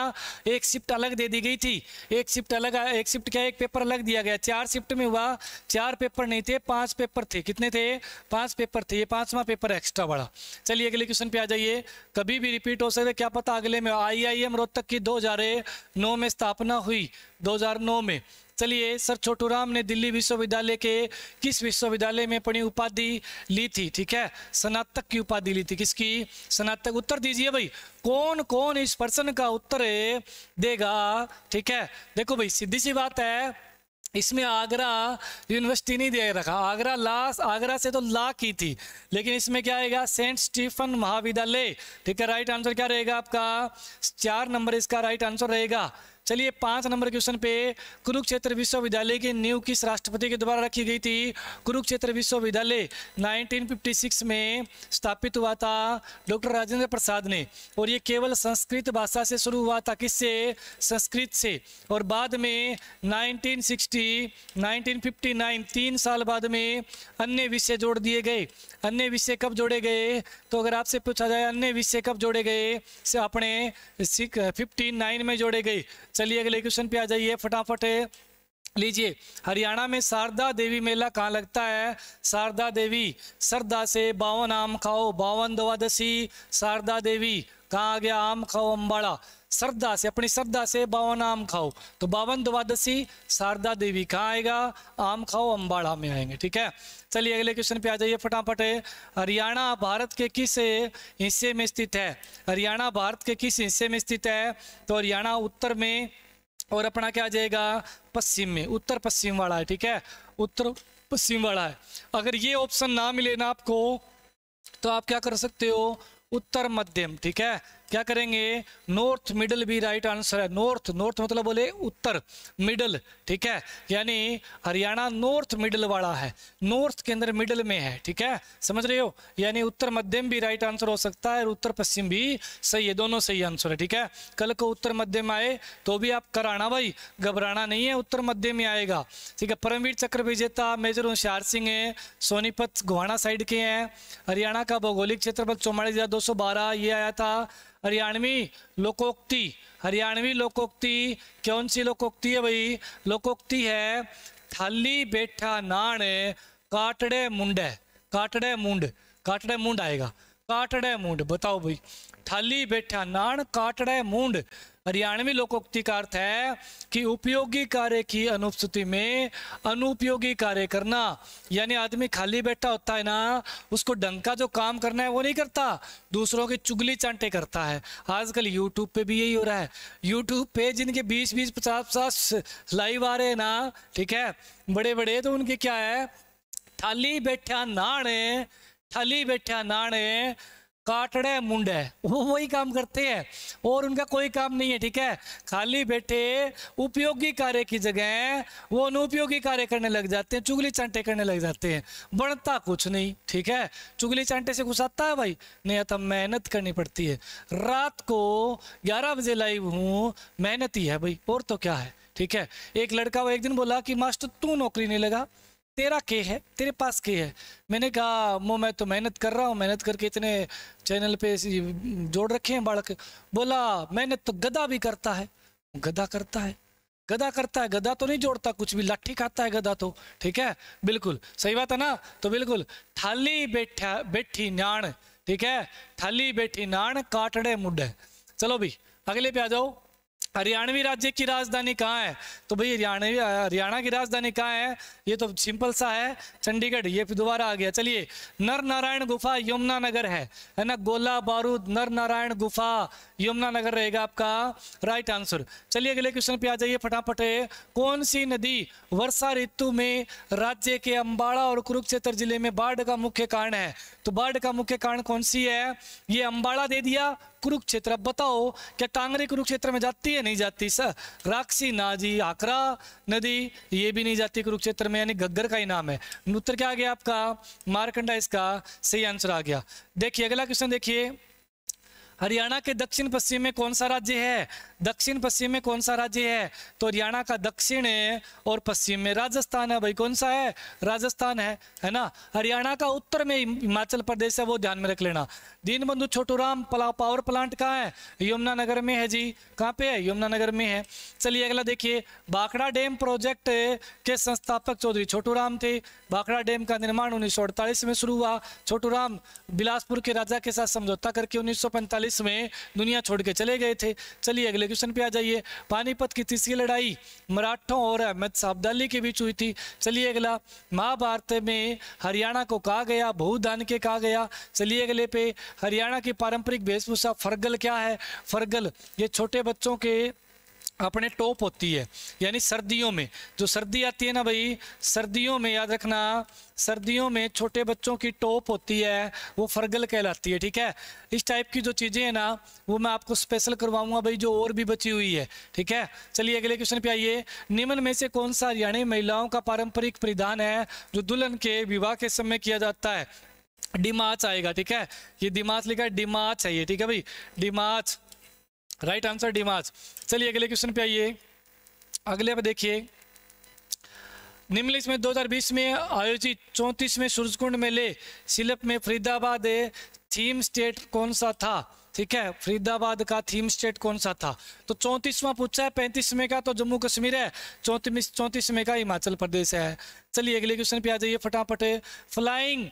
एक शिफ्ट अलग दे दी गई थी एक शिफ्ट अलग एक शिफ्ट क्या एक पेपर अलग दिया गया चार शिफ्ट में हुआ चार पेपर नहीं थे पांच पेपर थे कितने थे पांच पेपर थे ये पांचवा पेपर एक्स्ट्रा बड़ा चलिए अगले क्वेश्चन पे आ जाइए कभी भी रिपीट हो सके क्या पता अगले में आई आई एम रोहतक की दो में स्थापना हुई दो में चलिए सर राम ने दिल्ली विश्वविद्यालय के किस विश्वविद्यालय में अपनी उपाधि ली थी ठीक है स्नातक की उपाधि ली थी किसकी स्नातक उत्तर दीजिए भाई कौन कौन इस प्रश्न का उत्तर देगा ठीक है देखो भाई सीधी सी बात है इसमें आगरा यूनिवर्सिटी नहीं दे रखा आगरा ला आगरा से तो ला की थी लेकिन इसमें क्या आएगा सेंट स्टीफन महाविद्यालय ठीक है राइट आंसर क्या रहेगा आपका चार नंबर इसका राइट आंसर रहेगा चलिए पाँच नंबर क्वेश्चन पे कुरुक्षेत्र विश्वविद्यालय की नींव किस राष्ट्रपति के द्वारा रखी गई थी कुरुक्षेत्र विश्वविद्यालय 1956 में स्थापित हुआ था डॉक्टर राजेंद्र प्रसाद ने और ये केवल संस्कृत भाषा से शुरू हुआ था किससे संस्कृत से और बाद में 1960, 1959 तीन साल बाद में अन्य विषय जोड़ दिए गए अन्य विषय कब जोड़े गए तो अगर आपसे पूछा जाए अन्य विषय कब जोड़े गए से अपने फिफ्टी नाइन में जोड़े गए चलिए अगले क्वेश्चन पे आ जाइए फटाफट लीजिए हरियाणा में शारदा देवी मेला कहाँ लगता है शारदा देवी श्रद्धा से बावन आम खाओ बावन द्वादशी शारदा देवी कहाँ आ गया आम खाओ अम्बाड़ा श्रद्धा से अपनी श्रद्धा से बावन आम खाओ तो बावन द्वादशी शारदा देवी कहाँ आएगा आम खाओ अम्बाड़ा में आएंगे ठीक है चलिए अगले क्वेश्चन पे आ जाइए फटाफट हरियाणा भारत के किस हिस्से में स्थित है हरियाणा भारत के किस हिस्से में स्थित है तो हरियाणा उत्तर में और अपना क्या आ जाएगा पश्चिम में उत्तर पश्चिम वाला है ठीक है उत्तर पश्चिम वाला है अगर ये ऑप्शन ना मिले ना आपको तो आप क्या कर सकते हो उत्तर मध्यम ठीक है क्या करेंगे नॉर्थ मिडल भी राइट आंसर है नॉर्थ नॉर्थ मतलब बोले उत्तर मिडल ठीक है यानी हरियाणा नॉर्थ मिडल वाला है नॉर्थ के अंदर मिडल में है ठीक है समझ रहे हो यानी उत्तर मध्यम भी राइट आंसर हो सकता है और उत्तर पश्चिम भी सही है दोनों सही आंसर है ठीक है कल को उत्तर मध्यम आए तो भी आप कराना भाई घबराना नहीं है उत्तर मध्य में आएगा ठीक है परमवीर चक्र विजेता मेजर होशियार सिंह है सोनीपत गोहाना साइड के हैं हरियाणा का भौगोलिक क्षेत्र पर चौवालीस हज़ार दो सौ बारह ये आया था हरियाणवी लोकोक्ति हरियाणवी लोकोक्ति कौन सी लोकोक्ति है भाई लोकोक्ति है थाली बैठा नाण काटड़े मुंड काटड़े मुंड काटड़े मुंड आएगा काटड़े मुंड बताओ भाई थाली बैठा नाण काटड़े मुंड हरियाणवी लोकोक्ति का अर्थ है कि उपयोगी कार्य की अनुपस्थिति में अनुपयोगी कार्य करना यानी आदमी खाली बैठा होता है ना उसको ढंग का जो काम करना है वो नहीं करता दूसरों की चुगली चांटे करता है आजकल यूट्यूब पे भी यही हो रहा है यूट्यूब पे जिनके बीस बीस पचास पचास लाइव आ रहे हैं ना ठीक है बड़े बड़े तो उनके क्या है थाली बैठा नाणे थाली बैठा नाणे काटड़े मुंडे वो वही काम करते हैं और उनका कोई काम नहीं है ठीक है खाली बैठे उपयोगी कार्य की जगह वो अनुपयोगी कार्य करने लग जाते हैं चुगली चांटे करने लग जाते हैं बढ़ता कुछ नहीं ठीक है चुगली चांटे से कुछ आता है भाई नहीं आता तो मेहनत करनी पड़ती है रात को ग्यारह बजे लाइव हूँ मेहनत ही है भाई और तो क्या है ठीक है एक लड़का वो एक दिन बोला कि मास्टर तू नौकरी नहीं लगा तेरा के है तेरे पास के है मैंने कहा मो मैं तो मेहनत कर रहा हूँ मेहनत करके इतने चैनल पे जोड़ रखे हैं बाढ़ बोला मेहनत तो गदा भी करता है गदा करता है गदा करता है गदा तो नहीं जोड़ता कुछ भी लाठी खाता है गदा तो ठीक है बिल्कुल सही बात है ना तो बिल्कुल थाली बैठा बैठी नाण ठीक है थाली बैठी नाण काटड़े मुडे चलो भी अगले पे आ जाओ हरियाणवी राज्य की राजधानी कहाँ है तो भाई हरियाणवी हरियाणा की राजधानी कहाँ है ये तो सिंपल सा है चंडीगढ़ ये फिर दोबारा आ गया चलिए नर नारायण गुफा यमुना नगर है है ना गोला बारूद नर नारायण गुफा यमुना नगर रहेगा आपका राइट आंसर चलिए अगले क्वेश्चन पे आ जाइए फटाफट कौन सी नदी वर्षा ऋतु में राज्य के अम्बाड़ा और कुरुक्षेत्र जिले में बाढ़ का मुख्य कारण है तो बाढ़ का मुख्य कारण कौन सी है ये अम्बाड़ा दे दिया कुरुक्षेत्र बताओ क्या कांगरे कुरुक्षेत्र में जाती है नहीं जाती सर राक्षी नाजी आकरा नदी ये भी नहीं जाती कुरुक्षेत्र में यानी घग्गर का ही नाम है उत्तर क्या आ गया आपका मारकंडा इसका सही आंसर आ गया देखिए अगला क्वेश्चन देखिए हरियाणा के दक्षिण पश्चिम में कौन सा राज्य है दक्षिण पश्चिम में कौन सा राज्य है तो हरियाणा का दक्षिण है और पश्चिम में राजस्थान है भाई कौन सा है राजस्थान है है ना हरियाणा का उत्तर में हिमाचल प्रदेश है वो ध्यान में रख लेना दीनबंधु छोटूराम पला पावर प्लांट कहाँ है यमुनानगर में है जी कहाँ पे है यमुनानगर में है चलिए अगला देखिए बाखड़ा डैम प्रोजेक्ट के संस्थापक चौधरी छोटूराम थे बाखड़ा डैम का निर्माण उन्नीस में शुरू हुआ छोटूराम बिलासपुर के राजा के साथ समझौता करके उन्नीस 1947 में दुनिया छोड़ के चले गए थे चलिए अगले क्वेश्चन पे आ जाइए पानीपत की तीसरी लड़ाई मराठों और अहमद साहबदाली के बीच हुई थी चलिए अगला महाभारत में हरियाणा को कहा गया बहुदान के कहा गया चलिए अगले पे हरियाणा की पारंपरिक वेशभूषा फरगल क्या है फरगल ये छोटे बच्चों के अपने टॉप होती है यानी सर्दियों में जो सर्दी आती है ना भाई सर्दियों में याद रखना सर्दियों में छोटे बच्चों की टॉप होती है वो फरगल कहलाती है ठीक है इस टाइप की जो चीज़ें हैं ना वो मैं आपको स्पेशल करवाऊंगा भाई जो और भी बची हुई है ठीक है चलिए अगले क्वेश्चन पे आइए निम्न में से कौन सा हरियाणा महिलाओं का पारंपरिक परिधान है जो दुल्हन के विवाह के समय किया जाता है डिमाच आएगा ठीक है ये दिमाच लिखा है डिमाच है ये ठीक है भाई डिमाच राइट आंसर डिमास चलिए अगले क्वेश्चन पे आइए अगले पे देखिए निम्नलिखित में 2020 में आयोजित चौंतीसवें सूर्यकुंड मेले सिलप में फरीदाबाद थीम स्टेट कौन सा था ठीक है फरीदाबाद का थीम स्टेट कौन सा था तो चौंतीसवां पूछा है पैंतीसवें का तो जम्मू कश्मीर है चौंतीस चौंतीसवें का हिमाचल प्रदेश है चलिए अगले क्वेश्चन पे आ जाइए फटाफट फ्लाइंग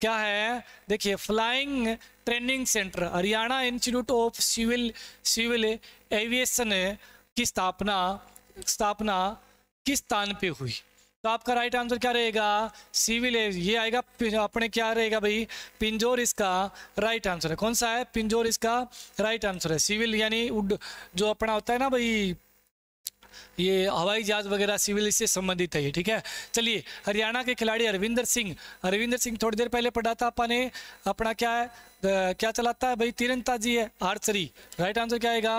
क्या है देखिए flying training centre Haryana institute of civil civil aviation की स्थापना स्थापना किस स्थान पे हुई तो आपका राइट आंसर क्या रहेगा सिविल ये आएगा अपने क्या रहेगा भाई पिंजोर इसका राइट आंसर है कौन सा है पिंजोर इसका राइट आंसर है सिविल यानी उड जो अपना होता है ना भाई ये हवाई जहाज वगैरह सिविल इससे संबंधित है ये ठीक है चलिए हरियाणा के खिलाड़ी अरविंदर सिंह अरविंदर सिंह थोड़ी देर पहले पढ़ा था अपने अपना क्या है क्या चलाता है भाई तीरंदाजी है आर्चरी राइट आंसर क्या आएगा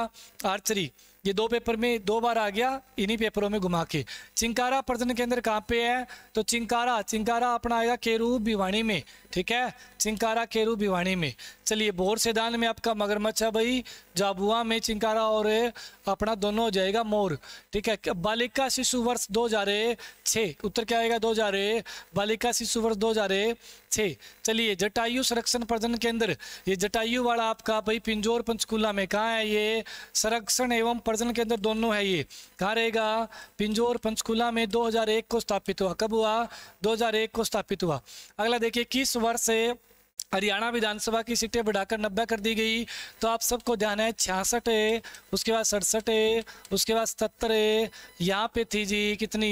आर्चरी ये दो पेपर में दो बार आ गया इन्हीं पेपरों में घुमा के चिंकारा प्रश्न केंद्र कहाँ पे है तो चिंकारा चिंकारा अपना आएगा केरू भिवाणी में ठीक है चिंकारा केरू भिवाणी में चलिए बोर सैदान में आपका मगरमच्छ है भाई जाबुआ में चिंकारा और अपना दोनों हो जाएगा मोर ठीक है बालिका शिशु वर्ष दो हजार छः उत्तर क्या आएगा दो हजार बालिका शिशु वर्ष दो हजार छः चलिए जटायु संरक्षण प्रजन केंद्र ये जटायु वाला आपका भाई पिंजोर पंचकूला में कहाँ है ये संरक्षण एवं दर्जन के अंदर दोनों है ये कहाँ रहेगा पिंजोर पंचकुला में 2001 को स्थापित हुआ कब हुआ 2001 को स्थापित हुआ अगला देखिए किस वर्ष से हरियाणा विधानसभा की सीटें बढ़ाकर नब्बे कर दी गई तो आप सबको ध्यान है छियासठ है उसके बाद सड़सठ है उसके बाद सतहत्तर है यहाँ पे थी जी कितनी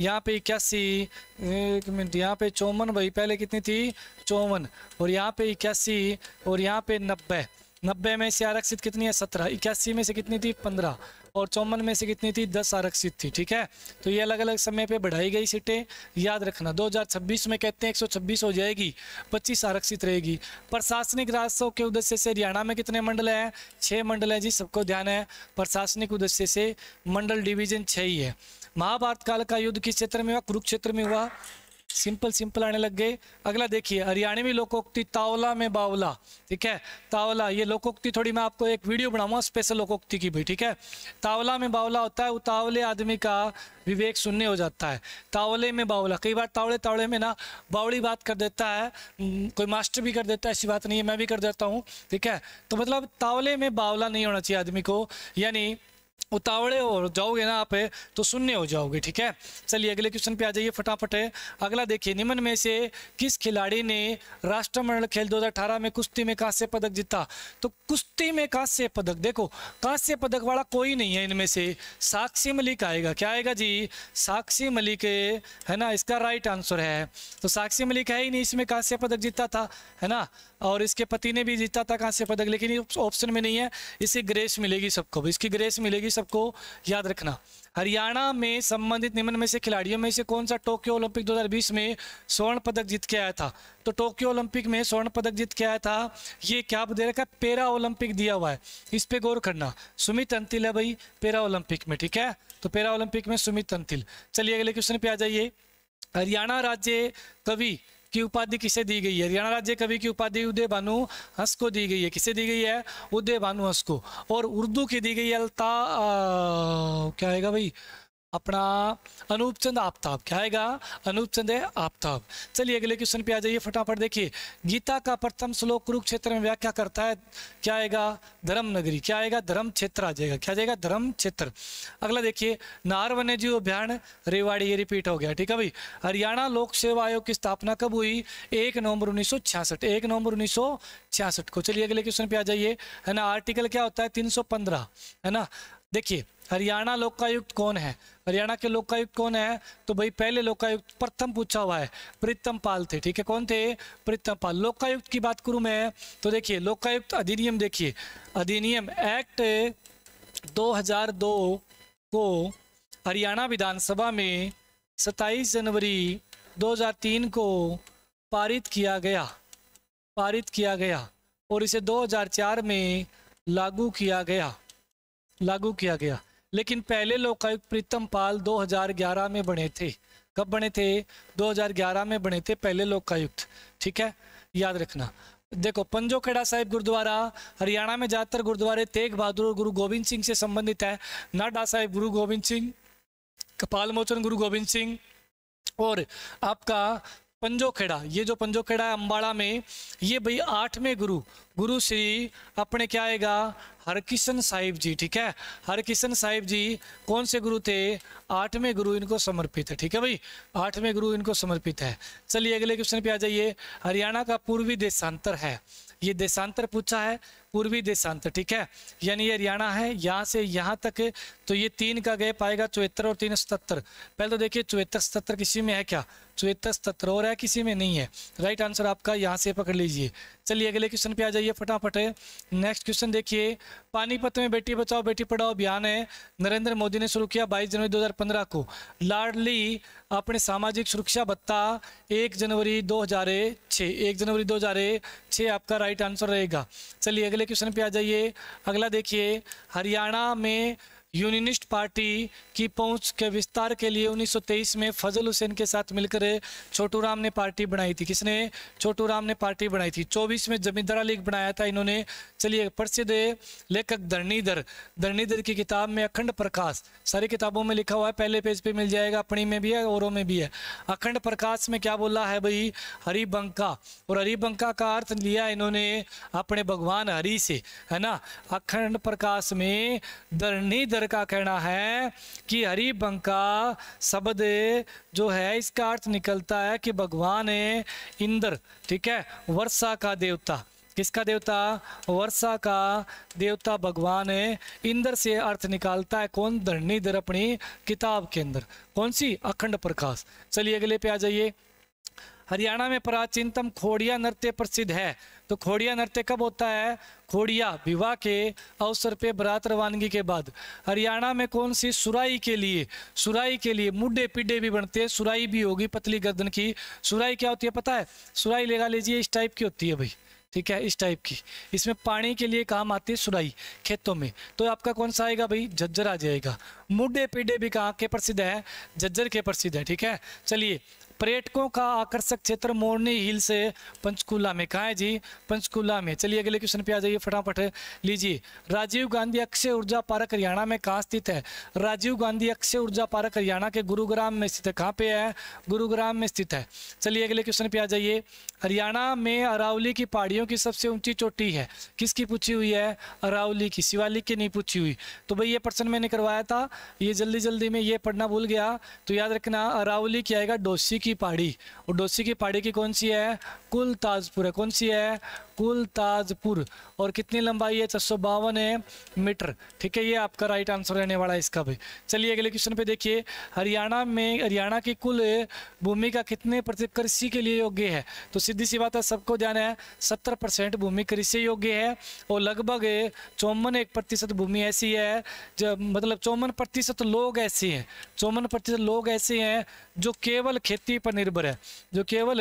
यहाँ पे इक्यासी एक मिनट यहाँ पे चौवन भाई पहले कितनी थी चौवन और यहाँ पे इक्यासी और यहाँ पे नब्बे नब्बे में से आरक्षित कितनी है सत्रह इक्यासी में से कितनी थी पंद्रह और चौवन में से कितनी थी दस आरक्षित थी ठीक है तो ये अलग अलग समय पे बढ़ाई गई सीटें याद रखना 2026 में कहते हैं 126 हो जाएगी 25 आरक्षित रहेगी प्रशासनिक राजस्व के उद्देश्य से हरियाणा में कितने मंडल हैं छः मंडल हैं जी सबको ध्यान है प्रशासनिक उद्देश्य से मंडल डिवीजन छः ही है महाभारत काल का युद्ध किस क्षेत्र में हुआ कुरुक्षेत्र में हुआ सिंपल सिंपल आने लग गए अगला देखिए हरियाणवी लोकोक्ति तावला में बावला ठीक है तावला ये लोकोक्ति थोड़ी मैं आपको एक वीडियो बनाऊंगा स्पेशल लोकोक्ति की भी ठीक है तावला में बावला होता है उतावले आदमी का विवेक शून्य हो जाता है तावले में बावला कई बार तावले तावले में ना बावली बात कर देता है कोई मास्टर भी कर देता है ऐसी बात नहीं है मैं भी कर देता हूँ ठीक है तो मतलब तावले में बावला नहीं होना चाहिए आदमी को यानी उतावड़े हो जाओगे ना आप तो शून्य हो जाओगे ठीक है चलिए अगले क्वेश्चन पे आ जाइए फटाफट अगला देखिए निम्न में से किस खिलाड़ी ने राष्ट्रमंडल खेल 2018 में कुश्ती में कांस्य पदक जीता तो कुश्ती में कांस्य पदक देखो कांस्य पदक वाला कोई नहीं है इनमें से साक्षी मलिक आएगा क्या आएगा जी साक्षी मलिक है ना इसका राइट आंसर है तो साक्षी मलिक है ही नहीं इसमें कांस्य पदक जीता था है ना और इसके पति ने भी जीता था कांस्य पदक लेकिन ऑप्शन में नहीं है इसे ग्रेस मिलेगी सबको इसकी ग्रेस मिलेगी सबको याद रखना हरियाणा में संबंधित निम्न में से खिलाड़ियों में से कौन सा टोक्यो ओलंपिक 2020 में स्वर्ण पदक जीत के आया था तो टोक्यो ओलंपिक में स्वर्ण पदक जीत के आया था ये क्या दे रखा है पेरा ओलंपिक दिया हुआ है इस पे गौर करना सुमित अंतिल है भाई पेरा ओलंपिक में ठीक है तो पेरा ओलंपिक में सुमित अंतिल चलिए अगले क्वेश्चन पे आ जाइए हरियाणा राज्य कवि कि उपाधि किसे दी गई है हरियाणा राज्य कवि की उपाधि उदय भानु हंस को दी गई है किसे दी गई है उदय भानु हंस को और उर्दू की दी गई है अलता आ, क्या आएगा भाई अपना अनूप चंद आफ्ताब क्या आएगा अनूप चंद है आफ्ताब चलिए अगले क्वेश्चन पे आ जाइए फटाफट देखिए गीता का प्रथम श्लोक कुरुक्षेत्र में व्याख्या करता है क्या आएगा धर्म नगरी क्या आएगा धर्म क्षेत्र आ जाएगा क्या जाएगा धर्म क्षेत्र अगला देखिए नार वन्य जीव अभियान रेवाड़ी ये रिपीट हो गया ठीक है भाई हरियाणा लोक सेवा आयोग की स्थापना कब हुई एक नवंबर उन्नीस एक नवंबर उन्नीस को चलिए अगले क्वेश्चन पे आ जाइए है ना आर्टिकल क्या होता है तीन है ना देखिए हरियाणा लोकायुक्त कौन है हरियाणा के लोकायुक्त कौन है तो भाई पहले लोकायुक्त प्रथम पूछा हुआ है प्रीतम पाल थे ठीक है कौन थे प्रीतम पाल लोकायुक्त की बात करूँ मैं तो देखिए लोकायुक्त अधिनियम देखिए अधिनियम एक्ट 2002 को हरियाणा विधानसभा में 27 जनवरी 2003 को पारित किया गया पारित किया गया और इसे 2004 में लागू किया गया लागू किया गया लेकिन पहले लोकायुक्त प्रीतम पाल 2011 में बने थे कब बने थे 2011 में बने थे पहले लोकायुक्त ठीक है याद रखना देखो पंजो खेड़ा साहिब गुरुद्वारा हरियाणा में ज़्यादातर गुरुद्वारे तेग बहादुर और गुरु गोविंद सिंह से संबंधित है नाडा साहिब गुरु गोविंद सिंह कपाल मोचन गुरु गोविंद सिंह और आपका पंजोखेड़ा ये जो पंजोखेड़ा है अम्बाड़ा में ये भाई आठवें गुरु गुरु श्री अपने क्या आएगा हरकिशन साहिब जी ठीक है हरकिशन साहिब जी कौन से गुरु थे आठवें गुरु इनको समर्पित है ठीक है भाई आठवें गुरु इनको समर्पित है चलिए अगले क्वेश्चन पे आ जाइए हरियाणा का पूर्वी देशांतर है ये देशांतर पूछा है पूर्वी देशांत ठीक है यानी ये हरियाणा है यहाँ से यहाँ तक तो ये तीन का गैप आएगा चौहत्तर और तीन सतहत्तर पहले तो देखिए चौहत्तर सतहत्तर किसी में है क्या चौहत्तर सतहत्तर और है किसी में नहीं है राइट आंसर आपका यहाँ से पकड़ लीजिए चलिए अगले क्वेश्चन पे आ जाइए फटाफट नेक्स्ट क्वेश्चन देखिए पानीपत में बेटी बचाओ बेटी पढ़ाओ अभियान है नरेंद्र मोदी ने शुरू किया बाईस जनवरी दो को लाडली अपने सामाजिक सुरक्षा भत्ता एक जनवरी दो हज़ार छ एक जनवरी दो हज़ार छ आपका राइट आंसर रहेगा चलिए अगले क्वेश्चन पे आ जाइए अगला देखिए हरियाणा में यूनियनिस्ट पार्टी की पहुंच के विस्तार के लिए 1923 में फजल हुसैन के साथ मिलकर छोटू राम ने पार्टी बनाई थी किसने छोटू राम ने पार्टी बनाई थी 24 में जमींदरा लीग बनाया था इन्होंने चलिए प्रसिद्ध लेखक धरणीधर धरणीधर की किताब में अखंड प्रकाश सारी किताबों में लिखा हुआ है पहले पेज पे मिल जाएगा अपनी में भी है औरों में भी है अखंड प्रकाश में क्या बोला है भाई हरिबंका और हरिबंका का अर्थ लिया इन्होंने अपने भगवान हरि से है ना अखंड प्रकाश में धरणीधर सुंदर का कहना है कि हरिबंका शब्द जो है इसका अर्थ निकलता है कि भगवान है इंद्र ठीक है वर्षा का देवता किसका देवता वर्षा का देवता भगवान है इंद्र से अर्थ निकालता है कौन धरणी दर अपनी किताब के अंदर कौन सी अखंड प्रकाश चलिए अगले पे आ जाइए हरियाणा में प्राचीनतम खोड़िया नृत्य प्रसिद्ध है तो खोड़िया नृत्य कब होता है खोड़िया विवाह के अवसर पे बरात रवानगी के बाद हरियाणा में कौन सी सुराई के लिए सुराई के लिए मुड्डे पिड्डे भी बनते हैं सुराई भी होगी पतली गर्दन की सुराई क्या होती है पता है सुराई लेगा लीजिए इस टाइप की होती है भाई ठीक है इस टाइप की इसमें पानी के लिए काम आती है सुराई खेतों में तो आपका कौन सा आएगा भाई झज्जर आ जाएगा मुडे पिड्डे भी कहाँ के प्रसिद्ध है झज्जर के प्रसिद्ध है ठीक है चलिए पर्यटकों का आकर्षक क्षेत्र मोरनी हिल से पंचकूला में कहाँ है जी पंचकूला में चलिए अगले क्वेश्चन पे आ जाइए फटाफट लीजिए राजीव गांधी अक्षय ऊर्जा पार्क हरियाणा में कहाँ स्थित है राजीव गांधी अक्षय ऊर्जा पार्क हरियाणा के गुरुग्राम में स्थित है कहाँ पे है गुरुग्राम में स्थित है चलिए अगले क्वेश्चन पे आ जाइए हरियाणा में अरावली की पहाड़ियों की सबसे ऊंची चोटी है किसकी पूछी हुई है अरावली की शिवालिक की नहीं पूछी हुई तो भाई ये प्रश्न मैंने करवाया था ये जल्दी जल्दी में ये पढ़ना भूल गया तो याद रखना अरावली की आएगा डोसी की की पहाड़ी और डोसी की पहाड़ी की कौन सी है कुल ताजपुर है कौन सी है कुल ताजपुर और कितनी लंबाई है छह सौ है मीटर ठीक है ये आपका राइट आंसर रहने वाला है इसका भी चलिए अगले क्वेश्चन पे देखिए हरियाणा में हरियाणा की कुल भूमि का कितने प्रतिशत कृषि के लिए योग्य है तो सीधी सी बात है सबको ध्यान है सत्तर परसेंट भूमि कृषि योग्य है और लगभग चौवन एक प्रतिशत भूमि ऐसी है जब मतलब चौवन प्रतिशत लोग ऐसे हैं चौवन प्रतिशत लोग ऐसे हैं जो केवल खेती खेती पर निर्भर है जो केवल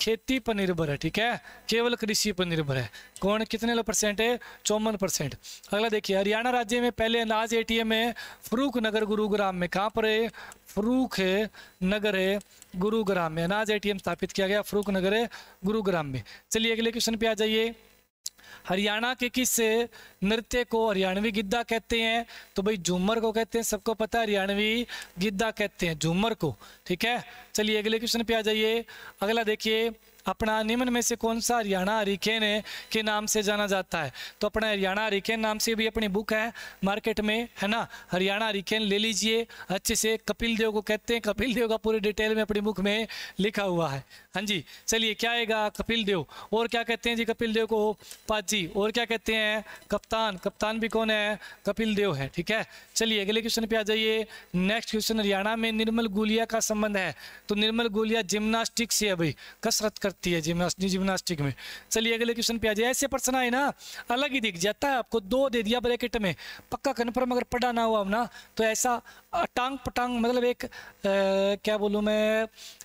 खेती पर निर्भर है ठीक है केवल कृषि पर निर्भर है कौन कितने परसेंट है चौवन परसेंट अगला देखिए हरियाणा राज्य में पहले अनाज एटीएम है फरूख नगर गुरुग्राम में कहाँ पर है फरूख नगर है गुरुग्राम में अनाज एटीएम स्थापित किया गया फरूख नगर है गुरुग्राम में चलिए अगले क्वेश्चन पे आ जाइए हरियाणा के किस नृत्य को हरियाणवी गिद्धा कहते हैं तो भाई झूमर को कहते हैं सबको पता है हरियाणवी गिद्धा कहते हैं झूमर को ठीक है चलिए अगले क्वेश्चन पे आ जाइए अगला देखिए अपना निम्न में से कौन सा हरियाणा हरिकेन के नाम से जाना जाता है तो अपना हरियाणा हरिकेन नाम से भी अपनी बुक है मार्केट में है ना हरियाणा हरिकेन ले लीजिए अच्छे से कपिल देव को कहते हैं कपिल देव का पूरे डिटेल में अपनी बुक में लिखा हुआ है हाँ जी चलिए क्या आएगा कपिल देव और क्या कहते हैं जी कपिल देव को पाजी और क्या कहते हैं कप्तान कप्तान भी कौन है कपिल देव है ठीक है चलिए अगले क्वेश्चन पे आ जाइए नेक्स्ट क्वेश्चन हरियाणा में निर्मल गुलिया का संबंध है तो निर्मल गोलिया जिम्नास्टिक से है भाई कसरत करती है जिम्नास्टिक में चलिए अगले क्वेश्चन पे आ जाइए ऐसे पर्सन आए ना अलग ही दिख जाता है आपको दो दे दिया ब्रैकेट में पक्का कन्फर्म अगर पढ़ा ना हुआ ना तो ऐसा टांग पटांग मतलब एक आ, क्या बोलूँ मैं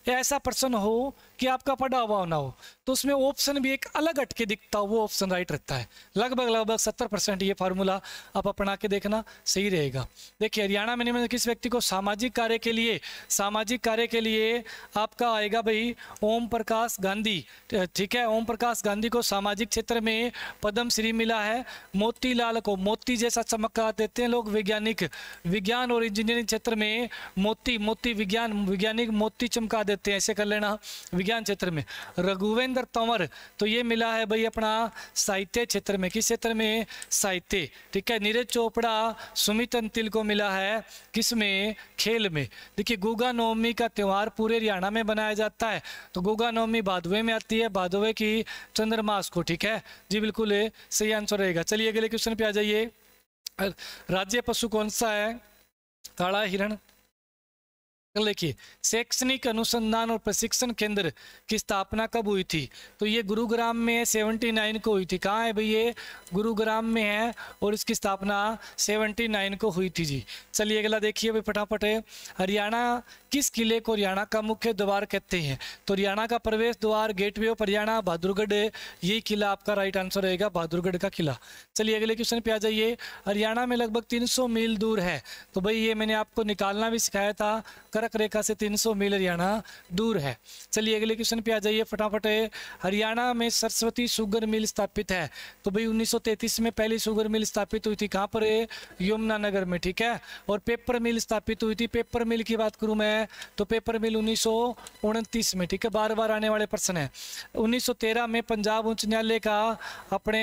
या ऐसा पर्सन हो कि आपका पढ़ा हुआ ना हो तो उसमें ऑप्शन भी एक अलग हटके दिखता हो वो ऑप्शन राइट रहता है लगभग लगभग सत्तर परसेंट ये फार्मूला आप अपना के देखना सही रहेगा देखिए हरियाणा में निम्न किस व्यक्ति को सामाजिक कार्य के लिए सामाजिक कार्य के लिए आपका आएगा भाई ओम प्रकाश गांधी ठीक है ओम प्रकाश गांधी को सामाजिक क्षेत्र में पद्म श्री मिला है मोतीलाल को मोती जैसा चमक देते हैं लोग वैज्ञानिक विज्ञान और इंजीनियरिंग क्षेत्र में मोती मोती विज्ञान वैज्ञानिक मोती चमका देते हैं ऐसे कर लेना विज्ञान क्षेत्र में रघुवेंद्र तंवर तो ये मिला है भाई अपना साहित्य क्षेत्र में किस क्षेत्र में साहित्य ठीक है नीरज चोपड़ा सुमित अंतिल को मिला है किस में खेल में देखिए गोगा नवमी का त्यौहार पूरे हरियाणा में बनाया जाता है तो गोगा नवमी भादवे में आती है भादवे की चंद्रमास को ठीक है जी बिल्कुल सही आंसर रहेगा चलिए अगले क्वेश्चन पे आ जाइए राज्य पशु कौन सा है काला हिरण लिखिए शैक्षणिक अनुसंधान और प्रशिक्षण केंद्र की स्थापना कब हुई थी तो ये गुरुग्राम में सेवनटी सेवेंटी नाइन को हुई थी कहाँ है भैया गुरुग्राम में है और इसकी स्थापना सेवेंटी नाइन को हुई थी जी चलिए अगला देखिए भाई फटाफट है हरियाणा किस किले को हरियाणा का मुख्य द्वार कहते हैं तो हरियाणा का प्रवेश द्वार गेटवे ऑफ हरियाणा बहादुरगढ़ ये किला आपका राइट आंसर रहेगा बहादुरगढ़ का किला चलिए अगले क्वेश्चन पे आ जाइए हरियाणा में लगभग 300 मील दूर है तो भाई ये मैंने आपको निकालना भी सिखाया था कर्क रेखा से 300 मील हरियाणा दूर है चलिए अगले क्वेश्चन पे आ जाइए फटाफट हरियाणा में सरस्वती शुगर मिल स्थापित है तो भाई 1933 में पहली शुगर मिल स्थापित हुई थी कहाँ पर यमुना नगर में ठीक है और पेपर मिल स्थापित हुई थी पेपर मिल की बात करूँ मैं तो पेपर मिल उन्नीस में ठीक है बार बार आने वाले प्रश्न है उन्नीस में पंजाब उच्च न्यायालय का अपने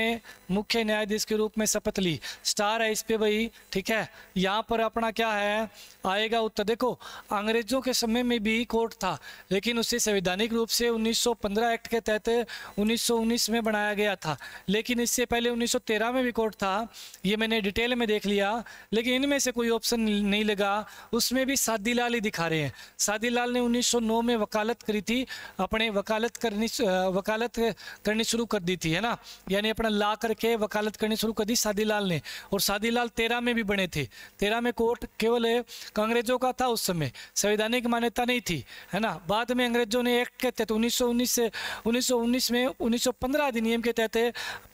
मुख्य न्यायाधीश के रूप में शपथ ली स्टार है इस पे भाई ठीक है यहाँ पर अपना क्या है आएगा उत्तर देखो अंग्रेजों के समय में भी कोर्ट था लेकिन उसे संवैधानिक रूप से 1915 एक्ट के तहत 1919 में बनाया गया था लेकिन इससे पहले 1913 में भी कोर्ट था ये मैंने डिटेल में देख लिया लेकिन इनमें से कोई ऑप्शन नहीं लगा उसमें भी सादी लाल ही दिखा रहे हैं सादी लाल ने 1909 में वकालत करी थी अपने वकालत करनी वकालत करनी शुरू कर दी थी है ना यानी अपना ला करके वकालत करनी शुरू कर दी सादी लाल ने और सादी लाल तेरह में भी बने थे तेरह में कोर्ट केवल कांग्रेजों का था उस समय संवैधानिक मान्यता नहीं थी है ना बाद में अंग्रेजों ने एक्ट के तहत 1919 से 1919 में 1915 अधिनियम के तहत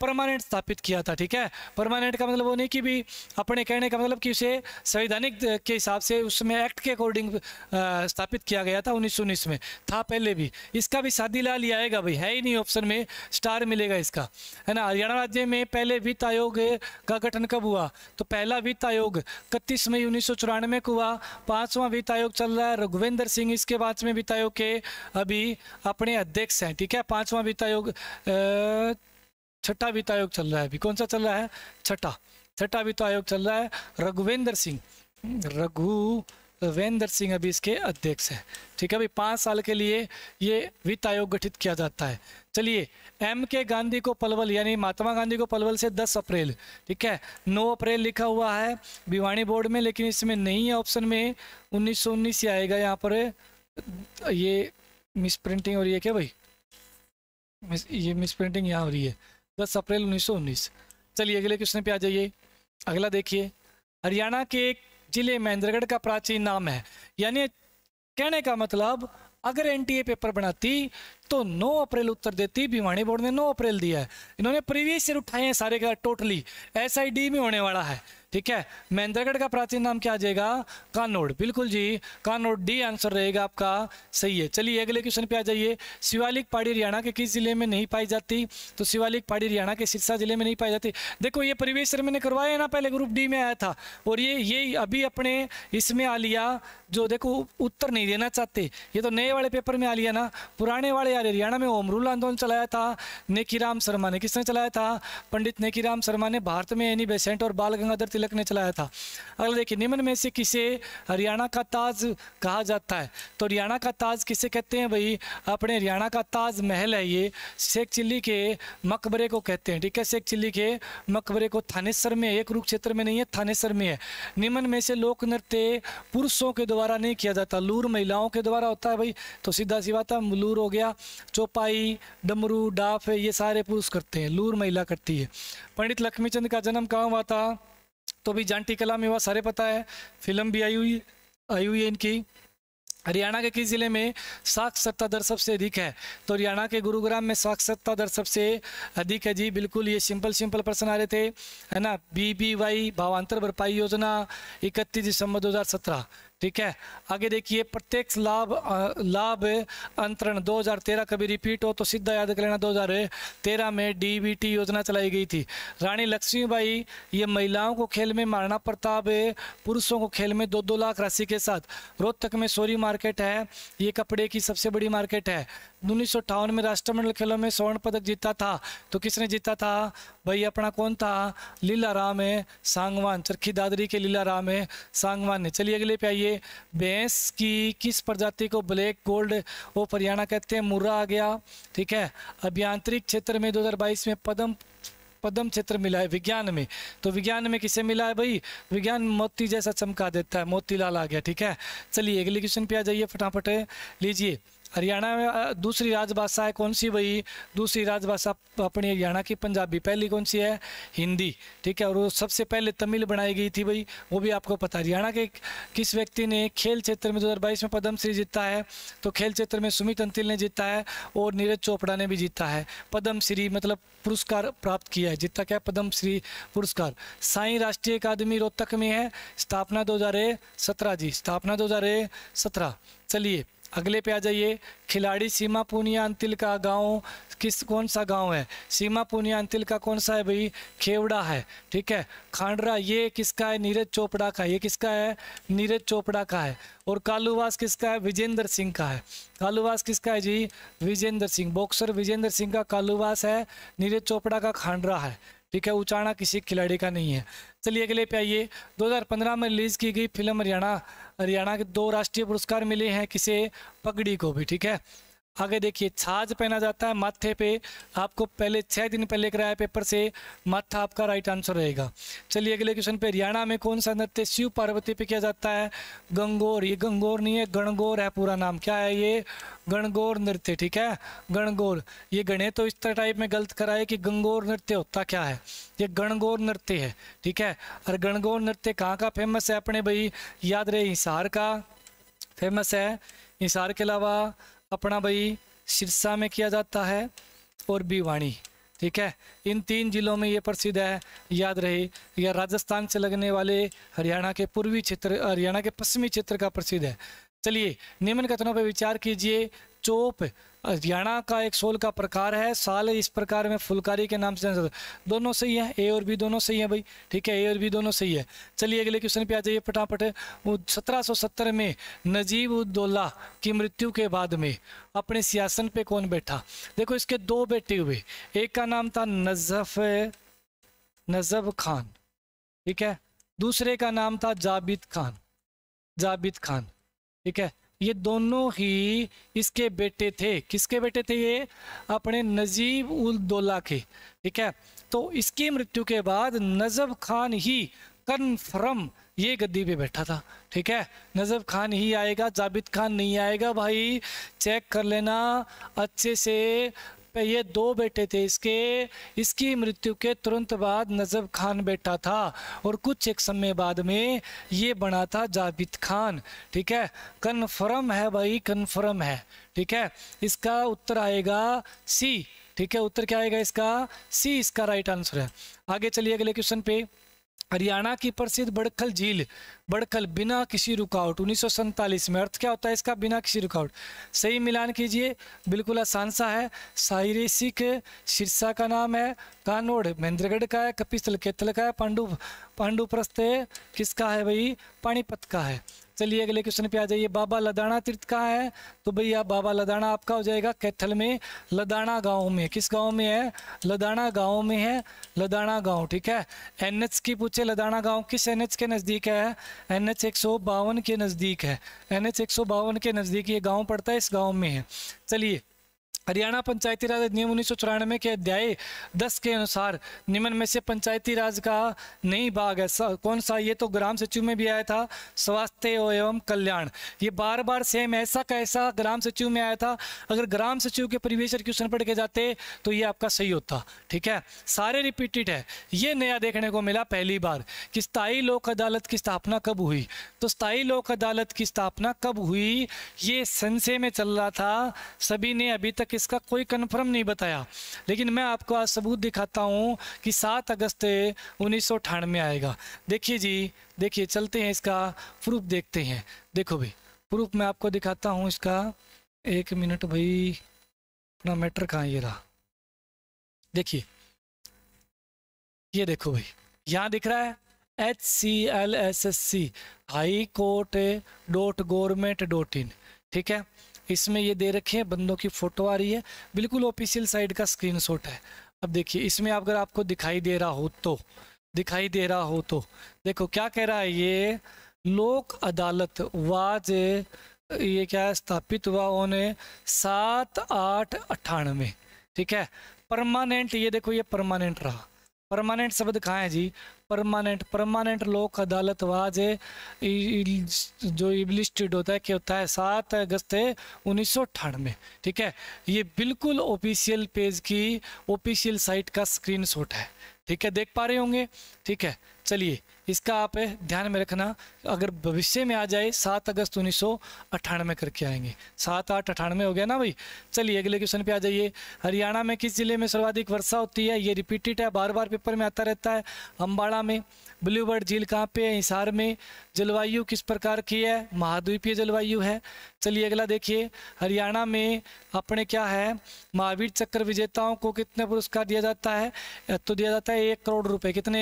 परमानेंट स्थापित किया था ठीक है परमानेंट का मतलब वो नहीं कि भी अपने कहने का मतलब कि उसे संवैधानिक के हिसाब से उसमें एक्ट के अकॉर्डिंग स्थापित किया गया था उन्नीस में था पहले भी इसका भी शादी लाल ही आएगा भाई है ही नहीं ऑप्शन में स्टार मिलेगा इसका है ना हरियाणा राज्य में पहले वित्त आयोग का गठन कब हुआ तो पहला वित्त आयोग इकतीस मई उन्नीस को हुआ पाँचवा वित्त आयोग चल बदला रघुवेंद्र सिंह इसके बाद में वित्त आयोग के अभी अपने अध्यक्ष हैं ठीक है पांचवा वित्त आयोग छठा वित्त आयोग चल रहा है अभी कौन सा चल रहा है छठा छठा वित्त आयोग चल रहा है रघुवेंद्र सिंह रघु वेंद्र सिंह अभी इसके अध्यक्ष हैं ठीक है भाई पाँच साल के लिए ये वित्त आयोग गठित किया जाता है चलिए एम के गांधी को पलवल यानी महात्मा गांधी को पलवल से 10 अप्रैल ठीक है 9 अप्रैल लिखा हुआ है भिवाणी बोर्ड में लेकिन इसमें नहीं है ऑप्शन में उन्नीस सौ उन्नीस ही आएगा यहाँ पर ये मिस प्रिंटिंग हो रही है क्या भाई ये मिस प्रिंटिंग यहाँ हो रही है दस अप्रैल उन्नीस चलिए अगले क्वेश्चन पे आ जाइए अगला देखिए हरियाणा के जिले महेंद्रगढ़ का प्राचीन नाम है यानी कहने का मतलब अगर एनटीए पेपर बनाती तो 9 अप्रैल उत्तर देती भिवाणी बोर्ड ने 9 अप्रैल दिया है इन्होंने प्रीवियस ईयर उठाए हैं सारे का टोटली एसआईडी में होने वाला है ठीक है महेंद्रगढ़ का प्राचीन नाम क्या आ जाएगा कानोड बिल्कुल जी कानोड डी आंसर रहेगा आपका सही है चलिए अगले क्वेश्चन पे आ जाइए शिवालिक पहाड़ी हरियाणा के किस जिले में नहीं पाई जाती तो शिवालिक पहाड़ी हरियाणा के सिरसा जिले में नहीं पाई जाती देखो ये परिवेश सर मैंने करवाया ना पहले ग्रुप डी में आया था और ये ये अभी अपने इसमें आ लिया जो देखो उत्तर नहीं देना चाहते ये तो नए वाले पेपर में आ लिया ना पुराने वाले यार हरियाणा में ओम रूल आंदोलन चलाया था राम शर्मा ने किसने चलाया था पंडित राम शर्मा ने भारत में एनी बेसेंट और बाल गंगाधर तिलक तिलक ने चलाया था अगला देखिए निम्न में से किसे हरियाणा का ताज कहा जाता है तो हरियाणा का ताज किसे कहते हैं भाई अपने हरियाणा का ताज महल है ये शेख चिल्ली के मकबरे को कहते हैं ठीक है शेख चिल्ली के मकबरे को थानेसर में एक रूप क्षेत्र में नहीं है थानेसर में है निम्न में से लोक नृत्य पुरुषों के द्वारा नहीं किया जाता लूर महिलाओं के द्वारा होता है भाई तो सीधा सी बात है लूर हो गया चौपाई डमरू डाफ ये सारे पुरुष करते हैं लूर महिला करती है पंडित लक्ष्मीचंद का जन्म कहाँ हुआ था तो अभी जानटी कला में हुआ सारे पता है फिल्म भी आई हुई आई हुई है इनकी हरियाणा के किस ज़िले में साक्षरता दर सबसे अधिक है तो हरियाणा के गुरुग्राम में साक्षरता दर सबसे अधिक है जी बिल्कुल ये सिंपल सिंपल प्रश्न आ रहे थे है ना बी बी वाई भावांतर भरपाई योजना इकतीस दिसंबर 2017 ठीक है आगे देखिए प्रत्यक्ष लाभ लाभ अंतरण 2013 कभी रिपीट हो तो सीधा याद कर लेना 2013 में डीबीटी योजना चलाई गई थी रानी लक्ष्मीबाई ये महिलाओं को खेल में महाराणा प्रताप पुरुषों को खेल में दो दो लाख राशि के साथ रोहतक में सोरी मार्केट है ये कपड़े की सबसे बड़ी मार्केट है उन्नीस में राष्ट्रमंडल खेलों में स्वर्ण पदक जीता था तो किसने जीता था भाई अपना कौन था लीला राम है सांगवान चरखी दादरी के लीला राम है सांगवान ने चलिए अगले पे आइए भैंस की किस प्रजाति को ब्लैक गोल्ड वो हरियाणा कहते हैं मुर्रा आ गया ठीक है अभियांत्रिक क्षेत्र में दो में पदम पदम क्षेत्र मिला है विज्ञान में तो विज्ञान में किसे मिला है भाई विज्ञान मोती जैसा चमका देता है मोतीलाल आ गया ठीक है चलिए अगले क्वेश्चन पे आ जाइए फटाफट लीजिए हरियाणा में दूसरी राजभाषा है कौन सी भाई दूसरी राजभाषा अपनी हरियाणा की पंजाबी पहली कौन सी है हिंदी ठीक है और वो सबसे पहले तमिल बनाई गई थी भाई वो भी आपको पता हरियाणा के किस व्यक्ति ने खेल क्षेत्र में 2022 में पद्मश्री जीता है तो खेल क्षेत्र में सुमित अंतिल ने जीता है और नीरज चोपड़ा ने भी जीता है पद्मश्री मतलब पुरस्कार प्राप्त किया है जीता क्या पद्मश्री पुरस्कार साई राष्ट्रीय अकादमी रोहतक में है स्थापना दो जी स्थापना दो चलिए अगले पे आ जाइए खिलाड़ी सीमा पुनिया अंतिल का गांव किस कौन सा गांव है सीमा पुनिया अंतिल का कौन सा है भाई खेवड़ा है ठीक है खांडरा ये किसका है नीरज चोपड़ा का ये किसका है नीरज चोपड़ा का है और कालूवास किसका है विजेंद्र सिंह का है कालूवास किसका है जी विजेंद्र सिंह बॉक्सर विजेंद्र सिंह का कालूवास है नीरज चोपड़ा का खांडरा है ठीक है उचाणा किसी खिलाड़ी का नहीं है चलिए अगले पे आइए 2015 में रिलीज़ की गई फिल्म हरियाणा हरियाणा के दो राष्ट्रीय पुरस्कार मिले हैं किसे पगड़ी को भी ठीक है आगे देखिए छाछ पहना जाता है माथे पे आपको पहले छः दिन पहले कराया पेपर से माथा आपका राइट आंसर रहेगा चलिए अगले क्वेश्चन पे हरियाणा में कौन सा नृत्य शिव पार्वती पे किया जाता है गंगोर ये गंगोर नहीं है गणगोर है पूरा नाम क्या है ये गणगोर नृत्य ठीक है गणगोर ये गणे तो इस तरह टाइप में गलत कराए कि गंगोर नृत्य होता क्या है ये गणगोर नृत्य है ठीक है और गणगौर नृत्य कहाँ का फेमस है अपने भाई याद रहे हिसार का फेमस है हिसार के अलावा अपना भाई सिरसा में किया जाता है और बीवाणी ठीक है इन तीन जिलों में ये प्रसिद्ध है याद रहे यह राजस्थान से लगने वाले हरियाणा के पूर्वी क्षेत्र हरियाणा के पश्चिमी क्षेत्र का प्रसिद्ध है चलिए निम्न कथनों पर विचार कीजिए चोप हरियाणा का एक सोल का प्रकार है साल इस प्रकार में फुलकारी के नाम से दोनों सही है ए और बी दोनों सही है भाई ठीक है ए और बी दोनों सही है चलिए अगले क्वेश्चन पे आ जाइए फटाफट सत्रह में नजीब उद्दोला की मृत्यु के बाद में अपने सियासन पे कौन बैठा देखो इसके दो बेटे हुए एक का नाम था नजफ नजब खान ठीक है दूसरे का नाम था जाबिद खान जाबिद खान ठीक है ये दोनों ही इसके बेटे थे किसके बेटे थे ये अपने नजीब उल दौला के ठीक है तो इसकी मृत्यु के बाद नजब खान ही कन्फर्म ये गद्दी पे बैठा था ठीक है नजब खान ही आएगा जाबिद खान नहीं आएगा भाई चेक कर लेना अच्छे से पे ये दो बेटे थे इसके इसकी मृत्यु के तुरंत बाद नजब खान बेटा था और कुछ एक समय बाद में ये बना था जाबिद खान ठीक है कन्फर्म है भाई कन्फर्म है ठीक है इसका उत्तर आएगा सी ठीक है उत्तर क्या आएगा इसका सी इसका राइट आंसर है आगे चलिए अगले क्वेश्चन पे हरियाणा की प्रसिद्ध बड़खल झील बड़खल बिना किसी रुकावट उन्नीस में अर्थ क्या होता है इसका बिना किसी रुकावट सही मिलान कीजिए बिल्कुल आसान सा है के शीर्षा का नाम है कानोड़ महेंद्रगढ़ का है कपिस्थल केतल का है पांडु पांडुप्रस्थ किसका है भाई पानीपत का है चलिए अगले क्वेश्चन पे आ जाइए बाबा लदाना तीर्थ कहाँ है तो भैया बाबा लदाना आपका हो जाएगा कैथल में लदाना गांव में किस गांव में है लदाना गांव में है लदाना गांव ठीक है एनएच की पूछे लदाना गांव किस एनएच के नज़दीक है एनएच एक के नज़दीक है एनएच एक के नज़दीक ये गाँव पड़ता है इस गाँव में है चलिए हरियाणा पंचायती राज अधिनियम उन्नीस सौ चौरानवे के अध्याय दस के अनुसार निम्न में से पंचायती राज का नहीं भाग है सा, कौन सा ये तो ग्राम सचिव में भी आया था स्वास्थ्य एवं कल्याण ये बार बार सेम ऐसा का ऐसा ग्राम सचिव में आया था अगर ग्राम सचिव के प्रीवियस क्वेश्चन पढ़ के जाते तो ये आपका सही होता ठीक है सारे रिपीटेड है ये नया देखने को मिला पहली बार कि स्थायी लोक अदालत की स्थापना कब हुई तो स्थायी लोक अदालत की स्थापना कब हुई ये संशय में चल रहा था सभी ने अभी तक किसका कोई कन्फर्म नहीं बताया लेकिन मैं आपको आज सबूत दिखाता हूँ कि सात अगस्त उन्नीस में आएगा देखिए जी देखिए चलते हैं इसका प्रूफ देखते हैं देखो भाई प्रूफ मैं आपको दिखाता हूँ इसका एक मिनट भाई अपना मैटर कहाँ ये रहा देखिए ये देखो भाई यहाँ दिख रहा है H C L S S C high court dot government dot in ठीक है इसमें ये दे रखे हैं बंदों की फ़ोटो आ रही है बिल्कुल ऑफिशियल साइड का स्क्रीनशॉट है अब देखिए इसमें अगर आपको दिखाई दे रहा हो तो दिखाई दे रहा हो तो देखो क्या कह रहा है ये लोक अदालत वाज ये क्या है स्थापित हुआ उन्हें सात आठ अट्ठानवे ठीक है परमानेंट ये देखो ये परमानेंट रहा परमानेंट शब्द कहाँ है जी परमानेंट परमानेंट लोक अदालत वाज जो इब्लिस्टेड होता है क्या होता है सात अगस्त उन्नीस सौ अठानवे ठीक है ये बिल्कुल ऑफिशियल पेज की ऑफिशियल साइट का स्क्रीनशॉट है ठीक है देख पा रहे होंगे ठीक है चलिए इसका आप ध्यान में रखना अगर भविष्य में आ जाए सात अगस्त उन्नीस सौ करके आएंगे सात आठ अठानवे हो गया ना भाई चलिए अगले क्वेश्चन पे आ जाइए हरियाणा में किस जिले में सर्वाधिक वर्षा होती है ये रिपीटेड है बार बार पेपर में आता रहता है अम्बाड़ा में ब्लूबर्ड झील कहाँ पे है हिसार में जलवायु किस प्रकार की है महाद्वीपीय जलवायु है चलिए अगला देखिए हरियाणा में अपने क्या है महावीर चक्र विजेताओं को कितने पुरस्कार दिया जाता है तो दिया जाता है एक करोड़ रुपए कितने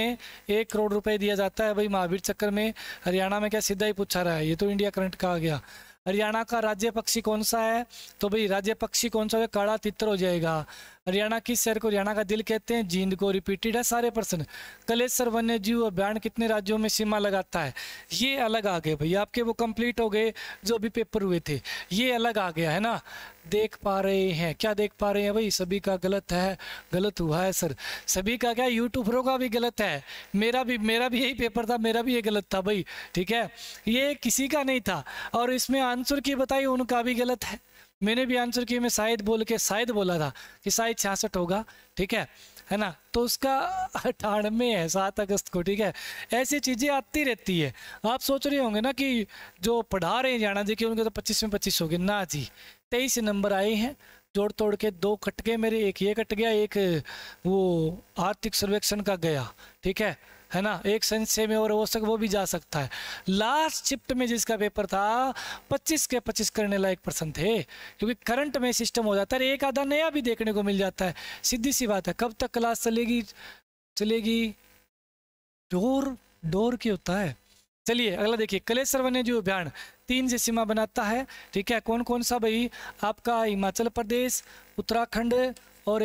एक करोड़ रुपए दिया जाता है भाई महावीर चक्र में हरियाणा में क्या सीधा ही पूछा रहा है ये तो इंडिया करंट कहा गया हरियाणा का राज्य पक्षी कौन सा है तो भाई राज्य पक्षी कौन सा है काड़ा तित्र हो जाएगा हरियाणा की शहर को हरियाणा का दिल कहते हैं जींद को रिपीटेड है सारे पर्सन कलेसर वन्य जीव और कितने राज्यों में सीमा लगाता है ये अलग आ गए भैया आपके वो कंप्लीट हो गए जो अभी पेपर हुए थे ये अलग आ गया है ना देख पा रहे हैं क्या देख पा रहे हैं भाई सभी का गलत है गलत हुआ है सर सभी का क्या यूट्यूबरों का भी गलत है मेरा भी मेरा भी यही पेपर था मेरा भी ये गलत था भाई ठीक है ये किसी का नहीं था और इसमें आंसर की बताई उनका भी गलत है मैंने भी आंसर किया मैं शायद बोल के शायद बोला था कि शायद छियासठ होगा ठीक है है ना तो उसका अठानवे है सात अगस्त को ठीक है ऐसी चीज़ें आती रहती है आप सोच रहे होंगे ना कि जो पढ़ा रहे हैं जाना जी कि उनके तो पच्चीस में पच्चीस हो गए ना जी तेईस नंबर आए हैं जोड़ तोड़ के दो कट गए मेरे एक ये कट गया एक वो आर्थिक सर्वेक्षण का गया ठीक है है ना एक संशय में और हो सक वो भी जा सकता है लास्ट शिफ्ट में जिसका पेपर था 25 के 25 करने लायक पर्सन थे क्योंकि करंट में सिस्टम हो जाता है एक आधा नया भी देखने को मिल जाता है सीधी सी बात है कब तक क्लास चलेगी चलेगी डोर डोर की होता है चलिए अगला देखिए कलेश्वर वन्य जीव अभियान तीन से सीमा बनाता है ठीक है कौन कौन सा भाई आपका हिमाचल प्रदेश उत्तराखंड और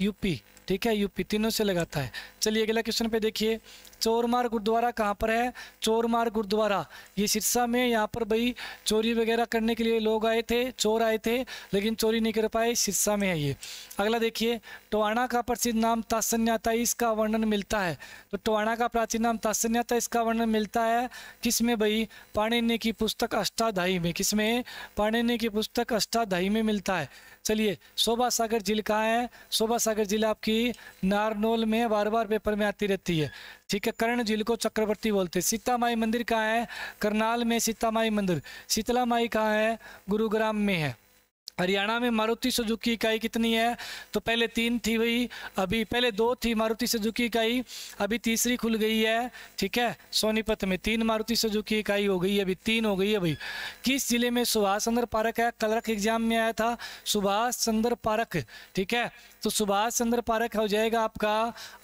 यूपी ठीक है यूपी तीनों से लगाता है चलिए अगला क्वेश्चन पे देखिए चोरमार गुरुद्वारा कहाँ पर है चोरमार गुरुद्वारा ये सिरसा में यहाँ पर भाई चोरी वगैरह करने के लिए लोग आए थे चोर आए थे लेकिन चोरी नहीं कर पाए सिरसा में है ये अगला देखिए टोवाणा का प्रसिद्ध नाम तासन्याता इसका वर्णन मिलता है तो टोवाणा का प्राचीन नाम तासन्याता इसका वर्णन मिलता है किसमें भाई पाणिन्य की पुस्तक अष्टाधाई में किसमें पाणिन्य की पुस्तक अष्टाधाई में मिलता है चलिए शोभा सागर झील कहाँ है शोभा सागर झील आपकी नारनोल में बार बार पेपर में आती रहती है ठीक है कर्ण झील को चक्रवर्ती बोलते हैं सीता माई मंदिर कहाँ है करनाल में सीता माई मंदिर शीतला माई कहाँ है गुरुग्राम में है हरियाणा में मारुति सुजुकी इकाई कितनी है तो पहले तीन थी वही अभी पहले दो थी मारुति सुजुकी इकाई अभी तीसरी खुल गई है ठीक है सोनीपत में तीन मारुति सुजुकी इकाई हो गई है अभी तीन हो गई है भाई किस जिले में सुभाष चंद्र पार्क है कलरक एग्जाम में आया था सुभाष चंद्र पार्क ठीक है तो सुभाष चंद्र पार्क हो जाएगा आपका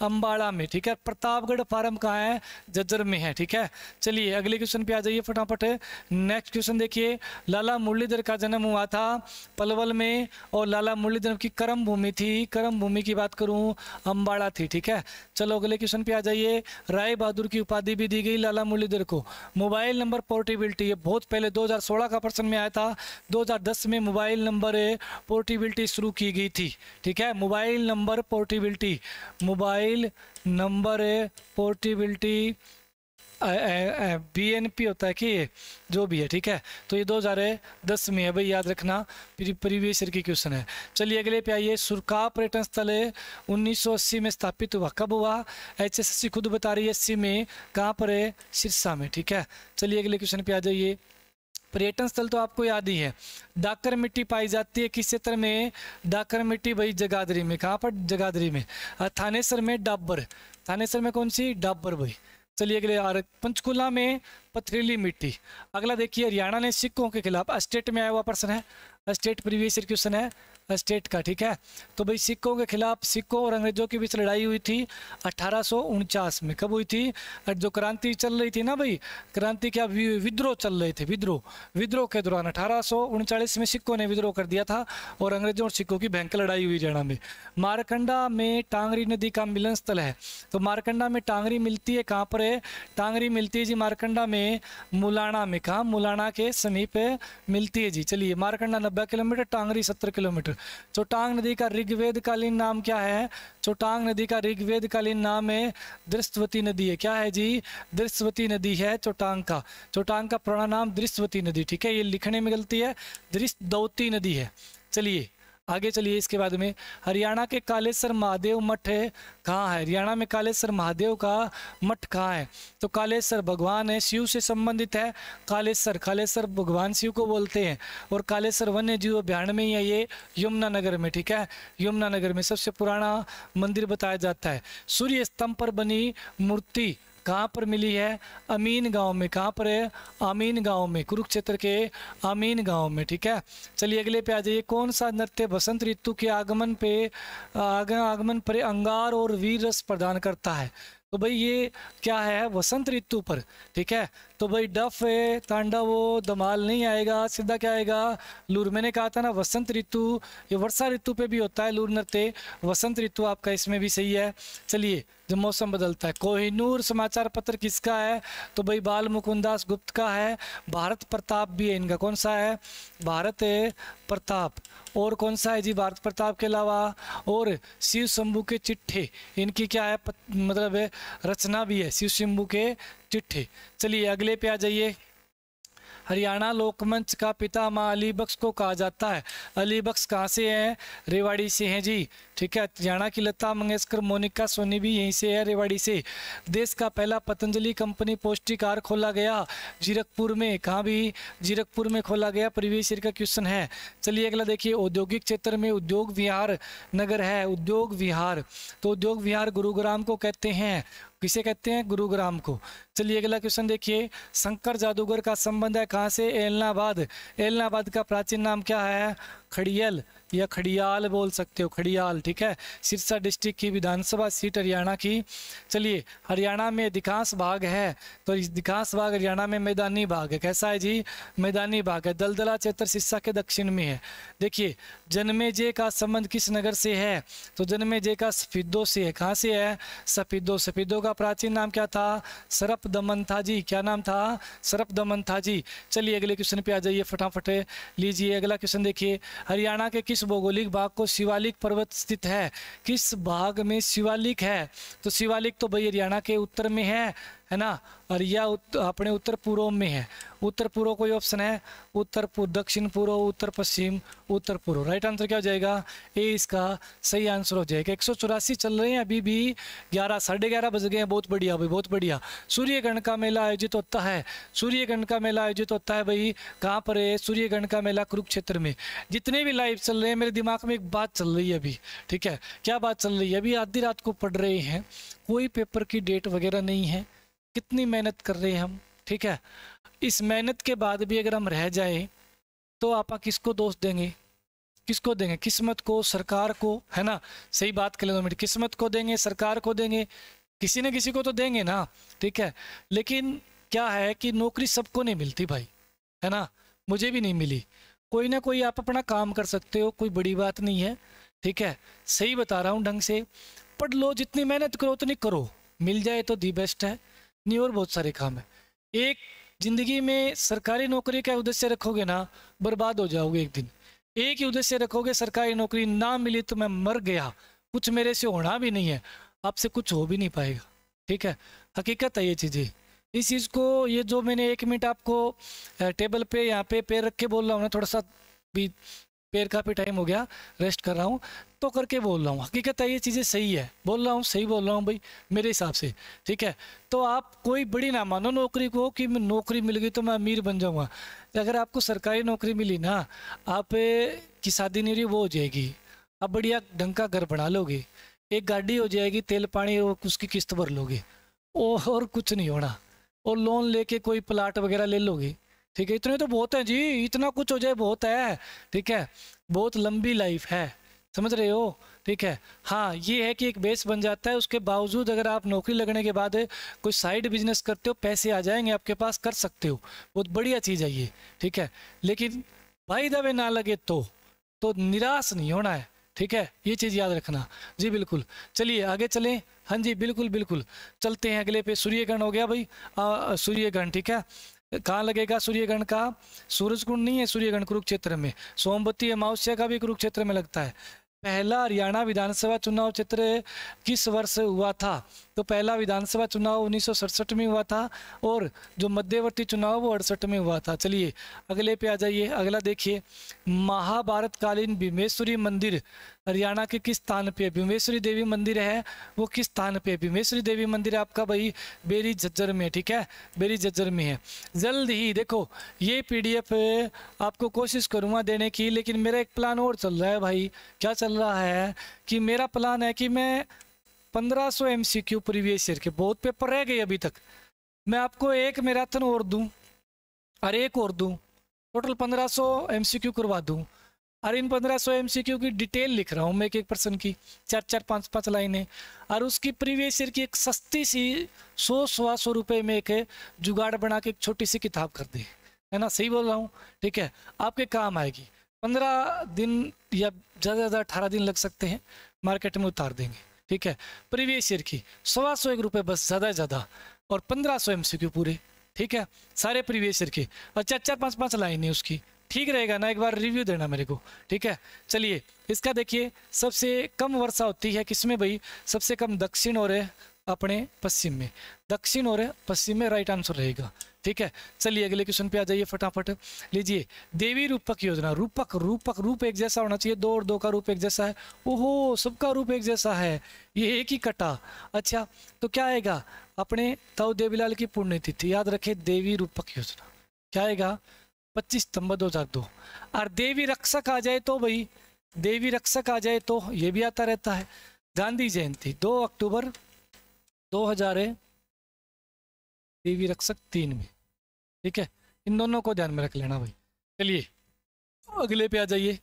अम्बाड़ा में ठीक है प्रतापगढ़ फार्म कहाँ है जज्जर में है ठीक है चलिए अगले क्वेश्चन पे आ जाइए फटाफट नेक्स्ट क्वेश्चन देखिए लाला मुरलीधर का जन्म हुआ था पलवल में और लाला मुरलीधर की कर्म भूमि थी कर्म भूमि की बात करूँ अम्बाड़ा थी ठीक है चलो अगले क्वेश्चन पे आ जाइए राय बहादुर की उपाधि भी दी गई लाला मुरलीधर को मोबाइल नंबर पोर्टेबिलिटी ये बहुत पहले 2016 का प्रश्न में आया था 2010 में मोबाइल नंबर पोर्टेबिलिटी शुरू की गई थी ठीक है mobile number portability mobile number portability B N P होता है कि ये जो भी है ठीक है तो ये 2010 में है भाई याद रखना परिवेश की क्वेश्चन है चलिए अगले पे आइए सुरखा पर्यटन स्थल अस्सी में स्थापित हुआ कब हुआ एचएसएससी खुद बता रही है अस्सी में कहाँ पर है सिरसा में ठीक है चलिए अगले क्वेश्चन पे आ जाइए पर्यटन स्थल तो आपको याद ही है डाकर मिट्टी पाई जाती है किस क्षेत्र में डाकर मिट्टी भाई जगाधरी में कहाँ पर जगाधरी में थानेसर में डाबर थानेसर में कौन सी डाबर भाई चलिए अगले आ रहे पंचकूला में पथरीली मिट्टी अगला देखिए हरियाणा ने सिखों के खिलाफ स्टेट में आया हुआ प्रश्न है स्टेट प्रीवियस क्वेश्चन है स्टेट का ठीक है तो भाई सिक्कों के खिलाफ सिक्कों और अंग्रेजों के बीच लड़ाई हुई थी अठारह में कब हुई थी जो क्रांति चल रही थी ना भाई क्रांति क्या विद्रोह चल रहे थे विद्रोह विद्रोह के दौरान अठारह में सिक्कों ने विद्रोह कर दिया था और अंग्रेजों और सिक्कों की भयंकर लड़ाई हुई जैना में मारकंडा में टांगरी नदी का मिलन स्थल है तो मारकंडा में टांगरी मिलती है कहाँ पर है टांगरी मिलती है जी मारकंडा में मुलाना में कहा मुलाना के समीप मिलती है जी चलिए मारकंडा नब्बे किलोमीटर टांगरी सत्तर किलोमीटर चोटांग नदी का ऋग्वेदकालीन नाम क्या है चोटांग नदी का ऋग्वेदकालीन नाम है दृष्टवती नदी है क्या है जी दृष्टवती नदी है चोटांग का चोटांग का पुराना नाम दृष्टवती नदी ठीक है ये लिखने में गलती है दृष्टवती नदी है चलिए आगे चलिए इसके बाद में हरियाणा के कालेश्वर महादेव मठ है कहाँ है हरियाणा में कालेश्वर महादेव का मठ कहाँ है तो कालेश्वर भगवान है शिव से संबंधित है कालेश्वर कालेश्वर भगवान शिव को बोलते हैं और कालेश्वर वन्य जीव अभ्यारण में ही है ये यमुना नगर में ठीक है यमुना नगर में सबसे पुराना मंदिर बताया जाता है सूर्य स्तंभ पर बनी मूर्ति कहाँ पर मिली है अमीन गांव में कहाँ पर है अमीन गांव में कुरुक्षेत्र के अमीन गांव में ठीक है चलिए अगले पे आ जाइए कौन सा नृत्य बसंत ऋतु के आगमन पे आग, आगमन पर अंगार और वीर रस प्रदान करता है तो भाई ये क्या है वसंत ऋतु पर ठीक है तो भाई डफ है तांडा वो दमाल नहीं आएगा सीधा क्या आएगा लूर मैंने कहा था ना वसंत ऋतु ये वर्षा ऋतु पे भी होता है लूर नृत्य वसंत ऋतु आपका इसमें भी सही है चलिए जब मौसम बदलता है कोहिनूर समाचार पत्र किसका है तो भाई बाल मुकुंदास गुप्त का है भारत प्रताप भी है इनका कौन सा है भारत प्रताप और कौन सा है जी भारत प्रताप के अलावा और शिव शंभू के चिट्ठे इनकी क्या है मतलब है रचना भी है शिव शंभू के चिट्ठे चलिए अगले पे आ जाइए हरियाणा लोकमंच का पिता माँ अली बख्श को कहा जाता है अली बख्श कहाँ से हैं रेवाड़ी से हैं जी ठीक है हरियाणा की लता मंगेशकर मोनिका सोनी भी यहीं से है रेवाड़ी से देश का पहला पतंजलि कंपनी आर खोला गया जीरकपुर में कहाँ भी जीरकपुर में खोला गया परिवेश का क्वेश्चन है चलिए अगला देखिए औद्योगिक क्षेत्र में उद्योग विहार नगर है उद्योग विहार तो उद्योग विहार गुरुग्राम को कहते हैं किसे कहते हैं गुरुग्राम को चलिए अगला क्वेश्चन देखिए शंकर जादूगर का संबंध है कहाँ से एलनाबाद एलनाबाद का प्राचीन नाम क्या है खड़ियल या खड़ियाल बोल सकते हो खड़ियाल ठीक है सिरसा डिस्ट्रिक्ट की विधानसभा सीट हरियाणा की चलिए हरियाणा में अधिकांश भाग है तो अधिकांश भाग हरियाणा में मैदानी भाग है कैसा है जी मैदानी भाग है दलदला क्षेत्र सिरसा के दक्षिण में है देखिए जन्मे जे का संबंध किस नगर से है तो जन्मे जे का सफीदों से है कहाँ से है सफीदों सफीदों का प्राचीन नाम क्या था सरप दमन था जी क्या नाम था सरप दमन था जी चलिए अगले क्वेश्चन पे आ जाइए फटाफट लीजिए अगला क्वेश्चन देखिए हरियाणा के किस किस भौगोलिक भाग को शिवालिक पर्वत स्थित है किस भाग में शिवालिक है तो शिवालिक तो भाई हरियाणा के उत्तर में है है ना और यह उत, अपने उत्तर पूर्व में है उत्तर पूर्व कोई ऑप्शन है उत्तर दक्षिण पूर्व उत्तर पश्चिम उत्तर पूर्व राइट आंसर क्या हो जाएगा ए इसका सही आंसर हो जाएगा एक चल रहे हैं अभी भी ग्यारह साढ़े ग्यारह बज गए हैं बहुत बढ़िया भाई बहुत बढ़िया सूर्यगण का मेला आयोजित होता है सूर्यगण का मेला आयोजित होता है भाई कहाँ पर है सूर्यगण का मेला कुरुक्षेत्र में जितने भी लाइव चल रहे हैं मेरे दिमाग में एक बात चल रही है अभी ठीक है क्या बात चल रही है अभी आधी रात को पढ़ रहे हैं कोई पेपर की डेट वगैरह नहीं है कितनी मेहनत कर रहे हैं हम ठीक है इस मेहनत के बाद भी अगर हम रह जाए तो आप किसको दोष देंगे किसको देंगे किस्मत को सरकार को है ना सही बात कर ले दो किस्मत को देंगे सरकार को देंगे किसी न किसी को तो देंगे ना ठीक है लेकिन क्या है कि नौकरी सबको नहीं मिलती भाई है ना मुझे भी नहीं मिली कोई ना कोई आप अपना काम कर सकते हो कोई बड़ी बात नहीं है ठीक है सही बता रहा हूँ ढंग से पढ़ लो जितनी मेहनत करो उतनी करो मिल जाए तो दी बेस्ट है नहीं और बहुत सारे काम है एक जिंदगी में सरकारी नौकरी का उद्देश्य रखोगे ना बर्बाद हो जाओगे एक दिन एक ही उद्देश्य रखोगे सरकारी नौकरी ना मिली तो मैं मर गया कुछ मेरे से होना भी नहीं है आपसे कुछ हो भी नहीं पाएगा ठीक है हकीकत है ये चीज़ें इस चीज़ को ये जो मैंने एक मिनट आपको टेबल पे यहाँ पे पैर रख के बोल रहा हूँ ना थोड़ा सा भी पैर भी टाइम हो गया रेस्ट कर रहा हूँ तो करके बोल रहा हूँ हकीकत है ये चीज़ें सही है बोल रहा हूँ सही बोल रहा हूँ भाई मेरे हिसाब से ठीक है तो आप कोई बड़ी ना मानो नौकरी को कि नौकरी मिल गई तो मैं अमीर बन जाऊँगा अगर आपको सरकारी नौकरी मिली ना आप की शादी नहीं रही वो हो जाएगी आप बढ़िया ढंग का घर बना लोगे एक गाड़ी हो जाएगी तेल पानी उसकी किस्त भर लोगे और कुछ नहीं होना और लोन लेके कोई प्लाट वगैरह ले लोगे ठीक है इतने तो बहुत है जी इतना कुछ हो जाए बहुत है ठीक है बहुत लंबी लाइफ है समझ रहे हो ठीक है हाँ ये है कि एक बेस बन जाता है उसके बावजूद अगर आप नौकरी लगने के बाद कोई साइड बिजनेस करते हो पैसे आ जाएंगे आपके पास कर सकते हो बहुत बढ़िया चीज़ है ये ठीक है लेकिन भाई दबे ना लगे तो, तो निराश नहीं होना है ठीक है ये चीज़ याद रखना जी बिल्कुल चलिए आगे चलें हाँ जी बिल्कुल बिल्कुल चलते हैं अगले पे सूर्यग्रहण हो गया भाई सूर्यग्रहण ठीक है कहाँ लगेगा सूर्यग्रहण का सूरज कुंड नहीं है सूर्यग्रहण कुरुक्षेत्र में सोमवती अमावस्या का भी कुरुक्षेत्र में लगता है पहला हरियाणा विधानसभा चुनाव क्षेत्र किस वर्ष हुआ था तो पहला विधानसभा चुनाव उन्नीस में हुआ था और जो मध्यवर्ती चुनाव वो अड़सठ में हुआ था चलिए अगले पे आ जाइए अगला देखिए महाभारतकालीन भीमेश्वरी मंदिर हरियाणा के किस स्थान पे भीमेश्वरी देवी मंदिर है वो किस स्थान पे भीमेश्वरी देवी मंदिर आपका भाई बेरी झज्जर में ठीक है बेरी झज्जर में है जल्द ही देखो ये पीडीएफ आपको कोशिश करूँगा देने की लेकिन मेरा एक प्लान और चल रहा है भाई क्या चल रहा है कि मेरा प्लान है कि मैं पंद्रह सौ M C Q previous year के बहुत पेपर रह गए अभी तक मैं आपको एक मैराथन और दूँ और एक और दूँ टोटल पंद्रह सौ एम सी क्यू करवा दूँ और इन पंद्रह सौ एम सी क्यू की डिटेल लिख रहा हूँ मैं एक एक पर्सन की चार चार पाँच पाँच लाइनें और उसकी प्रीवियस ईयर की एक सस्ती सी सौ सवा सौ रुपये में एक जुगाड़ बना के एक छोटी सी किताब कर दी है ना सही बोल रहा हूँ ठीक है आपके काम आएगी पंद्रह दिन या ज़्यादा से ज़्यादा अठारह दिन लग सकते हैं मार्केट में उतार देंगे ठीक है प्रीवियस ईयर की सवा सौ एक रुपये बस ज़्यादा ज़्यादा और पंद्रह सौ एम पूरे ठीक है सारे प्रीवियस ईयर के और चार चार पाँच पाँच लाइन है उसकी ठीक रहेगा ना एक बार रिव्यू देना मेरे को ठीक है चलिए इसका देखिए सबसे कम वर्षा होती है किसमें भाई सबसे कम दक्षिण और है अपने पश्चिम में दक्षिण और पश्चिम में राइट आंसर रहेगा ठीक है चलिए अगले क्वेश्चन पे आ जाइए फटाफट लीजिए देवी रूपक योजना रूपक रूपक रूप एक जैसा होना चाहिए दो और दो का रूप एक जैसा है ओहो सबका रूप एक जैसा है ये एक ही कटा अच्छा तो क्या आएगा अपने तव देवीलाल की पुण्यतिथि याद रखे देवी रूपक योजना क्या आएगा पच्चीस सितंबर दो हज़ार दो और देवी रक्षक आ जाए तो भाई देवी रक्षक आ जाए तो ये भी आता रहता है गांधी जयंती दो अक्टूबर दो हजार देवी रक्षक तीन में ठीक है इन दोनों को ध्यान में रख लेना भाई चलिए अगले पे आ जाइए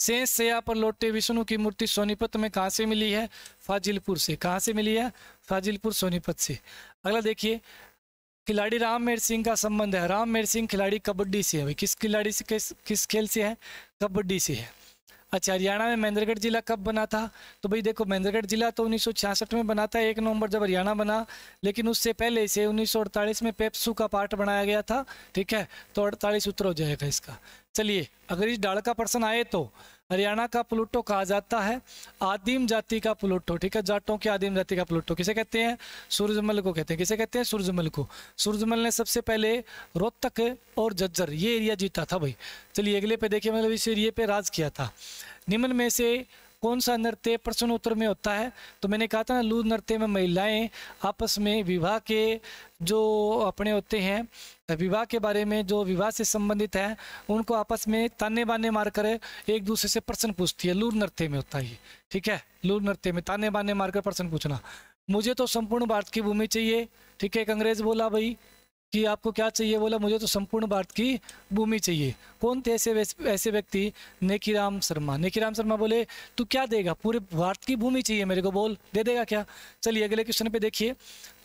शेष यहाँ पर लौटे विष्णु की मूर्ति सोनीपत में कहाँ से मिली है फाजिलपुर से कहाँ से मिली है फाजिलपुर सोनीपत से अगला देखिए खिलाड़ी राम मेर सिंह का संबंध है राम मेर सिंह खिलाड़ी कबड्डी से है भाई किस खिलाड़ी से किस किस खेल से है कबड्डी से है अच्छा हरियाणा में महेंद्रगढ़ जिला कब बना था तो भाई देखो महेंद्रगढ़ जिला तो उन्नीस में बना था एक नवंबर जब हरियाणा बना लेकिन उससे पहले इसे उन्नीस में पेप्सू का पार्ट बनाया गया था ठीक है तो अड़तालीस उत्तर हो जाएगा इसका चलिए अगर इस डाल का पर्सन आए तो हरियाणा का प्लूटो कहा जाता है आदिम जाति का प्लूटो ठीक है जाटों की आदिम जाति का प्लूटो किसे कहते हैं सूरजमल को कहते हैं किसे कहते हैं सूरजमल को सूरजमल ने सबसे पहले रोहतक और जज्जर ये एरिया जीता था भाई चलिए अगले पे देखिए मतलब इस एरिए पे राज किया था निम्न में से कौन सा नृत्य प्रश्न उत्तर में होता है तो मैंने कहा था ना लू नृत्य में महिलाएं आपस में विवाह के जो अपने होते हैं विवाह के बारे में जो विवाह से संबंधित है उनको आपस में ताने बाने मारकर एक दूसरे से प्रश्न पूछती है लूर नृत्य में होता है ठीक है लूर नृत्य में ताने बाने मारकर प्रश्न पूछना मुझे तो संपूर्ण भारत की भूमि चाहिए ठीक है एक अंग्रेज बोला भाई कि आपको क्या चाहिए बोला मुझे तो संपूर्ण भारत की भूमि चाहिए कौन थे ऐसे ऐसे व्यक्ति नेकीराम शर्मा नेकीराम शर्मा बोले तू क्या देगा पूरे भारत की भूमि चाहिए मेरे को बोल दे देगा क्या चलिए अगले क्वेश्चन पे देखिए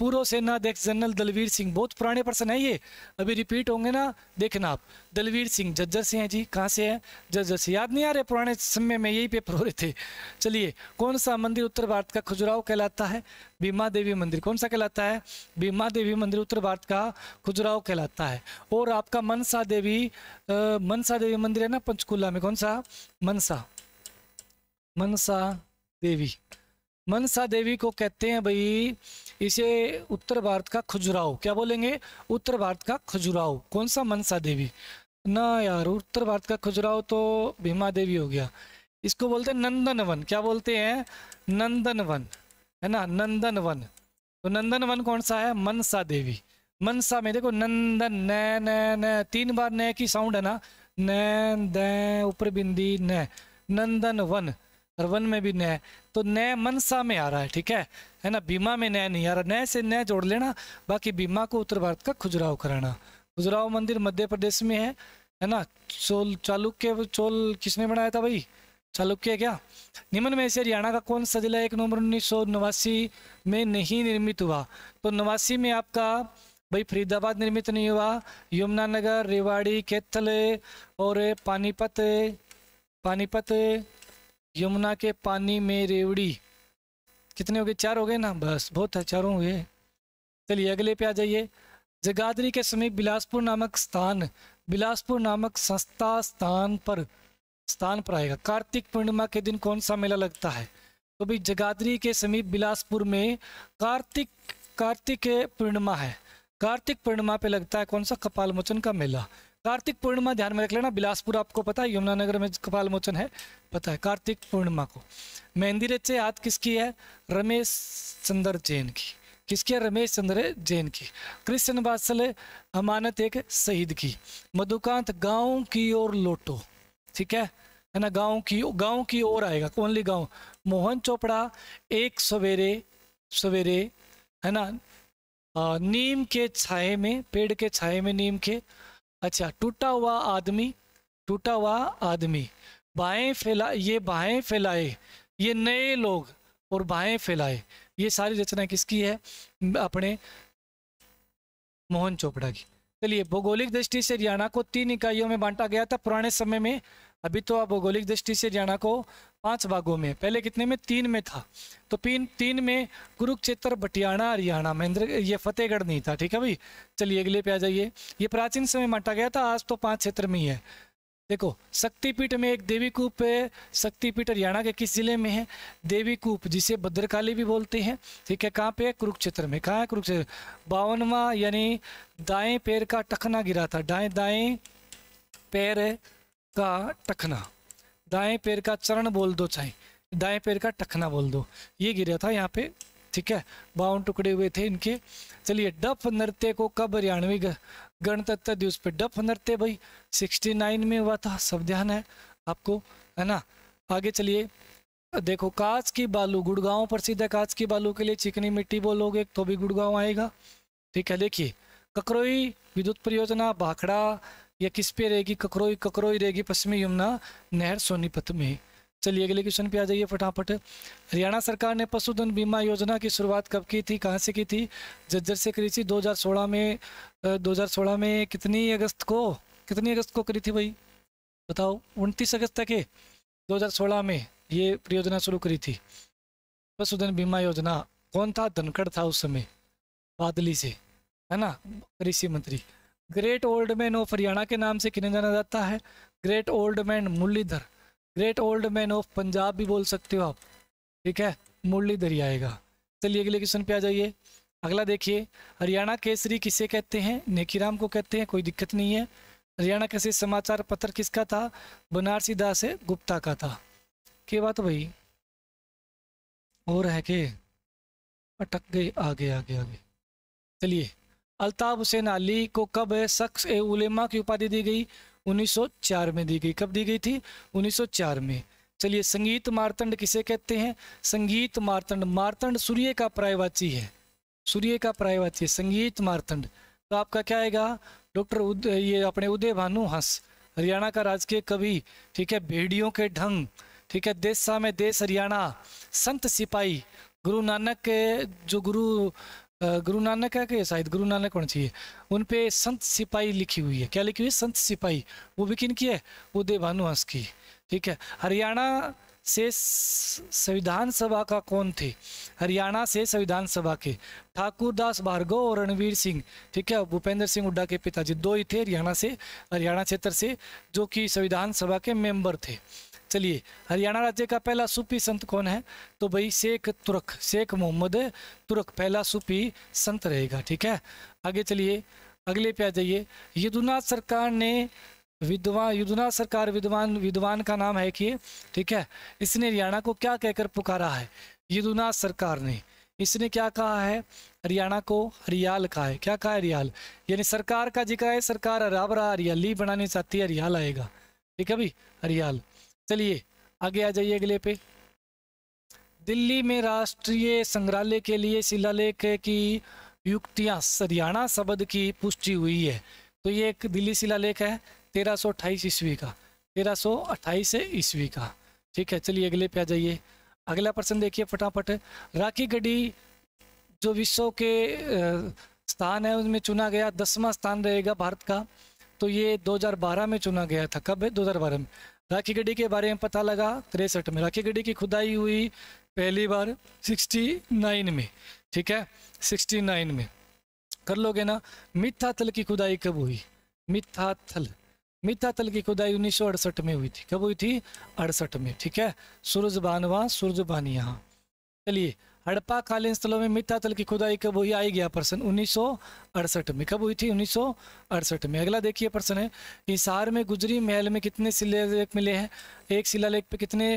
पूर्व सेना अध्यक्ष जनरल दलवीर सिंह बहुत पुराने पर्सन है ये अभी रिपीट होंगे ना देखना आप दलवीर सिंह जज्जर से हैं जी कहाँ से हैं जज्जर से याद नहीं आ रहे पुराने समय में यही पेपर हो रहे थे चलिए कौन सा मंदिर उत्तर भारत का खुजुराव कहलाता है बीमा देवी मंदिर कौन सा कहलाता है बीमा देवी मंदिर उत्तर भारत का खुजुराव कहलाता है और आपका मनसा देवी आ, मनसा देवी मंदिर है ना पंचकूला में कौन सा मनसा मनसा देवी मनसा देवी को कहते हैं भाई इसे उत्तर भारत का खजुराहो क्या बोलेंगे उत्तर भारत का खजुराहो कौन सा मनसा देवी ना यार उत्तर भारत का खजुराहो तो भीमा देवी हो गया इसको बोलते हैं नंदनवन क्या बोलते हैं नंदनवन है ना नंदनवन तो नंदनवन कौन सा है मनसा देवी मनसा में देखो नंदन न न न तीन बार न की साउंड है ना न ऊपर बिंदी न नंदन वन अर्वन में भी नया तो न्याय मनसा में आ रहा है ठीक है है ना बीमा में न्याय नहीं आ रहा न्याय से न्याय जोड़ लेना बाकी बीमा को उत्तर भारत का खुजराव कराना खुजराव मंदिर मध्य प्रदेश में है है ना चोल चालुक्य चोल किसने बनाया था भाई चालुक्य क्या निम्न में से हरियाणा का कौन सा जिला एक नवंबर उन्नीस सौ नवासी में नहीं निर्मित हुआ तो नवासी में आपका भाई फरीदाबाद निर्मित नहीं हुआ यमुनानगर रेवाड़ी कैथल और पानीपत पानीपत यमुना के पानी में रेवड़ी कितने हो गए चार हो गए ना बस बहुत चारों हुए चलिए अगले पे आ जाइए जगाधरी के समीप बिलासपुर नामक स्थान बिलासपुर नामक संस्था स्थान पर स्थान पर आएगा कार्तिक पूर्णिमा के दिन कौन सा मेला लगता है तो भाई जगाधरी के समीप बिलासपुर में कार्तिक कार्तिक पूर्णिमा है कार्तिक पूर्णिमा पे लगता है कौन सा कपाल मोचन का मेला कार्तिक पूर्णिमा ध्यान में रख लेना बिलासपुर आपको पता है यमुनानगर में कपाल मोचन है पता है कार्तिक पूर्णिमा को मेहंदी रेत से याद किसकी है रमेश चंद्र जैन की किसकी है रमेश चंद्र जैन की कृष्ण वात्सल अमानत एक शहीद की मधुकांत गांव की ओर लोटो ठीक है है ना गांव की गांव की ओर आएगा ओनली गांव मोहन चोपड़ा एक सवेरे सवेरे है ना नीम के छाए में पेड़ के छाए में नीम के अच्छा टूटा हुआ आदमी टूटा हुआ आदमी बाएं फैला ये बाएं फैलाए ये नए लोग और बाएं फैलाए ये सारी रचना किसकी है अपने मोहन चोपड़ा की चलिए भौगोलिक दृष्टि से हरियाणा को तीन इकाइयों में बांटा गया था पुराने समय में अभी तो आप भौगोलिक दृष्टि से हरियाणा को पांच भागों में पहले कितने में तीन में था तो तीन तीन में कुरुक्षेत्र बटियाणा हरियाणा महेंद्र ये फतेहगढ़ नहीं था ठीक है भाई चलिए अगले पे आ जाइए ये प्राचीन समय मांटा गया था आज तो पांच क्षेत्र में ही है देखो शक्तिपीठ में एक देवीकूप है शक्तिपीठ हरियाणा के किस जिले में है देवीकूप जिसे भद्रकाली भी बोलते हैं ठीक है कहाँ पे कुरुक्षेत्र में कहाँ है कुरुक्षेत्र बावनवा यानी दाएं पैर का टखना गिरा था दाएं दाएं पैर का टखना दाएं पैर का चरण बोल दो चाहे दाएं पैर का टखना बोल दो ये गिरा था यहाँ पे ठीक है बावन टुकड़े हुए थे इनके चलिए डफ नृत्य को कब हरियाणवी गणतंत्र दिवस पे डफ नृत्य भाई 69 में हुआ था सब ध्यान है आपको है ना आगे चलिए देखो कांच की बालू गुड़गांव प्रसिद्ध है कांच की बालू के लिए चिकनी मिट्टी बोलोगे तो भी गुड़गांव आएगा ठीक है देखिए ककरोई विद्युत परियोजना भाखड़ा यह किस पे रहेगी ककरोई ककरोई रहेगी पश्चिमी यमुना नहर सोनीपत में चलिए अगले क्वेश्चन पे आ जाइए फटाफट हरियाणा सरकार ने पशुधन बीमा योजना की शुरुआत कब की थी कहाँ से की थी जज्जर से करी थी 2016 में 2016 में कितनी अगस्त को कितनी अगस्त को करी थी भाई बताओ उनतीस अगस्त तक है 2016 में ये परियोजना शुरू करी थी पशुधन बीमा योजना कौन था धनखड़ था उस समय बादली से है ना कृषि मंत्री great old man of Haryana के नाम से किन्हें जाना जाता है great old man Murlidhar great old man of Punjab भी बोल सकते हो आप ठीक है मुरलीधर ही आएगा चलिए अगले क्वेश्चन पे आ जाइए अगला देखिए हरियाणा केसरी किसे कहते हैं नेकीराम को कहते हैं कोई दिक्कत नहीं है हरियाणा केसरी समाचार पत्र किसका था बनारसी दास गुप्ता का था के बात भाई और है के अटक गए आगे आगे आगे चलिए अलताफ़ हुसैन अली को कब शख्स ए उलेमा की उपाधि दी गई 1904 में दी गई कब दी गई थी 1904 में चलिए संगीत मारतंड किसे कहते हैं संगीत मारतंड मारतंड सूर्य का प्रायवाची है सूर्य का प्रायवाची है संगीत मारतंड तो आपका क्या आएगा डॉक्टर ये अपने उदय भानु हंस हरियाणा का राजकीय कवि ठीक है भेड़ियों के ढंग ठीक है देश में देश हरियाणा संत सिपाही गुरु नानक के जो गुरु गुरु नानक है कि शायद गुरु नानक होना चाहिए उन पे संत सिपाही लिखी हुई है क्या लिखी हुई है संत सिपाही वो भी किन की है वो देवानु हंस की ठीक है हरियाणा से संविधान सभा का कौन थे हरियाणा से संविधान सभा के ठाकुर दास भार्गव और रणवीर सिंह ठीक है भूपेंद्र सिंह हुड्डा के पिताजी दो ही थे हरियाणा से हरियाणा क्षेत्र से जो कि संविधान सभा के मेंबर थे चलिए हरियाणा राज्य का पहला सूफी संत कौन है तो भाई शेख तुरक शेख मोहम्मद तुरक पहला सूफी संत रहेगा ठीक है आगे चलिए अगले पे आ जाइए यदुनाथ सरकार ने विद्वान युद्धनाथ सरकार विद्वान विद्वान का नाम है कि ठीक है इसने हरियाणा को क्या कहकर पुकारा है युद्धनाथ सरकार ने इसने क्या कहा है हरियाणा को हरियाल कहा है क्या कहा है हरियाल यानी सरकार का जिक्र है सरकार हरा भरा हरियाली बनानी चाहती है हरियाल आएगा ठीक है भाई हरियाल चलिए आगे आ जाइए अगले पे दिल्ली में राष्ट्रीय संग्रहालय के लिए शिलालेख की युक्तियां सरियाणा शब्द की पुष्टि हुई है तो ये एक दिल्ली शिलालेख है तेरह सौ अट्ठाईस ईस्वी का तेरह सौ अट्ठाईस ईस्वी का ठीक है चलिए अगले पे आ जाइए अगला प्रश्न देखिए फटाफट राखी गढ़ी जो विश्व के स्थान है उसमें चुना गया दसवां स्थान रहेगा भारत का तो ये 2012 में चुना गया था कब है 2012 में राखी गड्ढी के बारे में पता लगा तिरसठ में राखी गड्ढी की खुदाई हुई पहली बार 69 में ठीक है 69 में कर लोगे ना मिथाथल की खुदाई कब हुई मिथा मिथाथल की खुदाई उन्नीस में हुई थी कब हुई थी अड़सठ में ठीक है सूरज बानवा सूरज बानिया चलिए हड़प्पा कालीन स्थलों में मिठातल की खुदाई कब हुई आई गया प्रश्न उन्नीस में कब हुई थी उन्नीस में अगला देखिए प्रश्न है हिसार में गुजरी महल में कितने शिलालेख मिले हैं एक शिलालेख पे कितने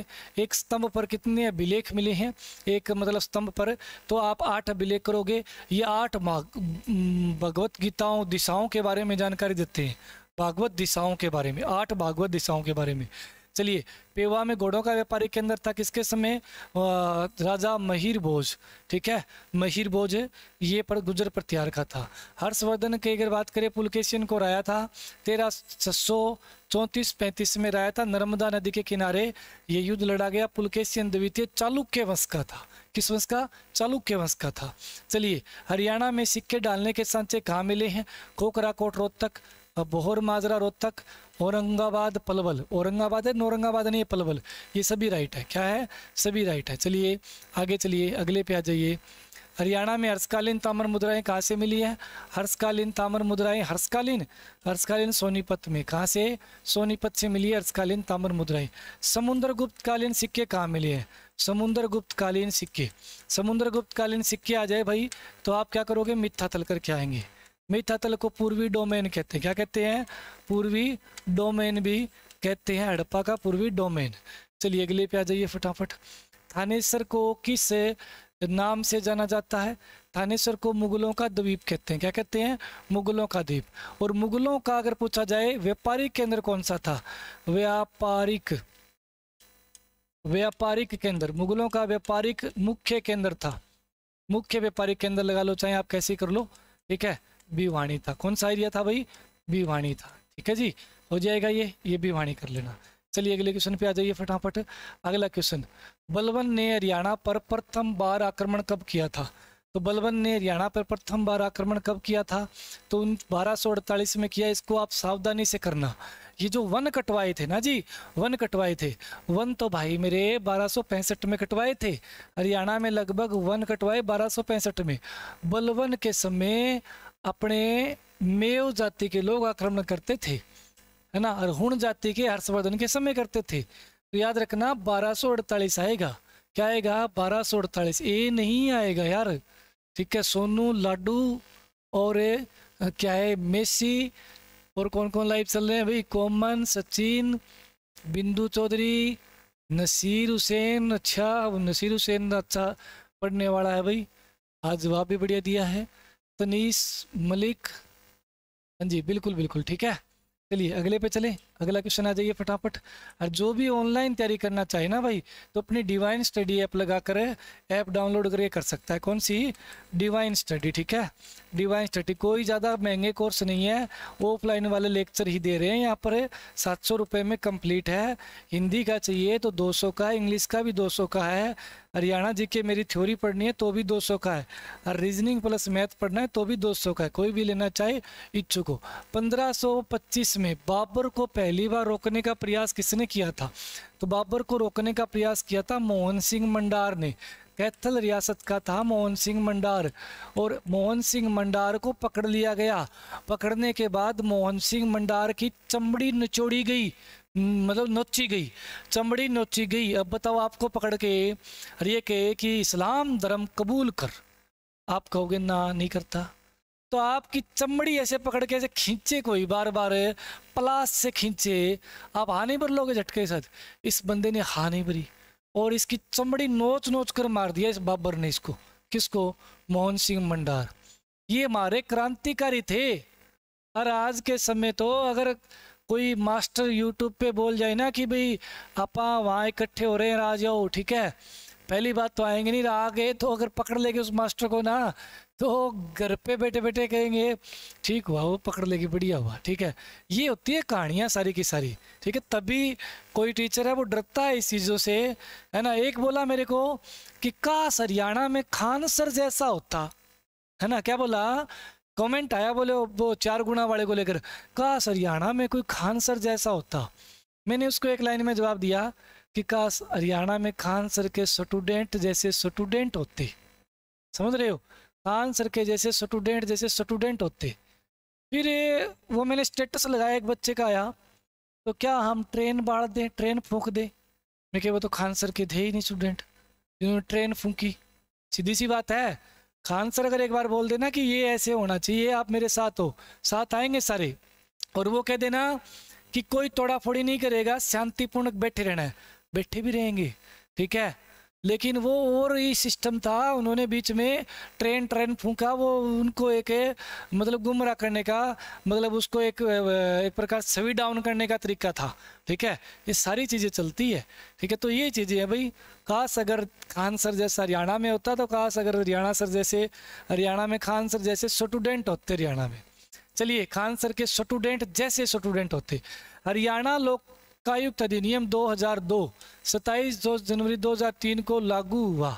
एक स्तंभ पर कितने अभिलेख मिले हैं एक मतलब स्तंभ पर तो आप आठ अभिलेख करोगे ये आठ भगवत गीताओं दिशाओं के बारे में जानकारी देते हैं भागवत दिशाओं के बारे में आठ भागवत दिशाओं के बारे में चलिए पेवा में घोड़ों का व्यापारी केंद्र था किसके समय राजा महिर भोज ठीक है महिर भोज ये पर गुजर प्रत्यार का था हर्षवर्धन की अगर बात करें पुलकेशियन को राया था तेरह सौ चौंतीस पैंतीस में राया था नर्मदा नदी के किनारे ये युद्ध लड़ा गया पुलकेशियन द्वितीय चालुक्य वंश का था किस वंश का चालुक्य वंश का था चलिए हरियाणा में सिक्के डालने के सांचे कहाँ मिले हैं कोकराकोट रोहतक बोहर माजरा रोहतक औरंगाबाद पलवल औरंगाबाद है नौरंगाबाद नहीं है पलवल ये सभी राइट है क्या है सभी राइट है चलिए आगे चलिए अगले पे आ जाइए हरियाणा में हर्षकालीन ताम्र मुद्राएं कहाँ से मिली है हर्षकालीन ताम्र मुद्राएं हर्षकालीन हर्षकालीन सोनीपत में कहाँ से सोनीपत से मिली है हर्षकालीन ताम्र मुद्राएं समुद्रगुप्त गुप्तकालीन सिक्के कहाँ मिले हैं समुद्रगुप्त गुप्तकालीन सिक्के समुद्रगुप्त गुप्तकालीन सिक्के आ जाए भाई तो आप क्या करोगे मिथ्या तल करके आएंगे मिथा तल को पूर्वी डोमेन कहते हैं क्या कहते हैं पूर्वी डोमेन भी कहते हैं हड़प्पा का पूर्वी डोमेन चलिए अगले पे आ जाइए फटाफट थानेश्वर को किस नाम से जाना जाता है थानेश्वर को मुगलों का द्वीप कहते हैं क्या कहते हैं मुगलों का द्वीप और मुगलों का अगर पूछा जाए व्यापारिक केंद्र कौन सा था व्यापारिक व्यापारिक केंद्र मुगलों का व्यापारिक मुख्य केंद्र था मुख्य व्यापारिक केंद्र लगा लो चाहे आप कैसे कर लो ठीक है बीवाणी था कौन सा एरिया था भाई बीवाणी था ठीक है जी हो जाएगा ये ये बीवाणी कर लेना चलिए अगले क्वेश्चन पे आ जाइए फटाफट अगला क्वेश्चन बलवन ने हरियाणा पर प्रथम बार आक्रमण कब किया था तो बलवन ने हरियाणा पर प्रथम बार आक्रमण कब किया था तो उन बारह में किया इसको आप सावधानी से करना ये जो वन कटवाए थे ना जी वन कटवाए थे वन तो भाई मेरे बारह में कटवाए थे हरियाणा में लगभग वन कटवाए बारह में बलवन के समय अपने मेव जाति के लोग आक्रमण करते थे है ना अरहुण जाति के हर्षवर्धन के समय करते थे तो याद रखना अड़तालीस आएगा क्या आएगा अड़तालीस ए नहीं आएगा यार ठीक है सोनू लाडू और क्या है मेसी और कौन कौन लाइव चल रहे हैं भाई कोमन सचिन बिंदु चौधरी नसीर हुसैन अच्छा नसीर हुसैन अच्छा पढ़ने वाला है भाई आज जवाब भी बढ़िया दिया है तनीस मलिक हाँ जी बिल्कुल बिल्कुल ठीक है चलिए अगले पे चले अगला क्वेश्चन आ जाइए फटाफट और जो भी ऑनलाइन तैयारी करना चाहिए ना भाई तो अपनी डिवाइन स्टडी ऐप लगा कर ऐप डाउनलोड करके कर सकता है कौन सी डिवाइन स्टडी ठीक है डिवाइन स्टडी कोई ज़्यादा महंगे कोर्स नहीं है ऑफलाइन वाले लेक्चर ही दे रहे हैं यहाँ पर सात सौ रुपये में कंप्लीट है हिंदी का चाहिए तो दो सौ का इंग्लिश का भी दो सौ का है हरियाणा जी के मेरी थ्योरी पढ़नी है तो भी 200 का है और रीजनिंग प्लस मैथ पढ़ना है तो भी 200 का है कोई भी लेना चाहे इच्छुक हो पंद्रह में बाबर को पहली बार रोकने का प्रयास किसने किया था तो बाबर को रोकने का प्रयास किया था मोहन सिंह मंडार ने कैथल रियासत का था मोहन सिंह मंडार और मोहन सिंह मंडार को पकड़ लिया गया पकड़ने के बाद मोहन सिंह मंडार की चमड़ी नचोड़ी गई मतलब नोची गई चमड़ी नोची गई अब बताओ आपको पकड़ के और ये कहे कि इस्लाम धर्म कबूल कर आप कहोगे ना नहीं करता तो आपकी चमड़ी ऐसे पकड़ के ऐसे खींचे कोई बार बार प्लास से खींचे आप हानि भर लोगे झटके के साथ इस बंदे ने हानि भरी और इसकी चमड़ी नोच नोच कर मार दिया इस बाबर ने इसको किसको मोहन सिंह मंडार ये मारे क्रांतिकारी थे और आज के समय तो अगर कोई मास्टर यूट्यूब पे बोल जाए ना कि भाई आपा वहाँ इकट्ठे हो रहे हैं आ जाओ ठीक है पहली बात तो आएंगे नहीं आ गए तो अगर पकड़ लेंगे उस मास्टर को ना तो घर पे बैठे बैठे कहेंगे ठीक हुआ वो पकड़ लेगी बढ़िया हुआ ठीक है ये होती है कहानियाँ सारी की सारी ठीक है तभी कोई टीचर है वो डरता है इस चीज़ों से है ना एक बोला मेरे को कि काश हरियाणा में खान सर जैसा होता है ना क्या बोला कमेंट आया बोले वो चार गुना वाले को लेकर काश हरियाणा में कोई खान सर जैसा होता मैंने उसको एक लाइन में जवाब दिया कि काश हरियाणा में खान सर के स्टूडेंट जैसे स्टूडेंट होते समझ रहे हो खान सर के जैसे स्टूडेंट जैसे स्टूडेंट होते फिर वो मैंने स्टेटस लगाया एक बच्चे का आया तो क्या हम ट्रेन बाढ़ दें ट्रेन फूंक दें मैं कह वो तो खान सर के थे ही नहीं स्टूडेंट जिन्होंने ट्रेन फूंकी सीधी सी बात है खान सर अगर एक बार बोल देना कि ये ऐसे होना चाहिए आप मेरे साथ हो साथ आएंगे सारे और वो कह देना कि कोई तोड़ा फोड़ी नहीं करेगा शांतिपूर्ण बैठे रहना है बैठे भी रहेंगे ठीक है लेकिन वो और ही सिस्टम था उन्होंने बीच में ट्रेन ट्रेन फूका वो उनको एक मतलब गुमराह करने का मतलब उसको एक एक प्रकार सवी डाउन करने का तरीका था ठीक है ये सारी चीज़ें चलती है ठीक है तो ये चीज़ें हैं भाई काश अगर खान सर जैसा हरियाणा में होता तो काश अगर हरियाणा सर जैसे हरियाणा में खान सर जैसे स्टूडेंट होते हरियाणा में चलिए खान सर के स्टूडेंट जैसे स्टूडेंट होते हरियाणा लोग लोकायुक्त अधिनियम 2002 दो जनवरी 2003 को लागू हुआ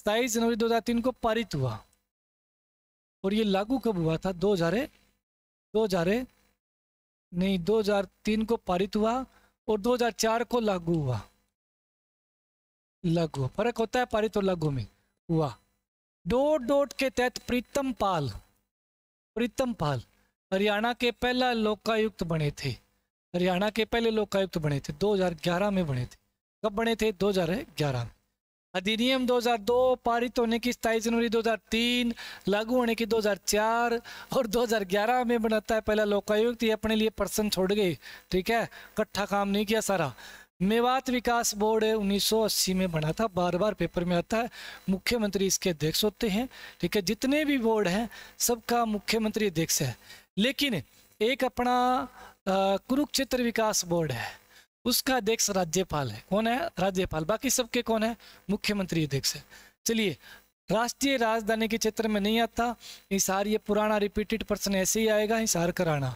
सताईस जनवरी 2003 को पारित हुआ और ये लागू कब हुआ था दो हजार दो हजार नहीं दो हजार तीन को पारित हुआ और दो हजार चार को लागू हुआ लागू फर्क होता है पारित और लागू में हुआ डोट डोट के तहत प्रीतम पाल प्रीतम पाल हरियाणा के पहला लोकायुक्त बने थे हरियाणा के पहले लोकायुक्त बने थे 2011 में बने थे कब बने थे 2011 में अधिनियम 2002 पारित होने की सताईस जनवरी 2003 लागू होने की 2004 और 2011 में बनाता है पहला लोकायुक्त ये अपने लिए पर्सन छोड़ गए ठीक है इकट्ठा काम नहीं किया सारा मेवात विकास बोर्ड 1980 में बना था बार बार पेपर में आता है मुख्यमंत्री इसके अध्यक्ष होते हैं ठीक है जितने भी बोर्ड हैं सबका मुख्यमंत्री अध्यक्ष है लेकिन एक अपना कुरुक्षेत्र विकास बोर्ड है उसका अध्यक्ष राज्यपाल है कौन है राज्यपाल बाकी सबके कौन है मुख्यमंत्री अध्यक्ष है चलिए राष्ट्रीय राजधानी के क्षेत्र में नहीं आता हिसार ये पुराना रिपीटेड पर्सन ऐसे ही आएगा हिसार कराना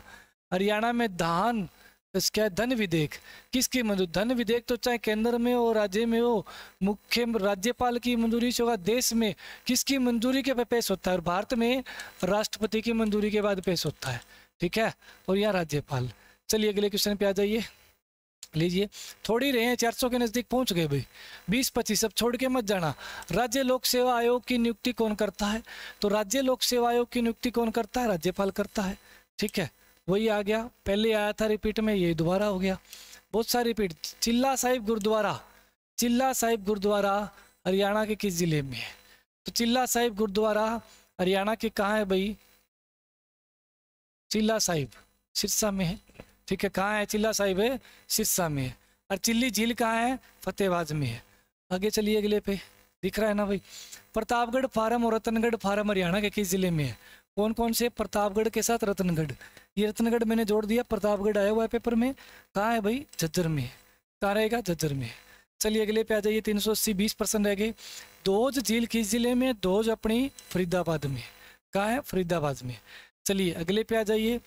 हरियाणा में धान इसका धन विधेयक किसकी मंजूरी धन विधेयक तो चाहे केंद्र में हो राज्य में हो मुख्य राज्यपाल की मंजूरी से होगा देश में किसकी मंजूरी के बाद पेश होता है और भारत में राष्ट्रपति की मंजूरी के बाद पेश होता है ठीक है और तो यह राज्यपाल चलिए अगले क्वेश्चन पे आ जाइए लीजिए थोड़ी रहे हैं चार के नज़दीक पहुंच गए भाई बीस पच्चीस अब छोड़ के मत जाना राज्य लोक सेवा आयोग की नियुक्ति कौन करता है तो राज्य लोक सेवा आयोग की नियुक्ति कौन करता है राज्यपाल करता है ठीक है वही आ गया पहले आया था रिपीट में यही दोबारा हो गया बहुत सारे रिपीट चिल्ला साहिब गुरुद्वारा चिल्ला साहिब गुरुद्वारा हरियाणा के किस ज़िले में है तो चिल्ला साहिब गुरुद्वारा हरियाणा के कहाँ है भाई चिल्ला साहिब सिरसा में है ठीक है कहाँ है चिल्ला साहिब है सिरसा में है और चिल्ली झील कहाँ है फतेहबाज में है आगे चलिए अगले पे दिख रहा है ना भाई प्रतापगढ़ फार्म और रतनगढ़ फार्म हरियाणा के किस जिले में है कौन कौन से प्रतापगढ़ के साथ रतनगढ़ ये रतनगढ़ मैंने जोड़ दिया प्रतापगढ़ आया हुआ है पेपर में कहाँ है भाई झज्जर में कहाँ रहेगा झज्जर में चलिए अगले पे आ जाइए तीन सौ अस्सी बीस परसेंट रह गए दोज झील किस जिले में दोज अपनी फरीदाबाद में कहाँ है फरीदाबाद में चलिए अगले पे आ जाइए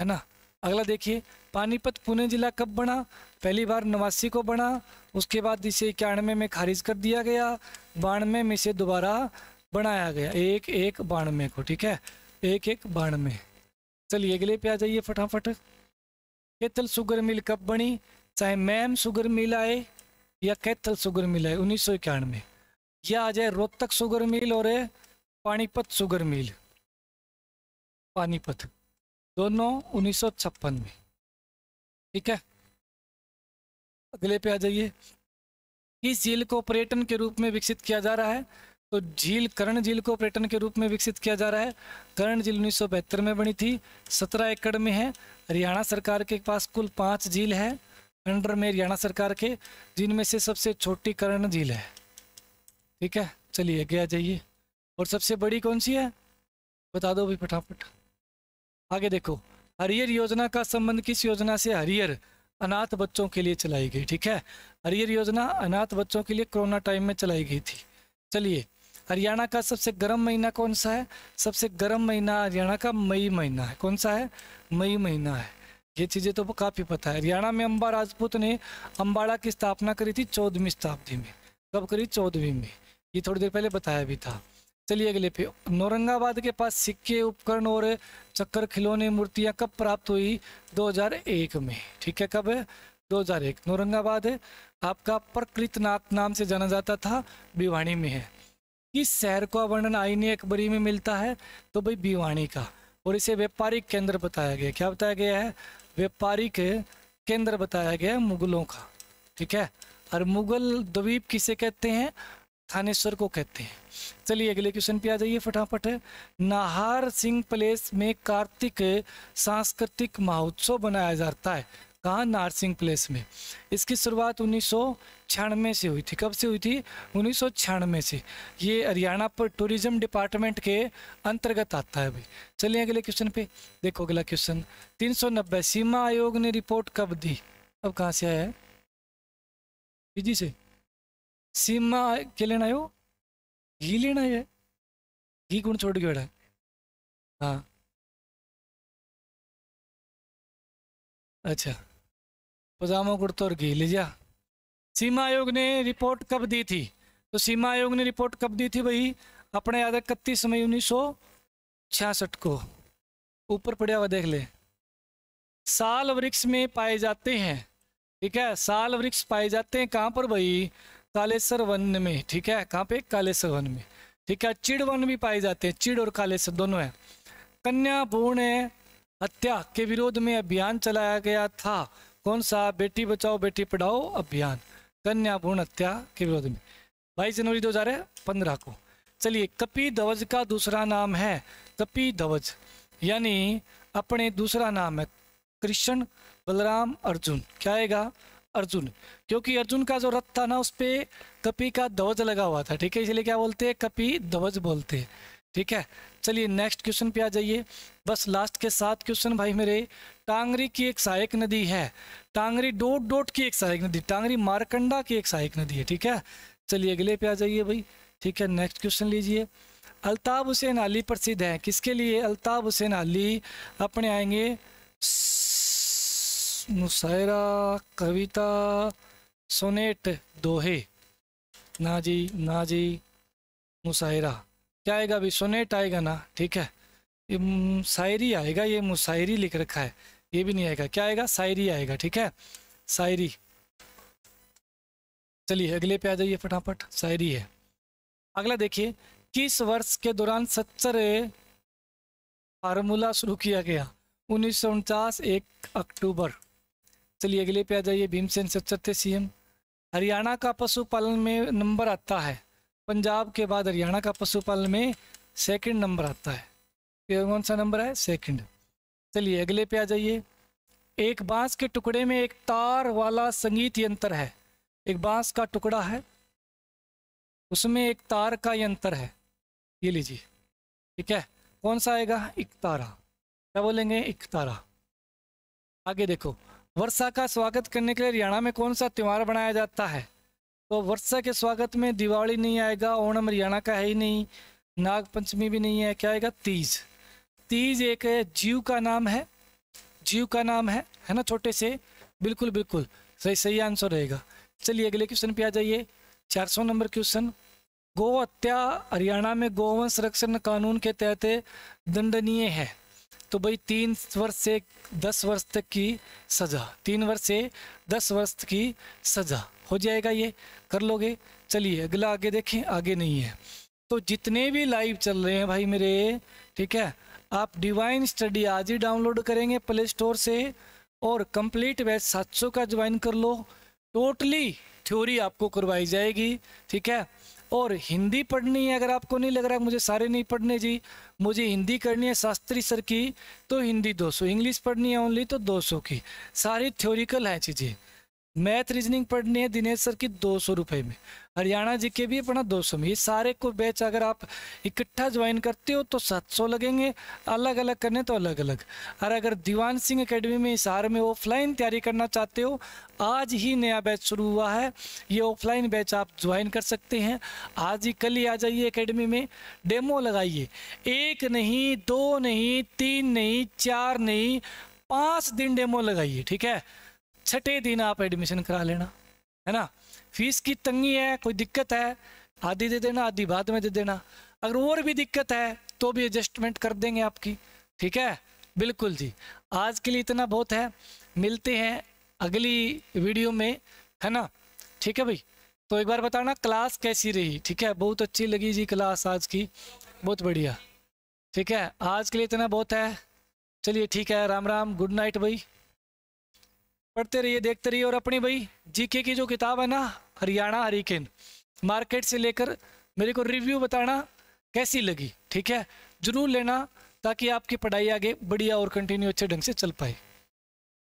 है ना अगला देखिए पानीपत पुणे जिला कब बना पहली बार नवासी को बना उसके बाद इसे इक्यानवे में खारिज कर दिया गया बानवे में इसे दोबारा बनाया गया एक एक बानवे को ठीक है एक एक बानवे चलिए अगले पे आ जाइए फटाफट कैथल शुगर मिल कब बनी चाहे मैम शुगर मिल आए या कैथल शुगर मिल आए उन्नीस सौ इक्यानवे या आ जाए रोहतक शुगर मिल और पानीपत शुगर मिल पानीपत दोनों उन्नीस में ठीक है अगले पे आ जाइए किस झील को पर्यटन के रूप में विकसित किया जा रहा है तो झील करण झील को पर्यटन के रूप में विकसित किया जा रहा है करण झील उन्नीस में बनी थी सत्रह एकड़ में है हरियाणा सरकार के पास कुल पाँच झील है अंडर में हरियाणा सरकार के जिनमें से सबसे छोटी करण झील है ठीक है चलिए आगे आ जाइए और सबसे बड़ी कौन सी है बता दो भी फटाफट आगे देखो हरियर योजना का संबंध किस योजना से हरियर अनाथ बच्चों के लिए चलाई गई ठीक है हरियर योजना अनाथ बच्चों के लिए कोरोना टाइम में चलाई गई थी चलिए हरियाणा का सबसे गर्म महीना कौन सा है सबसे गर्म महीना हरियाणा का मई महीना है कौन सा है मई महीना है ये चीज़ें तो काफ़ी पता है हरियाणा में अम्बा राजपूत ने अम्बाड़ा की स्थापना करी थी चौदहवीं शताब्दी में कब करी चौदहवीं में ये थोड़ी देर पहले बताया भी था चलिए अगले पे नौरंगाबाद के पास सिक्के उपकरण और चक्कर खिलौने मूर्तियां कब प्राप्त हुई 2001 में ठीक है कब है 2001 नौरंगाबाद है आपका प्रकृतनाथ नाम से जाना जाता था भिवाणी में है किस शहर का वर्णन आईनी अकबरी में मिलता है तो भाई भिवाणी का और इसे व्यापारिक केंद्र बताया गया क्या बताया गया है व्यापारिक केंद्र बताया गया है मुगलों का ठीक है और मुगल द्वीप किसे कहते हैं थानेश्वर को कहते हैं चलिए अगले क्वेश्चन पे आ जाइए फटाफट नाहर सिंह प्लेस में कार्तिक सांस्कृतिक महोत्सव बनाया जाता है कहा नाहर सिंह प्लेस में इसकी शुरुआत उन्नीस से हुई थी कब से हुई थी उन्नीस से ये हरियाणा पर टूरिज्म डिपार्टमेंट के अंतर्गत आता है अभी चलिए अगले क्वेश्चन पे देखो अगला क्वेश्चन नब्बे सीमा आयोग ने रिपोर्ट कब दी अब कहाँ से आया है जी से के लेना घी है घी कौन छोड़ के बैठा हाँ अच्छा पजामा कुर्ता और घी ले जा सीमा आयोग ने रिपोर्ट कब दी थी तो सीमा आयोग ने रिपोर्ट कब दी थी भाई अपने याद इकतीस मई उन्नीस सौ छियासठ को ऊपर पड़ा हुआ देख ले साल वृक्ष में पाए जाते हैं ठीक है साल वृक्ष पाए जाते हैं कहाँ पर भाई कालेसर वन में ठीक है कहाँ पे कालेसर वन में ठीक है चिड़ वन भी पाए जाते हैं चिड़ और कालेसर दोनों है कन्या भूण हत्या के विरोध में अभियान चलाया गया था कौन सा बेटी बचाओ बेटी पढ़ाओ अभियान कन्या भूण हत्या के विरोध में बाईस जनवरी पंद्रह को चलिए कपि ध्वज का दूसरा नाम है कपि ध्वज यानी अपने दूसरा नाम है कृष्ण बलराम अर्जुन क्या आएगा अर्जुन क्योंकि अर्जुन का जो रथ था ना उस पर कपी का ध्वज लगा हुआ था ठीक है इसलिए क्या बोलते हैं कपी ध्वज बोलते हैं ठीक है चलिए नेक्स्ट क्वेश्चन पे आ जाइए बस लास्ट के सात क्वेश्चन भाई मेरे टांगरी की एक सहायक नदी है टांगरी डोट डोट की एक सहायक नदी टांगरी मारकंडा की एक सहायक नदी है ठीक है चलिए अगले पे आ जाइए भाई ठीक है नेक्स्ट क्वेश्चन लीजिए अल्ताब हुसैन अली प्रसिद्ध है किसके लिए अल्ताब हुसैन अली अपने आएंगे मुशायरा कविता सोनेट दोहे ना जी ना जी मुशायरा क्या आएगा अभी सोनेट आएगा ना ठीक है ये शायरी आएगा ये मुशायरी लिख रखा है ये भी नहीं आएगा क्या आएगा शायरी आएगा ठीक है शायरी चलिए अगले पे आ जाइए फटाफट शायरी है अगला देखिए किस वर्ष के दौरान सत्तर फार्मूला शुरू किया गया उन्नीस एक अक्टूबर चलिए अगले पे आ जाइए भीमसेन सच्चर थे सीएम हरियाणा का पशुपालन में नंबर आता है पंजाब के बाद हरियाणा का पशुपालन में सेकंड नंबर आता है कौन सा नंबर है सेकंड चलिए अगले पे आ जाइए एक बांस के टुकड़े में एक तार वाला संगीत यंत्र है एक बांस का टुकड़ा है उसमें एक तार का यंत्र है ये लीजिए ठीक है कौन सा आएगा इकतारा क्या बोलेंगे इकतारा आगे देखो वर्षा का स्वागत करने के लिए हरियाणा में कौन सा त्यौहार बनाया जाता है तो वर्षा के स्वागत में दिवाली नहीं आएगा ओणम हरियाणा का है ही नहीं नाग पंचमी भी नहीं है क्या आएगा तीज तीज एक जीव का नाम है जीव का नाम है है ना छोटे से बिल्कुल बिल्कुल सही सही आंसर रहेगा चलिए अगले क्वेश्चन पे आ जाइए 400 नंबर क्वेश्चन गो हत्या हरियाणा में गोवंश संरक्षण कानून के तहत दंडनीय है तो भाई तीन वर्ष से दस वर्ष तक की सज़ा तीन वर्ष से दस वर्ष की सज़ा हो जाएगा ये कर लोगे चलिए अगला आगे देखें आगे नहीं है तो जितने भी लाइव चल रहे हैं भाई मेरे ठीक है आप डिवाइन स्टडी आज ही डाउनलोड करेंगे प्ले स्टोर से और कंप्लीट बैच सात का ज्वाइन कर लो टोटली थ्योरी आपको करवाई जाएगी ठीक है और हिंदी पढ़नी है अगर आपको नहीं लग रहा मुझे सारे नहीं पढ़ने जी मुझे हिंदी करनी है शास्त्री सर की तो हिंदी 200 इंग्लिश पढ़नी है ओनली तो 200 की सारी थ्योरिकल है चीज़ें मैथ रीजनिंग पढ़नी है दिनेश सर की दो सौ रुपये में हरियाणा जी के भी अपना दो सौ में ये सारे को बैच अगर आप इकट्ठा ज्वाइन करते हो तो सात सौ लगेंगे अलग अलग करने तो अलग अलग और अगर दीवान सिंह एकेडमी में इशार में ऑफलाइन तैयारी करना चाहते हो आज ही नया बैच शुरू हुआ है ये ऑफलाइन बैच आप ज्वाइन कर सकते हैं आज ही कल ही आ जाइए अकेडमी में डेमो लगाइए एक नहीं दो नहीं तीन नहीं चार नहीं पाँच दिन डेमो लगाइए ठीक है छठे दिन आप एडमिशन करा लेना है ना फीस की तंगी है कोई दिक्कत है आधी दे देना आधी बाद में दे देना अगर और भी दिक्कत है तो भी एडजस्टमेंट कर देंगे आपकी ठीक है बिल्कुल जी आज के लिए इतना बहुत है मिलते हैं अगली वीडियो में है ना ठीक है भाई तो एक बार बताना क्लास कैसी रही ठीक है बहुत अच्छी लगी जी क्लास आज की बहुत बढ़िया ठीक है आज के लिए इतना बहुत है चलिए ठीक है राम राम गुड नाइट भाई पढ़ते रहिए देखते रहिए और अपनी भाई जीके की जो किताब है ना हरियाणा हरिकेन मार्केट से लेकर मेरे को रिव्यू बताना कैसी लगी ठीक है जरूर लेना ताकि आपकी पढ़ाई आगे बढ़िया और कंटिन्यू अच्छे ढंग से चल पाए